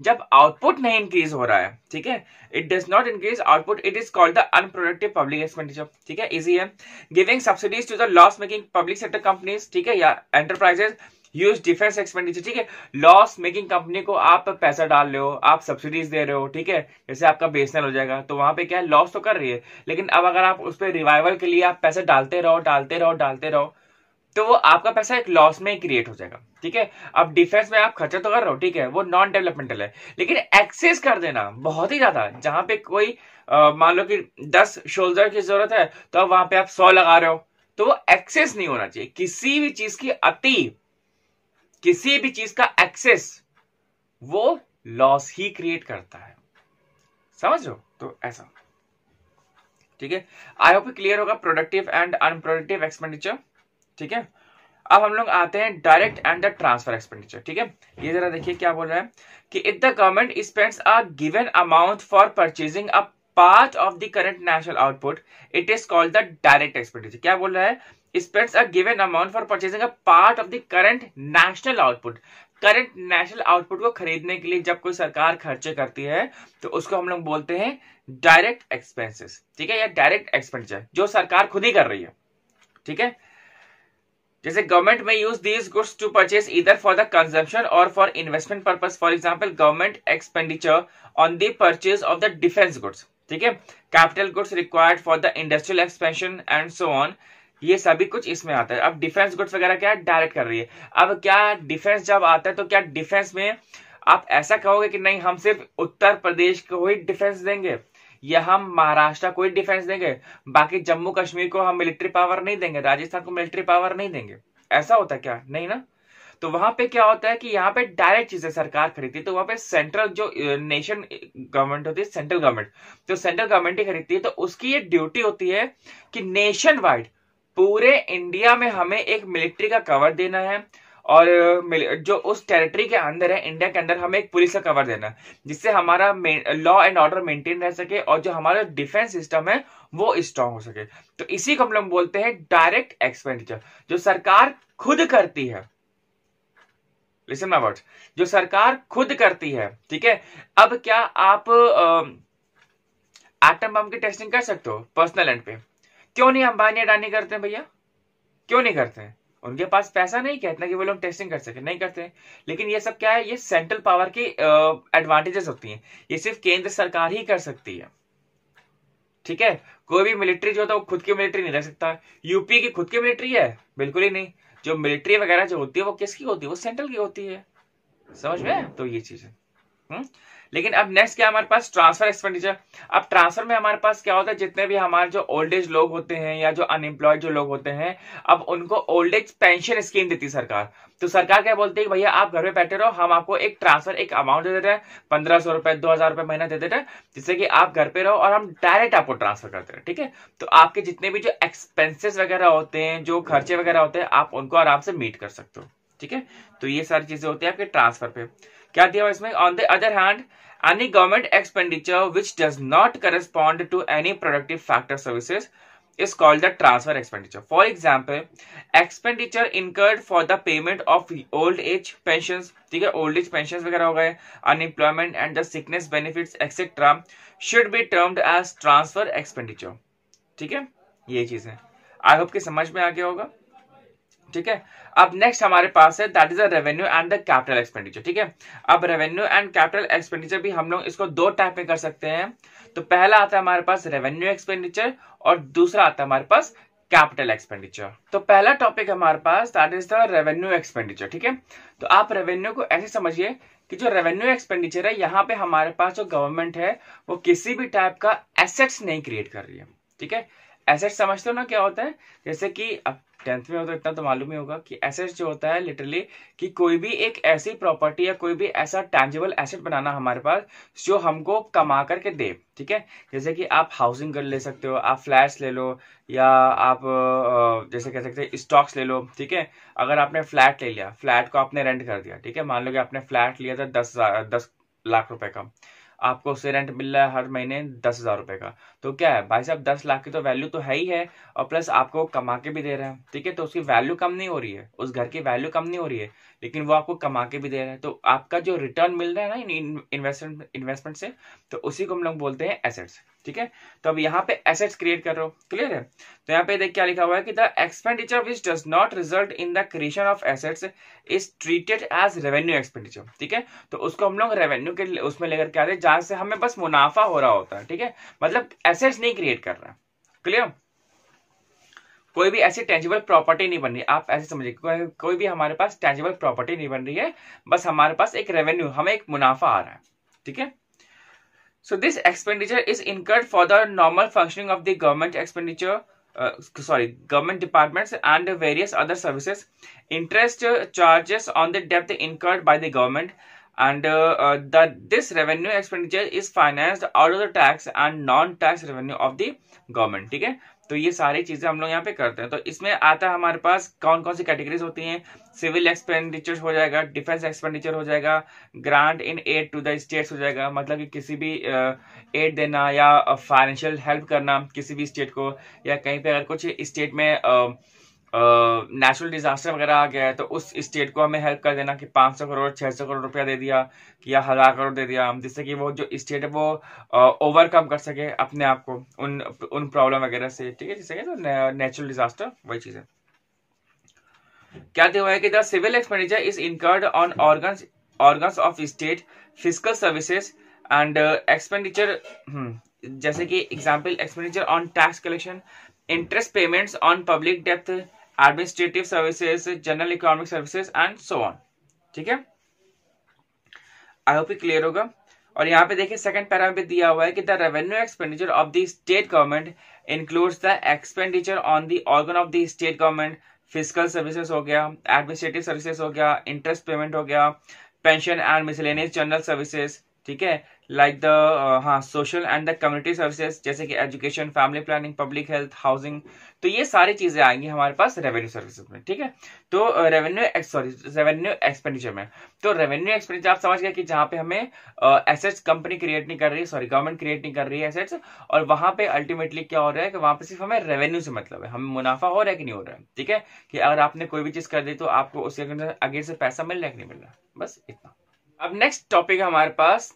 जब आउटपुट नहीं इंक्रीज हो रहा है ठीक है it does not increase output it is called the unproductive public expenditure ठीक है easy है giving subsidies to the loss making public sector companies ठीक है या एंटरप्राइजेज यूज डिफेंस एक्सपेंडिचर ठीक है लॉस मेकिंग कंपनी को आप पैसा डाल रहे हो आप सब्सिडीज दे रहे हो ठीक है जैसे आपका बेसनल हो जाएगा तो वहां पे क्या है लॉस तो कर रही है लेकिन अब अगर आप उस पर रिवाइवल के लिए आप पैसा डालते रहो डालते रहो डालते रहो तो वो आपका पैसा एक लॉस में क्रिएट हो जाएगा ठीक है अब डिफेंस में आप खर्चा तो कर रहे हो ठीक है वो नॉन डेवलपमेंटल है लेकिन एक्सेस कर देना बहुत ही ज्यादा जहां पे कोई मान लो कि दस शोल्डर की जरूरत है तो अब वहां पे आप सौ लगा रहे हो तो वो एक्सेस नहीं होना चाहिए किसी भी चीज की अति किसी भी चीज का एक्सेस वो लॉस ही क्रिएट करता है समझ लो तो ऐसा ठीक है आई होप क्लियर होगा प्रोडक्टिव एंड अनप्रोडक्टिव एक्सपेंडिचर ठीक है अब हम लोग आते हैं direct and the transfer expenditure ठीक है ये जरा देखिए क्या बोल रहा है कि if the government spends a given amount for purchasing a part of the current national output it is called the direct expenditure क्या बोल रहा है spends a given amount for purchasing a part of the current national output current national output को खरीदने के लिए जब कोई सरकार खर्चे करती है तो उसको हम लोग बोलते हैं डायरेक्ट एक्सपेंसेस ठीक है या डायरेक्ट एक्सपेंडिचर जो सरकार खुद ही कर रही है ठीक है जैसे government may use these goods to purchase either for the consumption or for investment purpose for example government expenditure on the purchase of the defence goods ठीक है capital goods required for the industrial expansion and so on ये सभी कुछ इसमें आता है अब defence goods वगैरह क्या डायरेक्ट कर रही है अब क्या डिफेंस जब आता है तो क्या डिफेंस में आप ऐसा कहोगे कि नहीं हम सिर्फ उत्तर प्रदेश को ही डिफेंस देंगे या हम महाराष्ट्र को ही डिफेंस देंगे बाकी जम्मू कश्मीर को हम मिलिट्री पावर नहीं देंगे राजस्थान को मिलिट्री पावर नहीं देंगे ऐसा होता क्या नहीं ना तो वहां पे क्या होता है कि यहाँ पे डायरेक्ट चीजें सरकार खरीदती है तो वहां पे सेंट्रल जो नेशन गवर्नमेंट होती है सेंट्रल गवर्नमेंट जो सेंट्रल गवर्नमेंट ही खरीदती है तो उसकी ये ड्यूटी होती है कि नेशन वाइड पूरे इंडिया में हमें एक मिलिट्री का कवर देना है और जो उस टेरिटरी के अंदर है इंडिया के अंदर हमें एक पुलिस का कवर देना है जिससे हमारा लॉ एंड ऑर्डर मेंटेन रह सके और जो हमारा डिफेंस सिस्टम है वो स्ट्रांग हो सके तो इसी को हम लोग बोलते हैं डायरेक्ट एक्सपेंडिचर जो सरकार खुद करती है लिसन माय वर्ड्स जो सरकार खुद करती है ठीक है अब क्या आप एटम बम की टेस्टिंग कर सकते हो पर्सनल एंड पे क्यों नहीं अंबानी अडानी करते हैं भैया क्यों नहीं करते हैं उनके पास पैसा नहीं कहते इतना कि वो लोग टेस्टिंग कर सके नहीं करते लेकिन ये सब क्या है ये सेंट्रल पावर की एडवांटेजेस होती हैं ये सिर्फ केंद्र सरकार ही कर सकती है ठीक है कोई भी मिलिट्री जो होता है वो खुद की मिलिट्री नहीं रह सकता यूपी की खुद की मिलिट्री है बिल्कुल ही नहीं जो मिलिट्री वगैरह जो होती है वो किसकी होती है वो सेंट्रल की होती है समझ में तो ये चीज है हुँ? हम्म? लेकिन अब नेक्स्ट क्या हमारे पास ट्रांसफर एक्सपेंडिचर अब ट्रांसफर में हमारे पास क्या होता है जितने भी हमारे जो ओल्ड एज लोग होते हैं या जो अनएम्प्लॉयड जो लोग होते हैं अब उनको ओल्ड एज पेंशन स्कीम देती सरकार तो सरकार क्या बोलती है भैया आप घर में बैठे रहो हम आपको एक ट्रांसफर एक अमाउंट दे देते हैं पंद्रह सौ रुपए दो हजार रुपए महीना दे देते हैं जिससे कि आप घर पे रहो और हम डायरेक्ट आपको ट्रांसफर करते हैं ठीक है तो आपके जितने भी जो एक्सपेंसेस वगैरह होते हैं जो खर्चे वगैरह होते हैं आप उनको आराम से मीट कर सकते हो ठीक है तो ये सारी चीजें होती है आपके ट्रांसफर पे क्या दिया हुआ इसमें on the other hand any government expenditure which does not correspond to any productive factor services is called the transfer expenditure. For example, expenditure incurred for the payment of old age pensions, ठीक है old age pensions वगैरह हो गए unemployment and the sickness benefits etc. should be termed as transfer expenditure. ठीक है ये चीज है आई होप के समझ में आ गया होगा ठीक है अब नेक्स्ट हमारे पास है that is a revenue and the capital expenditure ठीक है अब रेवेन्यू एंड कैपिटल एक्सपेंडिचर भी हम लोग इसको दो टाइप में कर सकते हैं तो पहला आता है हमारे पास रेवेन्यू एक्सपेंडिचर और दूसरा आता है हमारे पास कैपिटल एक्सपेंडिचर तो पहला टॉपिक हमारे पास that is the revenue expenditure ठीक है तो आप रेवेन्यू को ऐसे समझिए कि जो रेवेन्यू एक्सपेंडिचर है यहाँ पे हमारे पास जो गवर्नमेंट है वो किसी भी टाइप का एसेट्स नहीं क्रिएट कर रही है ठीक है एसेट समझते हो ना क्या होता है जैसे कि टेंथ में होता इतना तो मालूम ही होगा कि एसेट जो होता है लिटरली कि कोई भी एक ऐसी प्रॉपर्टी या कोई भी ऐसा टैंजेबल एसेट बनाना हमारे पास जो हमको कमा करके दे ठीक है जैसे कि आप हाउसिंग कर ले सकते हो आप फ्लैट्स ले लो या आप जैसे कह सकते हैं स्टॉक्स ले लो ठीक है अगर आपने फ्लैट ले लिया फ्लैट को आपने रेंट कर दिया ठीक है मान लो कि आपने फ्लैट लिया था दस दस लाख रुपए का आपको उससे रेंट मिल रहा है हर महीने दस हजार रुपए का तो क्या है भाई साहब दस लाख की तो वैल्यू तो है ही है और प्लस आपको कमा के भी दे रहे हैं ठीक है तो उसकी वैल्यू कम नहीं हो रही है उस घर की वैल्यू कम नहीं हो रही है लेकिन वो आपको कमा के भी दे रहे हैं तो आपका जो रिटर्न मिल रहा है ना इन्वेस्टमेंट इन्वेस्टमेंट से तो उसी को हम लोग बोलते हैं एसेट्स ठीक है तो अब यहाँ पे एसेट्स क्रिएट कर रहे हो क्लियर है तो यहाँ पे देख क्या लिखा हुआ है कि the expenditure which does not result in the creation of assets is treated as revenue expenditure ठीक है तो उसको हम लोग रेवेन्यू के उसमें लेकर के आते हैं जहां से हमें बस मुनाफा हो रहा होता है ठीक है मतलब एसेट्स नहीं क्रिएट कर रहा क्लियर कोई भी ऐसी टेंजिबल प्रॉपर्टी नहीं बन रही आप ऐसे समझिए कोई, कोई भी हमारे पास टेंजिबल प्रॉपर्टी नहीं बन रही है बस हमारे पास एक रेवेन्यू हमें एक मुनाफा आ रहा है ठीक है so this expenditure is incurred for the normal functioning of the government expenditure sorry government departments and various other services interest charges on the डेप्थ incurred by the government and uh, uh that this revenue expenditure is financed out of the tax and non-tax revenue of the government ठीक है तो ये सारी चीजें हम लोग यहाँ पे करते हैं तो इसमें आता है हमारे पास कौन कौन सी कैटेगरीज होती हैं सिविल एक्सपेंडिचर हो जाएगा डिफेंस एक्सपेंडिचर हो जाएगा grant in aid to the states हो जाएगा मतलब कि किसी भी एड uh, देना या फाइनेंशियल हेल्प करना किसी भी स्टेट को या कहीं पे अगर कुछ स्टेट में uh, नेचुरल डिजास्टर वगैरह आ गया है तो उस स्टेट को हमें हेल्प कर देना कि 500 करोड़ 600 करोड़ रुपया दे दिया या हज़ार करोड़ दे दिया जिससे कि वो जो स्टेट है वो ओवरकम कर सके अपने आप को उन उन प्रॉब्लम वगैरह से ठीक है जिससे कि तो नेचुरल डिजास्टर वही चीज़ है क्या दिया हुआ है कि the civil expenditure is incurred on organ organs of state physical services and expenditure जैसे कि example expenditure on tax collection interest payments on public डेप्थ administrative services general economic services and so on ठीक है I hope ये clear होगा और यहाँ पे देखिए सेकंड पैरा में दिया हुआ है कि the revenue expenditure of the state government includes the expenditure on the organ of the state government physical services हो गया एडमिनिस्ट्रेटिव सर्विसेज हो गया इंटरेस्ट पेमेंट हो गया pension and miscellaneous general services ठीक है लाइक द uh, हाँ social and the community services जैसे कि education family planning public health housing तो ये सारी चीजें आएंगी हमारे पास रेवेन्यू सर्विसेज में ठीक है तो रेवेन्यू सॉरी रेवेन्यू एक्सपेंडिचर में तो रेवेन्यू एक्सपेंडिचर आप समझ गए कि जहां पे हमें एसेट्स कंपनी क्रिएट नहीं कर रही है सॉरी गवर्नमेंट क्रिएट नहीं कर रही है एसेट्स और वहां पे अल्टीमेटली क्या हो रहा है कि वहां पे सिर्फ हमें रेवेन्यू से मतलब है हमें मुनाफा हो रहा है कि नहीं हो रहा है ठीक है कि अगर आपने कोई भी चीज कर दी तो आपको उसके अगेंस्ट से पैसा मिल रहा है कि नहीं मिल रहा बस इतना अब नेक्स्ट टॉपिक हमारे पास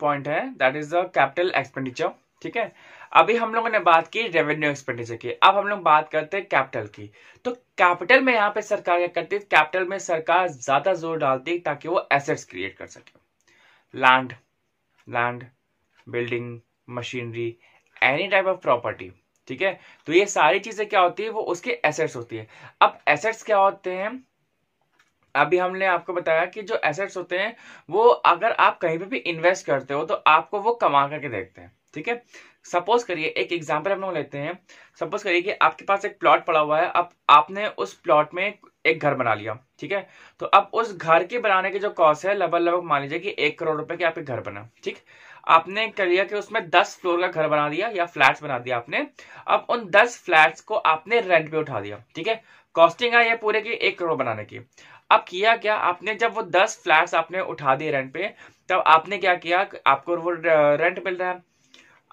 पॉइंट है that is the capital expenditure ठीक है अभी हम लोगों ने बात की रेवेन्यू एक्सपेंडिचर की अब हम लोग बात करते हैं कैपिटल की तो कैपिटल में यहाँ पे सरकार क्या करती है कैपिटल में सरकार ज्यादा जोर डालती है ताकि वो एसेट्स क्रिएट कर सके land land building machinery any type of property ठीक है तो ये सारी चीजें क्या होती है वो उसके एसेट्स होती है अब एसेट्स क्या होते हैं अभी हमने आपको बताया कि जो एसेट्स होते हैं वो अगर आप कहीं पे भी इन्वेस्ट करते हो तो आपको वो कमा करके देखते हैं ठीक है सपोज करिए एक एग्जाम्पल हम लोग लेते हैं सपोज करिए कि आपके पास एक प्लॉट पड़ा हुआ है अब आपने उस प्लॉट में एक घर बना लिया ठीक है तो अब उस घर के बनाने के जो कॉस्ट है लगभग लगभग मान लीजिए कि एक करोड़ रुपए के आपके घर बना ठीक आपने कर लिया कि उसमें दस फ्लोर का घर बना दिया या फ्लैट बना दिया आपने अब उन दस फ्लैट को आपने रेंट पे उठा दिया ठीक है कॉस्टिंग आई है पूरे की एक करोड़ बनाने की अब किया क्या आपने जब वो दस फ्लैट आपने उठा दिए रेंट पे तब आपने क्या किया आपको वो रेंट मिल रहा है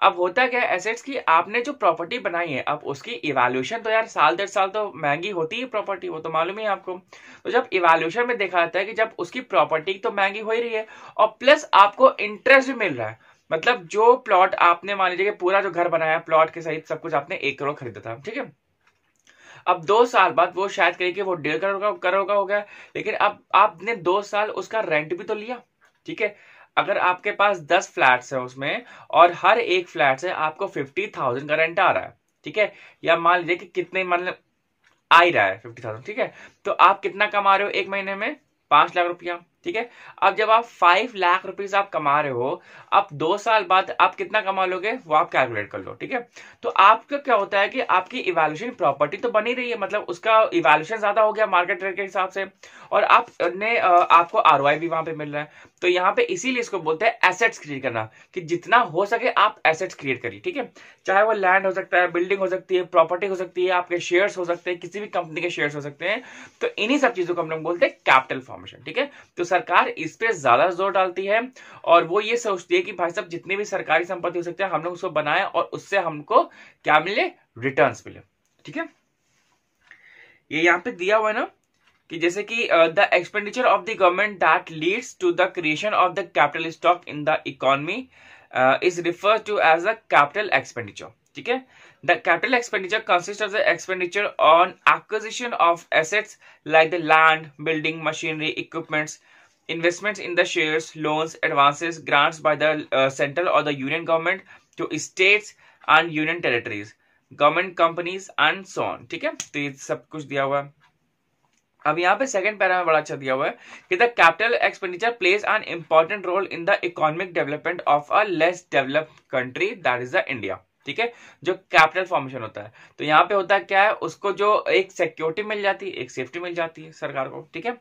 अब होता क्या है एसेट्स की आपने जो प्रॉपर्टी बनाई है अब उसकी इवेल्यूशन तो यार साल डेढ़ साल तो महंगी होती ही प्रॉपर्टी वो तो मालूम ही है आपको तो जब इवेल्यूशन में देखा जाता है कि जब उसकी प्रॉपर्टी तो महंगी हो ही रही है और प्लस आपको इंटरेस्ट भी मिल रहा है मतलब जो प्लॉट आपने मान लीजिए पूरा जो घर बनाया प्लॉट के सहित सब कुछ आपने एक करोड़ खरीदा था ठीक है अब दो साल बाद वो शायद कहे कि वो डेढ़ करोड़ का करोड़ का हो गया लेकिन अब आपने दो साल उसका रेंट भी तो लिया ठीक है अगर आपके पास दस फ्लैट है उसमें और हर एक फ्लैट से आपको फिफ्टी थाउजेंड का रेंट आ रहा है ठीक है या मान लीजिए कि कितने मतलब आ ही रहा है फिफ्टी थाउजेंड ठीक है तो आप कितना कमा रहे हो एक महीने में पांच लाख रुपया ठीक है अब जब आप फाइव लाख रुपीज आप कमा रहे हो अब दो साल बाद आप कितना कमा लोगे वो आप कैलकुलेट कर लो ठीक है तो आपका क्या होता है कि आपकी इवेल्यूशन प्रॉपर्टी तो बनी रही है मतलब उसका इवेल्यूशन ज्यादा हो गया मार्केट रेट के हिसाब से और आपने आपको आर भी वहां पर मिल रहा है तो यहाँ पे इसीलिए इसको बोलते हैं एसेट्स क्रिएट करना कि जितना हो सके आप एसेट्स क्रिएट करिए ठीक है चाहे वो लैंड हो सकता है बिल्डिंग हो सकती है प्रॉपर्टी हो सकती है आपके शेयर्स हो सकते हैं किसी भी कंपनी के शेयर्स हो सकते हैं तो इन्हीं सब चीजों को हम लोग बोलते हैं कैपिटल फॉर्मेशन ठीक है तो सर सरकार इस पे ज्यादा जोर डालती है और वो ये सोचती है कि भाई साहब जितनी भी सरकारी संपत्ति हो सकती है हम लोग उसको बनाए और उससे हमको क्या मिले रिटर्न मिले ठीक है ये यहाँ पे दिया हुआ है ना कि जैसे कि the expenditure of the government that leads to the creation of the capital stock in the economy is refer to as a capital expenditure ठीक है the capital expenditure consist of the expenditure on acquisition of assets like the land building machinery equipments investment in the share loans advances, grants by the central or the union government government to and union territories government companies and so on ठीक है तो ये सब कुछ दिया हुआ है अब यहाँ पे सेकंड पैरा में बड़ा अच्छा दिया हुआ है कि the capital expenditure plays an important role in the economic development of a less develop country that is the India ठीक है जो कैपिटल फॉर्मेशन होता है तो यहाँ पे होता क्या है उसको जो एक सिक्योरिटी मिल जाती है एक सेफ्टी मिल जाती है सरकार को ठीक है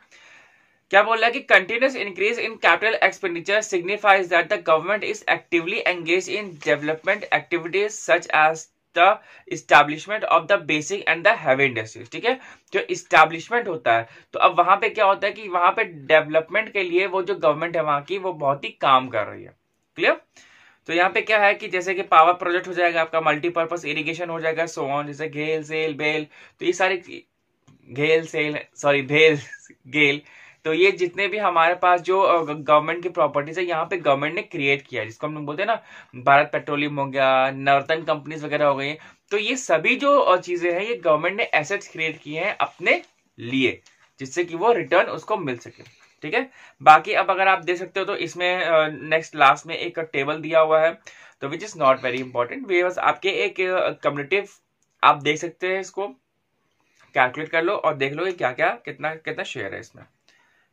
क्या बोल रहा है कि continuous increase in capital expenditure signifies that the government is actively engage in development activities such as the establishment of the basic and the heavy industries ठीक है जो इस्टेब्लिशमेंट होता है तो अब वहां पे क्या होता है कि वहां पे डेवलपमेंट के लिए वो जो गवर्नमेंट है वहां की वो बहुत ही काम कर रही है क्लियर तो यहाँ पे क्या है कि जैसे कि पावर प्रोजेक्ट हो जाएगा आपका मल्टीपर्पज इरीगेशन हो जाएगा सो ऑन जैसे घेल सेल बेल तो ये सारी घेल सेल सॉरी भेल गेल तो ये जितने भी हमारे पास जो गवर्नमेंट की प्रॉपर्टीज है यहाँ पे गवर्नमेंट ने क्रिएट किया है जिसको हम लोग बोलते हैं ना भारत पेट्रोलियम हो गया नर्तन कंपनीज वगैरह हो गई तो ये सभी जो चीजें हैं ये गवर्नमेंट ने एसेट्स क्रिएट किए हैं अपने लिए जिससे कि वो रिटर्न उसको मिल सके ठीक है बाकी अब अगर आप देख सकते हो तो इसमें नेक्स्ट लास्ट में एक टेबल दिया हुआ है तो which is not very important way बस आपके एक कम्युनिटिव आप देख सकते हैं इसको कैलकुलेट कर लो और देख लो कि क्या क्या कितना कितना शेयर है इसमें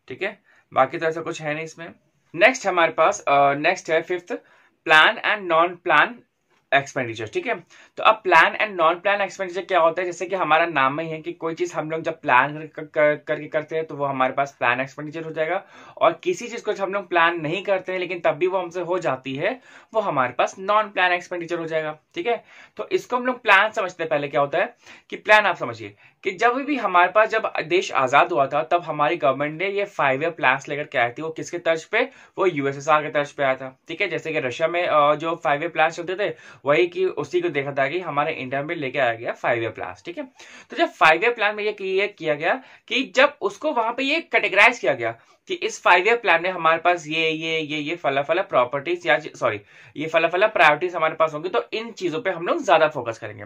ठीक है बाकी तो ऐसा कुछ है नहीं इसमें नेक्स्ट हमारे पास नेक्स्ट है fifth plan and non plan expenditure ठीक है तो अब plan and non plan expenditure क्या होता है जैसे कि हमारा नाम ही है कि कोई चीज हम लोग जब प्लान करके कर, कर करते हैं तो वो हमारे पास प्लान एक्सपेंडिचर हो जाएगा और किसी चीज को हम लोग प्लान नहीं करते हैं लेकिन तब भी वो हमसे हो जाती है वो हमारे पास नॉन प्लान एक्सपेंडिचर हो जाएगा ठीक है तो इसको हम लोग प्लान समझते हैं पहले क्या होता है कि प्लान आप समझिए कि जब भी हमारे पास जब देश आज़ाद हुआ था तब हमारी गवर्नमेंट ने ये फाइव ईयर प्लान लेकर के आई थी वो किसके तर्ज पे वो यूएसएसआर के तर्ज पे आया था ठीक है जैसे कि रशिया में जो फाइव ईयर प्लान चलते थे वही कि उसी को देखा था कि हमारे इंडिया में लेके आया गया फाइव ईयर प्लान ठीक है तो जब फाइव ईयर प्लान में ये किया गया कि जब उसको वहां पर ये कैटेगराइज किया गया कि इस फाइव ईयर प्लान में हमारे पास ये ये ये ये फला फला प्रॉपर्टीज या सॉरी ये फला फला प्रायोरिटीज हमारे पास होंगी तो इन चीजों पे हम लोग ज्यादा फोकस करेंगे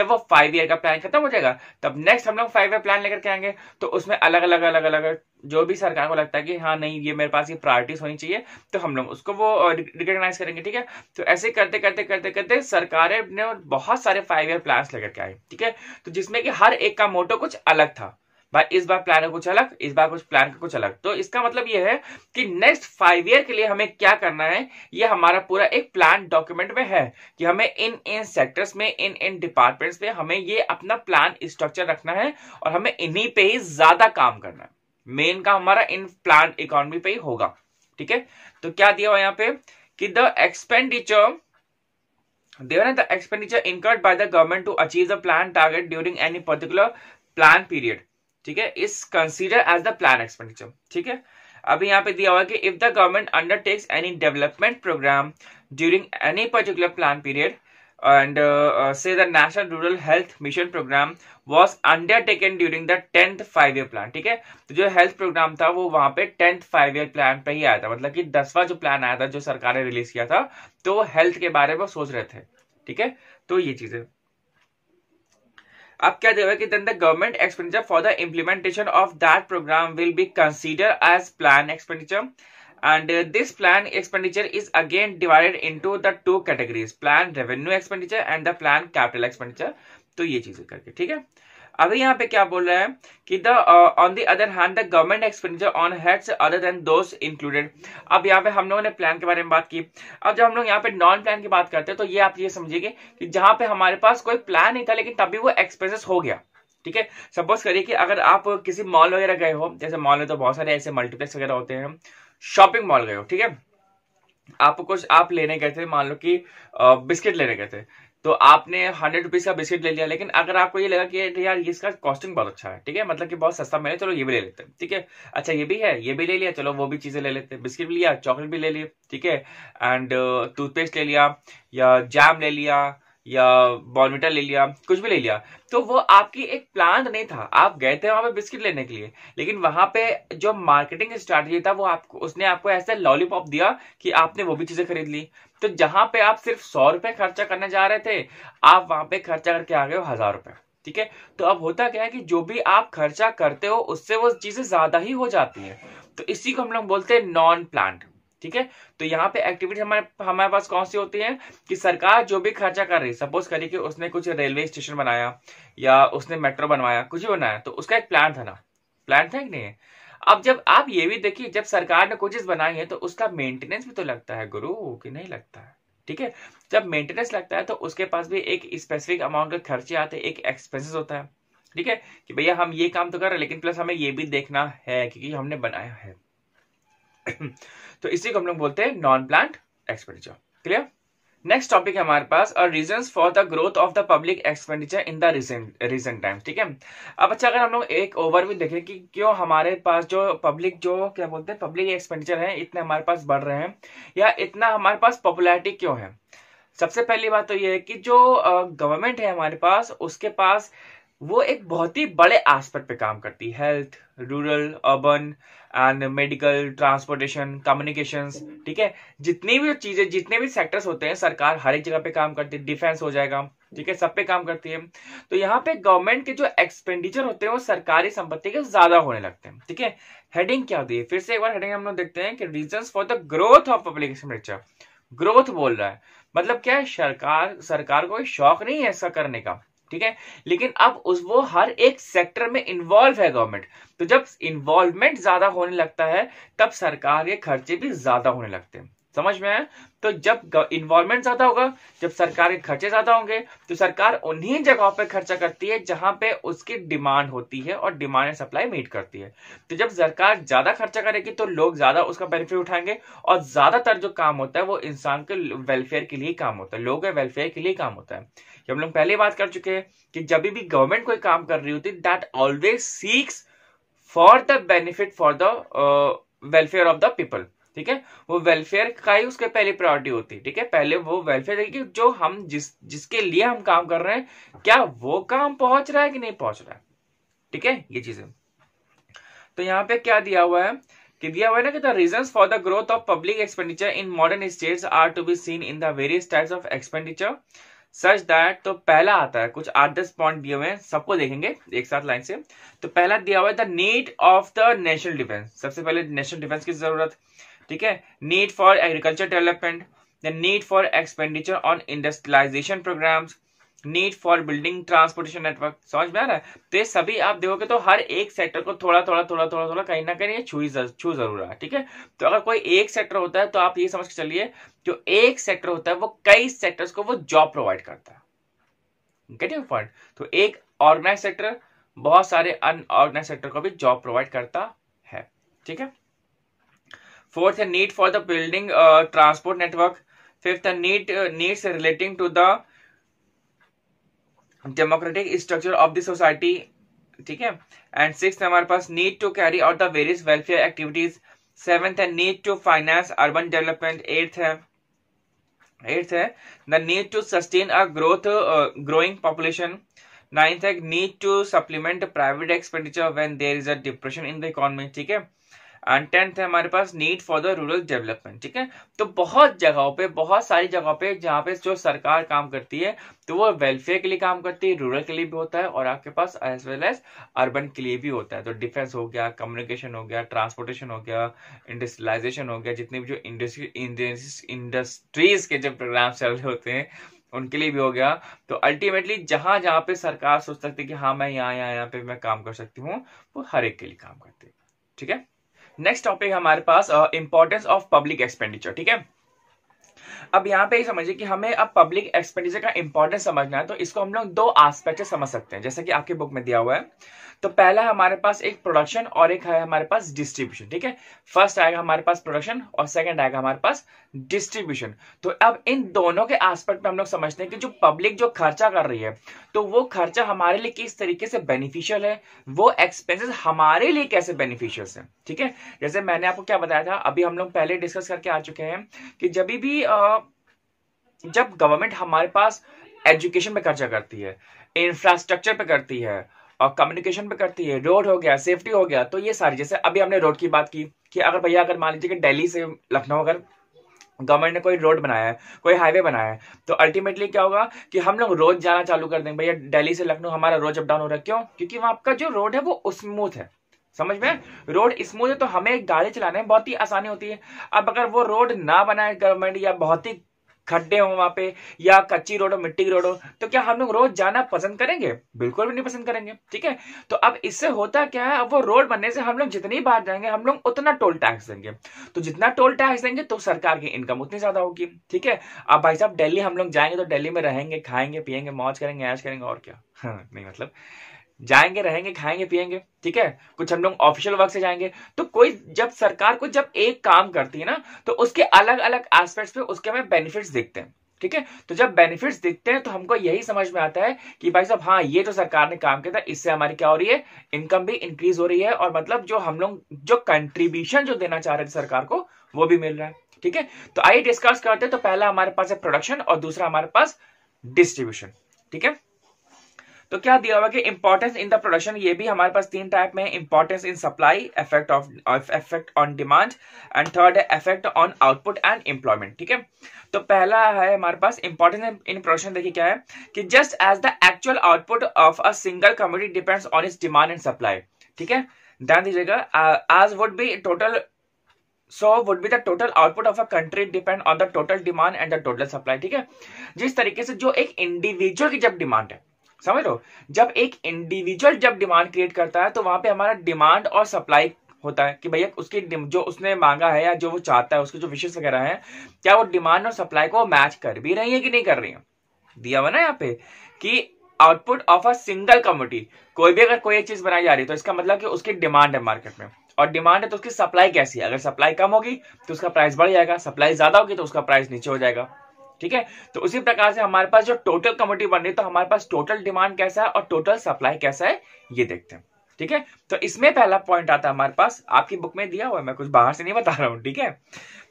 जब वो फाइव ईयर का प्लान खत्म हो जाएगा तब नेक्स्ट हम लोग फाइव ईयर प्लान लेकर के आएंगे तो उसमें अलग अलग अलग अलग जो भी सरकार को लगता है कि हाँ नहीं ये मेरे पास ये प्रायोरिटीज होनी चाहिए तो हम लोग उसको वो रिकोगनाइज करेंगे ठीक है तो ऐसे करते करते करते करते सरकारें ने बहुत सारे फाइव ईयर प्लान लेकर के आए ठीक है तो जिसमें कि हर एक का मोटो कुछ अलग था भाई इस बार प्लान है कुछ अलग इस बार कुछ प्लान का कुछ अलग तो इसका मतलब यह है कि नेक्स्ट फाइव ईयर के लिए हमें क्या करना है ये हमारा पूरा एक प्लान डॉक्यूमेंट में है कि हमें इन इन सेक्टर्स में इन इन डिपार्टमेंट्स में हमें ये अपना प्लान स्ट्रक्चर रखना है और हमें इन्हीं पे ही ज्यादा काम करना है मेन का हमारा इन प्लान इकोनॉमी पे ही होगा ठीक है तो क्या दिया हुआ यहाँ पे कि the expenditure there the expenditure incurred by the government to achieve the plan target during any particular plan period ठीक है is consider as the plan expenditure ठीक है अभी यहाँ पे दिया हुआ कि if the government undertakes any development programme during any particular plan period and say the national rural health mission programme was undertaken during the tenth five year plan ठीक है तो जो हेल्थ प्रोग्राम था वो वहां पे टेंथ फाइव ईयर प्लान पे ही आया था मतलब कि दसवां जो प्लान आया था जो सरकार ने रिलीज किया था तो वो हेल्थ के बारे में सोच रहे थे ठीक है तो ये चीजें अब क्या देगा कि then the government expenditure for the implementation of that programme will be consider as plan expenditure and this plan expenditure is again divided into the two categories plan revenue expenditure and the plan capital expenditure तो ये चीजें करके ठीक है अगर यहाँ पे क्या बोल रहा है कि the on the other hand the government expenditure on heads other than those included अब यहाँ पे हम लोगों ने प्लान के बारे में बात की अब जब हम लोग यहाँ पे नॉन प्लान की बात करते हैं तो ये आप ये समझिए कि जहां पे हमारे पास कोई प्लान नहीं था लेकिन तभी वो एक्सपेंसिस हो गया ठीक है सपोज करिए कि अगर आप किसी मॉल वगैरह गए हो जैसे मॉल में तो बहुत सारे ऐसे मल्टीप्लेक्स वगैरह होते हैं शॉपिंग मॉल गए हो ठीक है आपको कुछ आप लेने गए थे मान लो कि बिस्किट uh, लेने गए थे तो आपने हंड्रेड रुपीज का बिस्किट ले लिया लेकिन अगर आपको ये लगा कि यार ये इसका कॉस्टिंग बहुत अच्छा है ठीक है मतलब कि बहुत सस्ता मिले चलो ये भी ले लेते हैं ठीक है अच्छा ये भी है ये भी ले लिया चलो वो भी चीजें ले लेते हैं बिस्किट भी लिया चॉकलेट भी ले लिया ठीक है एंड टूथपेस्ट uh, ले लिया या जैम ले लिया या बॉर्मिटा ले लिया कुछ भी ले लिया तो वो आपकी एक प्लान नहीं था आप गए थे वहां पे बिस्किट लेने के लिए लेकिन वहां पे जो मार्केटिंग स्ट्रेटजी था वो आपको उसने आपको ऐसा लॉलीपॉप दिया कि आपने वो भी चीजें खरीद ली तो जहां पे आप सिर्फ सौ रुपए खर्चा करने जा रहे थे आप वहां पे खर्चा करके आ गए हो हजार रुपए ठीक है तो अब होता क्या है कि जो भी आप खर्चा करते हो उससे वो चीजें ज्यादा ही हो जाती है तो इसी को हम लोग बोलते हैं नॉन प्लांट ठीक है तो यहाँ पे एक्टिविटी हमारे हमारे पास कौन सी होती है कि सरकार जो भी खर्चा कर रही है सपोज करिए कि उसने कुछ रेलवे स्टेशन बनाया या उसने मेट्रो बनवाया कुछ भी बनाया तो उसका एक प्लान था ना प्लान था कि नहीं है अब जब आप ये भी देखिए जब सरकार ने कुछ बनाई है तो उसका मेंटेनेंस भी तो लगता है गुरु कि नहीं लगता है ठीक है जब मेंटेनेंस लगता है तो उसके पास भी एक स्पेसिफिक अमाउंट के खर्चे आते हैं एक एक्सपेंसेस होता है ठीक है कि भैया हम ये काम तो कर रहे हैं लेकिन प्लस हमें ये भी देखना है क्योंकि हमने बनाया है तो इसी को हम लोग बोलते हैं non plant expenditure clear next topic है हमारे पास और reason for the growth of the public expenditure in the recent time ठीक है अब अच्छा अगर हम लोग एक ओवरव्यू देखें कि क्यों हमारे पास जो पब्लिक जो क्या बोलते हैं पब्लिक एक्सपेंडिचर है इतने हमारे पास बढ़ रहे हैं या इतना हमारे पास पॉपुलरिटी क्यों है सबसे पहली बात तो ये है कि जो गवर्नमेंट है हमारे पास उसके पास वो एक बहुत ही बड़े एस्पेक्ट पे काम करती है health rural urban and medical transportation communications ठीक है जितनी भी चीजें जितने भी सेक्टर्स होते हैं सरकार हर एक जगह पे काम करती है डिफेंस हो जाएगा ठीक है सब पे काम करती है तो यहाँ पे गवर्नमेंट के जो एक्सपेंडिचर होते हैं वो सरकारी संपत्ति के ज्यादा होने लगते हैं ठीक है हेडिंग क्या होती है फिर से एक बार हेडिंग हम लोग देखते हैं कि reason for the growth of public expenditure growth बोल रहा है मतलब क्या है सरकार सरकार को शौक नहीं है ऐसा करने का ठीक है लेकिन अब उस वो हर एक सेक्टर में इन्वॉल्व है गवर्नमेंट तो जब इन्वॉल्वमेंट ज्यादा होने लगता है तब सरकार के खर्चे भी ज्यादा होने लगते हैं समझ में आया तो जब इन्वॉल्वमेंट ज्यादा होगा जब सरकार के खर्चे ज्यादा होंगे तो सरकार उन्हीं जगहों पर खर्चा करती है जहां पे उसकी डिमांड होती है और डिमांड एंड सप्लाई मीट करती है तो जब सरकार ज्यादा खर्चा करेगी तो लोग ज्यादा उसका बेनिफिट उठाएंगे और ज्यादातर जो काम होता है वो इंसान के वेलफेयर के लिए काम होता है लोगों के वेलफेयर के लिए काम होता है जो हम लोग पहले बात कर चुके हैं कि जब भी गवर्नमेंट कोई काम कर रही होती that always seeks for the benefit for the welfare of the people ठीक है वो वेलफेयर का ही उसके पहली प्रायोरिटी होती है ठीक है पहले वो वेलफेयर देखिए जो हम जिस जिसके लिए हम काम कर रहे हैं क्या वो काम पहुंच रहा है कि नहीं पहुंच रहा है ठीक है ये चीजें तो यहाँ पे क्या दिया हुआ है कि दिया हुआ है ना कि the reason for the growth of public expenditure in modern states are to be seen in the various types of expenditure such that तो पहला आता है कुछ आठ दस पॉइंट दिए हुए हैं सबको देखेंगे एक साथ लाइन से तो पहला दिया हुआ है the need of the national defence सबसे पहले नेशनल डिफेंस की जरूरत ठीक है need for agriculture development the need for expenditure on industrialisation programmes need for building transportation network समझ में आ रहा है तो ये सभी आप देखोगे तो हर एक सेक्टर को थोड़ा थोड़ा थोड़ा थोड़ा थोड़ा कहीं ना कहीं ये छू छू जरूर रहा है ठीक है तो अगर कोई एक सेक्टर होता है तो आप ये समझ के चलिए जो एक सेक्टर होता है वो कई सेक्टर्स को वो जॉब प्रोवाइड करता है यू पॉइंट तो एक ऑर्गेनाइज सेक्टर बहुत सारे अनऑर्गेनाइज सेक्टर को भी जॉब प्रोवाइड करता है ठीक है फोर्थ है need for the building transport network fifth है need needs relating to the democratic structure of the society ठीक है एंड सिक्स हमारे पास need to carry out the various welfare activities seventh है need to finance urban development eighth है eighth है the need to sustain a growth growing population ninth है need to supplement private expenditure when there is a depression in the economy ठीक है and tenth है हमारे पास need for the rural development ठीक है तो बहुत जगहों पे बहुत सारी जगहों पे जहाँ पे जो सरकार काम करती है तो वो वेलफेयर के लिए काम करती है रूरल के लिए भी होता है और आपके पास एज वेल एज अर्बन के लिए भी होता है तो डिफेंस हो गया कम्युनिकेशन हो गया ट्रांसपोर्टेशन हो गया इंडस्ट्रियलाइजेशन हो गया जितने भी जो इंडस्ट्री इंडस्ट्रीज के जो प्रोग्राम चल रहे होते हैं उनके लिए भी हो गया तो अल्टीमेटली जहां जहां पे सरकार सोच सकती है कि हाँ मैं यहाँ यहाँ यहाँ पे मैं काम कर सकती हूँ वो हर एक के लिए काम करती है ठीक है नेक्स्ट टॉपिक हमारे पास इंपॉर्टेंस ऑफ पब्लिक एक्सपेंडिचर ठीक है अब यहाँ पे समझिए कि हमें अब पब्लिक एक्सपेंडिचर का इंपॉर्टेंस समझना है तो इसको हम लोग दो आस्पेक्ट से समझ सकते हैं जैसे कि आपके बुक में दिया हुआ है तो पहला है हमारे पास एक प्रोडक्शन और एक है हमारे पास डिस्ट्रीब्यूशन ठीक है फर्स्ट आएगा हमारे पास प्रोडक्शन और सेकंड आएगा हमारे पास डिस्ट्रीब्यूशन तो अब इन दोनों के एस्पेक्ट में हम लोग समझते हैं कि जो पब्लिक जो खर्चा कर रही है तो वो खर्चा हमारे लिए किस तरीके से बेनिफिशियल है वो एक्सपेंसिस हमारे लिए कैसे बेनिफिशियल है ठीक है जैसे मैंने आपको क्या बताया था अभी हम लोग पहले डिस्कस करके आ चुके हैं कि जब भी आ, जब गवर्नमेंट हमारे पास एजुकेशन पे खर्चा करती है इंफ्रास्ट्रक्चर पे करती है और कम्युनिकेशन पे करती है रोड हो गया सेफ्टी हो गया तो ये सारी जैसे अभी हमने रोड की बात की कि अगर भैया अगर मान लीजिए कि दिल्ली से लखनऊ अगर गवर्नमेंट ने कोई रोड बनाया है कोई हाईवे बनाया है तो अल्टीमेटली क्या होगा कि हम लोग रोज जाना चालू कर देंगे भैया दिल्ली से लखनऊ हमारा रोज अप डाउन हो रहा है क्यों क्योंकि वहाँ आपका जो रोड है वो स्मूथ है समझ में रोड स्मूथ है तो हमें गाड़ी चलाने में बहुत ही आसानी होती है अब अगर वो रोड ना बनाए गवर्नमेंट या बहुत ही खड्डे हो वहां पे या कच्ची रोड हो मिट्टी की रोड हो तो क्या हम लोग रोज जाना पसंद करेंगे बिल्कुल भी नहीं पसंद करेंगे ठीक है तो अब इससे होता क्या है अब वो रोड बनने से हम लोग जितनी बार जाएंगे हम लोग उतना टोल टैक्स देंगे तो जितना टोल टैक्स देंगे तो सरकार की इनकम उतनी ज्यादा होगी ठीक है अब भाई साहब दिल्ली हम लोग जाएंगे तो दिल्ली में रहेंगे खाएंगे पियेंगे मौज करेंगे ऐश करेंगे और क्या हाँ, नहीं मतलब जाएंगे रहेंगे खाएंगे पिएंगे ठीक है कुछ हम लोग ऑफिशियल वर्क से जाएंगे तो कोई जब सरकार को जब एक काम करती है ना तो उसके अलग अलग एस्पेक्ट्स पे उसके हमें बेनिफिट्स दिखते हैं ठीक है तो जब बेनिफिट्स दिखते हैं तो हमको यही समझ में आता है कि भाई साहब हाँ ये जो सरकार ने काम किया था इससे हमारी क्या हो रही है इनकम भी इंक्रीज हो रही है और मतलब जो हम लोग जो कंट्रीब्यूशन जो देना चाह रहे थे सरकार को वो भी मिल रहा है ठीक है तो आइए डिस्कस करते हैं तो पहला हमारे पास है प्रोडक्शन और दूसरा हमारे पास डिस्ट्रीब्यूशन ठीक है तो क्या दिया हुआ कि इंपॉर्टेंस इन द प्रोडक्शन ये भी हमारे पास तीन टाइप में importance in supply effect of effect on demand and third है effect on output and employment ठीक है तो पहला है हमारे पास इंपॉर्टेंस इन प्रोडक्शन देखिए क्या है कि just as the actual output of a single community depends on its demand and supply ठीक है ध्यान दीजिएगा as would be total so would be the total output of a country depend on the total demand and the total supply ठीक है जिस तरीके से जो एक इंडिविजुअल की जब डिमांड है समझ लो जब एक इंडिविजुअल जब डिमांड क्रिएट करता है तो वहां पे हमारा डिमांड और सप्लाई होता है कि भैया उसकी जो उसने मांगा है या जो वो चाहता है उसके जो विशेष वगैरह है क्या वो डिमांड और सप्लाई को मैच कर भी रही है कि नहीं कर रही है दिया हुआ ना यहाँ पे कि output of a single commodity कोई भी अगर कोई एक चीज बनाई जा रही है तो इसका मतलब कि उसकी डिमांड है मार्केट में और डिमांड है तो उसकी सप्लाई कैसी है अगर सप्लाई कम होगी तो उसका प्राइस बढ़ जाएगा सप्लाई ज्यादा होगी तो उसका प्राइस नीचे हो जाएगा ठीक है तो उसी प्रकार से हमारे पास जो टोटल कमोडिटी बन रही है तो हमारे पास टोटल डिमांड कैसा है और टोटल सप्लाई कैसा है ये देखते हैं ठीक है तो इसमें पहला पॉइंट आता है हमारे पास आपकी बुक में दिया हुआ है मैं कुछ बाहर से नहीं बता रहा हूँ ठीक है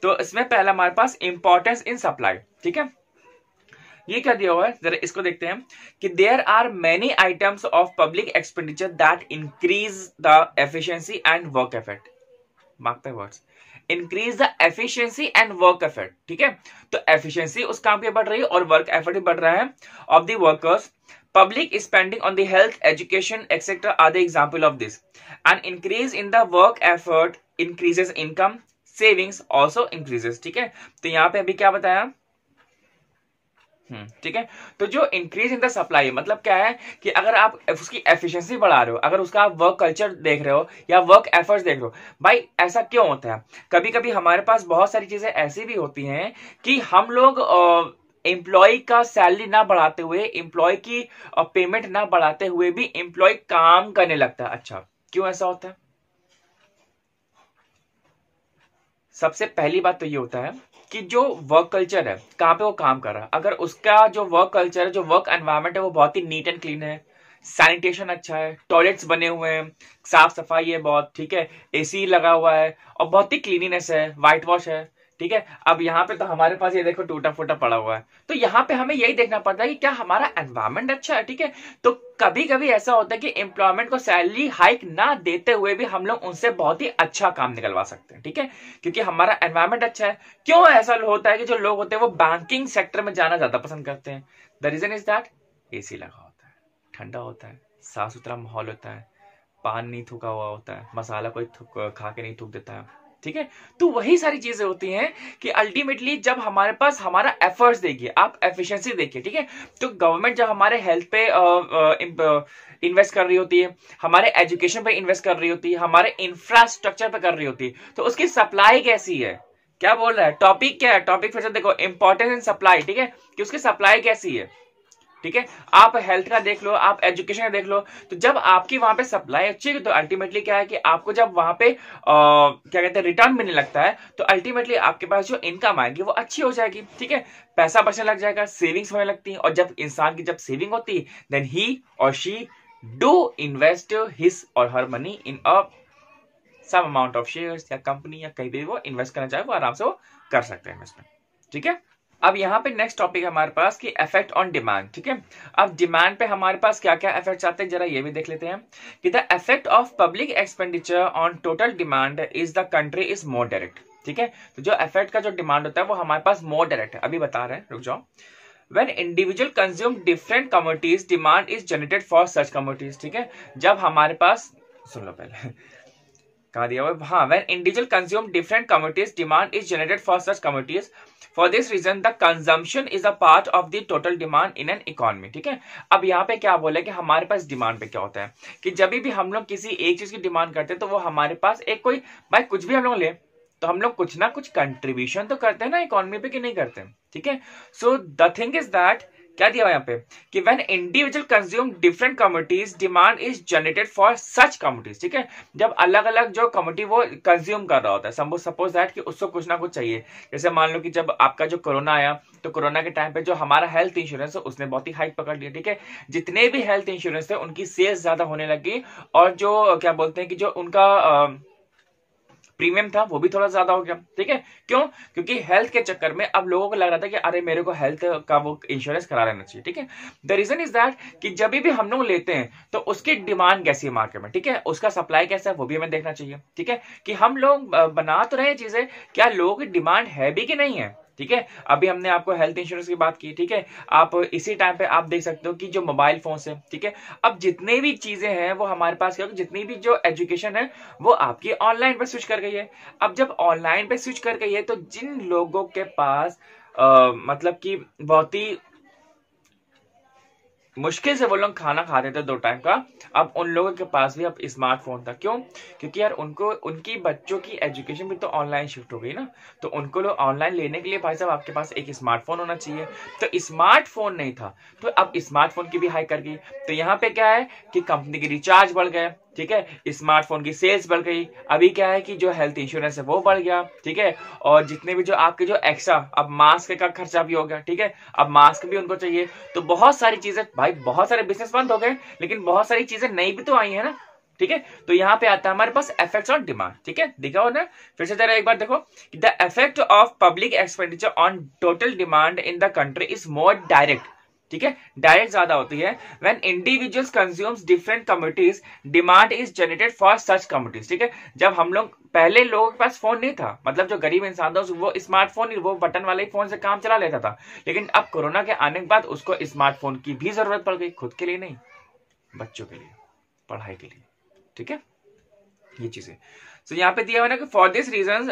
तो इसमें पहला हमारे पास इंपॉर्टेंस इन सप्लाई ठीक है ये क्या दिया हुआ है जरा इसको देखते हैं कि there are many items of public expenditure that increase the efficiency and work effect mark words increase the efficiency and work effort ठीक है तो एफिशियंसी उस काम पे बढ़ रही है और वर्क एफर्ट भी बढ़ रहा है of the workers public spending on the education etcetera are the example of this and increase in the work effort increases income savings also increases ठीक है तो यहाँ पे अभी क्या बताया हम्म। ठीक है तो जो इंक्रीज इन द सप्लाई मतलब क्या है कि अगर आप उसकी एफिशिएंसी बढ़ा रहे हो अगर उसका आप वर्क कल्चर देख रहे हो या वर्क एफर्ट्स देख रहे हो भाई ऐसा क्यों होता है कभी कभी हमारे पास बहुत सारी चीजें ऐसी भी होती हैं कि हम लोग एम्प्लॉय का सैलरी ना बढ़ाते हुए एम्प्लॉय की पेमेंट ना बढ़ाते हुए भी एम्प्लॉय काम करने लगता है अच्छा क्यों ऐसा होता है सबसे पहली बात तो ये होता है कि जो वर्क कल्चर है कहाँ पे वो काम कर रहा है अगर उसका जो वर्क कल्चर है जो वर्क एनवायरमेंट है वो बहुत ही नीट एंड क्लीन है सैनिटेशन अच्छा है टॉयलेट्स बने हुए हैं साफ सफाई है बहुत ठीक है एसी लगा हुआ है और बहुत ही क्लीनिनेस है वाइट वॉश है ठीक है अब यहाँ पे तो हमारे पास ये देखो टूटा फूटा पड़ा हुआ है तो यहाँ पे हमें यही देखना पड़ता है कि क्या हमारा एनवायरमेंट अच्छा है ठीक है तो कभी कभी ऐसा होता है कि एम्प्लॉयमेंट को सैलरी हाइक ना देते हुए भी हम लोग उनसे बहुत ही अच्छा काम निकलवा सकते हैं ठीक है क्योंकि हमारा एनवायरमेंट अच्छा है क्यों ऐसा होता है कि जो लोग होते हैं वो बैंकिंग सेक्टर में जाना ज्यादा पसंद करते हैं the reason is that a लगा होता है ठंडा होता है साफ सुथरा माहौल होता है पान नहीं थूका हुआ होता है मसाला कोई खा के नहीं थूक देता है ठीक है तो वही सारी चीजें होती हैं कि अल्टीमेटली जब हमारे पास हमारा एफर्ट्स देखिए आप एफिशिएंसी देखिए ठीक है तो गवर्नमेंट जब हमारे हेल्थ पे इन्वेस्ट कर रही होती है हमारे एजुकेशन पे इन्वेस्ट कर रही होती है हमारे इंफ्रास्ट्रक्चर पे कर रही होती है तो उसकी सप्लाई कैसी है क्या बोल रहा है टॉपिक क्या है टॉपिक फिर से देखो इंपॉर्टेंस इन सप्लाई ठीक है कि उसकी सप्लाई कैसी है ठीक है आप हेल्थ का देख लो आप एजुकेशन का देख लो तो जब आपकी वहां पे सप्लाई अच्छी है तो अल्टीमेटली क्या है कि आपको जब वहां पे आ, क्या कहते हैं रिटर्न मिलने लगता है तो अल्टीमेटली आपके पास जो इनकम आएगी वो अच्छी हो जाएगी ठीक है पैसा बचने लग जाएगा सेविंग्स होने लगती है और जब इंसान की जब सेविंग होती देन ही और शी डू इन्वेस्ट हिस और her money in a sum amount of share या कंपनी या कहीं भी वो इन्वेस्ट करना चाहे वो आराम से वो कर सकते हैं इन्वेस्टमेंट ठीक है अब यहाँ पे नेक्स्ट टॉपिक हमारे पास कि इफेक्ट ऑन डिमांड ठीक है अब डिमांड पे हमारे पास क्या क्या इफेक्ट आते हैं जरा ये भी देख लेते हैं कि the effect of public expenditure on total demand is the country is more direct ठीक है तो जो इफेक्ट का जो डिमांड होता है वो हमारे पास मोर डायरेक्ट है अभी बता रहे हैं रुक जाओ when individual consume different communities demand is generated for सर्च कमोडिटीज ठीक है जब हमारे पास सुन लो पहले कहा दिया हुआ हाँ when individual consume different communities demand is generated for सर्च communities for this reason the consumption is a part of the total demand in an economy ठीक है अब यहाँ पे क्या बोले कि हमारे पास डिमांड पे क्या होता है कि जब भी हम लोग किसी एक चीज की डिमांड करते हैं तो वो हमारे पास एक कोई भाई कुछ भी हम लोग ले तो हम लोग कुछ ना कुछ कंट्रीब्यूशन तो करते हैं ना इकोनॉमी पे कि नहीं करते ठीक है so the thing is that क्या दिया हुआ यहाँ पे कि when individual consume different communities demand is generated for such communities ठीक है जब अलग अलग जो कम्युनिटी वो कंज्यूम कर रहा होता है सपोज दैट कि उसको कुछ ना कुछ चाहिए जैसे मान लो कि जब आपका जो कोरोना आया तो कोरोना के टाइम पे जो हमारा हेल्थ इंश्योरेंस है उसने बहुत ही हाइक पकड़ लिया ठीक है जितने भी हेल्थ इंश्योरेंस थे उनकी सेल्स ज्यादा होने लगी और जो क्या बोलते हैं कि जो उनका आ, प्रीमियम था वो भी थोड़ा ज्यादा हो गया ठीक है क्यों क्योंकि हेल्थ के चक्कर में अब लोगों को लग रहा था कि अरे मेरे को हेल्थ का वो इंश्योरेंस करा लेना चाहिए ठीक है द रीजन इज दैट कि जब भी हम लोग लेते हैं तो उसकी डिमांड कैसी है मार्केट में ठीक है उसका सप्लाई कैसा है वो भी हमें देखना चाहिए ठीक है कि हम लोग बना तो रहे चीजें क्या लोगों की डिमांड है भी कि नहीं है ठीक है अभी हमने आपको हेल्थ इंश्योरेंस की बात की ठीक है आप इसी टाइम पे आप देख सकते हो कि जो मोबाइल फोन है ठीक है अब जितने भी चीजें हैं वो हमारे पास क्या जितनी भी जो एजुकेशन है वो आपकी ऑनलाइन पे स्विच कर गई है अब जब ऑनलाइन पे स्विच कर गई है तो जिन लोगों के पास आ, मतलब कि बहुत ही मुश्किल से वो लोग खाना खाते थे दो टाइम का अब उन लोगों के पास भी अब स्मार्टफोन था क्यों क्योंकि यार उनको उनकी बच्चों की एजुकेशन भी तो ऑनलाइन शिफ्ट हो गई ना तो उनको लोग ऑनलाइन लेने के लिए भाई साहब आपके पास एक स्मार्टफोन होना चाहिए तो स्मार्टफोन नहीं था तो अब स्मार्टफोन की भी हाई कर गई तो यहाँ पे क्या है कि कंपनी के रिचार्ज बढ़ गए ठीक है स्मार्टफोन की सेल्स बढ़ गई अभी क्या है कि जो हेल्थ इंश्योरेंस है वो बढ़ गया ठीक है और जितने भी जो आपके जो एक्स्ट्रा अब मास्क का खर्चा भी हो गया ठीक है अब मास्क भी उनको चाहिए तो बहुत सारी चीजें भाई बहुत सारे बिजनेस बंद हो गए लेकिन बहुत सारी चीजें नई भी तो आई है ना ठीक है तो यहाँ पे आता है हमारे पास इफेक्ट ऑन डिमांड ठीक है दिखाओ ना फिर से जरा एक बार देखो the effect of public expenditure on total demand in the country is more direct ठीक है डायरेक्ट ज्यादा होती है when individuals consumes different communities demand is generated for such communities ठीक है जब हम लोग पहले लोगों के पास फोन नहीं था मतलब जो गरीब इंसान था वो स्मार्टफोन वो बटन वाले फोन से काम चला लेता था लेकिन अब कोरोना के आने के बाद उसको स्मार्टफोन की भी जरूरत पड़ गई खुद के लिए नहीं बच्चों के लिए पढ़ाई के लिए ठीक है ये चीजें सो so, यहाँ पे दिया हुआ ना कि for this reason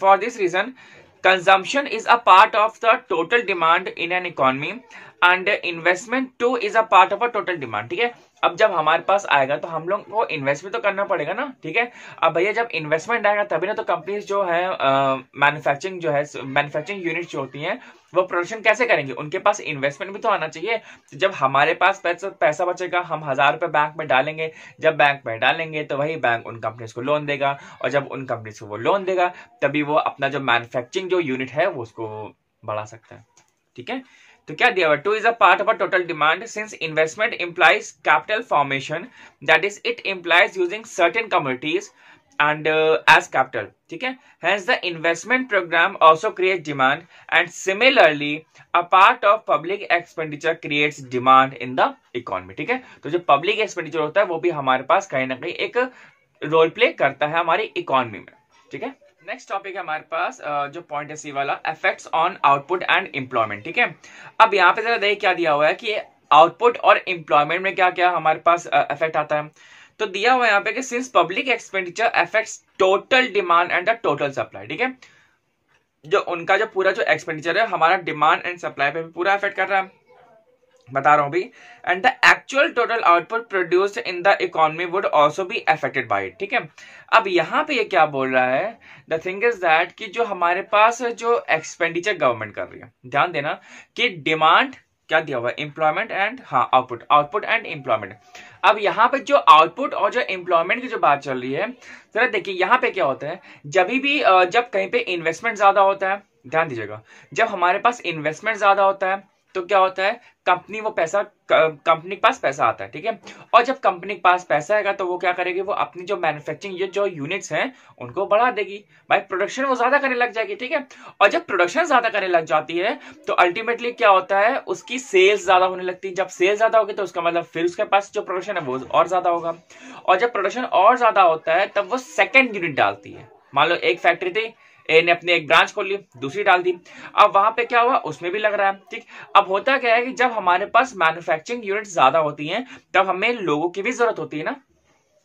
for this reason Consumption is a part of the total demand in an economy and investment too is a part of a total demand. ठीक है अब जब हमारे पास आएगा तो हम लोग को इन्वेस्ट भी तो करना पड़ेगा ना ठीक है अब भैया जब इन्वेस्टमेंट आएगा तभी ना तो कंपनीज जो है मैन्युफैक्चरिंग जो है मैन्युफैक्चरिंग यूनिट जो होती हैं वो प्रोडक्शन कैसे करेंगे उनके पास इन्वेस्टमेंट भी तो आना चाहिए तो जब हमारे पास पैसा पैसा बचेगा हम हजार रुपये बैंक में डालेंगे जब बैंक में डालेंगे तो वही बैंक उन कंपनीज को लोन देगा और जब उन कंपनीज को वो लोन देगा तभी वो अपना जो मैन्युफैक्चरिंग जो यूनिट है वो उसको बढ़ा सकता है ठीक है तो क्या दिया हुआ two is a part of a total demand since investment implies capital formation that is it implies using certain communities and as capital ठीक है hence the investment programme also create demand and similarly a part of public expenditure creates demand in the economy ठीक है तो जो public expenditure होता है वो भी हमारे पास कहीं ना कहीं एक रोल प्ले करता है हमारी इकोनॉमी में ठीक है नेक्स्ट टॉपिक है हमारे पास जो पॉइंट है सी वाला effects on output and employment ठीक है अब यहाँ पे जरा देखिए क्या दिया हुआ है कि आउटपुट और एम्प्लॉयमेंट में क्या क्या हमारे पास इफेक्ट आता है तो दिया हुआ है यहाँ पे कि since public expenditure effects total demand and the total supply ठीक है जो उनका जो पूरा जो एक्सपेंडिचर है हमारा डिमांड एंड सप्लाई पे भी पूरा इफेक्ट कर रहा है बता रहा हूं भी and the actual total output produce in the economy would also be affected by ठीक है अब यहाँ पे ये क्या बोल रहा है द थिंग इज दैट कि जो हमारे पास जो एक्सपेंडिचर गवर्नमेंट कर रही है ध्यान देना कि डिमांड क्या दिया हुआ है एम्प्लॉयमेंट एंड हाँ आउटपुट आउटपुट एंड एम्प्लॉयमेंट अब यहाँ पे जो आउटपुट और जो इंप्लॉयमेंट की जो बात चल रही है जरा देखिए यहाँ पे क्या होता है जब भी जब कहीं पे इन्वेस्टमेंट ज्यादा होता है ध्यान दीजिएगा जब हमारे पास इन्वेस्टमेंट ज्यादा होता है तो क्या होता है कंपनी वो पैसा कंपनी के पास पैसा आता है ठीक है और जब कंपनी के पास पैसा आएगा तो वो क्या करेगी वो अपनी जो मैन्युफैक्चरिंग ये जो यूनिट्स हैं उनको बढ़ा देगी भाई प्रोडक्शन वो ज्यादा करने लग जाएगी ठीक है और जब प्रोडक्शन ज्यादा करने लग जाती है तो अल्टीमेटली क्या होता है उसकी सेल्स ज्यादा होने लगती है जब सेल्स ज्यादा होगी तो उसका मतलब फिर उसके पास जो प्रोडक्शन है वो और ज्यादा होगा और जब प्रोडक्शन और ज्यादा होता है तब वो सेकेंड यूनिट डालती है मान लो एक फैक्ट्री थी ए ने अपनी एक ब्रांच खोल ली दूसरी डाल दी अब वहां पे क्या हुआ उसमें भी लग रहा है ठीक अब होता क्या है कि जब हमारे पास मैन्युफैक्चरिंग यूनिट ज्यादा होती है तब हमें लोगों की भी जरूरत होती है ना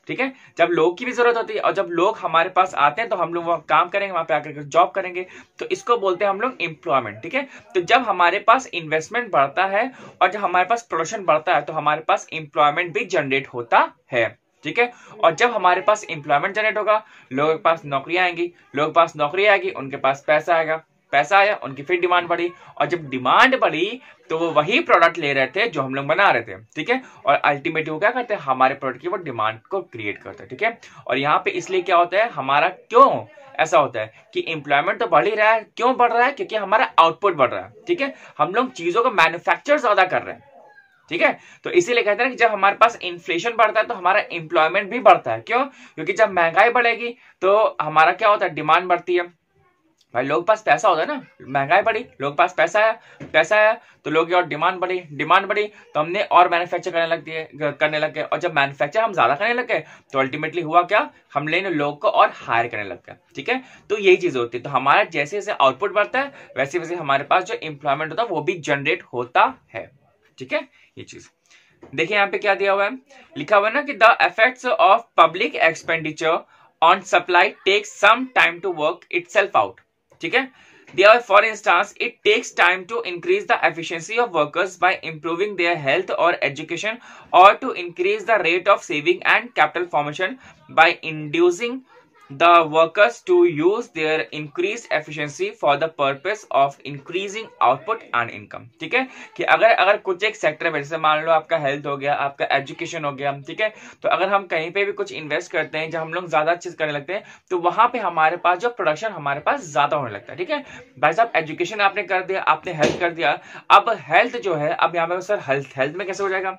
ठीक है जब लोग की भी जरूरत होती है और जब लोग हमारे पास आते हैं तो हम लोग वहां काम करेंगे वहां पे आकर जॉब करेंगे तो इसको बोलते हैं हम लोग इम्प्लॉयमेंट ठीक है तो जब हमारे पास इन्वेस्टमेंट बढ़ता है और जब हमारे पास प्रोडक्शन बढ़ता है तो हमारे पास इम्प्लॉयमेंट भी जनरेट होता है ठीक है और जब हमारे पास इंप्लॉयमेंट जनरेट होगा लोगों के पास नौकरियां आएंगी लोगों के पास नौकरी आएगी उनके पास पैसा आएगा पैसा आया उनकी फिर डिमांड बढ़ी और जब डिमांड बढ़ी तो वो वही प्रोडक्ट ले रहे थे जो हम लोग बना रहे थे ठीक है और अल्टीमेटली वो क्या करते हैं हमारे प्रोडक्ट की वो डिमांड को क्रिएट करते हैं ठीक है और यहाँ पे इसलिए क्या होता है हमारा क्यों ऐसा होता है कि इंप्लॉयमेंट तो बढ़ ही रहा है क्यों बढ़ रहा है क्योंकि हमारा आउटपुट बढ़ रहा है ठीक है हम लोग चीजों को मैन्युफैक्चर ज्यादा कर रहे हैं ठीक है तो इसीलिए कहते हैं कि जब हमारे पास इन्फ्लेशन बढ़ता है तो हमारा एम्प्लॉयमेंट भी बढ़ता है क्यों क्योंकि जब महंगाई बढ़ेगी तो हमारा क्या होता है डिमांड बढ़ती है भाई लोग पास पैसा होता है ना महंगाई बढ़ी लोग पास पैसा आया पैसा आया तो लोग की और डिमांड बढ़ी डिमांड बढ़ी तो हमने और मैन्युफैक्चर करने लग दिए करने लग गए और जब मैन्युफैक्चर हम ज्यादा करने लग गए तो अल्टीमेटली हुआ क्या हमने लेने लोग को और हायर करने लग गया ठीक है तो यही चीज होती है तो हमारा जैसे जैसे आउटपुट बढ़ता है वैसे वैसे हमारे पास जो एम्प्लॉयमेंट होता है वो भी जनरेट होता है ठीक है ये चीज देखिए यहाँ पे क्या दिया हुआ है लिखा हुआ ना कि the effects of public expenditure on supply takes some time to work it out ठीक है दिया हुआ for instance it takes time to increase the efficiency of workers by improving their health और एजुकेशन और to increase the rate of saving and capital formation by inducing the workers to use their increased efficiency for the purpose of increasing output and income ठीक है कि अगर अगर कुछ एक sector में जैसे मान लो आपका हेल्थ हो गया आपका एजुकेशन हो गया ठीक है तो अगर हम कहीं पे भी कुछ इन्वेस्ट करते हैं जब हम लोग ज्यादा चीज करने लगते हैं तो वहां पे हमारे पास जो प्रोडक्शन हमारे पास ज्यादा होने लगता है ठीक है भाई साहब एजुकेशन आपने कर दिया आपने हेल्थ कर दिया अब हेल्थ जो है अब यहाँ पे सर हेल्थ हेल्थ में कैसे हो जाएगा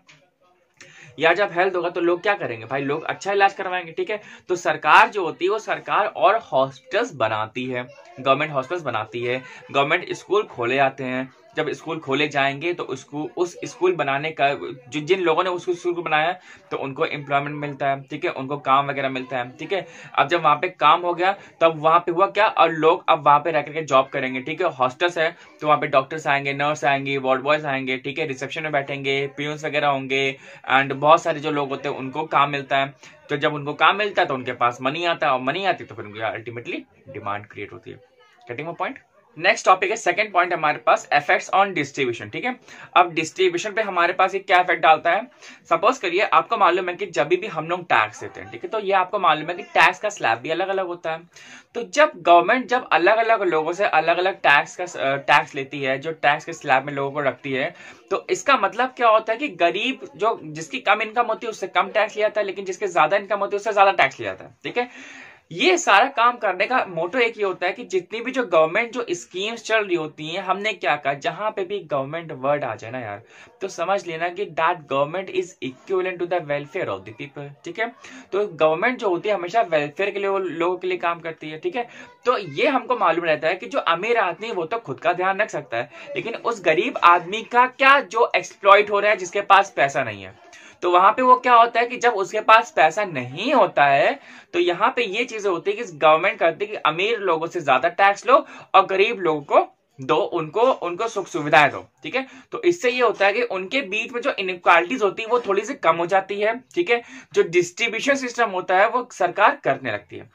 या जब हेल्थ होगा तो लोग क्या करेंगे भाई लोग अच्छा इलाज करवाएंगे ठीक है तो सरकार जो होती है वो सरकार और हॉस्पिटल्स बनाती है गवर्नमेंट हॉस्पिटल्स बनाती है गवर्नमेंट स्कूल खोले जाते हैं जब स्कूल खोले जाएंगे तो उसको उस स्कूल बनाने का जो जिन लोगों ने उस स्कूल को बनाया तो उनको एम्प्लॉयमेंट मिलता है ठीक है उनको काम वगैरह मिलता है ठीक है अब जब वहाँ पे काम हो गया तब वहाँ पे हुआ क्या और लोग अब वहाँ पे रह करके जॉब करेंगे ठीक है हॉस्टल्स है तो वहाँ पे डॉक्टर्स आएंगे नर्स आएंगे वार्ड बॉयज आएंगे ठीक है रिसेप्शन में बैठेंगे पियून्स वगैरह होंगे एंड बहुत सारे जो लोग होते हैं उनको काम मिलता है तो जब उनको काम मिलता है तो उनके पास मनी आता है और मनी आती है तो फिर उनकी अल्टीमेटली डिमांड क्रिएट होती है कटिंग पॉइंट नेक्स्ट टॉपिक है सेकंड पॉइंट हमारे पास इफेक्ट्स ऑन डिस्ट्रीब्यूशन ठीक है अब डिस्ट्रीब्यूशन पे हमारे पास ये क्या इफेक्ट डालता है सपोज करिए आपको मालूम है कि जब भी हम लोग टैक्स देते हैं ठीक है तो ये आपको मालूम है कि टैक्स का स्लैब भी अलग अलग होता है तो जब गवर्नमेंट जब अलग अलग लोगों से अलग अलग टैक्स का टैक्स लेती है जो टैक्स के स्लैब में लोगों को रखती है तो इसका मतलब क्या होता है कि गरीब जो जिसकी कम इनकम होती है उससे कम टैक्स लिया जाता है लेकिन जिसके ज्यादा इनकम होती है उससे ज्यादा टैक्स लिया जाता है ठीक है ये सारा काम करने का मोटो एक ये होता है कि जितनी भी जो गवर्नमेंट जो स्कीम्स चल रही होती हैं हमने क्या कहा जहां पे भी गवर्नमेंट वर्ड आ जाए ना यार तो समझ लेना कि that government is equal to the welfare of the people ठीक है तो गवर्नमेंट जो होती है हमेशा वेलफेयर के लिए लोगों के लिए काम करती है ठीक है तो ये हमको मालूम रहता है कि जो अमीर आदमी वो तो खुद का ध्यान रख सकता है लेकिन उस गरीब आदमी का क्या जो एक्सप्लॉयट हो रहा है जिसके पास पैसा नहीं है तो वहां पे वो क्या होता है कि जब उसके पास पैसा नहीं होता है तो यहाँ पे ये चीजें होती है कि गवर्नमेंट करती है कि अमीर लोगों से ज्यादा टैक्स लो और गरीब लोगों को दो उनको उनको सुख सुविधाएं दो ठीक है तो इससे ये होता है कि उनके बीच में जो इनक्वालिटीज होती है वो थोड़ी सी कम हो जाती है ठीक है जो डिस्ट्रीब्यूशन सिस्टम होता है वो सरकार करने लगती है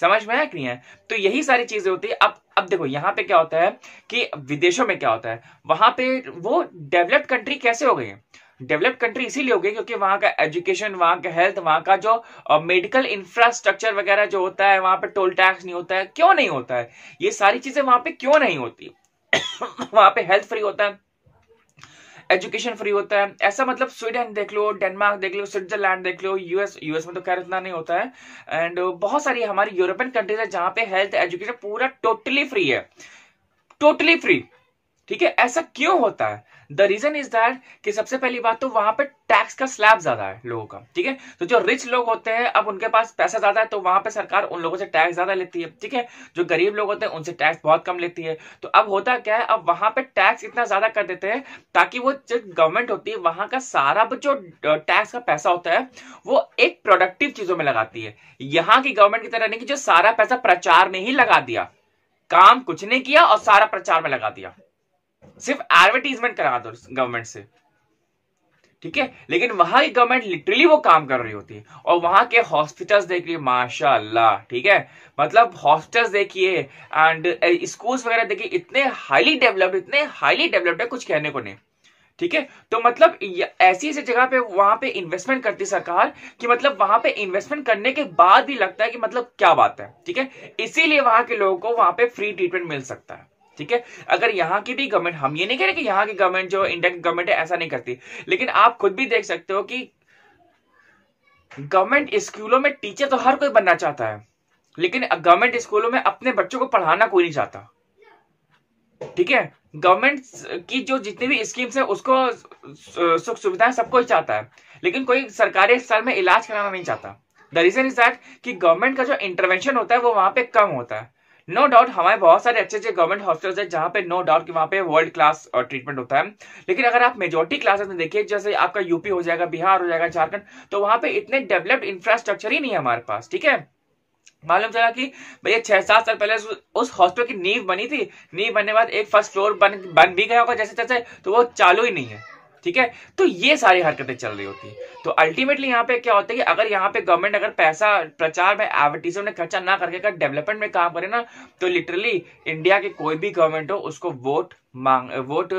समझ में आया कि नहीं है तो यही सारी चीजें होती है अब अब देखो यहाँ पे क्या होता है कि विदेशों में क्या होता है वहां पे वो डेवलप्ड कंट्री कैसे हो गई है डेवलप्ड कंट्री इसीलिए होगी क्योंकि वहां का एजुकेशन वहां का हेल्थ वहां का जो मेडिकल इंफ्रास्ट्रक्चर वगैरह जो होता है वहां पर टोल टैक्स नहीं होता है क्यों नहीं होता है ये सारी चीजें वहां पे क्यों नहीं होती वहां पे हेल्थ फ्री होता है एजुकेशन फ्री होता है ऐसा मतलब स्वीडन देख लो डेनमार्क देख लो स्विट्जरलैंड देख लो यूएस यूएस में तो खैर इतना नहीं होता है एंड बहुत सारी हमारी यूरोपियन कंट्रीज है जहां पे हेल्थ एजुकेशन पूरा टोटली फ्री है टोटली फ्री ठीक है ऐसा क्यों होता है द रीजन इज दैट कि सबसे पहली बात तो वहां पे टैक्स का स्लैब ज्यादा है लोगों का ठीक है तो जो रिच लोग होते हैं अब उनके पास पैसा ज्यादा है तो वहां पे सरकार उन लोगों से टैक्स ज्यादा लेती है ठीक है जो गरीब लोग होते हैं उनसे टैक्स बहुत कम लेती है तो अब होता क्या है अब वहां पे टैक्स इतना ज्यादा कर देते हैं ताकि वो जो गवर्नमेंट होती है वहां का सारा जो टैक्स का पैसा होता है वो एक प्रोडक्टिव चीजों में लगाती है यहाँ की गवर्नमेंट की तरह नहीं कि जो सारा पैसा प्रचार में ही लगा दिया काम कुछ नहीं किया और सारा प्रचार में लगा दिया सिर्फ एडवर्टीजमेंट करा दो गवर्नमेंट से ठीक है लेकिन वहां की गवर्नमेंट लिटरली वो काम कर रही होती है और वहां के हॉस्पिटल्स देखिए माशाला ठीक है मतलब हॉस्पिटल्स देखिए एंड स्कूल्स वगैरह देखिए इतने हाईली डेवलप्ड इतने हाईली डेवलप्ड है कुछ कहने को नहीं ठीक है तो मतलब ऐसी ऐसी जगह पे वहां पे इन्वेस्टमेंट करती सरकार कि मतलब वहां पे इन्वेस्टमेंट करने के बाद भी लगता है कि मतलब क्या बात है ठीक है इसीलिए वहां के लोगों को वहां पे फ्री ट्रीटमेंट मिल सकता है ठीक है अगर यहाँ की भी गवर्नमेंट हम ये नहीं कह रहे कि यहाँ की गवर्नमेंट जो इंडिया की गवर्नमेंट है ऐसा नहीं करती लेकिन आप खुद भी देख सकते हो कि गवर्नमेंट स्कूलों में टीचर तो हर कोई बनना चाहता है लेकिन गवर्नमेंट स्कूलों में अपने बच्चों को पढ़ाना कोई नहीं चाहता ठीक है गवर्नमेंट की जो जितनी भी स्कीम्स है उसको सुख सुविधाएं सबको ही चाहता है लेकिन कोई सरकारी स्तर में इलाज कराना नहीं चाहता द रीजन इज दैट कि गवर्नमेंट का जो इंटरवेंशन होता है वो वहां पे कम होता है नो डाउट हमारे बहुत सारे अच्छे अच्छे गवर्नमेंट हॉस्टल्स हैं जहाँ पे नो no डाउट कि वहाँ पे वर्ल्ड क्लास ट्रीटमेंट होता है लेकिन अगर आप मेजोरिटी क्लासेस में देखिए जैसे आपका यूपी हो जाएगा बिहार हो जाएगा झारखंड तो वहां पे इतने डेवलप्ड इंफ्रास्ट्रक्चर ही नहीं है हमारे पास ठीक है मालूम चला कि भैया छह सात साल पहले उस हॉस्पिटल की नींव बनी थी नींव बनने बाद एक फर्स्ट फ्लोर बन बन भी गया होगा जैसे तैसे तो वो चालू ही नहीं है ठीक है तो ये सारी हरकतें चल रही होती है तो अल्टीमेटली यहाँ पे क्या होता है कि अगर यहाँ पे गवर्नमेंट अगर पैसा प्रचार में एडवर्टीजमेंट में खर्चा ना करके अगर डेवलपमेंट में काम करे ना तो लिटरली इंडिया की कोई भी गवर्नमेंट हो उसको वोट मांग वोट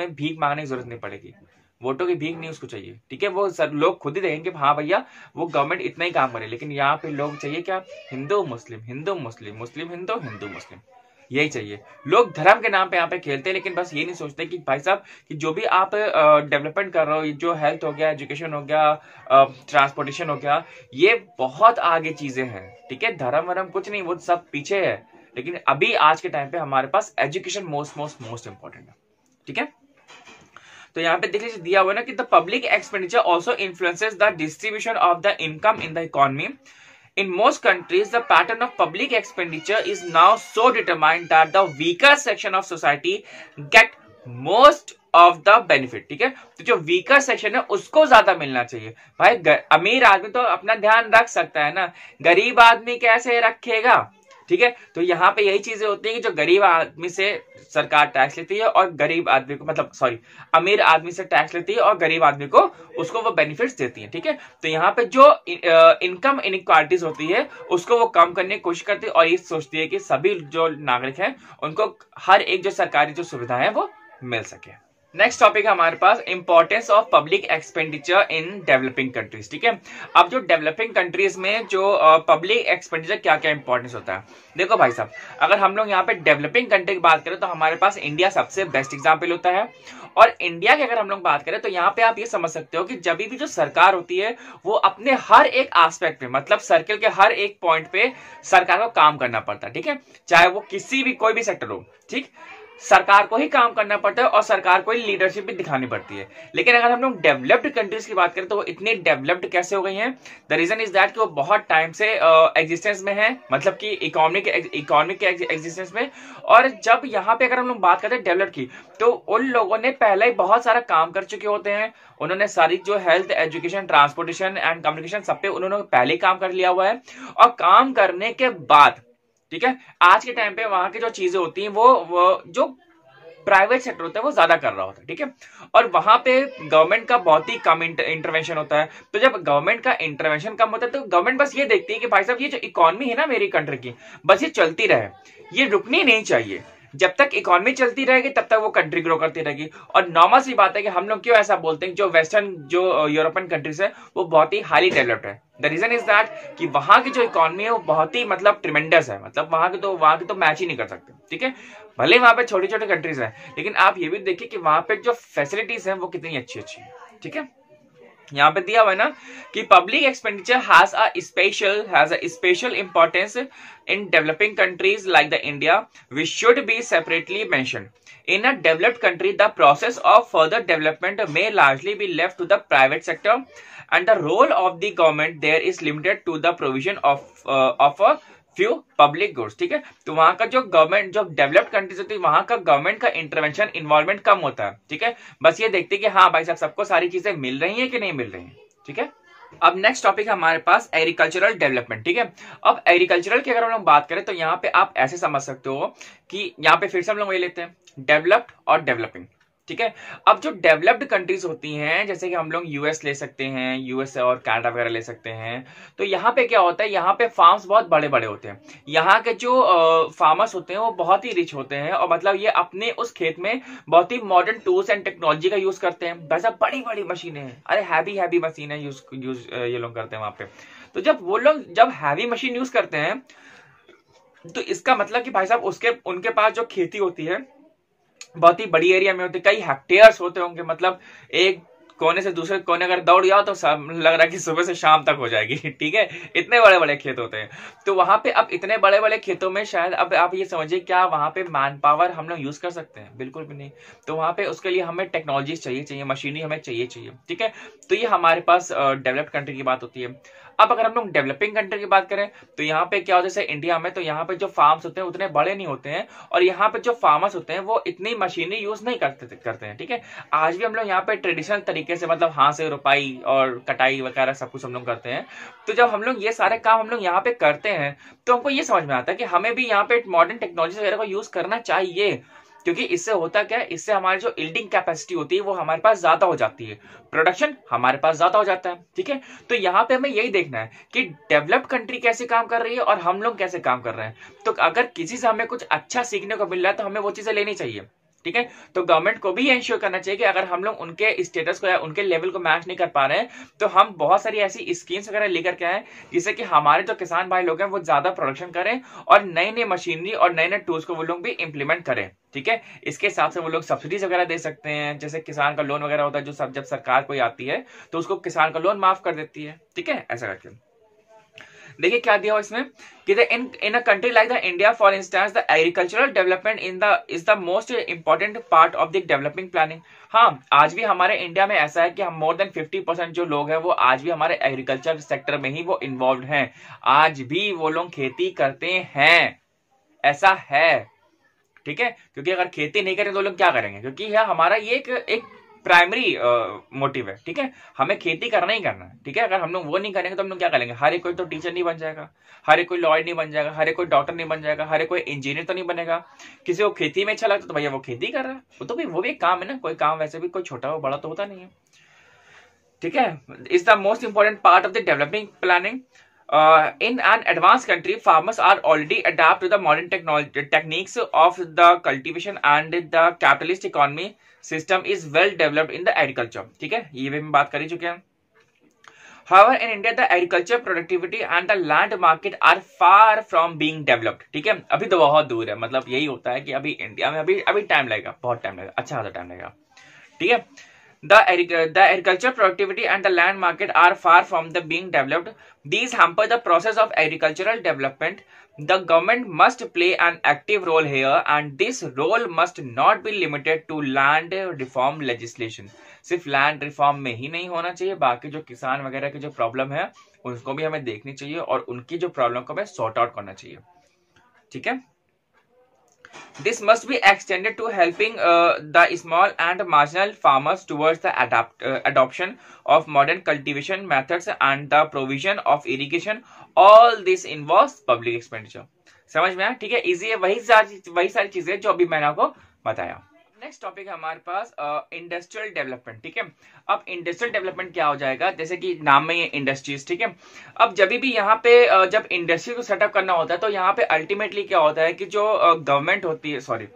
में भीख मांगने की जरूरत नहीं पड़ेगी वोटों की भीख नहीं उसको चाहिए ठीक है वो सर लोग खुद ही देखेंगे हाँ भैया वो गवर्नमेंट इतना ही काम करे लेकिन यहाँ पे लोग चाहिए क्या हिंदू मुस्लिम हिंदू मुस्लिम मुस्लिम हिंदू हिंदू मुस्लिम यही चाहिए लोग धर्म के नाम पे यहाँ पे खेलते हैं लेकिन बस ये नहीं सोचते कि भाई साहब कि जो भी आप डेवलपमेंट कर रहे हो जो हेल्थ हो गया एजुकेशन हो गया ट्रांसपोर्टेशन हो गया ये बहुत आगे चीजें हैं ठीक है धर्म वर्म कुछ नहीं वो सब पीछे है लेकिन अभी आज के टाइम पे हमारे पास education most most most important है ठीक है तो यहाँ पे देख लीजिए दिया हुआ ना कि the public expenditure also influences the distribution of the income in the economy In most countries, the pattern of public expenditure is now so determined that the weaker section of society get most of the benefit. ठीक है तो जो weaker section है उसको ज्यादा मिलना चाहिए भाई अमीर आदमी तो अपना ध्यान रख सकता है ना गरीब आदमी कैसे रखेगा ठीक है तो यहाँ पे यही चीजें होती है कि जो गरीब आदमी से सरकार टैक्स लेती है और गरीब आदमी को मतलब सॉरी अमीर आदमी से टैक्स लेती है और गरीब आदमी को उसको वो बेनिफिट्स देती है ठीक है तो यहाँ पे जो इनकम इनक्वालिटीज होती है उसको वो कम करने की कोशिश करती है और ये सोचती है कि सभी जो नागरिक हैं उनको हर एक जो सरकारी जो सुविधा है वो मिल सके नेक्स्ट टॉपिक है हमारे पास importance of public expenditure in developing countries ठीक है अब जो डेवलपिंग कंट्रीज में जो पब्लिक uh, एक्सपेंडिचर क्या क्या इंपॉर्टेंस होता है देखो भाई साहब अगर हम लोग यहाँ पे डेवलपिंग कंट्री की बात करें तो हमारे पास इंडिया सबसे बेस्ट एग्जाम्पल होता है और इंडिया की अगर हम लोग बात करें तो यहाँ पे आप ये समझ सकते हो कि जब भी जो सरकार होती है वो अपने हर एक आस्पेक्ट पे मतलब सर्किल के हर एक पॉइंट पे सरकार को काम करना पड़ता है ठीक है चाहे वो किसी भी कोई भी सेक्टर हो ठीक सरकार को ही काम करना पड़ता है और सरकार को ही लीडरशिप भी दिखानी पड़ती है लेकिन अगर हम लोग डेवलप्ड कंट्रीज की बात करें तो वो इतनी डेवलप्ड कैसे हो गई हैं द रीजन इज दैट कि वो बहुत टाइम से एग्जिस्टेंस uh, में है मतलब कि इकोनॉमिक इकोनॉमिक एग्जिस्टेंस में और जब यहाँ पे अगर हम लोग बात करते हैं डेवलप की तो उन लोगों ने पहले ही बहुत सारा काम कर चुके होते हैं उन्होंने सारी जो health education transportation and communication सब पे उन्होंने पहले काम कर लिया हुआ है और काम करने के बाद ठीक है आज के टाइम पे वहां की जो चीजें होती हैं वो, वो जो प्राइवेट सेक्टर होता है वो ज्यादा कर रहा होता है ठीक है और वहां पे गवर्नमेंट का बहुत ही कम इंटरवेंशन होता है तो जब गवर्नमेंट का इंटरवेंशन कम होता है तो गवर्नमेंट बस ये देखती है कि भाई साहब ये जो इकोनॉमी है ना मेरी कंट्री की बस ये चलती रहे ये रुकनी नहीं चाहिए जब तक इकोनॉमी चलती रहेगी तब तक वो कंट्री ग्रो करती रहेगी और नॉर्मल सी बात है कि हम लोग क्यों ऐसा बोलते हैं जो वेस्टर्न जो यूरोपियन कंट्रीज है वो बहुत ही हाईली डेवलप्ड है द रीजन इज दैट कि वहां की जो इकोनॉमी है वो बहुत ही मतलब ट्रिमेंडस है मतलब वहां के तो वहां के तो मैच ही नहीं कर सकते ठीक है भले ही वहां पर छोटे छोटे कंट्रीज है लेकिन आप ये भी देखिए कि वहां पर जो फैसिलिटीज है वो कितनी अच्छी अच्छी है ठीक है यहाँ पे दिया हुआ है ना कि public expenditure has a special has a special importance in developing countries like the India which should be separately mention in a developed country the process of further development may largely be left to the private sector and the role of the government there is limited to the provision of of a few public goods ठीक है तो वहां का जो government जो developed countries होती है वहां का गवर्नमेंट का इंटरवेंशन इन्वॉल्वमेंट कम होता है ठीक है बस ये देखते हैं कि हाँ भाई साहब सबको सारी चीजें मिल रही है कि नहीं मिल रही है ठीक है अब नेक्स्ट टॉपिक है हमारे पास एग्रीकल्चरल डेवलपमेंट ठीक है अब एग्रीकल्चरल की अगर हम लोग बात करें तो यहाँ पे आप ऐसे समझ सकते हो कि यहाँ पे फिर से हम लोग ये लेते हैं डेवलप्ड और डेवलपिंग ठीक है अब जो डेवलप्ड कंट्रीज होती हैं जैसे कि हम लोग यूएस ले सकते हैं यूएस और कनाडा वगैरह ले सकते हैं तो यहाँ पे क्या होता है यहाँ पे फार्म्स बहुत बड़े बड़े होते हैं यहाँ के जो फार्मर्स होते हैं वो बहुत ही रिच होते हैं और मतलब ये अपने उस खेत में बहुत ही मॉडर्न टूल्स एंड टेक्नोलॉजी का यूज करते हैं वैसा बड़ी बड़ी मशीनें हैं अरे हैवी हैवी मशीन है यूज यूज ये लोग करते हैं वहां पे तो जब वो लोग जब हैवी मशीन यूज करते हैं तो इसका मतलब कि भाई साहब उसके उनके पास जो खेती होती है बहुत ही बड़ी एरिया में होती कई हेक्टेयर्स होते होंगे मतलब एक कोने से दूसरे कोने अगर दौड़ जाओ तो लग रहा है कि सुबह से शाम तक हो जाएगी ठीक है इतने बड़े बड़े खेत होते हैं तो वहां पे अब इतने बड़े बड़े खेतों में शायद अब आप ये समझिए क्या वहां पे मैन पावर हम लोग यूज कर सकते हैं बिल्कुल भी नहीं तो वहां पे उसके लिए हमें टेक्नोलॉजी चाहिए चाहिए मशीनरी हमें चाहिए चाहिए ठीक है तो ये हमारे पास डेवलप्ड कंट्री की बात होती है अब अगर हम लोग डेवलपिंग कंट्री की बात करें तो यहाँ पे क्या होता है इंडिया में तो यहाँ पे जो फार्म्स होते हैं उतने बड़े नहीं होते हैं और यहाँ पे जो फार्मर्स होते हैं वो इतनी मशीनरी यूज नहीं करते करते हैं ठीक है आज भी हम लोग यहाँ पे ट्रेडिशनल तरीके से मतलब हाथ से रोपाई और कटाई वगैरह सब कुछ हम लोग करते हैं तो जब हम लोग ये सारे काम हम लोग यहाँ पे करते हैं तो हमको ये समझ में आता है कि हमें भी यहाँ पे मॉडर्न टेक्नोलॉजी वगैरह को यूज करना चाहिए क्योंकि इससे होता क्या है इससे हमारी जो इल्डिंग कैपेसिटी होती है वो हमारे पास ज्यादा हो जाती है प्रोडक्शन हमारे पास ज्यादा हो जाता है ठीक है तो यहाँ पे हमें यही देखना है कि डेवलप्ड कंट्री कैसे काम कर रही है और हम लोग कैसे काम कर रहे हैं तो अगर किसी से हमें कुछ अच्छा सीखने को मिल रहा है तो हमें वो चीजें लेनी चाहिए ठीक है तो गवर्नमेंट को भी इंश्योर करना चाहिए कि अगर हम लोग उनके स्टेटस को या उनके लेवल को मैच नहीं कर पा रहे हैं तो हम बहुत सारी ऐसी स्कीम्स वगैरह लेकर के आए जिससे कि हमारे जो किसान भाई लोग हैं वो ज्यादा प्रोडक्शन करें और नई नई मशीनरी और नए नए टूल्स को वो लोग भी इंप्लीमेंट करें ठीक है इसके हिसाब से वो लोग सब्सिडीज वगैरह दे सकते हैं जैसे किसान का लोन वगैरह होता है जो सब जब सरकार कोई आती है तो उसको किसान का लोन माफ कर देती है ठीक है ऐसा करके देखिए क्या दिया हुआ इसमें कि the in in a country like the India for instance the agricultural development in the is the most important part of the developing planning हाँ आज भी हमारे इंडिया में ऐसा है कि हम मोर देन 50 परसेंट जो लोग हैं वो आज भी हमारे एग्रीकल्चर सेक्टर में ही वो इन्वॉल्व हैं आज भी वो लोग खेती करते हैं ऐसा है ठीक है क्योंकि अगर खेती नहीं करें तो लोग क्या करेंगे क्योंकि यह हमारा ये एक, एक प्राइमरी मोटिव uh, है ठीक है हमें खेती करना ही करना है ठीक है अगर हम लोग वो नहीं करेंगे तो हम लोग क्या करेंगे हर एक कोई तो टीचर नहीं बन जाएगा हर एक कोई लॉयर नहीं बन जाएगा हर एक कोई डॉक्टर नहीं बन जाएगा हर एक कोई इंजीनियर तो नहीं बनेगा किसी को खेती में अच्छा लगता तो भैया वो खेती कर रहा है तो भी वो भी एक काम है ना कोई काम वैसे भी कोई छोटा हो बड़ा तो होता नहीं है ठीक है is the most important part of the developing planning in an advance country farmers are already adept modern technology techniques of the techniques and the capitalist and system is well developed in the agriculture ठीक है ये भी हम बात कर ही चुके हैं however in India the agriculture productivity and the land market are far from being developed ठीक है अभी तो बहुत दूर है मतलब यही होता है कि अभी इंडिया में अभी अभी टाइम लगेगा बहुत टाइम लगेगा अच्छा खासा टाइम लगेगा ठीक है the the agriculture productivity and the land market are far from the being developed these hamper the process of agricultural development the government must play an active role here and this role must not be limited to land reform legislation सिर्फ land reform में ही नहीं होना चाहिए बाकी जो किसान वगैरह की जो प्रॉब्लम है उनको भी हमें देखनी चाहिए और उनकी जो प्रॉब्लम को हमें सॉर्ट आउट करना चाहिए ठीक है this must be extended to helping the small and marginal farmers towards the adoption of modern cultivation methods and the provision of irrigation all this involve public expenditure समझ में आया ठीक है इजी है वही सारी वही सारी चीजें जो अभी मैंने आपको बताया नेक्स्ट टॉपिक हमारे पास इंडस्ट्रियल डेवलपमेंट ठीक है अब इंडस्ट्रियल डेवलपमेंट क्या हो जाएगा जैसे कि नाम में ये इंडस्ट्रीज ठीक है अब जब भी यहाँ पे uh, जब इंडस्ट्री को सेटअप करना होता है तो यहाँ पे अल्टीमेटली क्या होता है कि जो गवर्नमेंट uh, होती है सॉरी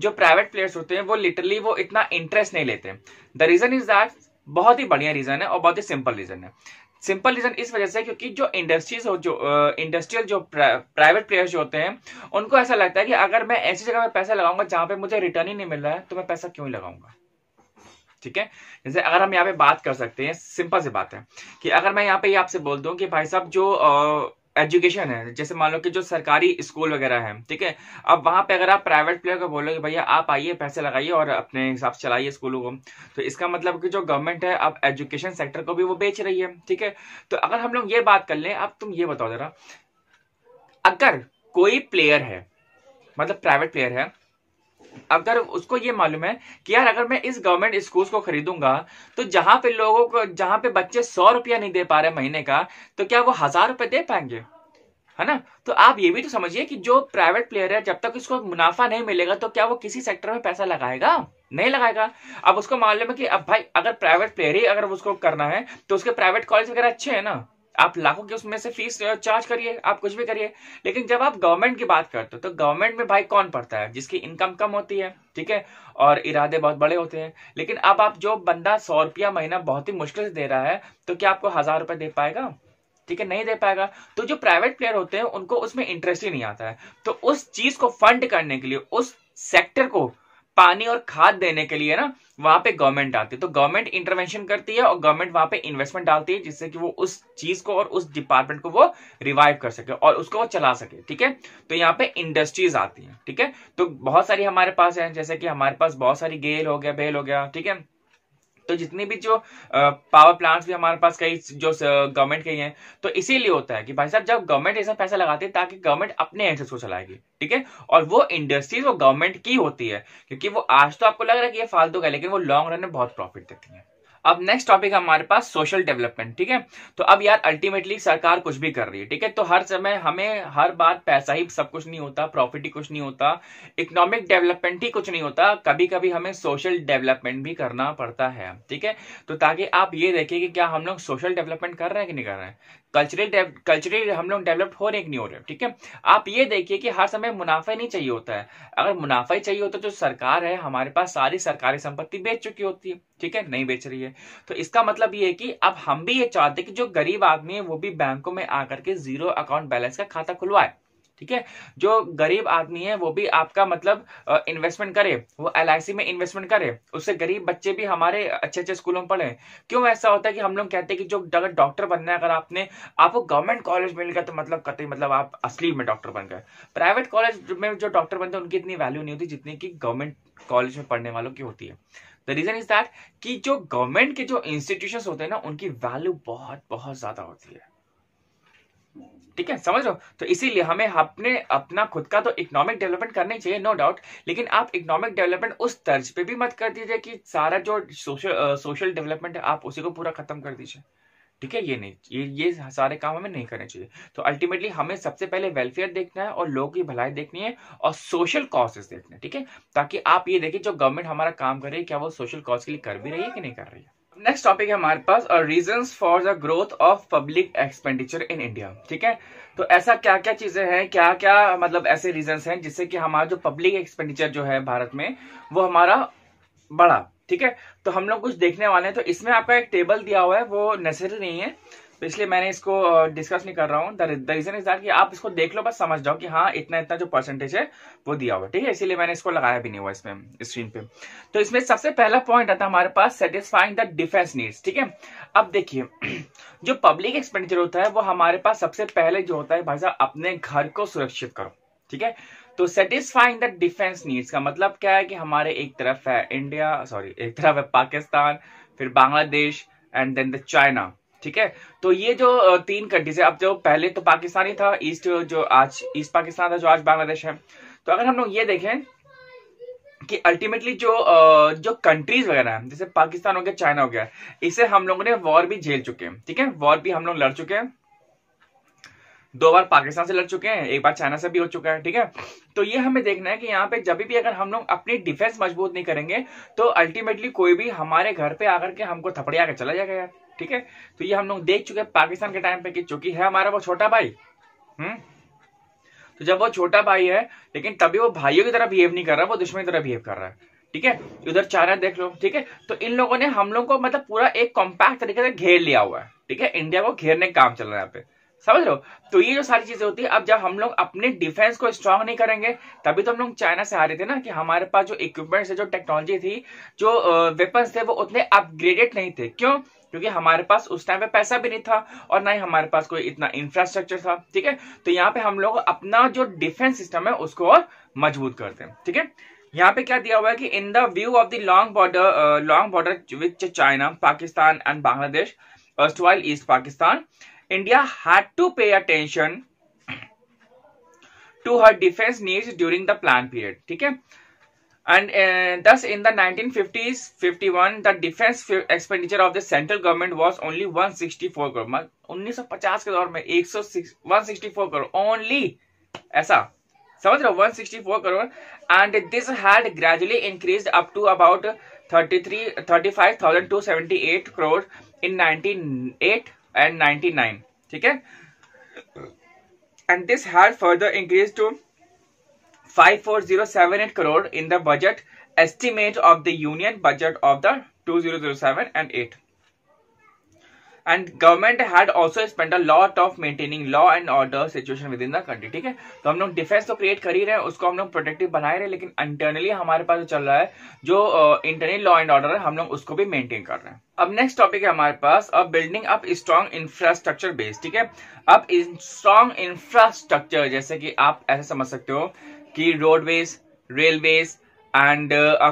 जो प्राइवेट प्लेयर्स होते हैं वो लिटरली वो इतना इंटरेस्ट नहीं लेते द रीजन इज दैट बहुत ही बढ़िया रीजन है और बहुत ही सिंपल रीजन है सिंपल रीजन इस वजह से क्योंकि जो इंडस्ट्रीज और जो इंडस्ट्रियल जो प्राइवेट प्लेयर्स जो होते हैं उनको ऐसा लगता है कि अगर मैं ऐसी जगह में पैसा लगाऊंगा जहां पे मुझे रिटर्न ही नहीं मिल रहा है तो मैं पैसा क्यों लगाऊंगा ठीक है जैसे अगर हम यहाँ पे बात कर सकते हैं सिंपल सी बात है कि अगर मैं यहाँ पे आपसे बोल दूं कि भाई साहब जो आ, एजुकेशन है जैसे मान लो कि जो सरकारी स्कूल वगैरह है ठीक है अब वहां पे अगर आप प्राइवेट प्लेयर को बोलोगे भैया आप आइए पैसे लगाइए और अपने हिसाब से चलाइए स्कूलों को तो इसका मतलब कि जो गवर्नमेंट है अब एजुकेशन सेक्टर को भी वो बेच रही है ठीक है तो अगर हम लोग ये बात कर लें अब तुम ये बताओ जरा अगर कोई प्लेयर है मतलब प्राइवेट प्लेयर है अगर उसको ये मालूम है कि यार अगर मैं इस गवर्नमेंट स्कूल को खरीदूंगा तो जहां पे लोगों को जहां पे बच्चे सौ रुपया नहीं दे पा रहे महीने का तो क्या वो हजार रुपए दे पाएंगे है ना तो आप ये भी तो समझिए कि जो प्राइवेट प्लेयर है जब तक उसको मुनाफा नहीं मिलेगा तो क्या वो किसी सेक्टर में पैसा लगाएगा नहीं लगाएगा अब उसको मालूम है कि अब भाई अगर प्राइवेट प्लेयर ही अगर उसको करना है तो उसके प्राइवेट कॉलेज वगैरह अच्छे हैं ना आप लाखों की उसमें से फीस चार्ज करिए आप कुछ भी करिए लेकिन जब आप गवर्नमेंट की बात करते हो तो गवर्नमेंट में भाई कौन पढ़ता है जिसकी इनकम कम होती है ठीक है और इरादे बहुत बड़े होते हैं लेकिन अब आप जो बंदा सौ रुपया महीना बहुत ही मुश्किल से दे रहा है तो क्या आपको हजार रुपये दे पाएगा ठीक है नहीं दे पाएगा तो जो प्राइवेट प्लेयर होते हैं उनको उसमें इंटरेस्ट ही नहीं आता है तो उस चीज को फंड करने के लिए उस सेक्टर को पानी और खाद देने के लिए ना वहां पे गवर्नमेंट आती है तो गवर्नमेंट इंटरवेंशन करती है और गवर्नमेंट वहां पे इन्वेस्टमेंट डालती है जिससे कि वो उस चीज को और उस डिपार्टमेंट को वो रिवाइव कर सके और उसको वो चला सके ठीक है तो यहाँ पे इंडस्ट्रीज आती है ठीक है तो बहुत सारी हमारे पास है जैसे कि हमारे पास बहुत सारी गेल हो गया बेल हो गया ठीक है तो जितने भी जो पावर प्लांट्स भी हमारे पास कई जो गवर्नमेंट के हैं तो इसीलिए होता है कि भाई साहब जब गवर्नमेंट ऐसा पैसा लगाती है ताकि गवर्नमेंट अपने एंड को चलाएगी ठीक है और वो इंडस्ट्रीज वो गवर्नमेंट की होती है क्योंकि वो आज तो आपको लग रहा है कि ये फालतू का लेकिन वो लॉन्ग रन में बहुत प्रॉफिट देती है अब नेक्स्ट टॉपिक हमारे पास सोशल डेवलपमेंट ठीक है तो अब यार अल्टीमेटली सरकार कुछ भी कर रही है ठीक है तो हर समय हमें हर बार पैसा ही सब कुछ नहीं होता प्रॉफिट ही कुछ नहीं होता इकोनॉमिक डेवलपमेंट ही कुछ नहीं होता कभी कभी हमें सोशल डेवलपमेंट भी करना पड़ता है ठीक है तो ताकि आप ये देखें कि क्या हम लोग सोशल डेवलपमेंट कर रहे हैं कि नहीं कर रहे हैं कल्चरल कल्चरली हम लोग डेवलप हो रहे हैं नहीं हो रहे ठीक है आप ये देखिए कि हर समय मुनाफा नहीं चाहिए होता है अगर मुनाफा ही चाहिए होता है तो सरकार है हमारे पास सारी सरकारी संपत्ति बेच चुकी होती है ठीक है नहीं बेच रही है तो इसका मतलब ये है कि अब हम भी ये चाहते कि जो गरीब आदमी है वो भी बैंकों में आकर के जीरो अकाउंट बैलेंस का खाता खुलवाए ठीक है जो गरीब आदमी है वो भी आपका मतलब इन्वेस्टमेंट करे वो एल में इन्वेस्टमेंट करे उससे गरीब बच्चे भी हमारे अच्छे अच्छे स्कूलों में पढ़े क्यों ऐसा होता है कि हम लोग कहते हैं कि जो अगर डॉक्टर बनना है अगर आपने आपको गवर्नमेंट कॉलेज मिल गया तो मतलब कतई मतलब आप असली में डॉक्टर बन गए प्राइवेट कॉलेज में जो डॉक्टर बनते हैं उनकी इतनी वैल्यू नहीं होती जितनी की गवर्नमेंट कॉलेज में पढ़ने वालों की होती है द रीजन इज दैट कि जो गवर्नमेंट के जो इंस्टीट्यूशन होते हैं ना उनकी वैल्यू बहुत बहुत ज्यादा होती है ठीक है समझ लो तो इसीलिए हमें अपने अपना खुद का तो इकोनॉमिक डेवलपमेंट करना ही चाहिए नो no डाउट लेकिन आप इकोनॉमिक डेवलपमेंट उस तर्ज पे भी मत कर दीजिए कि सारा जो सोशल सोशल डेवलपमेंट है आप उसी को पूरा खत्म कर दीजिए ठीक है ये नहीं ये ये सारे काम हमें नहीं करने चाहिए तो अल्टीमेटली हमें सबसे पहले वेलफेयर देखना है और लोगों की भलाई देखनी है और सोशल कॉजेस देखने ठीक है ताकि आप ये देखें जो गवर्नमेंट हमारा काम कर रही है क्या वो सोशल कॉज के लिए कर भी रही है कि नहीं कर रही है नेक्स्ट टॉपिक है हमारे पास reason for the growth of public expenditure in India ठीक है तो ऐसा क्या क्या चीजें हैं क्या क्या मतलब ऐसे रीजन हैं जिससे कि हमारा जो पब्लिक एक्सपेंडिचर जो है भारत में वो हमारा बड़ा ठीक है तो हम लोग कुछ देखने वाले हैं तो इसमें आपका एक टेबल दिया हुआ है वो नेसेसरी नहीं है तो इसलिए मैंने इसको डिस्कस नहीं कर रहा हूँ रीजन इज दैट कि आप इसको देख लो बस समझ जाओ कि हाँ इतना इतना जो परसेंटेज है वो दिया हुआ ठीक है इसीलिए मैंने इसको लगाया भी नहीं हुआ इसमें स्क्रीन पे तो इसमें सबसे पहला पॉइंट आता है हमारे पास सेटिस्फाइंग द डिफेंस नीड्स ठीक है अब देखिए जो पब्लिक एक्सपेंडिचर होता है वो हमारे पास सबसे पहले जो होता है भाई साहब अपने घर को सुरक्षित करो ठीक है तो सेटिस्फाइंग द डिफेंस नीड्स का मतलब क्या है कि हमारे एक तरफ है इंडिया सॉरी एक तरफ है पाकिस्तान फिर Bangladesh and then the China ठीक है तो ये जो तीन कंट्रीज है अब जो पहले तो पाकिस्तान ही था ईस्ट जो आज ईस्ट पाकिस्तान था जो आज बांग्लादेश है तो अगर हम लोग ये देखें कि अल्टीमेटली जो जो कंट्रीज वगैरह हैं जैसे पाकिस्तान हो गया चाइना हो गया इसे हम लोगों ने वॉर भी झेल चुके हैं ठीक है वॉर भी हम लोग लड़ चुके हैं दो बार पाकिस्तान से लड़ चुके हैं एक बार चाइना से भी हो चुका है ठीक है तो ये हमें देखना है कि यहाँ पे जब भी अगर हम लोग अपनी डिफेंस मजबूत नहीं करेंगे तो अल्टीमेटली कोई भी हमारे घर पे आकर के हमको थपड़िया के चला जाएगा यार ठीक है तो ये हम लोग देख चुके हैं पाकिस्तान के टाइम पे कि चूंकि है हमारा वो छोटा भाई हम्म तो जब वो छोटा भाई है लेकिन तभी वो भाइयों की तरह बिहेव नहीं कर रहा वो दुश्मन की तरह बिहेव कर रहा है ठीक है उधर चाइना देख लो ठीक है तो इन लोगों ने हम लोग को मतलब पूरा एक कॉम्पैक्ट तरीके से घेर लिया हुआ है ठीक है इंडिया को घेरने का काम चल रहा है यहाँ पे समझ लो तो ये जो सारी चीजें होती है अब जब हम लोग अपने डिफेंस को स्ट्रांग नहीं करेंगे तभी तो हम लोग चाइना से आ रहे थे ना कि हमारे पास जो इक्विपमेंट्स है जो टेक्नोलॉजी थी जो वेपन्स थे वो उतने अपग्रेडेड नहीं थे क्यों क्योंकि हमारे पास उस टाइम पे पैसा भी नहीं था और ना ही हमारे पास कोई इतना इंफ्रास्ट्रक्चर था ठीक है तो यहाँ पे हम लोग अपना जो डिफेंस सिस्टम है उसको और मजबूत करते हैं ठीक है यहाँ पे क्या दिया हुआ है कि in the view of the long border long border which China Pakistan and Bangladesh East Pakistan India had to pay attention to her defence needs during the plan period ठीक है and uh, thus in the 1950s 51 the defense expenditure of the central government was only 164 crore मतलब 1950 के दौर में 106 164 crore only ऐसा समझ रहे 164 crore and this had gradually increased up to about 33 35278 crore in 1908 and 99 ठीक है and this had further increased to 54078 crore in the budget estimate of the union budget of the 2007 and 8 and government had also spent a lot of maintaining law and order situation within the country country ठीक है तो हम लोग defence तो create कर ही रहे हैं उसको हम लोग प्रोटेक्टिव बनाए रहे लेकिन इंटरनली हमारे पास जो चल रहा है जो इंटरनल लॉ एंड ऑर्डर है हम लोग उसको भी kar कर रहे हैं अब नेक्स्ट टॉपिक है हमारे पास अब building up strong infrastructure base ठीक है अब स्ट्रॉन्ग इंफ्रास्ट्रक्चर जैसे कि आप ऐसे समझ सकते हो कि रोडवेज रेलवेज एंड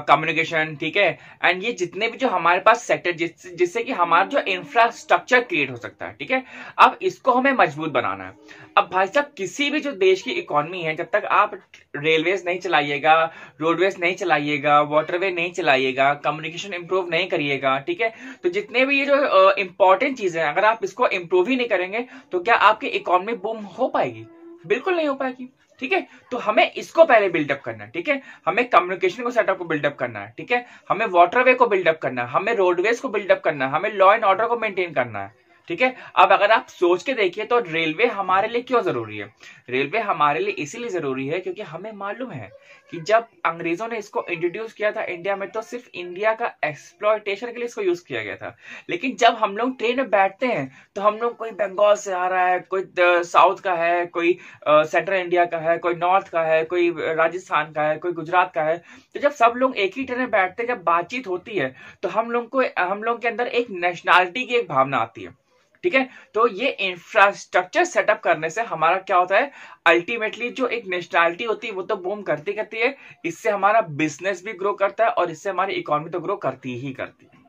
कम्युनिकेशन ठीक है एंड ये जितने भी जो हमारे पास सेक्टर जिस, जिससे कि हमारा जो इंफ्रास्ट्रक्चर क्रिएट हो सकता है ठीक है अब इसको हमें मजबूत बनाना है अब भाई साहब किसी भी जो देश की इकोनॉमी है जब तक आप रेलवेज नहीं चलाइएगा रोडवेज नहीं चलाइएगा वाटरवे नहीं चलाइएगा कम्युनिकेशन इंप्रूव नहीं करिएगा ठीक है तो जितने भी ये जो इंपॉर्टेंट uh, चीजें हैं अगर आप इसको इंप्रूव ही नहीं करेंगे तो क्या आपकी इकोनॉमी बूम हो पाएगी बिल्कुल नहीं हो पाएगी ठीक है तो हमें इसको पहले बिल्डअप करना है ठीक है हमें कम्युनिकेशन को सेटअप को बिल्डअप करना है ठीक है हमें वाटरवे को बिल्डअप करना है हमें रोडवेज को बिल्डअप करना है हमें लॉ एंड ऑर्डर को मेंटेन करना है ठीक है अब अगर आप सोच के देखिए तो रेलवे हमारे लिए क्यों जरूरी है रेलवे हमारे लिए इसीलिए जरूरी है क्योंकि हमें मालूम है कि जब अंग्रेजों ने इसको इंट्रोड्यूस किया था इंडिया में तो सिर्फ इंडिया का एक्सप्लॉयटेशन के लिए इसको यूज किया गया था लेकिन जब हम लोग ट्रेन में बैठते हैं तो हम लोग कोई बंगाल से आ रहा है कोई साउथ का है कोई सेंट्रल इंडिया का है कोई नॉर्थ का है कोई राजस्थान का है कोई गुजरात का है तो जब सब लोग एक ही ट्रेन में बैठते हैं जब बातचीत होती है तो हम लोग को हम लोग के अंदर एक नेशनैलिटी की एक भावना आती है ठीक है तो ये इंफ्रास्ट्रक्चर सेटअप करने से हमारा क्या होता है अल्टीमेटली जो एक नेशनैलिटी होती है वो तो बूम करती करती है इससे हमारा बिजनेस भी ग्रो करता है और इससे हमारी इकोनॉमी तो ग्रो करती ही करती है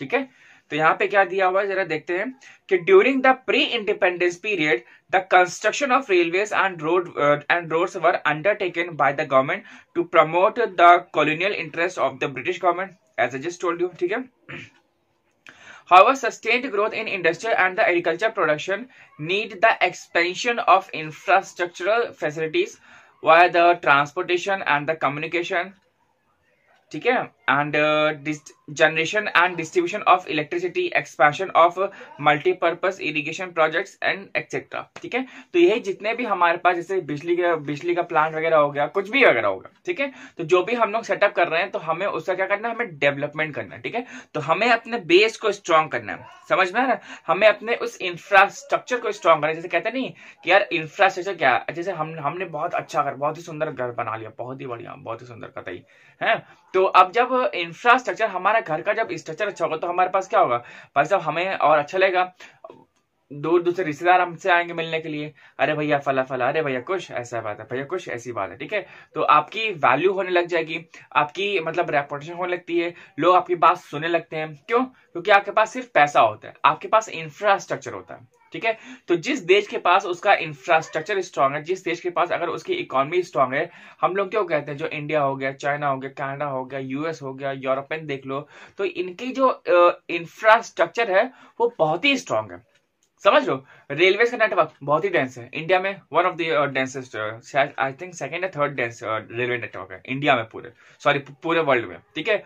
ठीक है तो यहाँ पे क्या दिया हुआ है जरा देखते हैं कि during the pre independence period the construction of railway and roads were undertaken by the government to promote the colonial interest of the British government as a just told you ठीक है However, sustained growth in industrial and the agriculture production need the expansion of infrastructural facilities via the transportation and the communication. ठीक है and uh, this generation and distribution of electricity expansion of multi-purpose irrigation projects and etc ठीक है तो यही जितने भी हमारे पास जैसे बिजली का बिजली का प्लांट वगैरह हो गया कुछ भी वगैरह होगा ठीक है तो जो भी हम लोग सेटअप कर रहे हैं तो हमें उसका क्या करना है हमें डेवलपमेंट करना है ठीक है तो हमें अपने बेस को स्ट्रांग करना है समझ में आ रहा हमें अपने उस इंफ्रास्ट्रक्चर को स्ट्रांग करना है जैसे कहते नहीं कि यार इंफ्रास्ट्रक्चर क्या है जैसे हम हमने बहुत अच्छा घर बहुत ही सुंदर घर बना लिया बहुत ही बढ़िया बहुत ही सुंदर कतई है तो अब जब इंफ्रास्ट्रक्चर हमारा घर का जब स्ट्रक्चर अच्छा होगा तो हमारे पास क्या होगा भाई साहब हमें और अच्छा लगेगा दूर दूर से रिश्तेदार हमसे आएंगे मिलने के लिए अरे भैया फला फला अरे भैया कुछ ऐसा बात है भैया कुछ ऐसी बात है ठीक है तो आपकी वैल्यू होने लग जाएगी आपकी मतलब रेपोटेशन होने लगती है लोग आपकी बात सुनने लगते हैं क्यों क्योंकि आपके पास सिर्फ पैसा होता है आपके पास इंफ्रास्ट्रक्चर होता है ठीक है तो जिस देश के पास उसका इंफ्रास्ट्रक्चर स्ट्रांग है जिस देश के पास अगर उसकी इकोनॉमी स्ट्रांग है हम लोग क्यों कहते हैं जो इंडिया हो गया चाइना हो गया कनाडा हो गया यूएस हो गया यूरोपियन देख लो तो इनकी जो इंफ्रास्ट्रक्चर है वो बहुत ही स्ट्रांग है समझ लो रेलवे का नेटवर्क बहुत ही डेंस है इंडिया में वन ऑफ देंसेस्ट शायद आई थिंक सेकेंड या थर्ड डेंस रेलवे नेटवर्क है इंडिया में पूरे सॉरी पूरे वर्ल्ड में ठीक है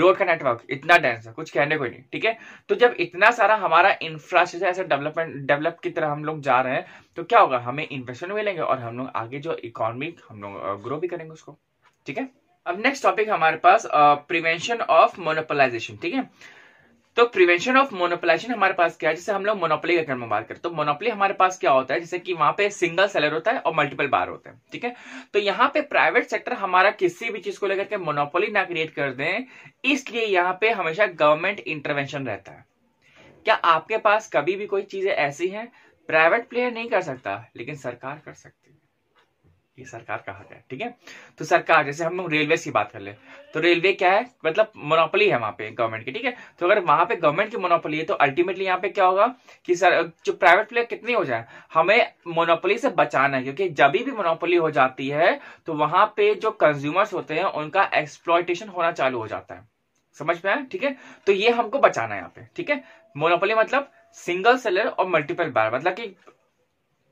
रोड का नेटवर्क इतना डेंस है कुछ कहने को नहीं ठीक है तो जब इतना सारा हमारा इंफ्रास्ट्रक्चर ऐसा डेवलपमेंट डेवलप की तरह हम लोग जा रहे हैं तो क्या होगा हमें इन्वेस्टमेंट मिलेंगे और हम लोग आगे जो इकोनॉमी हम लोग ग्रो uh, भी करेंगे उसको ठीक है अब नेक्स्ट टॉपिक हमारे पास प्रिवेंशन ऑफ मोनोपोलाइजेशन ठीक है तो प्रिवेंशन ऑफ मोनोपलाइजेशन हमारे पास क्या है जैसे हम लोग मोनोपली का में बात करें तो मोनोपली हमारे पास क्या होता है जैसे कि वहां पे सिंगल सेलर होता है और मल्टीपल बार होते हैं ठीक है तो यहाँ पे प्राइवेट सेक्टर हमारा किसी भी चीज को लेकर के मोनोपोली ना क्रिएट कर दे इसलिए यहाँ पे हमेशा गवर्नमेंट इंटरवेंशन रहता है क्या आपके पास कभी भी कोई चीजें ऐसी हैं प्राइवेट प्लेयर नहीं कर सकता लेकिन सरकार कर सकती ये सरकार का हक है ठीक है तो सरकार जैसे हम रेलवे की बात कर ले तो रेलवे क्या है मतलब मोनोपोली है वहां पे गवर्नमेंट की ठीक है तो अगर वहां पे गवर्नमेंट की मोनोपोली है तो अल्टीमेटली यहाँ पे क्या होगा कि सर जो प्राइवेट प्लेयर कितनी हो जाए हमें मोनोपोली से बचाना है क्योंकि जब भी मोनोपोली हो जाती है तो वहां पे जो कंज्यूमर्स होते हैं उनका एक्सप्लॉयटेशन होना चालू हो जाता है समझ में आया ठीक है तो ये हमको बचाना है यहाँ पे ठीक है मोनोपोली मतलब सिंगल सेलर और मल्टीपल बार मतलब कि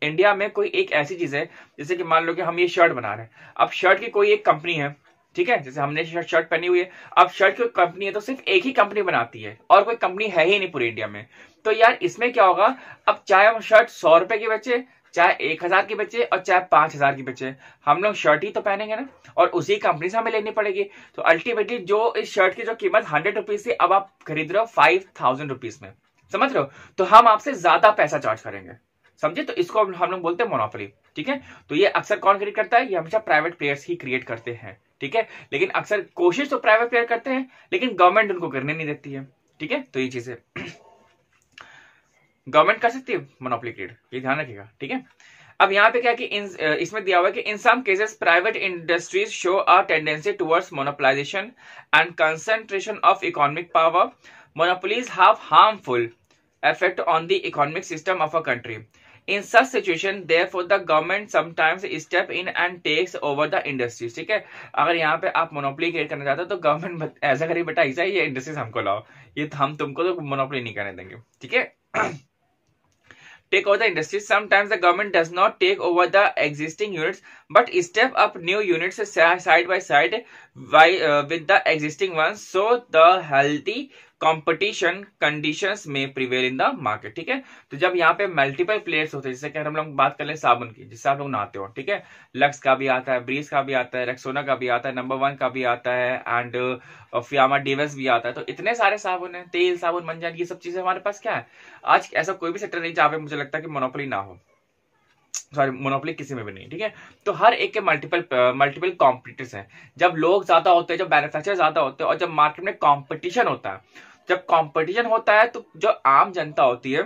इंडिया में कोई एक ऐसी चीज है जैसे कि मान लो कि हम ये शर्ट बना रहे हैं अब शर्ट की कोई एक कंपनी है ठीक है जैसे हमने शर्ट शर्ट पहनी हुई है अब शर्ट की कंपनी है तो सिर्फ एक ही कंपनी बनाती है और कोई कंपनी है ही नहीं पूरे इंडिया में तो यार इसमें क्या होगा अब चाहे हम शर्ट सौ रुपए की बच्चे चाहे एक हजार की बच्चे और चाहे पांच हजार की बच्चे हम लोग शर्ट ही तो पहनेंगे ना और उसी कंपनी से हमें लेनी पड़ेगी तो अल्टीमेटली जो इस शर्ट की जो कीमत हंड्रेड रुपीज थी अब आप खरीद रहे हो फाइव थाउजेंड रुपीज में समझ रहे हो तो हम आपसे ज्यादा पैसा चार्ज करेंगे समझे तो इसको हम लोग बोलते हैं मोनोपोली ठीक है तो ये अक्सर कौन क्रिएट करता है ये हमेशा प्राइवेट प्लेयर्स ही क्रिएट करते हैं ठीक है लेकिन अक्सर कोशिश तो प्राइवेट प्लेयर करते हैं लेकिन गवर्नमेंट उनको करने नहीं देती है ठीक है तो ये चीजें गवर्नमेंट कर सकती है मोनोपोली क्रिएट ये ध्यान रखिएगा ठीक है अब यहाँ पे क्या कि इन, इसमें दिया हुआ है कि in some cases private industries show a tendency towards monopolisation and concentration of economic power monopolies have harmful effect on the economic system of a country in such situation there for the government sometimes step in and takes over the industries ठीक है अगर यहाँ पे आप monopoly create करना चाहते हो तो गवर्नमेंट ऐसा करिए बेटा ऐसा ये इंडस्ट्रीज हमको लाओ ये तो हम तुमको तो मोनोपली नहीं करने देंगे ठीक है take over the industry. Sometimes the government does not take over the existing units, but step up new unit side by side with the existing one so the healthy competition condition में prevail in the market ठीक है तो जब यहाँ पे multiple players होते हैं जैसे कि हम लोग बात कर ले साबुन की जिससे आप लोग नहाते हो ठीक है लक्स का भी आता है ब्रीज का भी आता है रेक्सोना का भी आता है नंबर वन का भी आता है एंड फियामा डिवेस भी आता है तो इतने सारे साबुन है तेल साबुन मंजन ये सब चीजें हमारे पास क्या है आज ऐसा कोई भी सेक्टर नहीं जहाँ पे मुझे लगता है कि मोनोपली ना हो सॉरी मोनोपोली किसी में भी नहीं ठीक है तो हर एक के मल्टीपल मल्टीपल कॉम्पिटिटर्स हैं जब लोग ज्यादा होते हैं जब मैन्युफैक्चर ज्यादा होते हैं और जब मार्केट में कॉम्पिटिशन होता है जब कॉम्पिटिशन होता है तो जो आम जनता होती है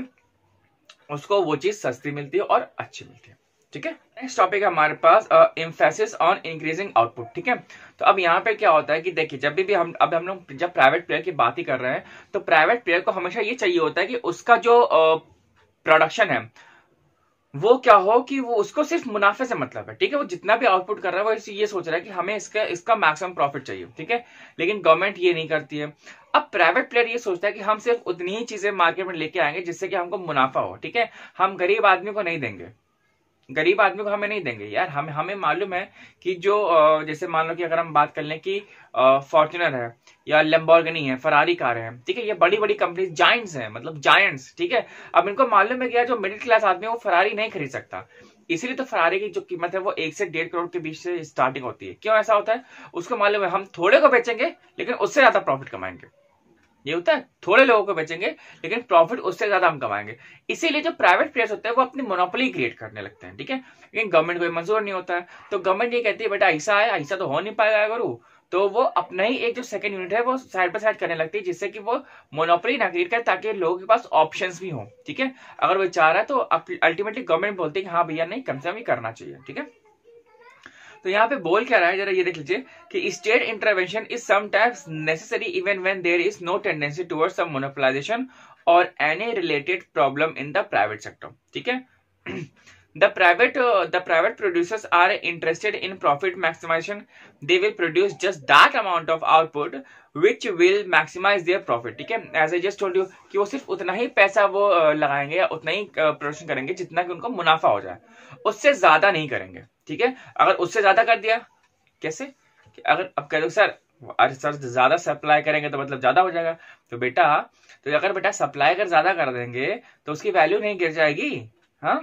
उसको वो चीज सस्ती मिलती है और अच्छी मिलती है ठीक है नेक्स्ट टॉपिक है हमारे पास इम्फेसिस ऑन इंक्रीजिंग आउटपुट ठीक है तो अब यहाँ पे क्या होता है कि देखिए जब भी हम अब हम लोग जब प्राइवेट प्लेयर की बात ही कर रहे हैं तो प्राइवेट प्लेयर को हमेशा ये चाहिए होता है कि उसका जो प्रोडक्शन uh, है वो क्या हो कि वो उसको सिर्फ मुनाफे से मतलब है ठीक है वो जितना भी आउटपुट कर रहा है वो ये सोच रहा है कि हमें इसका इसका मैक्सिमम प्रॉफिट चाहिए ठीक है लेकिन गवर्नमेंट ये नहीं करती है अब प्राइवेट प्लेयर ये सोचता है कि हम सिर्फ उतनी ही चीजें मार्केट में लेके आएंगे जिससे कि हमको मुनाफा हो ठीक है हम गरीब आदमी को नहीं देंगे गरीब आदमी को हमें नहीं देंगे यार हम हमें मालूम है कि जो जैसे मान लो कि अगर हम बात कर लें कि फॉर्चुनर है या लंबॉर्गनी है फरारी कार है ठीक है ये बड़ी बड़ी कंपनी जाइंट्स हैं मतलब जाइंट्स ठीक है अब इनको मालूम है कि यार जो मिडिल क्लास आदमी है वो फरारी नहीं खरीद सकता इसीलिए तो फरारी की जो कीमत है वो एक से डेढ़ करोड़ के बीच से स्टार्टिंग होती है क्यों ऐसा होता है उसको मालूम है हम थोड़े को बेचेंगे लेकिन उससे ज्यादा प्रॉफिट कमाएंगे ये होता है थोड़े लोगों को बेचेंगे लेकिन प्रॉफिट उससे ज्यादा हम कमाएंगे इसीलिए जो प्राइवेट प्लेयर्स होते हैं वो अपनी मोनोपोली क्रिएट करने लगते हैं ठीक है लेकिन गवर्नमेंट कोई मंजूर नहीं होता है तो गवर्नमेंट ये कहती है बेटा ऐसा है ऐसा तो हो नहीं पाएगा गुरु तो वो अपना ही एक जो सेकंड यूनिट है वो साइड बाय साइड करने लगती है जिससे कि वो मोनोपोली ना क्रिएट करे ताकि लोगों के पास ऑप्शन भी हो ठीक है अगर वो चाह रहा है तो अल्टीमेटली गवर्नमेंट बोलती है कि हाँ भैया नहीं कम से कम ही करना चाहिए ठीक है तो यहाँ पे बोल क्या रहा है जरा ये देख लीजिए कि state intervention is sometimes necessary even when there is no tendency towards some monopolisation और any related problem in the private sector ठीक है the private uh, the private producers are interested in profit maximization they will produce just that amount of output which will maximize their profit ठीक है as I just told you कि वो सिर्फ उतना ही पैसा वो uh, लगाएंगे या उतना ही प्रोडक्शन uh, करेंगे जितना कि उनको मुनाफा हो जाए उससे ज्यादा नहीं करेंगे ठीक है अगर उससे ज्यादा कर दिया कैसे कि अगर अब कह दो सर अरे सर ज्यादा सप्लाई करेंगे तो मतलब ज्यादा हो जाएगा तो बेटा तो अगर बेटा सप्लाई अगर ज्यादा कर देंगे तो उसकी वैल्यू नहीं गिर जाएगी हाँ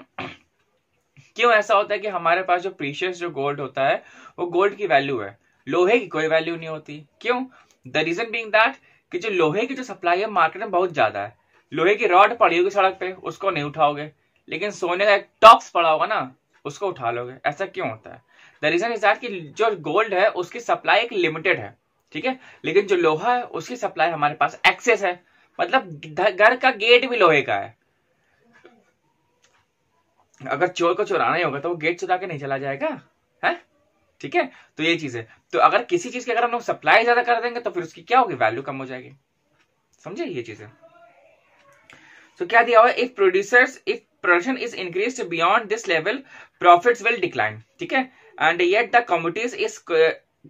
क्यों ऐसा होता है कि हमारे पास जो प्रीशियस जो गोल्ड होता है वो गोल्ड की वैल्यू है लोहे की कोई वैल्यू नहीं होती क्यों द रीजन बींग दैट कि जो लोहे की जो सप्लाई है मार्केट में बहुत ज्यादा है लोहे की रॉड पड़ी होगी सड़क पे उसको नहीं उठाओगे लेकिन सोने का एक टॉक्स पड़ा होगा ना उसको उठा लोगे ऐसा क्यों होता है द रीजन इज दैट कि जो गोल्ड है उसकी सप्लाई एक लिमिटेड है ठीक है लेकिन जो लोहा है उसकी सप्लाई हमारे पास एक्सेस है मतलब घर का गेट भी लोहे का है अगर चोर को चोराना ही होगा तो वो गेट चुरा के नहीं चला जाएगा है ठीक है तो ये चीज है तो अगर किसी चीज की अगर हम लोग सप्लाई ज्यादा कर देंगे तो फिर उसकी क्या होगी वैल्यू कम हो जाएगी समझे ये चीज है तो क्या दिया हुआ if producers if production is increase beyond this level profit will decline ठीक है and yet the communities is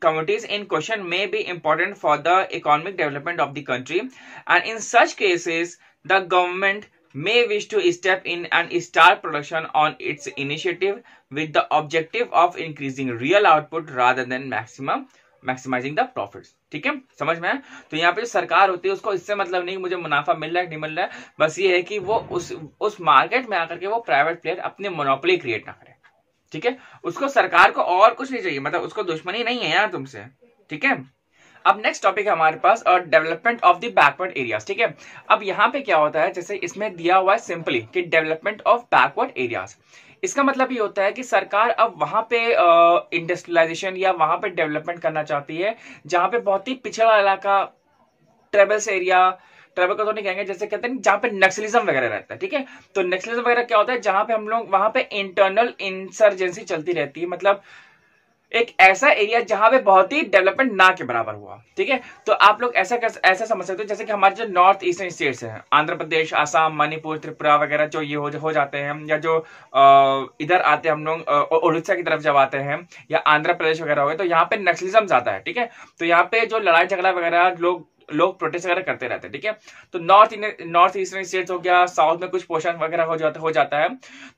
communities in question may be important for the economic development of the country and in such cases the government may wish to step in and start production on its initiative with the objective of increasing real output rather than maximum maximising the profits ठीक है समझ में तो यहाँ पे जो सरकार होती है उसको इससे मतलब नहीं मुझे मुनाफा मिल रहा है नहीं मिल रहा है बस ये है कि वो उस उस मार्केट में आकर के वो प्राइवेट प्लेयर अपने मोनोपली क्रिएट ना करे ठीक है उसको सरकार को और कुछ नहीं चाहिए मतलब उसको दुश्मनी नहीं है यार तुमसे ठीक है अब नेक्स्ट टॉपिक हमारे पास development of the backward areas ठीक है अब यहाँ पे क्या होता है जैसे इसमें दिया हुआ है सिंपली कि डेवलपमेंट ऑफ बैकवर्ड एरियाज इसका मतलब ये होता है कि सरकार अब वहां पे इंडस्ट्रियलाइजेशन uh, या वहां पे डेवलपमेंट करना चाहती है जहां पे बहुत ही पिछड़ा इलाका ट्रेबल्स एरिया ट्रेवल का तो नहीं कहेंगे जैसे कहते हैं जहाँ पे नक्सलिज्म वगैरह रहता है ठीक है तो नक्सलिज्म वगैरह क्या होता है जहाँ पे हम लोग वहां पे इंटरनल इंसर्जेंसी चलती रहती है मतलब एक ऐसा एरिया जहां पे बहुत ही डेवलपमेंट ना के बराबर हुआ ठीक है तो आप लोग ऐसा कर, ऐसा समझ सकते हो जैसे कि हमारे जो नॉर्थ ईस्टर्न स्टेट्स हैं आंध्र प्रदेश आसाम मणिपुर त्रिपुरा वगैरह जो ये हो, हो जाते हैं या जो इधर आते हैं हम लोग उड़ीसा की तरफ जब आते हैं या आंध्र प्रदेश वगैरह हो गए तो यहाँ पे नक्सलिज्म ज्यादा है ठीक है तो यहाँ पे जो लड़ाई झगड़ा वगैरह लोग लोग प्रोटेस्ट वगैरह करते रहते हैं ठीक है तो नॉर्थ नॉर्थ ईस्टर्न स्टेट्स हो गया साउथ में कुछ पोर्शन वगैरह हो जाता हो जाता है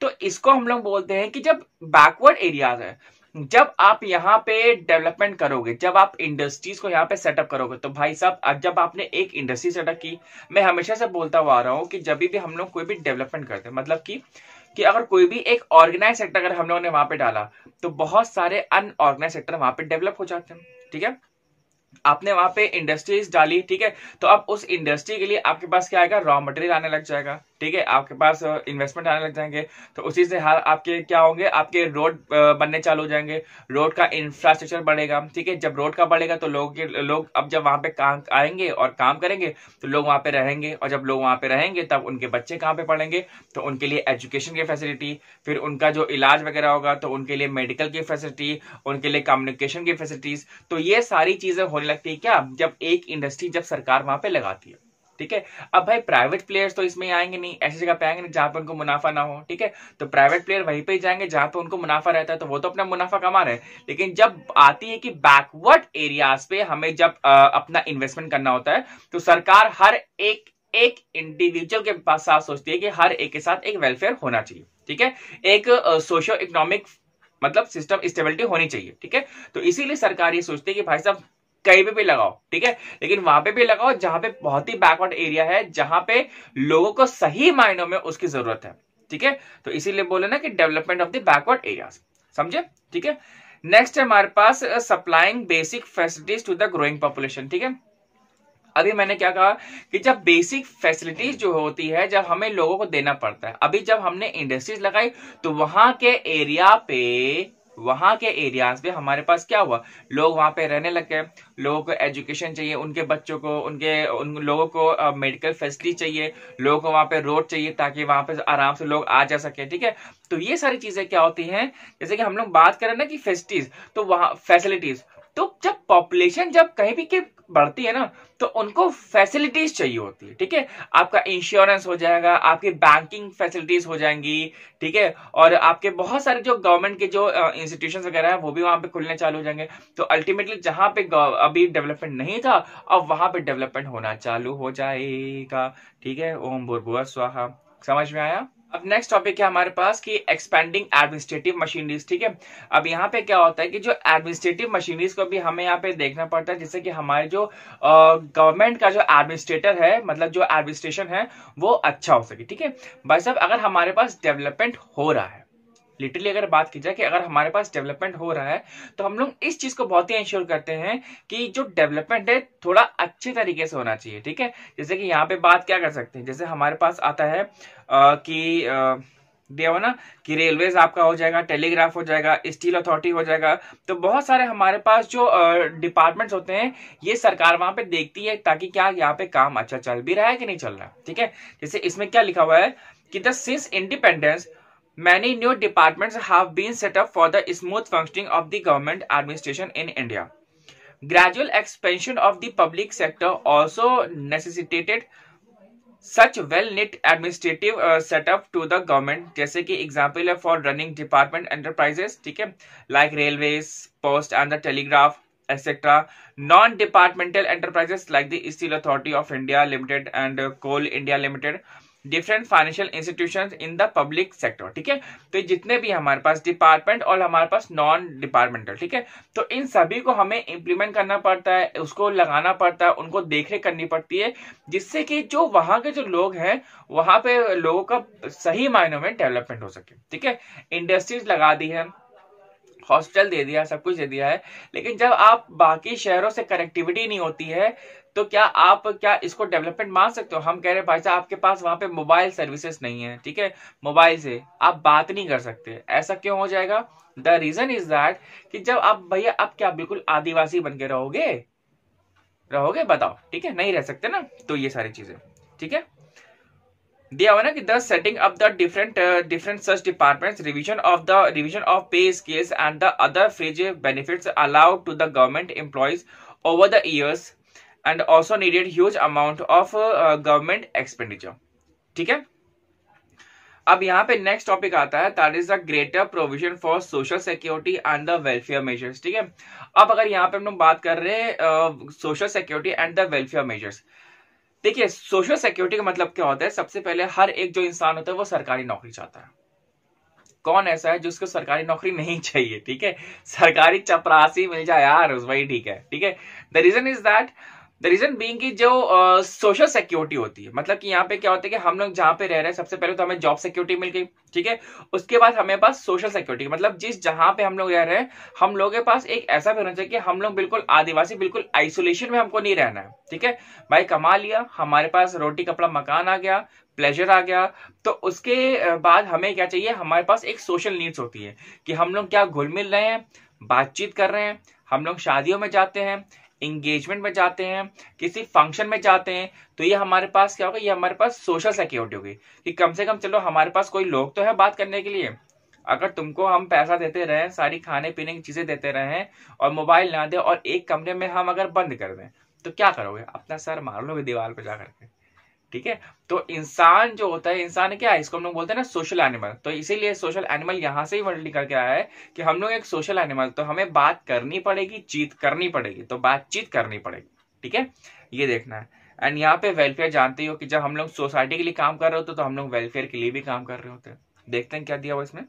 तो इसको हम लोग बोलते हैं कि जब बैकवर्ड एरियाज है जब आप यहाँ पे डेवलपमेंट करोगे जब आप इंडस्ट्रीज को यहाँ पे सेटअप करोगे तो भाई साहब जब आपने एक इंडस्ट्री सेटअप की मैं हमेशा से बोलता हुआ आ रहा हूँ कि जब भी हम लोग कोई भी डेवलपमेंट करते हैं मतलब कि कि अगर कोई भी एक ऑर्गेनाइज सेक्टर अगर हम लोगों ने वहां पे डाला तो बहुत सारे अनऑर्गेनाइज सेक्टर वहां पे डेवलप हो जाते हैं ठीक है आपने वहां पे इंडस्ट्रीज डाली ठीक है तो अब उस इंडस्ट्री के लिए आपके पास क्या आएगा रॉ मटेरियल आने लग जाएगा ठीक है आपके पास इन्वेस्टमेंट आने लग जाएंगे तो उसी से हाल आपके क्या होंगे आपके रोड बनने चालू हो जाएंगे रोड का इंफ्रास्ट्रक्चर बढ़ेगा ठीक है जब रोड का बढ़ेगा तो लोग लोग अब जब वहाँ पे काम आएंगे और काम करेंगे तो लोग वहाँ पे रहेंगे और जब लोग वहाँ पे रहेंगे तब उनके बच्चे कहाँ पे पढ़ेंगे तो उनके लिए एजुकेशन की फैसिलिटी फिर उनका जो इलाज वगैरह होगा तो उनके लिए मेडिकल की फैसिलिटी उनके लिए कम्युनिकेशन की फैसिलिटीज तो ये सारी चीजें होने लगती है क्या जब एक इंडस्ट्री जब सरकार वहाँ पे लगाती है ठीक है अब भाई प्राइवेट प्लेयर्स तो इसमें आएंगे नहीं ऐसी जगह पे आएंगे नहीं जहां पर उनको मुनाफा ना हो ठीक है तो प्राइवेट प्लेयर वहीं पे ही जाएंगे जहां पे उनको मुनाफा रहता है तो वो तो अपना मुनाफा कमा रहे हैं लेकिन जब आती है कि बैकवर्ड एरियाज पे हमें जब आ, अपना इन्वेस्टमेंट करना होता है तो सरकार हर एक एक इंडिविजुअल के पास साथ सोचती है कि हर एक के साथ एक वेलफेयर होना चाहिए ठीक है एक सोशो इकोनॉमिक मतलब सिस्टम स्टेबिलिटी होनी चाहिए ठीक है तो इसीलिए सरकार ये सोचती है कि भाई साहब कहीं पे भी लगाओ ठीक है लेकिन वहां पे भी लगाओ जहां पे बहुत ही बैकवर्ड एरिया है जहां पे लोगों को सही मायनों में उसकी जरूरत है ठीक है तो इसीलिए बोले ना कि development of the backward area समझे ठीक है नेक्स्ट है हमारे पास supplying basic facilities to the growing population ठीक है अभी मैंने क्या कहा कि जब बेसिक फैसिलिटीज जो होती है जब हमें लोगों को देना पड़ता है अभी जब हमने इंडस्ट्रीज लगाई तो वहां के एरिया पे वहाँ के एरियाज पे हमारे पास क्या हुआ लोग वहाँ पे रहने लग गए लोगों को एजुकेशन चाहिए उनके बच्चों को उनके उन लोगों को मेडिकल फैसिलिटी चाहिए लोगों को वहाँ पे रोड चाहिए ताकि वहाँ पे आराम से लोग आ जा सके ठीक है तो ये सारी चीजें क्या होती हैं जैसे कि हम लोग बात करें ना कि फैसिलिटीज तो वहाँ फैसिलिटीज तो जब पॉपुलेशन जब कहीं भी के बढ़ती है ना तो उनको फैसिलिटीज चाहिए होती है ठीक है आपका इंश्योरेंस हो जाएगा आपकी बैंकिंग फैसिलिटीज हो जाएंगी ठीक है और आपके बहुत सारे जो गवर्नमेंट के जो इंस्टीट्यूशन वगैरह है वो भी वहां पे खुलने चालू हो जाएंगे तो अल्टीमेटली जहां पे अभी डेवलपमेंट नहीं था अब वहां पर डेवलपमेंट होना चालू हो जाएगा ठीक है ओम भूरभुआ स्वाहा समझ में आया अब नेक्स्ट टॉपिक है हमारे पास कि एक्सपेंडिंग एडमिनिस्ट्रेटिव मशीनरीज ठीक है अब यहाँ पे क्या होता है कि जो एडमिनिस्ट्रेटिव मशीनरीज को भी हमें यहाँ पे देखना पड़ता है जैसे कि हमारे जो गवर्नमेंट का जो एडमिनिस्ट्रेटर है मतलब जो एडमिनिस्ट्रेशन है वो अच्छा हो सके ठीक है भाई साहब अगर हमारे पास डेवलपमेंट हो रहा है लिटरली अगर बात की जाए कि अगर हमारे पास डेवलपमेंट हो रहा है तो हम लोग इस चीज को बहुत ही इंश्योर करते हैं कि जो डेवलपमेंट है थोड़ा अच्छे तरीके से होना चाहिए ठीक है जैसे कि यहाँ पे बात क्या कर सकते हैं जैसे हमारे पास आता है आ, कि आ, दिया हो ना कि रेलवेज आपका हो जाएगा टेलीग्राफ हो जाएगा स्टील अथॉरिटी हो जाएगा तो बहुत सारे हमारे पास जो डिपार्टमेंट्स होते हैं ये सरकार वहां पे देखती है ताकि क्या यहाँ पे काम अच्छा चल भी रहा है कि नहीं चल रहा ठीक है जैसे इसमें क्या लिखा हुआ है कि the since independence Many new departments have been set up for the smooth functioning of the government administration in India. Gradual expansion of the public sector also necessitated such well knit administrative uh, setup to the government Just like example है for running department enterprises like railways, post, and the telegraph, etc non departmental enterprises like the steel authority of india limited and coal india limited different financial institution in the public sector ठीक है तो जितने भी हमारे पास department और हमारे पास non departmental ठीक है तो इन सभी को हमें इंप्लीमेंट करना पड़ता है उसको लगाना पड़ता है उनको देख करनी पड़ती है जिससे कि जो वहां के जो लोग हैं वहां पे लोगों का सही मायनों में डेवलपमेंट हो सके ठीक है इंडस्ट्रीज लगा दी है हॉस्पिटल दे दिया सब कुछ दे दिया है लेकिन जब आप बाकी शहरों से कनेक्टिविटी नहीं होती है तो क्या आप क्या इसको डेवलपमेंट मान सकते हो हम कह रहे हैं भाई साहब आपके पास वहां पे मोबाइल सर्विसेज नहीं है ठीक है मोबाइल से आप बात नहीं कर सकते ऐसा क्यों हो जाएगा द रीजन इज दैट कि जब आप भैया आप क्या बिल्कुल आदिवासी बन के रहोगे रहोगे बताओ ठीक है नहीं रह सकते ना तो ये सारी चीजें ठीक है दिया हुआ ना कि the setting up the different different search department revision of the revision of pay scales and the other fringe benefit allowed to the government employees over the years and also needed huge amount of government expenditure ठीक है अब यहाँ पे next topic आता है that is the greater provision for social security and the welfare measures ठीक है अब अगर यहाँ पे हम लोग बात कर रहे हैं social security and the welfare measures देखिए सोशल सिक्योरिटी का मतलब क्या होता है सबसे पहले हर एक जो इंसान होता है वो सरकारी नौकरी चाहता है कौन ऐसा है जिसको सरकारी नौकरी नहीं चाहिए ठीक है सरकारी चपरासी मिल जाए यार ठीक है ठीक है the reason is that the reason being की जो सोशल uh, सिक्योरिटी होती है मतलब कि यहाँ पे क्या होता है कि हम लोग जहाँ पे रह रहे हैं सबसे पहले तो हमें जॉब सिक्योरिटी मिल गई ठीक है उसके बाद हमें पास सोशल सिक्योरिटी मतलब जिस जहाँ पे हम लोग रह रहे हैं हम लोगों के पास एक ऐसा भी होना चाहिए कि हम लोग बिल्कुल आदिवासी बिल्कुल आइसोलेशन में हमको नहीं रहना है ठीक है भाई कमा लिया हमारे पास रोटी कपड़ा मकान आ गया प्लेजर आ गया तो उसके बाद हमें क्या चाहिए हमारे पास एक सोशल नीड्स होती है कि हम लोग क्या घुल मिल रहे हैं बातचीत कर रहे हैं हम लोग शादियों में जाते हैं इंगेजमेंट में जाते हैं किसी फंक्शन में जाते हैं तो ये हमारे पास क्या होगा ये हमारे पास सोशल सिक्योरिटी होगी कि कम से कम चलो हमारे पास कोई लोग तो है बात करने के लिए अगर तुमको हम पैसा देते रहें सारी खाने पीने की चीजें देते रहें और मोबाइल ना दे और एक कमरे में हम अगर बंद कर दें तो क्या करोगे अपना सर मार लोगे दीवार पर जा करके ठीक है तो इंसान जो होता है इंसान क्या है इसको हम लोग बोलते हैं ना सोशल एनिमल तो इसीलिए सोशल एनिमल यहाँ से ही वर्ड निकल के आया है कि हम लोग एक सोशल एनिमल तो हमें बात करनी पड़ेगी चीत करनी पड़ेगी तो बातचीत करनी पड़ेगी ठीक है ये देखना है एंड यहाँ पे वेलफेयर जानते हो कि जब हम लोग सोसाइटी के लिए काम कर रहे होते तो हम लोग वेलफेयर के लिए भी काम कर रहे होते हैं देखते हैं क्या दिया हुआ इसमें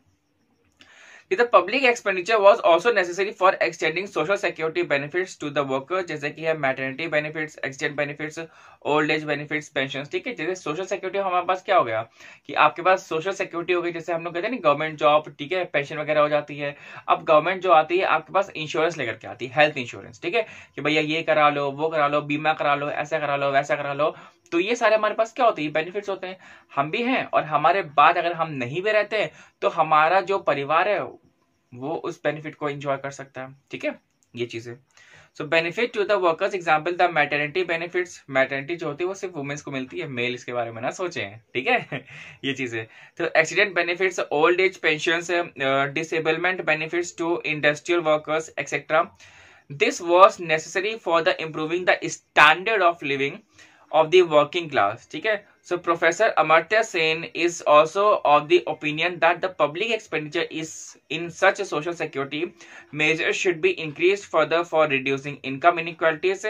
the public expenditure was also necessary for extending social security benefits to the worker जैसे कि है maternity benefits accident benefits old age benefit pension ठीक है जैसे सोशल सिक्योरिटी हमारे पास क्या हो गया कि आपके पास सोशल सिक्योरिटी हो गई जैसे हम लोग कहते हैं ना गवर्नमेंट जॉब ठीक है पेंशन वगैरह हो जाती है अब गवर्नमेंट जो आती है आपके पास इंश्योरेंस लेकर के आती है हेल्थ इंश्योरेंस ठीक है कि भैया ये करा लो वो करा लो बीमा करा लो ऐसा करा लो वैसा करा लो तो ये सारे हमारे पास क्या होते हैं बेनिफिट्स होते हैं हम भी हैं और हमारे बाद अगर हम नहीं भी रहते हैं तो हमारा जो परिवार है वो उस बेनिफिट को एंजॉय कर सकता है ठीक है ये चीज़ें so benefit to the workers example the maternity benefit maternity जो होती है वो सिर्फ वुमेन्स को मिलती है मेल इसके बारे में ना सोचे ठीक है ये चीजें तो accident benefits old age pension disablement benefits to industrial workers etcetera this was necessary for the improving the standard of living of the working class ठीक है So Professor Amartya Sen is also of the opinion that the public expenditure is in such a social security measure should be increased further for reducing income inequalities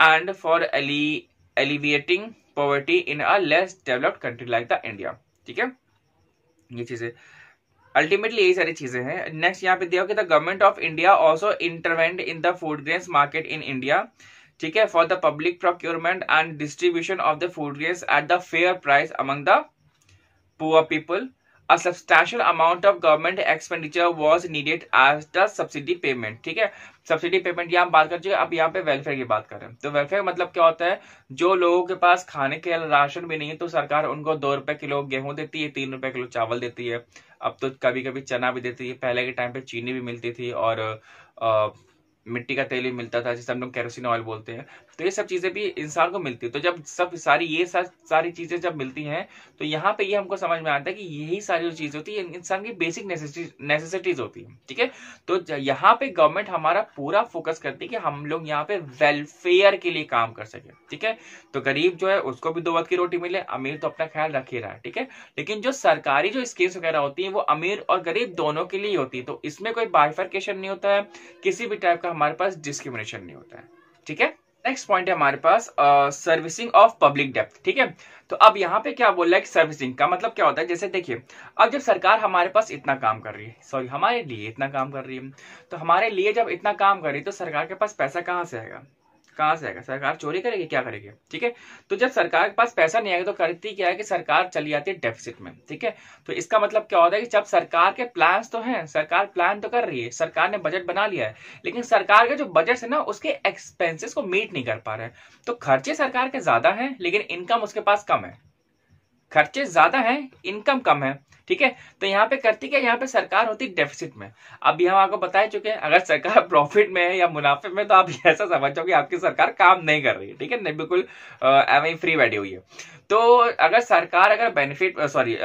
and for alle alleviating poverty in a less developed country like the India. ठीक है ये चीजें ultimately यही सारी चीजें हैं next यहाँ पे दिया कि the government of India also intervened in the food grains market in India ठीक है for the public procurement and distribution of the food grains at the fair price among the poor people a substantial amount of government expenditure was needed as the subsidy payment ठीक है subsidy payment यहाँ बात कर चुके अब यहाँ पे welfare की बात करें तो वेलफेयर मतलब क्या होता है जो लोगों के पास खाने के राशन भी नहीं है तो सरकार उनको दो रुपए किलो गेहूं देती है तीन रुपए किलो चावल देती है अब तो कभी कभी चना भी देती है पहले के टाइम पे चीनी भी मिलती थी और आ, मिट्टी का तेल भी मिलता था जिसे हम लोग कैरोसिन ऑयल बोलते हैं तो ये सब चीजें भी इंसान को मिलती है तो जब सब सारी ये सब सारी चीजें जब मिलती हैं तो यहाँ पे ये हमको समझ में आता है कि यही सारी जो चीजें होती है इंसान की बेसिक नेसेसिटीज होती है ठीक है तो यहाँ पे गवर्नमेंट हमारा पूरा फोकस करती है कि हम लोग यहाँ पे वेलफेयर के लिए काम कर सके ठीक है तो गरीब जो है उसको भी दो वक्त की रोटी मिले अमीर तो अपना ख्याल रख ही रहा है ठीक है लेकिन जो सरकारी जो स्कीम्स वगैरह होती है वो अमीर और गरीब दोनों के लिए होती है तो इसमें कोई बाइफर्केशन नहीं होता है किसी भी टाइप का हमारे पास डिस्क्रिमिनेशन नहीं होता है ठीक है नेक्स्ट पॉइंट है हमारे पास सर्विसिंग ऑफ पब्लिक डेप्थ ठीक है तो अब यहाँ पे क्या बोल रहा है सर्विसिंग का मतलब क्या होता है जैसे देखिए अब जब सरकार हमारे पास इतना काम कर रही है सॉरी हमारे लिए इतना काम कर रही है तो हमारे लिए जब इतना काम कर रही है तो सरकार के पास पैसा कहाँ से आएगा कहाँ से आएगा सरकार चोरी करेगी क्या करेगी ठीक है तो जब सरकार के पास पैसा नहीं आएगा तो करती क्या है कि सरकार चली जाती है डेफिसिट में ठीक है तो इसका मतलब क्या होता है कि जब सरकार के प्लान तो है सरकार प्लान तो कर रही है सरकार ने बजट बना लिया है लेकिन सरकार का जो बजट है ना उसके एक्सपेंसिस को मीट नहीं कर पा रहे तो खर्चे सरकार के ज्यादा है लेकिन इनकम उसके पास कम है खर्चे ज्यादा है इनकम कम है ठीक है तो यहाँ पे करती क्या यहाँ पे सरकार होती डेफिसिट में अभी हम आपको बता चुके हैं अगर सरकार प्रॉफिट में है या मुनाफे में तो आप ऐसा समझो कि आपकी सरकार काम नहीं कर रही है ठीक है नहीं बिल्कुल फ्री बैठी हुई है तो अगर सरकार अगर बेनिफिट सॉरी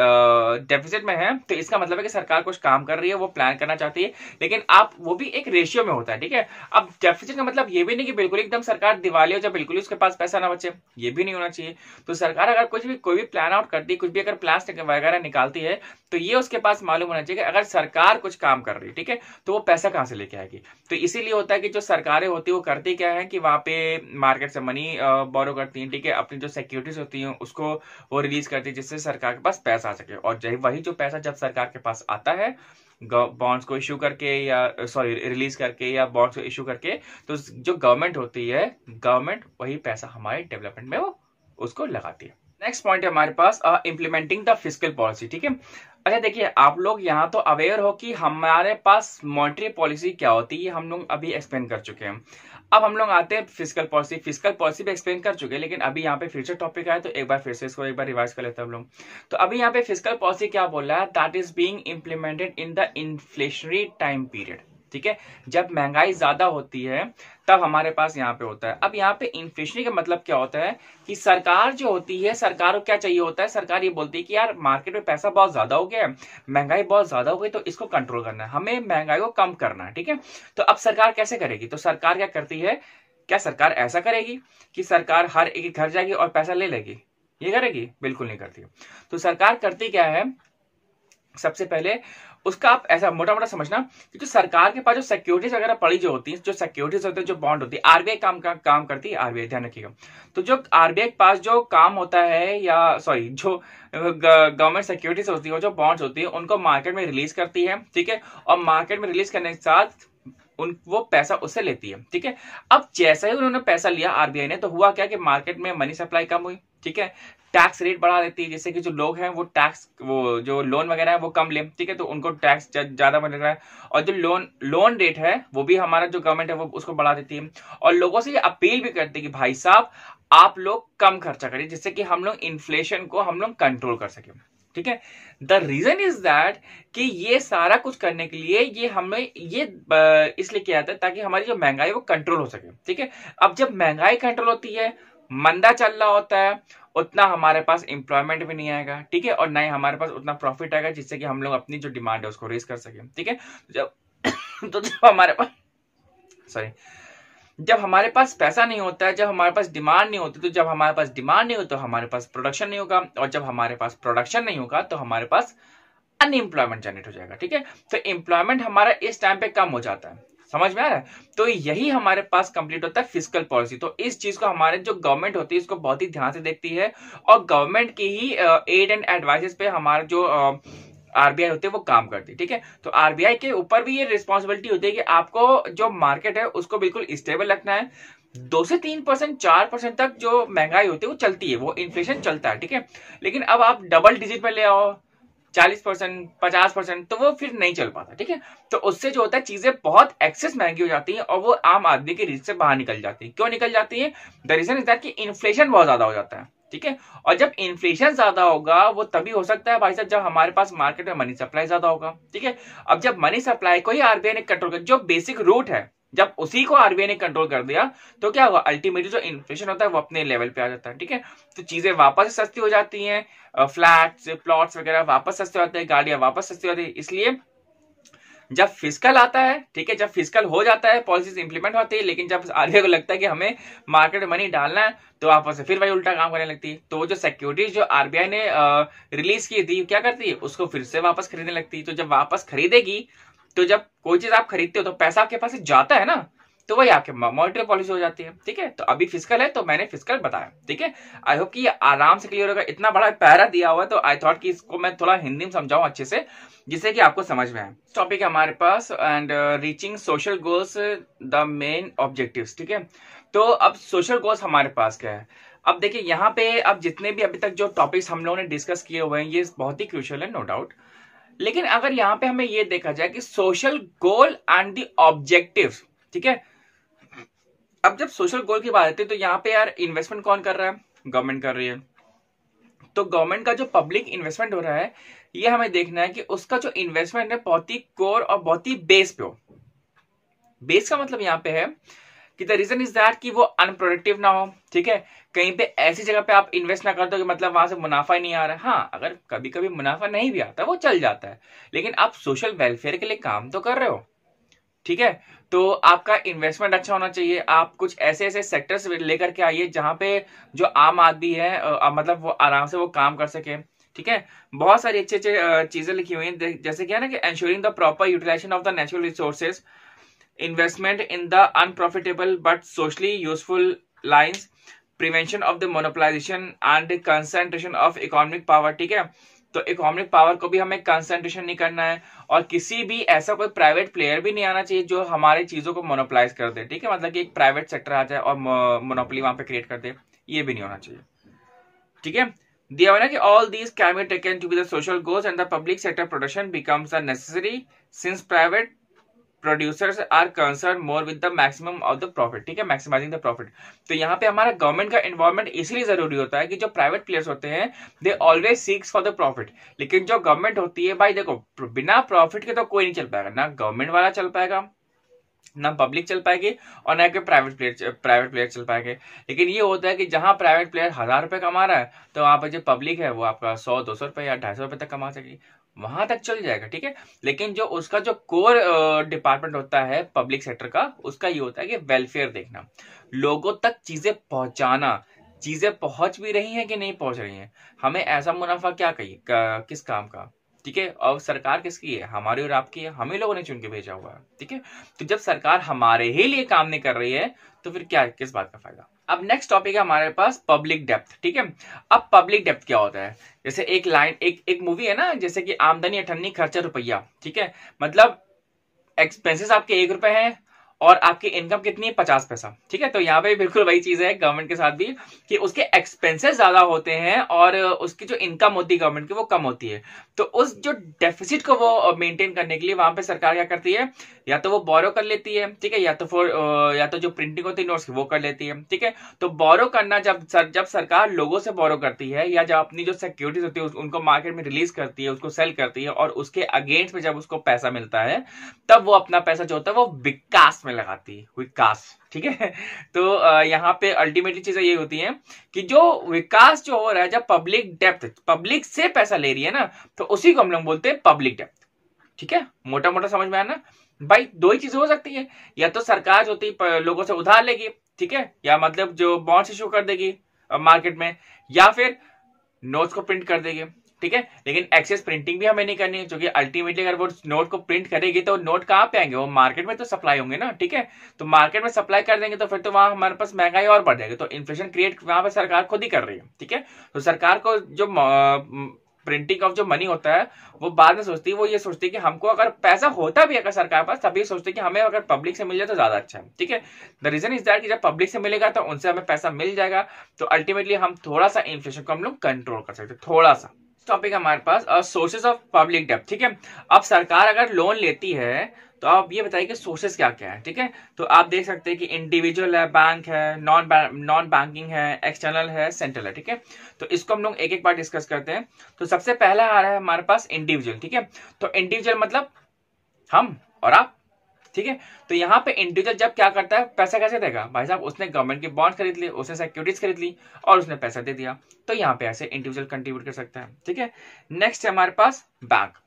डेफिसिट में है तो इसका मतलब है कि सरकार कुछ काम कर रही है वो प्लान करना चाहती है लेकिन आप वो भी एक रेशियो में होता है ठीक है अब डेफिसिट का मतलब ये भी नहीं कि बिल्कुल एकदम सरकार दिवाली हो जाए बिल्कुल उसके पास पैसा ना बचे ये भी नहीं होना चाहिए तो सरकार अगर कुछ भी कोई भी प्लान आउट करती है कुछ भी अगर प्लान वगैरह निकालती है तो ये उसके पास मालूम होना चाहिए कि अगर सरकार कुछ काम कर रही है ठीक है तो वो पैसा कहाँ से लेके आएगी तो इसीलिए होता है कि जो सरकारें होती है वो करती क्या है कि वहां पे मार्केट से मनी बोरो करती हैं ठीक है अपनी जो सिक्योरिटीज होती हैं उसको वो रिलीज करती है जिससे सरकार के पास पैसा आ सके और वही जो पैसा जब सरकार के पास आता है बॉन्ड्स को इशू करके या सॉरी रिलीज करके या बॉन्ड्स को इशू करके तो जो गवर्नमेंट होती है गवर्नमेंट वही पैसा हमारे डेवलपमेंट में वो उसको लगाती है नेक्स्ट पॉइंट है हमारे पास इम्प्लीमेंटिंग द फिजिकल पॉलिसी ठीक है अच्छा देखिए आप लोग यहाँ तो अवेयर हो कि हमारे पास मॉनिटरी पॉलिसी क्या होती है हम लोग अभी एक्सप्लेन कर चुके हैं अब हम लोग आते हैं फिजिकल पॉलिसी फिजिकल पॉलिसी भी एक्सप्लेन कर चुके हैं लेकिन अभी यहाँ पे फ्यूचर टॉपिक आया तो एक बार फिर से इसको एक बार रिवाइज कर लेते हैं हम लोग तो अभी यहाँ पे फिजिकल पॉलिसी क्या बोल रहा है that is being implemented in the inflationary time period ठीक है जब महंगाई ज्यादा होती है तब हमारे पास यहाँ पे होता है अब यहाँ पे इन्फ्लेशनरी का मतलब क्या होता है कि सरकार जो होती है सरकार को क्या चाहिए होता है सरकार ये बोलती है कि यार मार्केट में पैसा बहुत ज्यादा हो गया है महंगाई बहुत ज्यादा हो गई तो इसको कंट्रोल करना है हमें महंगाई को कम करना है ठीक है तो अब सरकार कैसे करेगी तो सरकार क्या करती है क्या सरकार ऐसा करेगी कि सरकार हर एक घर जाएगी और पैसा ले लेगी ये करेगी बिल्कुल नहीं करती तो सरकार करती क्या है सबसे पहले उसका आप ऐसा मोटा मोटा समझना क्योंकि सरकार के पास जो सिक्योरिटीज वगैरह पड़ी जो होती है जो सिक्योरिटीज होते हैं जो बॉन्ड होती है आरबीआई काम का काम करती है आरबीआई ध्यान रखिएगा तो जो आरबीआई के पास जो काम होता है या सॉरी जो गवर्नमेंट सिक्योरिटीज होती है जो बॉन्ड्स होती है उनको मार्केट में रिलीज करती है ठीक है और मार्केट में रिलीज करने के साथ उन वो पैसा उससे लेती है ठीक है अब जैसे ही उन्होंने पैसा लिया आरबीआई ने तो हुआ क्या कि मार्केट में मनी सप्लाई कम हुई ठीक है टैक्स रेट बढ़ा देती है जैसे कि जो लोग हैं वो टैक्स वो जो लोन वगैरह है वो कम लें ठीक है तो उनको टैक्स ज़्यादा बढ़ रहा है और जो लोन लोन रेट है वो भी हमारा जो गवर्नमेंट है वो उसको बढ़ा देती है और लोगों से ये अपील भी करती है कि भाई साहब आप लोग कम खर्चा करिए जिससे कि हम लोग इन्फ्लेशन को हम लोग कंट्रोल कर सके ठीक है द रीजन इज दैट कि ये सारा कुछ करने के लिए ये हमें ये इसलिए किया जाता है ताकि हमारी जो महंगाई वो कंट्रोल हो सके ठीक है अब जब महंगाई कंट्रोल होती है मंदा चल रहा होता है उतना हमारे पास एम्प्लॉयमेंट भी नहीं आएगा ठीक है और ना ही हमारे पास उतना प्रॉफिट आएगा जिससे कि हम लोग अपनी जो डिमांड है उसको रेस कर सके ठीक है जब तो जब हमारे पास सॉरी जब हमारे पास पैसा नहीं होता है जब हमारे पास डिमांड नहीं होती तो जब हमारे पास डिमांड नहीं होती तो हमारे पास प्रोडक्शन नहीं होगा और जब हमारे पास प्रोडक्शन नहीं होगा तो हमारे पास अनएम्प्लॉयमेंट जनरेट हो जाएगा ठीक है तो एम्प्लॉयमेंट हमारा इस टाइम पे कम हो जाता है समझ में आ रहा है तो यही हमारे पास कंप्लीट होता है फिजिकल पॉलिसी तो इस चीज को हमारे जो गवर्नमेंट होती है इसको बहुत ही ध्यान से देखती है और गवर्नमेंट की ही एड एंड एडवाइसेस पे हमारा जो आरबीआई होते हैं वो काम करती है ठीक है तो आरबीआई के ऊपर भी ये रिस्पॉन्सिबिलिटी होती है कि आपको जो मार्केट है उसको बिल्कुल स्टेबल रखना है दो से तीन परसेंट चार परसेंट तक जो महंगाई होती है वो चलती है वो इन्फ्लेशन चलता है ठीक है लेकिन अब आप डबल डिजिट पर ले आओ चालीस परसेंट पचास परसेंट तो वो फिर नहीं चल पाता ठीक है तो उससे जो होता है चीजें बहुत एक्सेस महंगी हो जाती हैं और वो आम आदमी की रिस्क से बाहर निकल जाती है क्यों निकल जाती है द रीजन इज दैट कि इन्फ्लेशन बहुत ज्यादा हो जाता है ठीक है और जब इन्फ्लेशन ज्यादा होगा वो तभी हो सकता है भाई साहब जब हमारे पास मार्केट में मनी सप्लाई ज्यादा होगा ठीक है अब जब मनी सप्लाई को ही आरबीआई ने कंट्रोल कर जो बेसिक रूट है जब उसी को आरबीआई ने कंट्रोल कर दिया तो क्या हुआ अल्टीमेटली जो इन्फ्लेशन होता है वो अपने लेवल पे आ जाता है ठीक है तो चीजें वापस सस्ती हो जाती हैं फ्लैट प्लॉट्स वगैरह वापस सस्ते होते हैं गाड़ियां वापस सस्ती होती है इसलिए जब फिजिकल आता है ठीक है जब फिजिकल हो जाता है पॉलिसीज इंप्लीमेंट होती है लेकिन जब आरबीआई को लगता है कि हमें मार्केट मनी डालना है तो आप से फिर वही उल्टा काम करने लगती है तो जो सिक्योरिटीज जो आरबीआई ने रिलीज की थी क्या करती है उसको फिर से वापस खरीदने लगती है तो जब वापस खरीदेगी तो जब कोई चीज आप खरीदते हो तो पैसा आपके पास जाता है ना तो वही आपके मॉनिटरी पॉलिसी हो जाती है ठीक है तो अभी फिजिकल है तो मैंने फिजिकल बताया ठीक है आई होप कि ये आराम से क्लियर होगा इतना बड़ा पैरा दिया हुआ है तो आई थॉट कि इसको मैं थोड़ा हिंदी में समझाऊं अच्छे से जिससे कि आपको समझ में आए टॉपिक है हमारे पास and reaching social goals the main objective ठीक है तो अब सोशल गोल्स हमारे पास क्या है अब देखिए यहाँ पे अब जितने भी अभी तक जो टॉपिक्स हम लोगों ने डिस्कस किए हुए हैं ये बहुत ही क्रूशल है नो no डाउट लेकिन अगर यहां पे हमें ये देखा जाए कि social goal and the objective ठीक है अब जब सोशल गोल की बात आती है तो यहां पे यार इन्वेस्टमेंट कौन कर रहा है गवर्नमेंट कर रही है तो गवर्नमेंट का जो पब्लिक इन्वेस्टमेंट हो रहा है ये हमें देखना है कि उसका जो इन्वेस्टमेंट है बहुत ही कोर और बहुत ही बेस पे हो बेस का मतलब यहां पे है कि द रीजन इज दैट कि वो अनप्रोडक्टिव ना हो ठीक है कहीं पे ऐसी जगह पे आप इन्वेस्ट ना कर दो कि मतलब वहां से मुनाफा ही नहीं आ रहा हाँ अगर कभी कभी मुनाफा नहीं भी आता वो चल जाता है लेकिन आप सोशल वेलफेयर के लिए काम तो कर रहे हो ठीक है तो आपका इन्वेस्टमेंट अच्छा होना चाहिए आप कुछ ऐसे ऐसे सेक्टर्स लेकर के आइए जहां पे जो आम आदमी है आ, मतलब वो आराम से वो काम कर सके ठीक है बहुत सारी अच्छी अच्छी चीजें लिखी हुई हैं जैसे क्या ना कि ensuring the proper utilisation of the natural resources investment in the unprofitable but socially useful lines prevention of the monopolisation and concentration of economic power ठीक है तो इकोनॉमिक पावर को भी हमें कंसेंट्रेशन नहीं करना है और किसी भी ऐसा कोई प्राइवेट प्लेयर भी नहीं आना चाहिए जो हमारे चीजों को मोनोपलाइज कर दे ठीक है मतलब कि एक प्राइवेट सेक्टर आ जाए और मोनोपली वहां पे क्रिएट कर दे ये भी नहीं होना चाहिए ठीक है दिया हुआ ना कि all these can be taken to be the social goals and the public sector production becomes a necessary since private producers are concern more with the maximum of the profit ठीक है मैक्सिमाइजिंग द प्रॉफिट तो यहाँ पे हमारा government का involvement इसलिए जरूरी होता है कि जो प्राइवेट प्लेयर्स होते हैं they always seeks for the profit लेकिन जो गवर्नमेंट होती है भाई देखो बिना प्रॉफिट के तो कोई नहीं चल पाएगा ना गवर्नमेंट वाला चल पाएगा ना पब्लिक चल पाएगी और ना के प्राइवेट प्लेयर प्राइवेट प्लेयर चल पाएंगे लेकिन ये होता है कि जहां प्राइवेट प्लेयर हजार रुपए कमा रहा है तो वहां पर जो पब्लिक है वो आपका सौ दो सौ रुपये या ढाई सौ रुपये तक कमा सकेगी वहां तक चल जाएगा ठीक है लेकिन जो उसका जो कोर डिपार्टमेंट होता है पब्लिक सेक्टर का उसका ये होता है कि वेलफेयर देखना लोगों तक चीजें पहुंचाना चीजें पहुंच भी रही हैं कि नहीं पहुंच रही हैं हमें ऐसा मुनाफा क्या कही किस काम का ठीक है और सरकार किसकी है हमारी और आपकी है हमें लोगों ने चुन के भेजा हुआ है ठीक है तो जब सरकार हमारे ही लिए काम नहीं कर रही है तो फिर क्या किस बात का फायदा अब नेक्स्ट टॉपिक है हमारे पास पब्लिक डेप्थ ठीक है अब पब्लिक डेप्थ क्या होता है जैसे एक लाइन एक एक मूवी है ना जैसे कि आमदनी अठन्नी खर्चा रुपया ठीक है मतलब एक्सपेंसेस आपके एक रुपए हैं और आपकी इनकम कितनी है पचास पैसा ठीक है तो यहाँ पे बिल्कुल वही चीज है गवर्नमेंट के साथ भी कि उसके एक्सपेंसेस ज्यादा होते हैं और उसकी जो इनकम होती है गवर्नमेंट की वो कम होती है तो उस जो डेफिसिट को वो मेंटेन करने के लिए वहां पे सरकार क्या करती है या तो वो बोरो कर लेती है ठीक है या तो फोर या तो जो प्रिंटिंग होती है नोट्स की वो कर लेती है ठीक है तो बोरो करना जब सर, जब सरकार लोगों से बोरो करती है या जब अपनी जो सिक्योरिटीज होती है उनको मार्केट में रिलीज करती है उसको सेल करती है और उसके अगेंस्ट में जब उसको पैसा मिलता है तब वो अपना पैसा जो होता है वो विकास में में लगाती विकास ठीक है तो यहाँ पे अल्टीमेटली चीजें ये होती हैं कि जो विकास जो हो रहा है जब पब्लिक डेप्थ पब्लिक से पैसा ले रही है ना तो उसी को हम लोग बोलते हैं पब्लिक डेप्थ ठीक है मोटा मोटा समझ में आया ना भाई दो ही चीजें हो सकती है या तो सरकार जो होती लोगों से उधार लेगी ठीक है या मतलब जो बॉन्ड्स इशू कर देगी मार्केट में या फिर नोट्स को प्रिंट कर देगी ठीक है लेकिन एक्सेस प्रिंटिंग भी हमें नहीं करनी है क्योंकि अल्टीमेटली अगर वो नोट को प्रिंट करेगी तो नोट कहाँ पे आएंगे वो मार्केट में तो सप्लाई होंगे ना ठीक है तो मार्केट में सप्लाई कर देंगे तो फिर तो वहां हमारे पास महंगाई और बढ़ जाएगी तो इन्फ्लेशन क्रिएट वहां पर सरकार खुद ही कर रही है ठीक है तो सरकार को जो प्रिंटिंग ऑफ जो मनी होता है वो बाद में सोचती है वो ये सोचती है कि हमको अगर पैसा होता भी अगर सरकार पास तभी सोचती कि हमें अगर पब्लिक से मिल जाए तो ज्यादा अच्छा है ठीक है द रीजन इज दैट कि जब पब्लिक से मिलेगा तो उनसे हमें पैसा मिल जाएगा तो अल्टीमेटली हम थोड़ा सा इन्फ्लेशन को हम लोग कंट्रोल कर सकते थोड़ा सा टॉपिक हमारे पास सोर्सेज ऑफ पब्लिक डेप ठीक है अब सरकार अगर लोन लेती है तो आप ये बताइए कि सोर्सेज क्या क्या है ठीक है तो आप देख सकते हैं कि इंडिविजुअल है बैंक है नॉन नॉन बैंकिंग है एक्सटर्नल है सेंट्रल है ठीक है तो इसको हम लोग एक एक बार डिस्कस करते हैं तो सबसे पहला आ रहा है हमारे पास इंडिविजुअल ठीक है तो इंडिविजुअल मतलब हम और आप ठीक है तो यहाँ पे इंडिविजुअल जब क्या करता है पैसा कैसे देगा भाई साहब उसने गवर्नमेंट के बॉन्ड खरीद लिए उसने सिक्योरिटीज खरीद ली और उसने पैसा दे दिया तो यहाँ पे ऐसे इंडिविजुअल कंट्रीब्यूट कर सकता है ठीक है नेक्स्ट है हमारे पास बैंक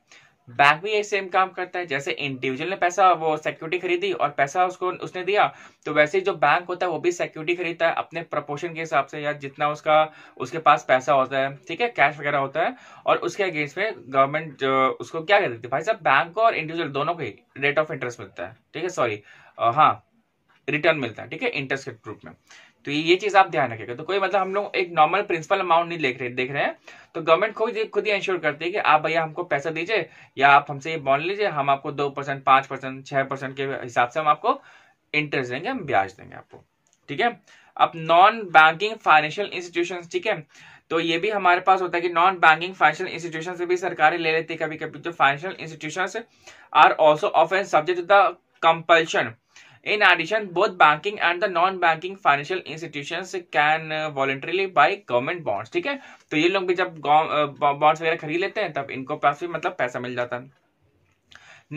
बैंक भी यही सेम काम करता है जैसे इंडिविजुअल ने पैसा वो सिक्योरिटी खरीदी और पैसा उसको उसने दिया तो वैसे जो बैंक होता है वो भी सिक्योरिटी खरीदता है अपने प्रपोर्शन के हिसाब से या जितना उसका उसके पास पैसा होता है ठीक है कैश वगैरह होता है और उसके अगेंस्ट में गवर्नमेंट उसको क्या कर देती है भाई साहब बैंक को और इंडिविजुअल दोनों को ही रेट ऑफ इंटरेस्ट मिलता है ठीक है सॉरी हाँ रिटर्न मिलता है ठीक है इंटरेस्ट के रूप में तो ये चीज आप ध्यान रखेगा तो कोई मतलब हम लोग एक नॉर्मल प्रिंसिपल अमाउंट नहीं देख रहे देख रहे हैं तो गवर्नमेंट खुद खुद ही इंश्योर करती है कि आप भैया हमको पैसा दीजिए या आप हमसे ये बॉन्ड लीजिए हम आपको दो परसेंट पांच परसेंट छह परसेंट के हिसाब से हम आपको इंटरेस्ट देंगे हम ब्याज देंगे आपको ठीक है अब नॉन बैंकिंग फाइनेंशियल इंस्टीट्यूशन ठीक है तो ये भी हमारे पास होता है कि नॉन बैंकिंग फाइनेंशियल इंस्टीट्यूशन से भी सरकारें ले लेती है कभी कभी जो फाइनेंशियल इंस्टीट्यूशन आर ऑल्सो ऑफेंस subject the compulsion In addition, both banking and the non-banking financial institutions can uh, voluntarily buy government bonds. ठीक है तो ये लोग भी जब बॉन्ड्स uh, वगैरह खरीद लेते हैं तब इनको भी मतलब पैसा मिल जाता है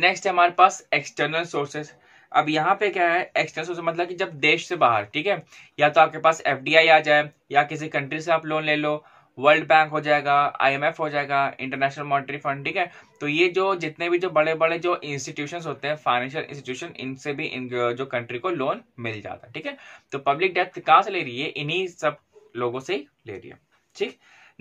नेक्स्ट है हमारे पास एक्सटर्नल सोर्सेस अब यहाँ पे क्या है एक्सटर्नल सोर्स मतलब कि जब देश से बाहर ठीक है या तो आपके पास एफ आ जाए या किसी कंट्री से आप लोन ले लो वर्ल्ड बैंक हो जाएगा आईएमएफ हो जाएगा इंटरनेशनल मॉनिटरी फंड ठीक है तो ये जो जितने भी जो बड़े बड़े जो इंस्टीट्यूशंस होते हैं फाइनेंशियल इंस्टीट्यूशन इनसे भी इन जो कंट्री को लोन मिल जाता है ठीक है तो पब्लिक डेप्थ कहाँ से ले रही है इन्हीं सब लोगों से ले रही है ठीक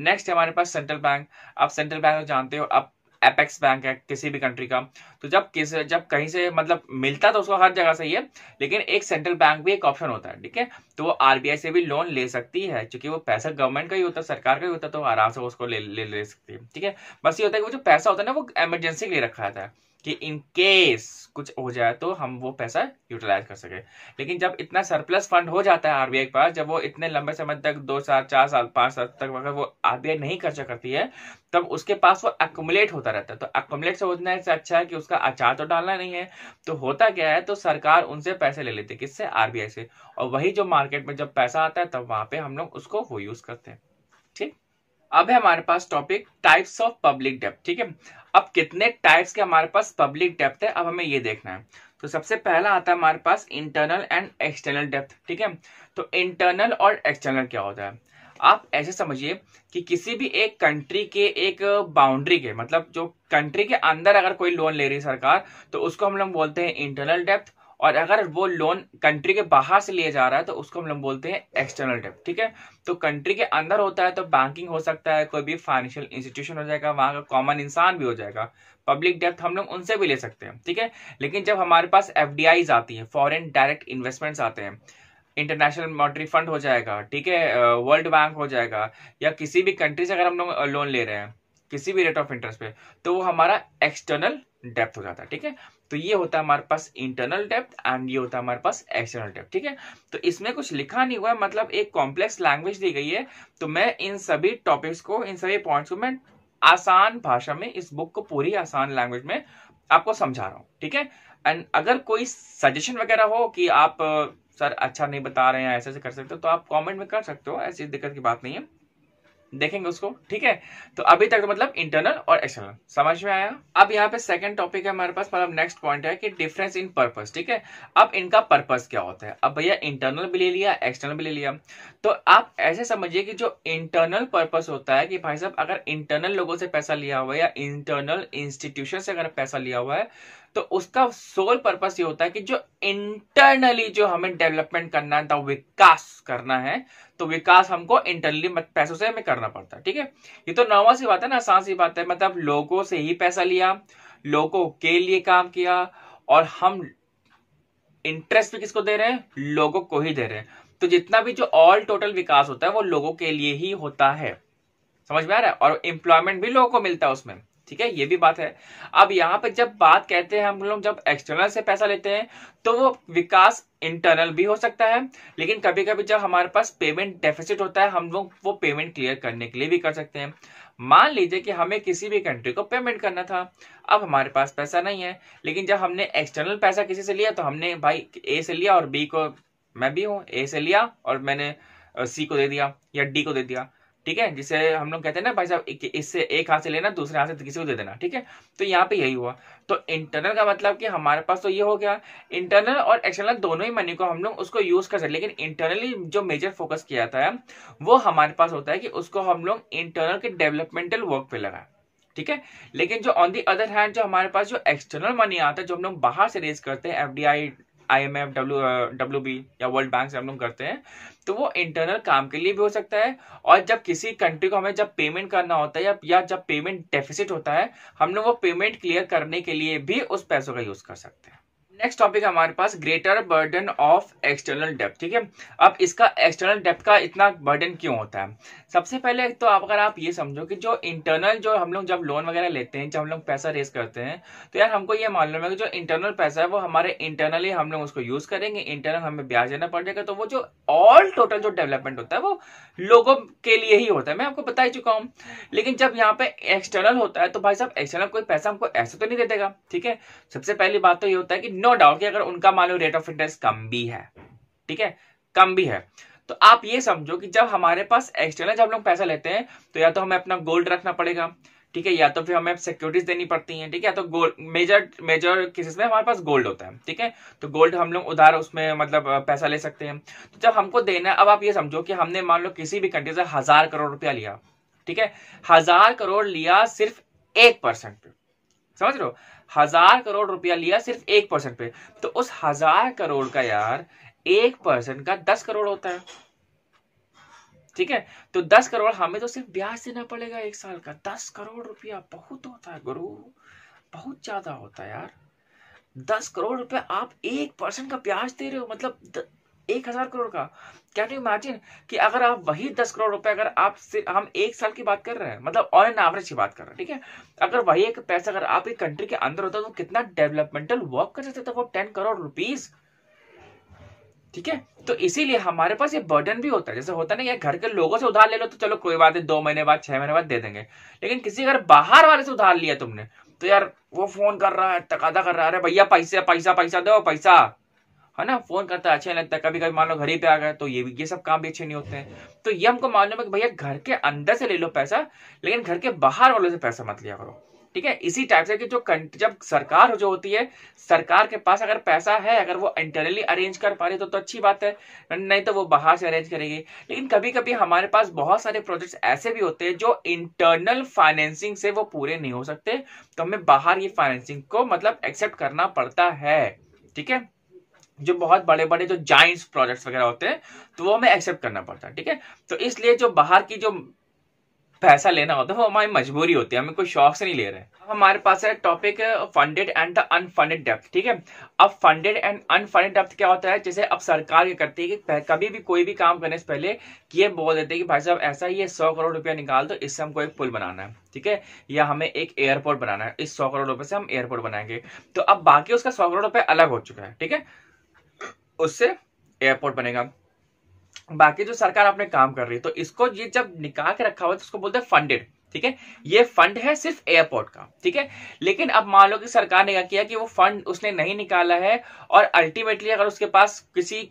नेक्स्ट हमारे पास सेंट्रल बैंक आप सेंट्रल बैंक जानते हो अब एपेक्स बैंक है किसी भी कंट्री का तो जब किस जब कहीं से मतलब मिलता तो उसको हर जगह से ये लेकिन एक सेंट्रल बैंक भी एक ऑप्शन होता है ठीक है तो वो आरबीआई से भी लोन ले सकती है क्योंकि वो पैसा गवर्नमेंट का ही होता है सरकार का ही होता है तो आराम से उसको ले ले, ले सकती है ठीक है बस ये होता है कि वो जो पैसा होता है ना वो एमरजेंसी के लिए रखा जाता है कि इन केस कुछ हो जाए तो हम वो पैसा यूटिलाइज कर सके लेकिन जब इतना सरप्लस फंड हो जाता है आरबीआई के पास जब वो इतने लंबे समय तक दो साल चार साल पांच साल तक अगर वो आरबीआई नहीं खर्चा करती है तब उसके पास वो एक्मुलेट होता रहता है तो एक्मुलेट से होना इससे अच्छा है कि उसका अचार तो डालना नहीं है तो होता क्या है तो सरकार उनसे पैसे ले लेती है किससे आरबीआई से और वही जो मार्केट में जब पैसा आता है तब वहां पे हम लोग उसको वो यूज करते हैं ठीक अब है हमारे पास टॉपिक टाइप्स ऑफ पब्लिक डेप्ट ठीक है अब कितने टाइप्स के हमारे पास पब्लिक डेप्थ है अब हमें ये देखना है तो सबसे पहला आता है हमारे पास इंटरनल एंड एक्सटर्नल डेप्थ ठीक है तो इंटरनल और एक्सटर्नल क्या होता है आप ऐसे समझिए कि किसी भी एक कंट्री के एक बाउंड्री के मतलब जो कंट्री के अंदर अगर कोई लोन ले रही है सरकार तो उसको हम लोग बोलते हैं इंटरनल डेप्थ और अगर वो लोन कंट्री के बाहर से लिया जा रहा है तो उसको हम लोग बोलते हैं एक्सटर्नल डेप ठीक है तो कंट्री के अंदर होता है तो बैंकिंग हो सकता है कोई भी फाइनेंशियल इंस्टीट्यूशन हो जाएगा वहां का कॉमन इंसान भी हो जाएगा पब्लिक डेप्थ हम लोग उनसे भी ले सकते हैं ठीक है लेकिन जब हमारे पास एफ आती है फॉरन डायरेक्ट इन्वेस्टमेंट्स आते हैं इंटरनेशनल मॉनिटरी फंड हो जाएगा ठीक है वर्ल्ड बैंक हो जाएगा या किसी भी कंट्री से अगर हम लोग लोन ले रहे हैं किसी भी रेट ऑफ इंटरेस्ट पे तो वो हमारा एक्सटर्नल डेप्थ हो जाता है ठीक है तो ये होता है हमारे पास इंटरनल डेप्थ एंड ये होता है हमारे पास एक्सटर्नल डेप्थ ठीक है तो इसमें कुछ लिखा नहीं हुआ है मतलब एक कॉम्प्लेक्स लैंग्वेज दी गई है तो मैं इन सभी टॉपिक्स को इन सभी पॉइंट्स को मैं आसान भाषा में इस बुक को पूरी आसान लैंग्वेज में आपको समझा रहा हूँ ठीक है एंड अगर कोई सजेशन वगैरह हो कि आप सर अच्छा नहीं बता रहे हैं ऐसे ऐसे कर सकते हो तो आप कमेंट में कर सकते हो ऐसी दिक्कत की बात नहीं है देखेंगे उसको ठीक है तो अभी तक तो मतलब इंटरनल और एक्सटर्नल समझ में आया अब यहाँ पे सेकंड टॉपिक है हमारे पास मतलब नेक्स्ट पॉइंट है कि डिफरेंस इन पर्पस ठीक है अब इनका पर्पस क्या होता है अब भैया इंटरनल भी ले लिया एक्सटर्नल भी ले लिया तो आप ऐसे समझिए कि जो इंटरनल पर्पस होता है कि भाई साहब अगर इंटरनल लोगों से पैसा लिया हुआ है या इंटरनल इंस्टीट्यूशन से अगर पैसा लिया हुआ है तो उसका सोल पर्पस ये होता है कि जो इंटरनली जो हमें डेवलपमेंट करना है विकास करना है तो विकास हमको इंटरनली पैसों से हमें करना पड़ता है ठीक है ये तो नॉर्मल सी बात है ना आसान सी बात है मतलब लोगों से ही पैसा लिया लोगों के लिए काम किया और हम इंटरेस्ट भी किसको दे रहे हैं लोगों को ही दे रहे हैं तो जितना भी जो ऑल टोटल विकास होता है वो लोगों के लिए ही होता है समझ में आ रहा है और एम्प्लॉयमेंट भी लोगों को मिलता है उसमें ठीक है ये भी बात है अब यहाँ पे जब बात कहते हैं हम लोग जब एक्सटर्नल से पैसा लेते हैं तो वो विकास इंटरनल भी हो सकता है लेकिन कभी कभी जब हमारे पास पेमेंट डेफिसिट होता है हम लोग वो पेमेंट क्लियर करने के लिए भी कर सकते हैं मान लीजिए कि हमें किसी भी कंट्री को पेमेंट करना था अब हमारे पास पैसा नहीं है लेकिन जब हमने एक्सटर्नल पैसा किसी से लिया तो हमने भाई ए से लिया और बी को मैं भी हूँ ए से लिया और मैंने सी को दे दिया या डी को दे दिया ठीक है जिसे हम लोग कहते हैं ना भाई साहब इससे एक हाथ से लेना दूसरे हाथ से किसी को दे देना ठीक है तो यहाँ पे यही हुआ तो इंटरनल का मतलब कि हमारे पास तो ये हो गया इंटरनल और एक्सटर्नल दोनों ही मनी को हम लोग उसको यूज कर सकते लेकिन इंटरनली जो मेजर फोकस किया था वो हमारे पास होता है कि उसको हम लोग इंटरनल के डेवलपमेंटल वर्क पे लगाए ठीक है लेकिन जो ऑन दी अदर हैंड जो हमारे पास जो एक्सटर्नल मनी आता है जो हम लोग बाहर से रेज करते हैं F I M F W W B या वर्ल्ड बैंक से हम लोग करते हैं तो वो इंटरनल काम के लिए भी हो सकता है और जब किसी कंट्री को हमें जब पेमेंट करना होता है या, या जब पेमेंट डेफिसिट होता है हम लोग वो पेमेंट क्लियर करने के लिए भी उस पैसों का यूज कर सकते हैं नेक्स्ट टॉपिक हमारे पास ग्रेटर बर्डन ऑफ एक्सटर्नल डेप्थ ठीक है अब इसका एक्सटर्नल डेप्थ का इतना बर्डन क्यों होता है सबसे पहले तो आप अगर आप ये समझो कि जो इंटरनल जो हम लोग जब लोन वगैरह लेते हैं जब हम लोग पैसा रेस करते हैं तो यार हमको ये मालूम है कि जो इंटरनल पैसा है वो हमारे इंटरनली हम लोग उसको यूज करेंगे इंटरनल हमें ब्याज देना पड़ जाएगा तो वो जो ऑल टोटल जो डेवलपमेंट होता है वो लोगों के लिए ही होता है मैं आपको बता ही चुका हूँ लेकिन जब यहाँ पे एक्सटर्नल होता है तो भाई साहब एक्सटर्नल कोई पैसा हमको ऐसे तो नहीं दे देगा ठीक है सबसे पहली बात तो ये होता है कि नो डाउट कि अगर उनका मान लो रेट ऑफ इंटरेस्ट कम भी है ठीक है कम भी है तो आप ये समझो कि जब हमारे पास एक्सटर्नल जब लोग पैसा लेते हैं तो या तो हमें अपना गोल्ड रखना पड़ेगा ठीक है या तो फिर हमें सिक्योरिटीज देनी पड़ती हैं ठीक है या तो गोल्ड मेजर मेजर केसेस में हमारे पास गोल्ड होता है ठीक है तो गोल्ड हम लोग उधार उसमें मतलब पैसा ले सकते हैं तो जब हमको देना है अब आप ये समझो कि हमने मान लो किसी भी कंट्री से हजार करोड़ रुपया लिया ठीक है हजार करोड़ लिया सिर्फ एक परसेंट पे समझ लो हजार करोड़ रुपया लिया सिर्फ एक परसेंट पे तो उस हजार करोड़ का यार एक परसेंट का दस करोड़ होता है ठीक है तो दस करोड़ हमें तो सिर्फ ब्याज देना पड़ेगा एक साल का दस करोड़ रुपया बहुत होता है गुरु बहुत ज्यादा होता है यार दस करोड़ रुपया आप एक परसेंट का ब्याज दे रहे हो मतलब द, एक हजार करोड़ का कैन यू इमेजिन कि अगर आप वही दस करोड़ रुपए अगर आप हम एक साल की बात कर रहे हैं मतलब ऑन एन एवरेज की बात कर रहे हैं ठीक है अगर वही एक पैसा अगर आप एक कंट्री के अंदर होता तो कितना डेवलपमेंटल वर्क कर सकते थे वो टेन करोड़ रुपीज ठीक है तो इसीलिए हमारे पास ये बर्डन भी होता है जैसे होता नहीं है घर के लोगों से उधार ले लो तो चलो कोई बात है दो महीने बाद छह महीने बाद दे देंगे लेकिन किसी अगर बाहर वाले से उधार लिया तुमने तो यार वो फोन कर रहा है तकादा कर रहा है भैया पैसे पैसा पैसा दो पैसा है ना फोन करता है अच्छा नहीं लगता कभी कभी मान लो घर ही पे आ गए तो ये भी ये सब काम भी अच्छे नहीं होते हैं तो ये हमको मालूम है कि भैया घर के अंदर से ले लो पैसा लेकिन घर के बाहर वालों से पैसा मत लिया करो ठीक है इसी टाइप से कि जो जब सरकार जो होती है सरकार के पास अगर पैसा है अगर वो इंटरनली अरेंज कर पा रही तो, तो अच्छी बात है नहीं तो वो बाहर से अरेंज करेगी लेकिन कभी कभी हमारे पास बहुत सारे प्रोजेक्ट्स ऐसे भी होते हैं जो इंटरनल फाइनेंसिंग से वो पूरे नहीं हो सकते तो हमें बाहर ये फाइनेंसिंग को मतलब एक्सेप्ट करना पड़ता है ठीक है जो बहुत बड़े बड़े जो जाइंट्स प्रोजेक्ट्स वगैरह होते हैं तो वो हमें एक्सेप्ट करना पड़ता है ठीक है तो इसलिए जो बाहर की जो पैसा लेना होता है वो हमारी मजबूरी होती है हमें कोई शौक से नहीं ले रहे हमारे पास है topic funded and the unfunded डेप्थ ठीक है अब फंडेड एंड अनफंडेड डेप्थ क्या होता है जैसे अब सरकार ये करती है कि कभी भी कोई भी काम करने से पहले ये बोल देते हैं कि भाई साहब ऐसा ये सौ करोड़ रुपया निकाल दो इससे हमको एक पुल बनाना है ठीक है या हमें एक एयरपोर्ट बनाना है इस सौ करोड़ रुपए से हम एयरपोर्ट बनाएंगे तो अब बाकी उसका सौ करोड़ रुपये अलग हो चुका है ठीक है उससे एयरपोर्ट बनेगा बाकी जो सरकार अपने काम कर रही है तो इसको ये जब निकाल के रखा हुआ तो उसको बोलते हैं फंडेड ठीक है ये फंड है सिर्फ एयरपोर्ट का ठीक है लेकिन अब मान लो कि सरकार ने क्या किया कि वो फंड उसने नहीं निकाला है और अल्टीमेटली अगर उसके पास किसी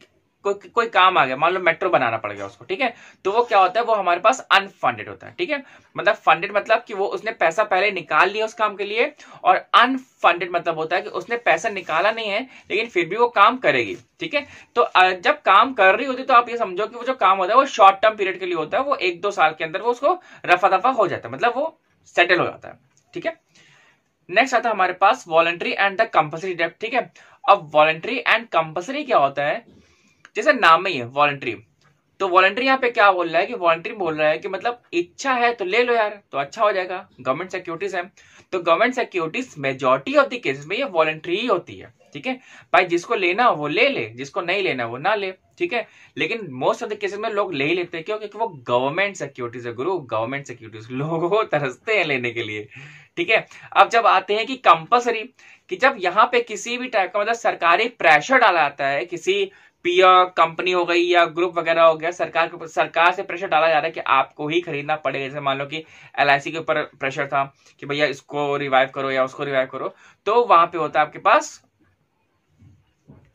कोई कोई काम आ गया मान लो मेट्रो बनाना पड़ गया उसको ठीक है तो वो क्या होता है वो हमारे पास अनफंडेड होता है ठीक है मतलब फंडेड मतलब कि वो उसने पैसा पहले निकाल लिया उस काम के लिए और अनफंडेड मतलब होता है कि उसने पैसा निकाला नहीं है लेकिन फिर भी वो काम करेगी ठीक है तो जब काम कर रही होती तो आप ये समझो कि वो जो काम होता है वो शॉर्ट टर्म पीरियड के लिए होता है वो एक दो साल के अंदर वो उसको रफा दफा हो जाता है मतलब वो सेटल हो जाता है ठीक है नेक्स्ट आता है हमारे पास voluntary and the compulsory debt ठीक है अब वॉलेंट्री एंड कंपल्सरी क्या होता है जैसे नाम में ही है वॉलंट्री तो वॉलंट्री यहाँ पे क्या बोल रहा है कि वॉलंट्री बोल रहा है कि मतलब इच्छा है तो ले लो यार तो अच्छा हो जाएगा गवर्नमेंट सिक्योरिटीज है तो government securities majority of the cases में ये वॉलंट्री ही होती है ठीक है भाई जिसको लेना वो ले ले जिसको नहीं लेना वो ना ले ठीक है लेकिन मोस्ट ऑफ द केसेस में लोग ले ही लेते हैं क्यों क्योंकि वो गवर्नमेंट सिक्योरिटीज है गुरु गवर्नमेंट सिक्योरिटीज लोगों को तरसते हैं लेने के लिए ठीक है अब जब आते हैं कि कंपल्सरी कि जब यहाँ पे किसी भी टाइप का मतलब सरकारी प्रेशर डाला जाता है किसी पीओ कंपनी हो गई या ग्रुप वगैरह हो गया सरकार के सरकार से प्रेशर डाला जा रहा है कि आपको ही खरीदना पड़ेगा जैसे मान लो कि एल के ऊपर प्रेशर था कि भैया इसको रिवाइव करो या उसको रिवाइव करो तो वहां पे होता है आपके पास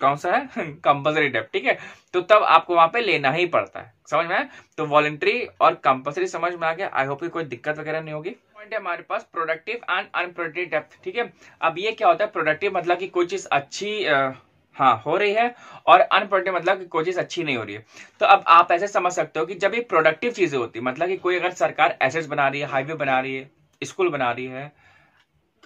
कौन सा है कंपल्सरी डेप ठीक है तो तब आपको वहां पे लेना ही पड़ता है समझ में आया तो वॉलेंट्री और कंपल्सरी समझ में आ गया आई होप कोई दिक्कत वगैरह नहीं होगी पॉइंट है हमारे पास प्रोडक्टिव एंड अनप्रोडक्टिव डेप्थ ठीक है अब ये क्या होता है प्रोडक्टिव मतलब कि कोई चीज अच्छी आ, हाँ हो रही है और अनप्रोडक्टिव मतलब कि कोई चीज अच्छी नहीं हो रही है तो अब आप ऐसे समझ सकते हो कि जब ये प्रोडक्टिव चीजें होती है मतलब कि कोई अगर सरकार एसेट्स बना रही है हाईवे बना रही है स्कूल बना रही है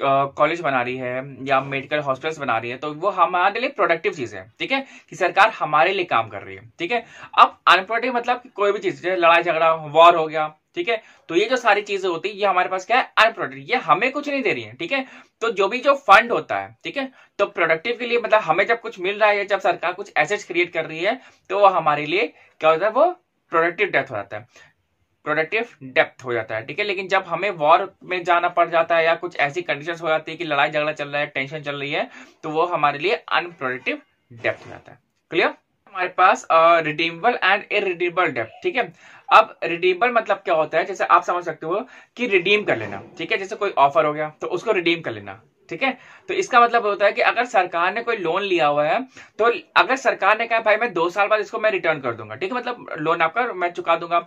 कॉलेज बना रही है या मेडिकल हॉस्पिटल्स बना रही है तो वो हमारे लिए प्रोडक्टिव चीज है ठीक है कि सरकार हमारे लिए काम कर रही है ठीक है अब अनप्रोडक्टिव मतलब कोई भी चीज जैसे लड़ाई झगड़ा वॉर हो गया ठीक है तो ये जो सारी चीजें होती है ये हमारे पास क्या है अर्न ये हमें कुछ नहीं दे रही है ठीक है तो जो भी जो फंड होता है ठीक है तो प्रोडक्टिव के लिए मतलब हमें जब कुछ मिल रहा है जब सरकार कुछ एसेट क्रिएट कर रही है तो वो हमारे लिए क्या होता है वो प्रोडक्टिव डेथ हो जाता है प्रोडक्टिव डेप्थ हो जाता है ठीक है लेकिन जब हमें वॉर में जाना पड़ जाता है या कुछ ऐसी कंडीशन हो जाती है कि लड़ाई झगड़ा चल रहा है टेंशन चल रही है तो वो हमारे लिए अनप्रोडक्टिव डेप्थ हो जाता है क्लियर हमारे पास रिडीमेबल एंड इरिडीमेबल डेप्थ ठीक है अब रिडीमबल मतलब क्या होता है जैसे आप समझ सकते हो कि रिडीम कर लेना ठीक है जैसे कोई ऑफर हो गया तो उसको रिडीम कर लेना ठीक है तो इसका मतलब होता है कि अगर सरकार ने कोई लोन लिया हुआ है तो अगर सरकार ने कहा भाई मैं दो साल बाद इसको मैं रिटर्न कर दूंगा ठीक है मतलब लोन आपका मैं चुका दूंगा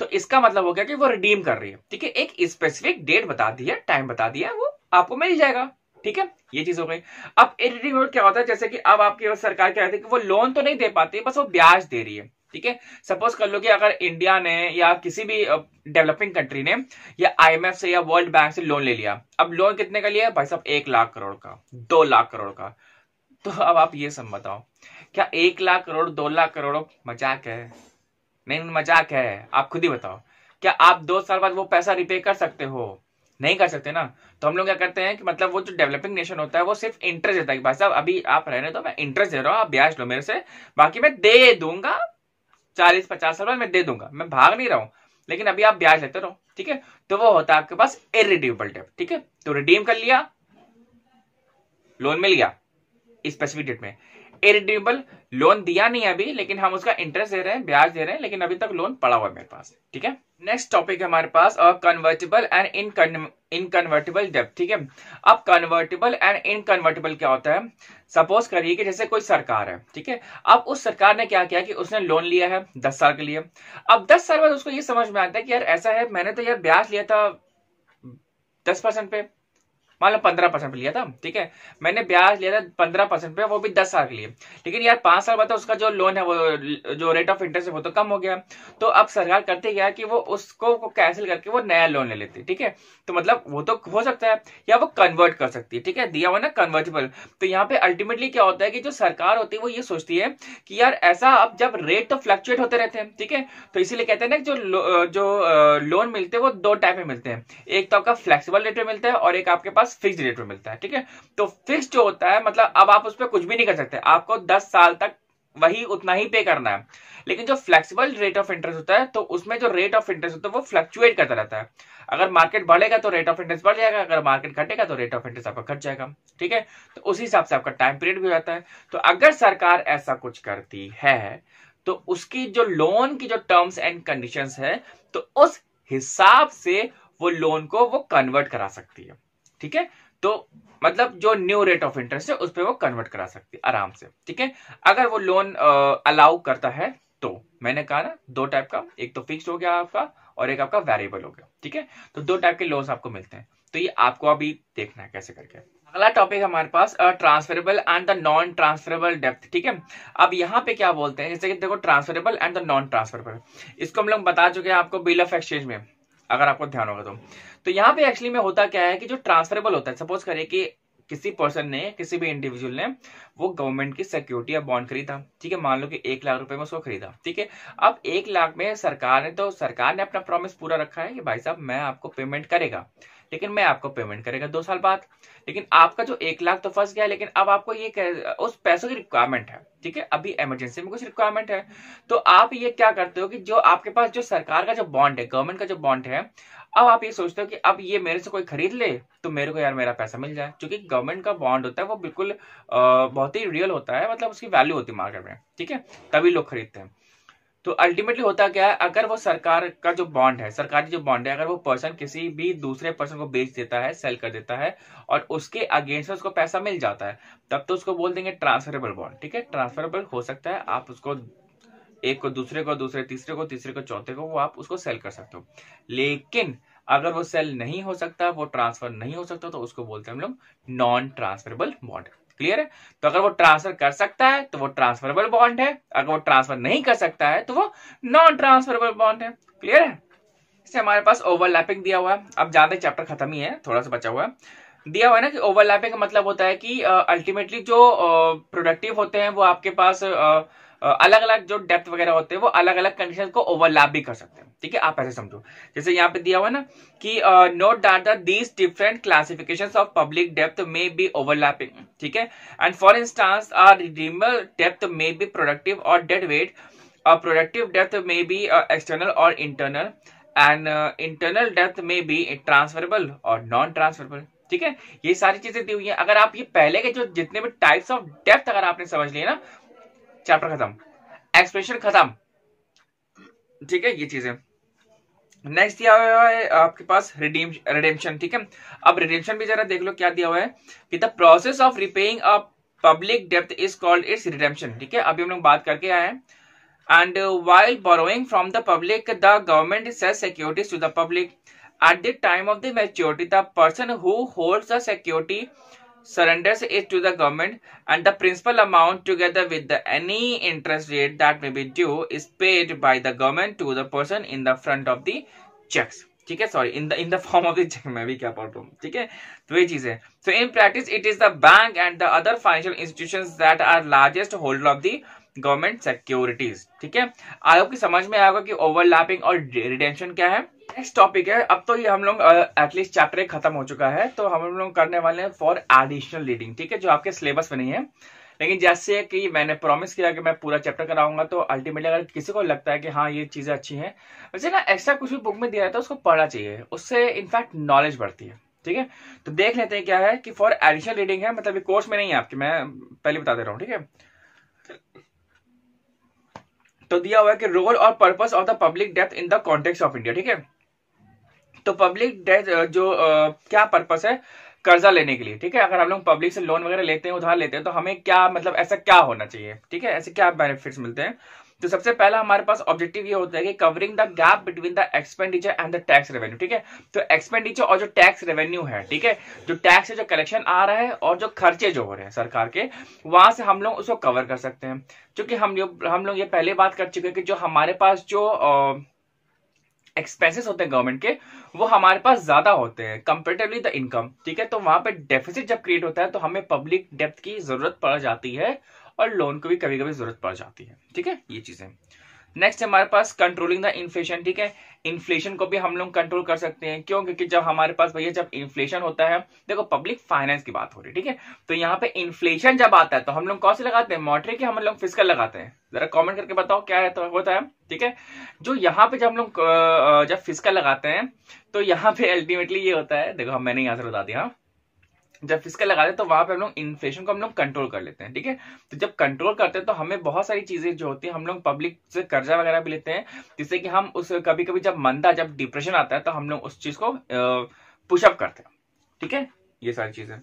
तो इसका मतलब हो गया कि वो रिडीम कर रही है ठीक है एक स्पेसिफिक डेट बता दी है टाइम बता दिया वो आपको मिल जाएगा ठीक है ये चीज हो गई अब इरिडीमेबल क्या होता है जैसे कि अब आपकी सरकार क्या रही है कि वो लोन तो नहीं दे पाती बस वो ब्याज दे रही है ठीक है सपोज कर लो कि अगर इंडिया ने या किसी भी डेवलपिंग कंट्री ने या आईएमएफ से या वर्ल्ड बैंक से लोन ले लिया अब लोन कितने का लिया भाई साहब एक लाख करोड़ का दो लाख करोड़ का तो अब आप ये सब बताओ क्या एक लाख करोड़ दो लाख करोड़ मजाक है नहीं मजाक है आप खुद ही बताओ क्या आप दो साल बाद वो पैसा रिपे कर सकते हो नहीं कर सकते ना तो हम लोग क्या करते हैं कि मतलब वो जो डेवलपिंग नेशन होता है वो सिर्फ इंटरेस्ट देता है कि भाई साहब अभी आप रहने दो मैं इंटरेस्ट दे रहा हूँ आप ब्याज लो मेरे से बाकी मैं दे दूंगा चालीस पचास रुपए मैं दे दूंगा मैं भाग नहीं रहा हूं लेकिन अभी आप ब्याज लेते रहो ठीक है तो वो होता है आपके पास इरिड्यूबल डेट ठीक है तो रिडीम कर लिया लोन मिल गया स्पेसिफिक डेट में इरिड्यूबल लोन दिया नहीं अभी लेकिन हम उसका इंटरेस्ट दे रहे हैं ब्याज दे रहे हैं लेकिन अभी तक लोन पड़ा हुआ है मेरे पास ठीक है नेक्स्ट टॉपिक हमारे पास कन्वर्टेबल एंड इन इनकन्वर्टेबल डेप्ट ठीक है अब कन्वर्टेबल एंड इनकन्वर्टेबल क्या होता है सपोज करिए कि जैसे कोई सरकार है ठीक है अब उस सरकार ने क्या किया कि उसने लोन लिया है दस साल के लिए अब दस साल बाद उसको ये समझ में आता है कि यार ऐसा है मैंने तो यार ब्याज लिया था दस परसेंट पे मान लो पंद्रह परसेंट लिया था ठीक है मैंने ब्याज लिया था पंद्रह परसेंट पे वो भी दस साल के लिए लेकिन यार पांच साल बाद तो उसका जो लोन है वो जो रेट ऑफ इंटरेस्ट है वो तो कम हो गया तो अब सरकार करती क्या कि वो उसको कैंसिल करके वो नया लोन ले लेती ठीक है तो मतलब वो तो हो सकता है या वो कन्वर्ट कर सकती है ठीक है दिया हुआ ना कन्वर्टेबल तो यहाँ पे अल्टीमेटली क्या होता है कि जो सरकार होती है वो ये सोचती है कि यार ऐसा अब जब रेट तो फ्लक्चुएट होते रहते हैं ठीक है तो इसीलिए कहते हैं ना जो जो लोन मिलते हैं वो दो टाइप में मिलते हैं एक तो आपका फ्लेक्सीबल रेट में मिलता है और एक आपके पास पास फिक्स रेट में मिलता है ठीक है तो फिक्स जो होता है मतलब अब आप उस पर कुछ भी नहीं कर सकते आपको दस साल तक वही उतना ही पे करना है लेकिन जो फ्लेक्सिबल रेट ऑफ इंटरेस्ट होता है तो उसमें जो रेट ऑफ इंटरेस्ट होता है वो फ्लक्चुएट करता रहता है अगर मार्केट बढ़ेगा तो रेट ऑफ इंटरेस्ट बढ़ जाएगा अगर मार्केट घटेगा तो रेट ऑफ इंटरेस्ट आपका घट जाएगा ठीक है तो उसी हिसाब से आपका टाइम पीरियड भी हो जाता है तो अगर सरकार ऐसा कुछ करती है तो उसकी जो लोन की जो टर्म्स एंड कंडीशन है तो उस हिसाब से वो लोन को वो कन्वर्ट करा सकती है ठीक है तो मतलब जो न्यू रेट ऑफ इंटरेस्ट है उस पर वो कन्वर्ट करा सकती है आराम से ठीक है अगर वो लोन अलाउ करता है तो मैंने कहा ना दो टाइप का एक तो फिक्स हो गया आपका और एक आपका वेरिएबल हो गया ठीक है तो दो टाइप के लोन्स आपको मिलते हैं तो ये आपको अभी देखना है कैसे करके अगला टॉपिक हमारे पास transferable and the non transferable डेप्थ ठीक है अब यहाँ पे क्या बोलते हैं जैसे कि देखो transferable and the non transferable इसको हम लोग बता चुके हैं आपको बिल ऑफ एक्सचेंज में अगर आपको ध्यान होगा तो तो यहाँ पे एक्चुअली में होता क्या है कि जो ट्रांसफरेबल होता है सपोज करें कि किसी पर्सन ने किसी भी इंडिविजुअल ने वो गवर्नमेंट की सिक्योरिटी या बॉन्ड खरीदा ठीक है मान लो कि एक लाख रुपए में उसको खरीदा ठीक है अब एक लाख में सरकार ने तो सरकार ने अपना प्रॉमिस पूरा रखा है कि भाई साहब मैं आपको पेमेंट करेगा लेकिन मैं आपको पेमेंट करेगा दो साल बाद लेकिन आपका जो एक लाख तो फंस गया लेकिन अब आपको ये कर, उस पैसों की रिक्वायरमेंट है ठीक है अभी इमरजेंसी में कुछ रिक्वायरमेंट है तो आप ये क्या करते हो कि जो आपके पास जो सरकार का जो बॉन्ड है गवर्नमेंट का जो बॉन्ड है अब आप ये सोचते हो कि अब ये मेरे से कोई खरीद ले तो मेरे को यार मेरा पैसा मिल जाए क्योंकि गवर्नमेंट का बॉन्ड होता है वो बिल्कुल बहुत ही रियल होता है मतलब उसकी वैल्यू होती है मार्केट में ठीक है तभी लोग खरीदते हैं तो अल्टीमेटली होता क्या है अगर वो सरकार का जो बॉन्ड है सरकारी जो बॉन्ड है अगर वो पर्सन किसी भी दूसरे पर्सन को बेच देता है सेल कर देता है और उसके अगेंस्ट उसको पैसा मिल जाता है तब तो उसको बोल देंगे ट्रांसफरेबल बॉन्ड ठीक है ट्रांसफरेबल हो सकता है आप उसको एक को दूसरे को दूसरे तीसरे को तीसरे को चौथे को वो आप उसको सेल कर सकते हो लेकिन अगर वो सेल नहीं हो सकता वो ट्रांसफर नहीं हो सकता तो उसको बोलते हैं हम लोग नॉन ट्रांसफरेबल बॉन्ड क्लियर है तो अगर वो ट्रांसफर कर सकता है तो वो ट्रांसफरेबल बॉन्ड है अगर वो ट्रांसफर नहीं कर सकता है तो वो नॉन ट्रांसफरेबल बॉन्ड है क्लियर है इससे हमारे पास ओवरलैपिंग दिया हुआ है अब ज्यादा चैप्टर खत्म ही है थोड़ा सा बचा हुआ है दिया हुआ है ना कि ओवरलैपिंग का मतलब होता है कि अल्टीमेटली जो प्रोडक्टिव होते हैं वो आपके पास अलग अलग जो डेप्थ वगैरह होते हैं वो अलग अलग कंडीशन को ओवरलैप भी कर सकते हैं ठीक है आप ऐसे समझो जैसे यहाँ पे दिया हुआ ना कि note that these different classification of public डेप्थ मे बी ओवरलैपिंग ठीक है and for instance or redeemable डेप्थ मे बी प्रोडक्टिव और डेड वेट प्रोडक्टिव डेप्थ मे बी एक्सटर्नल और इंटरनल एंड इंटरनल डेप्थ मे बी ट्रांसफरेबल और नॉन ट्रांसफरेबल ठीक है ये सारी चीजें दी हुई है अगर आप ये पहले के जो जितने भी टाइप्स ऑफ डेप्थ अगर आपने समझ लिया ना चैप्टर खत्म एक्सप्रेशन खत्म ठीक है ये चीजें नेक्स्ट दिया हुआ है आपके पास रिडीम रिडेम्पशन ठीक है अब रिडेम्पशन भी जरा देख लो क्या दिया हुआ है कि the process of repaying a public डेप्थ इज कॉल्ड इट्स रिडेम्पशन ठीक है अभी हम लोग बात करके आए हैं and while borrowing from the public the government sell securities to the public at the time of the maturity the person who holds the security surrenders it to the government and the principal amount together with the any interest rate that may be due is paid by the government to the person in the front of the checks ठीक है sorry in the in the form of the cheque मैं भी क्या पढ़ रहा हूँ ठीक है तो ये चीज है तो in practice it is the bank and the other financial institution that are largest holder of the government securities ठीक है आई होप की समझ में आएगा कि ओवरलैपिंग और रिडेंशन क्या है नेक्स्ट टॉपिक है अब तो ये हम लोग एटलीस्ट चैप्टर एक खत्म हो चुका है तो हम लोग करने वाले हैं फॉर एडिशनल रीडिंग ठीक है जो आपके सिलेबस में नहीं है लेकिन जैसे कि मैंने प्रॉमिस किया कि मैं पूरा चैप्टर कराऊंगा तो अल्टीमेटली अगर किसी को लगता है कि हाँ ये चीज़ें अच्छी हैं वैसे ना एक्स्ट्रा कुछ भी बुक में दिया जाता है तो उसको पढ़ना चाहिए उससे इनफैक्ट नॉलेज बढ़ती है ठीक है तो देख लेते हैं क्या है कि फॉर एडिशनल रीडिंग है मतलब ये कोर्स में नहीं है आपकी मैं पहले बता दे रहा हूँ ठीक है तो दिया हुआ है कि रोल और पर्पज ऑफ द पब्लिक डेप्थ in the context of India ठीक है तो पब्लिक डेट जो आ, क्या पर्पस है कर्जा लेने के लिए ठीक है अगर हम लोग पब्लिक से लोन वगैरह लेते हैं उधार लेते हैं तो हमें क्या मतलब ऐसा क्या होना चाहिए ठीक है ऐसे क्या बेनिफिट्स मिलते हैं तो सबसे पहला हमारे पास ऑब्जेक्टिव ये होता है कि covering the gap between the expenditure and the tax revenue ठीक है तो एक्सपेंडिचर और जो टैक्स रेवेन्यू है ठीक है जो टैक्स है जो कलेक्शन आ रहा है और जो खर्चे जो हो रहे हैं सरकार के वहां से हम लोग उसको कवर कर सकते हैं क्योंकि हम लोग हम लोग ये पहले बात कर चुके हैं कि जो हमारे पास जो आ, एक्सपेंसेस होते हैं गवर्नमेंट के वो हमारे पास ज्यादा होते हैं कंपेरेटिवली द इनकम ठीक है तो वहां पे डेफिसिट जब क्रिएट होता है तो हमें पब्लिक डेप्थ की जरूरत पड़ जाती है और लोन को भी कभी कभी जरूरत पड़ जाती है ठीक है ये चीजें नेक्स्ट हमारे पास कंट्रोलिंग द इन्फ्लेशन ठीक है इन्फ्लेशन को भी हम लोग कंट्रोल कर सकते हैं क्यों क्योंकि जब हमारे पास भैया जब इन्फ्लेशन होता है देखो पब्लिक फाइनेंस की बात हो रही है ठीक है तो यहाँ पे इन्फ्लेशन जब आता है तो हम लोग कौन से लगाते हैं मॉटरी के हम लोग फिजिकल लगाते हैं जरा कमेंट करके बताओ क्या है तो होता है ठीक है जो यहाँ पे जब हम लोग जब फिजिकल लगाते हैं तो यहाँ पे अल्टीमेटली ये होता है देखो मैंने यहाँ से बता दिया हाँ। जब फिस्कल लगा देते तो वहां पे हम लोग इन्फ्लेशन को हम लोग कंट्रोल कर लेते हैं ठीक है तो जब कंट्रोल करते हैं तो हमें बहुत सारी चीजें जो होती है हम लोग पब्लिक से कर्जा वगैरह भी लेते हैं जिससे कि हम उस कभी कभी जब मंदा जब डिप्रेशन आता है तो हम लोग उस चीज को पुशअप करते हैं ठीक है ये सारी चीजें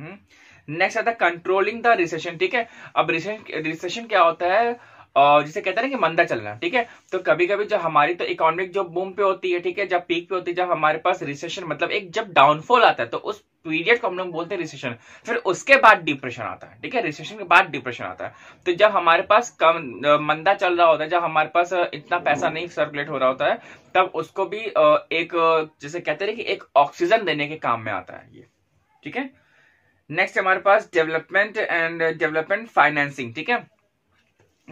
नेक्स्ट हम्म। आता है कंट्रोलिंग द रिसेशन ठीक है अब रिसेशन रिसेशन क्या होता है जिसे कहते हैं ना कि मंदा चलना ठीक है तो कभी कभी जो हमारी तो इकोनॉमिक जो बूम पे होती है ठीक है जब पीक पे होती है जब हमारे पास रिसेशन मतलब एक जब डाउनफॉल आता है तो उस पीरियड को हम लोग बोलते हैं रिसेशन फिर उसके बाद डिप्रेशन आता है ठीक है रिसेशन के बाद डिप्रेशन आता है तो जब हमारे पास कम मंदा चल रहा होता है जब हमारे पास इतना पैसा नहीं सर्कुलेट हो रहा होता है तब उसको भी एक जैसे कहते हैं कि एक ऑक्सीजन देने के काम में आता है ये ठीक है नेक्स्ट हमारे पास डेवलपमेंट एंड डेवलपमेंट फाइनेंसिंग ठीक है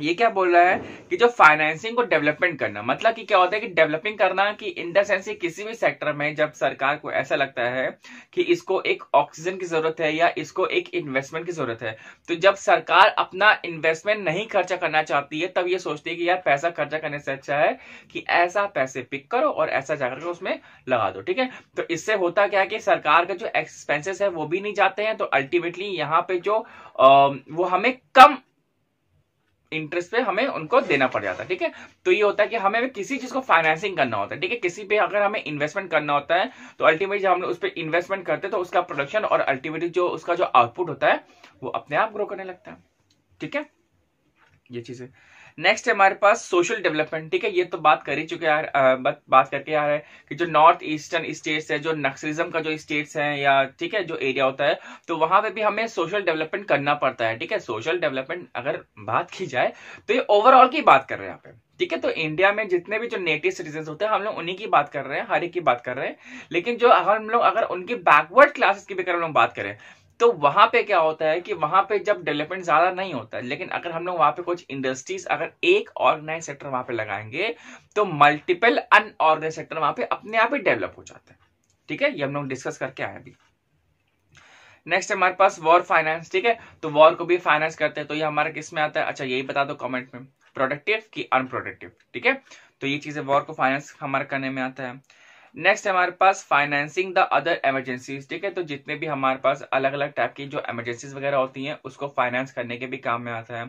ये क्या बोल रहा है कि जो फाइनेंसिंग को डेवलपमेंट करना मतलब कि क्या होता है कि डेवलपिंग करना कि इन द सेंस किसी भी सेक्टर में जब सरकार को ऐसा लगता है कि इसको एक ऑक्सीजन की जरूरत है या इसको एक इन्वेस्टमेंट की जरूरत है तो जब सरकार अपना इन्वेस्टमेंट नहीं खर्चा करना चाहती है तब ये सोचती है कि यार पैसा खर्चा करने से अच्छा है कि ऐसा पैसे पिक करो और ऐसा जाकर उसमें लगा दो ठीक है तो इससे होता क्या है कि सरकार का जो एक्सपेंसेस है वो भी नहीं जाते हैं तो अल्टीमेटली यहाँ पे जो वो हमें कम इंटरेस्ट पे हमें उनको देना पड़ जाता है ठीक है तो ये होता है कि हमें किसी चीज को फाइनेंसिंग करना होता है ठीक है किसी पे अगर हमें इन्वेस्टमेंट करना होता है तो अल्टीमेटली जब हम लोग उस पर इन्वेस्टमेंट करते हैं तो उसका प्रोडक्शन और अल्टीमेटली जो उसका जो आउटपुट होता है वो अपने आप ग्रो करने लगता है ठीक है ये चीज है नेक्स्ट है हमारे पास सोशल डेवलपमेंट ठीक है ये तो बात कर ही चुके यार बात, बात करके यार है कि जो नॉर्थ ईस्टर्न स्टेट्स है जो नक्सलिज्म का जो स्टेट्स है या ठीक है जो एरिया होता है तो वहां पे भी हमें सोशल डेवलपमेंट करना पड़ता है ठीक है सोशल डेवलपमेंट अगर बात की जाए तो ये ओवरऑल की बात कर रहे हैं यहाँ पे ठीक है तो इंडिया में जितने भी जो नेटिव सिटीजन होते हैं हम लोग उन्हीं की बात कर रहे हैं हर एक की बात कर रहे हैं लेकिन जो हम लोग अगर उनकी बैकवर्ड क्लासेस की भी अगर हम लोग बात करें तो वहां पे क्या होता है कि वहां पे जब डेवलपमेंट ज्यादा नहीं होता है लेकिन अगर हम लोग वहां पे कुछ इंडस्ट्रीज अगर एक ऑर्गेनाइज सेक्टर वहां पे लगाएंगे तो मल्टीपल अनऑर्गेनाइज सेक्टर वहां पे अपने आप ही डेवलप हो जाते हैं ठीक है ये हम लोग डिस्कस करके आए अभी नेक्स्ट हमारे पास वॉर फाइनेंस ठीक है तो वॉर को भी फाइनेंस करते हैं तो ये हमारा किस में आता है अच्छा यही बता दो कॉमेंट में प्रोडक्टिव की अनप्रोडक्टिव ठीक है तो ये चीजें वॉर को फाइनेंस हमारे करने में आता है नेक्स्ट हमारे पास फाइनेंसिंग द अदर इमरजेंसीज ठीक है तो जितने भी हमारे पास अलग अलग टाइप की जो इमरजेंसीज वगैरह होती हैं उसको फाइनेंस करने के भी काम में आता है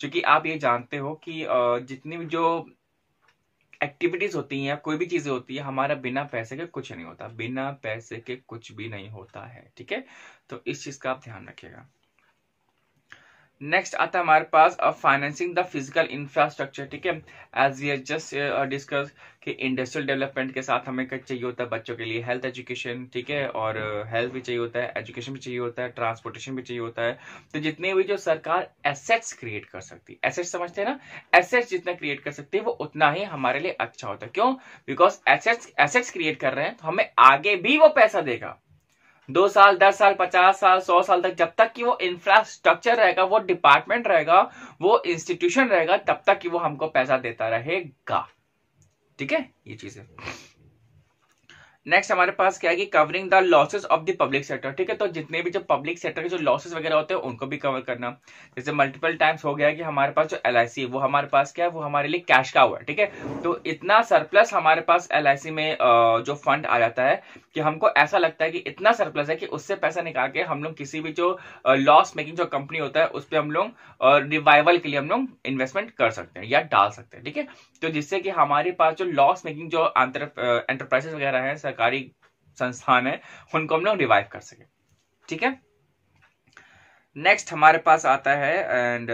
क्योंकि आप ये जानते हो कि जितनी भी जो एक्टिविटीज होती हैं या कोई भी चीजें होती है हमारा बिना पैसे के कुछ नहीं होता बिना पैसे के कुछ भी नहीं होता है ठीक है तो इस चीज का आप ध्यान रखिएगा नेक्स्ट आता है हमारे पास फाइनेंसिंग द फिजिकल इंफ्रास्ट्रक्चर ठीक है एज वी जस्ट डिस्कस कि इंडस्ट्रियल डेवलपमेंट के साथ हमें क्या चाहिए होता है बच्चों के लिए हेल्थ एजुकेशन ठीक है और हेल्थ uh, भी चाहिए होता है एजुकेशन भी चाहिए होता है ट्रांसपोर्टेशन भी चाहिए होता है तो जितने भी जो सरकार एसेट्स क्रिएट कर सकती है एसेट्स समझते हैं ना एसेट्स जितना क्रिएट कर सकती है वो उतना ही हमारे लिए अच्छा होता है क्यों बिकॉज एसेट्स एसेट्स क्रिएट कर रहे हैं तो हमें आगे भी वो पैसा देगा दो साल दस साल पचास साल सौ साल तक जब तक कि वो इंफ्रास्ट्रक्चर रहेगा वो डिपार्टमेंट रहेगा वो इंस्टीट्यूशन रहेगा तब तक कि वो हमको पैसा देता रहेगा ठीक है ये चीजें नेक्स्ट हमारे पास क्या है कि covering the losses of the public sector ठीक है तो जितने भी जो पब्लिक सेक्टर के जो लॉसेस वगैरह होते हैं उनको भी कवर करना जैसे मल्टीपल टाइम्स हो गया कि हमारे पास जो एल वो हमारे पास क्या है वो हमारे लिए कैश का हुआ है ठीक है तो इतना सरप्लस हमारे पास एल में जो फंड आ जाता है कि हमको ऐसा लगता है कि इतना सरप्लस है कि उससे पैसा निकाल के हम लोग किसी भी जो लॉस मेकिंग जो कंपनी होता है उस पर हम लोग रिवाइवल के लिए हम लोग इन्वेस्टमेंट कर सकते हैं या डाल सकते हैं ठीक है तो जिससे कि हमारे पास जो लॉस मेकिंग जो एंटरप्राइजेस वगैरह है सरकारी संस्थान है उनको हम लोग रिवाइव कर सके ठीक है नेक्स्ट हमारे पास आता है and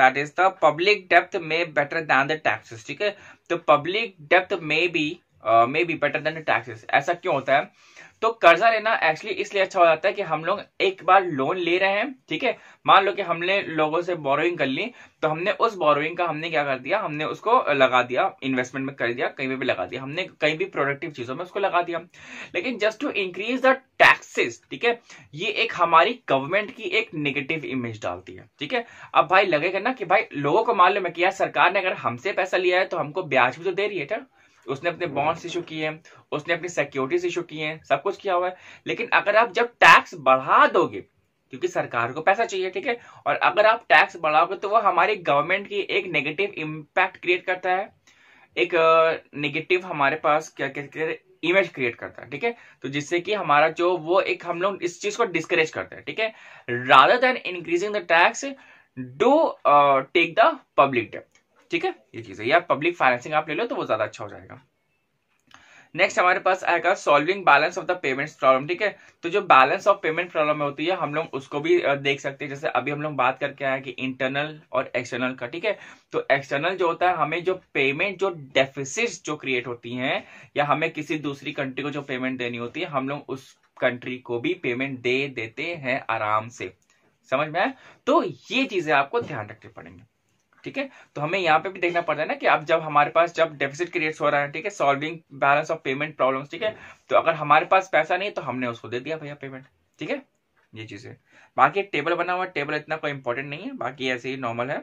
that is the public डेप्थ में बेटर दैन द टैक्सेस ठीक है तो पब्लिक डेप्थ में भी may be better the taxes ऐसा क्यों होता है तो कर्जा लेना एक्चुअली इसलिए अच्छा हो जाता है कि हम लोग एक बार लोन ले रहे हैं ठीक है मान लो कि हमने लोगों से बोरोइंग कर ली तो हमने उस बोरोइंग का हमने क्या कर दिया हमने उसको लगा दिया इन्वेस्टमेंट में कर दिया कहीं पे भी लगा दिया हमने कहीं भी प्रोडक्टिव चीजों में उसको लगा दिया लेकिन just to increase the taxes ठीक है ये एक हमारी गवर्नमेंट की एक नेगेटिव इमेज डालती है ठीक है अब भाई लगेगा ना कि भाई लोगों को मालूम है कि यार सरकार ने अगर हमसे पैसा लिया है तो हमको ब्याज भी तो दे रही है ठीक उसने अपने बॉन्ड्स इशू किए हैं उसने अपनी सिक्योरिटीज इशू किए हैं सब कुछ किया हुआ है लेकिन अगर आप जब टैक्स बढ़ा दोगे क्योंकि सरकार को पैसा चाहिए ठीक है और अगर आप टैक्स बढ़ाओगे तो वो हमारी गवर्नमेंट की एक नेगेटिव इम्पैक्ट क्रिएट करता है एक नेगेटिव हमारे पास क्या कहते हैं इमेज क्रिएट करता है ठीक है तो जिससे कि हमारा जो वो एक हम लोग इस चीज को डिस्करेज करते हैं ठीक है rather than increasing the tax do take the public debt ठीक है ये चीज है या पब्लिक फाइनेंसिंग आप ले लो तो वो ज्यादा अच्छा हो जाएगा नेक्स्ट हमारे पास आएगा solving balance of the payments problem ठीक है तो जो बैलेंस ऑफ पेमेंट प्रॉब्लम होती है हम लोग उसको भी देख सकते हैं जैसे अभी हम लोग बात करके आए कि इंटरनल और एक्सटर्नल का ठीक है तो एक्सटर्नल जो होता है हमें जो पेमेंट जो डेफिसिट जो क्रिएट होती हैं या हमें किसी दूसरी कंट्री को जो पेमेंट देनी होती है हम लोग उस कंट्री को भी पेमेंट दे देते हैं आराम से समझ में आए तो ये चीजें आपको ध्यान रखनी पड़ेंगे ठीक है तो हमें यहाँ पे भी देखना पड़ता है ना कि अब जब हमारे पास जब डेफिसिट क्रिएट हो रहा है ठीक है solving balance of payment problem ठीक है तो अगर हमारे पास पैसा नहीं तो हमने उसको दे दिया भैया पेमेंट ठीक है ये चीज़ है बाकी टेबल बना हुआ टेबल इतना कोई इंपॉर्टेंट नहीं है बाकी ऐसे ही नॉर्मल है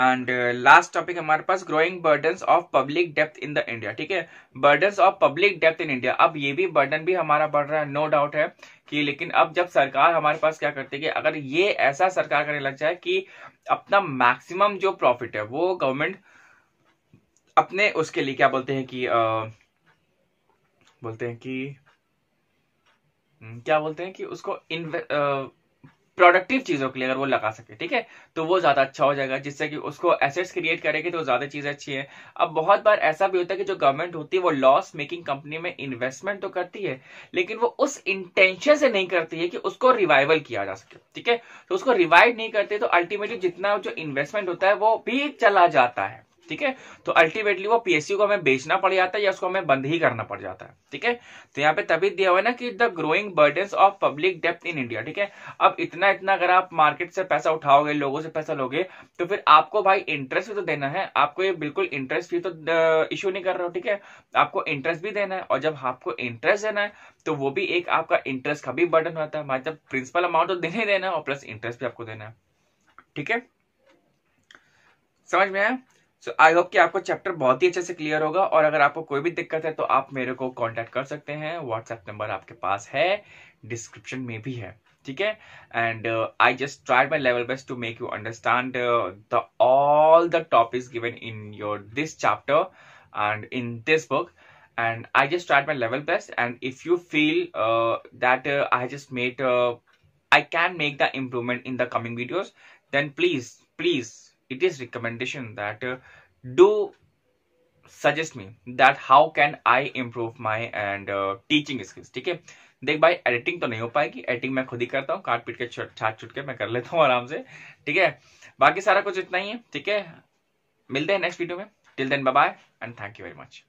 एंड लास्ट टॉपिक हमारे पास ग्रोइंग बर्डन ऑफ पब्लिक डेप्थ इन द इंडिया ठीक है बर्डन ऑफ पब्लिक डेप्थ इन इंडिया अब ये भी बर्डन भी हमारा बढ़ रहा है नो no डाउट है कि लेकिन अब जब सरकार हमारे पास क्या करती है कि अगर ये ऐसा सरकार करने लग जाए कि अपना मैक्सिमम जो प्रॉफिट है वो गवर्नमेंट अपने उसके लिए क्या बोलते हैं कि आ, बोलते हैं कि हम्म, क्या बोलते हैं कि उसको इन्वे प्रोडक्टिव चीजों के लिए अगर वो लगा सके ठीक है तो वो ज्यादा अच्छा हो जाएगा जिससे कि उसको एसेट्स क्रिएट करेगी तो ज्यादा चीजें अच्छी है अब बहुत बार ऐसा भी होता है कि जो गवर्नमेंट होती है वो लॉस मेकिंग कंपनी में इन्वेस्टमेंट तो करती है लेकिन वो उस इंटेंशन से नहीं करती है कि उसको रिवाइवल किया जा सके ठीक है तो उसको रिवाइव नहीं करते तो अल्टीमेटली जितना जो इन्वेस्टमेंट होता है वो भी चला जाता है ठीक है तो अल्टीमेटली वो पीएससी को हमें बेचना पड़ जाता है या उसको हमें बंद ही करना पड़ जाता है ठीक है तो यहाँ पे तभी दिया हुआ है ना कि the growing burden of public डेप्थ इन इंडिया ठीक है अब इतना इतना अगर आप मार्केट से पैसा उठाओगे लोगों से पैसा लोगे तो फिर आपको भाई इंटरेस्ट भी तो देना है आपको ये बिल्कुल इंटरेस्ट भी तो इश्यू नहीं कर रहे हो ठीक है आपको इंटरेस्ट भी देना है और जब आपको इंटरेस्ट देना है तो वो भी एक आपका इंटरेस्ट का भी बर्डन होता है मतलब प्रिंसिपल अमाउंट तो देना ही देना है और प्लस इंटरेस्ट भी आपको देना है ठीक है समझ में आया सो आई होप कि आपको चैप्टर बहुत ही अच्छे से क्लियर होगा और अगर आपको कोई भी दिक्कत है तो आप मेरे को कॉन्टेक्ट कर सकते हैं व्हाट्सएप नंबर आपके पास है डिस्क्रिप्शन में भी है ठीक है and I just try my level best to make you understand the all the topics given in your this chapter and in this book and I just tried my level best and if you feel that I just made I can make the improvement in the coming videos then please please it is recommendation that uh, do suggest me that how can I improve my and uh, teaching skills ठीक है देख भाई editing तो नहीं हो पाएगी editing मैं खुद ही करता हूँ काट पीट के छाट छुट के मैं कर लेता हूँ आराम से ठीक है बाकी सारा कुछ इतना ही है ठीक है मिलते हैं नेक्स्ट वीडियो में till then bye and thank you very much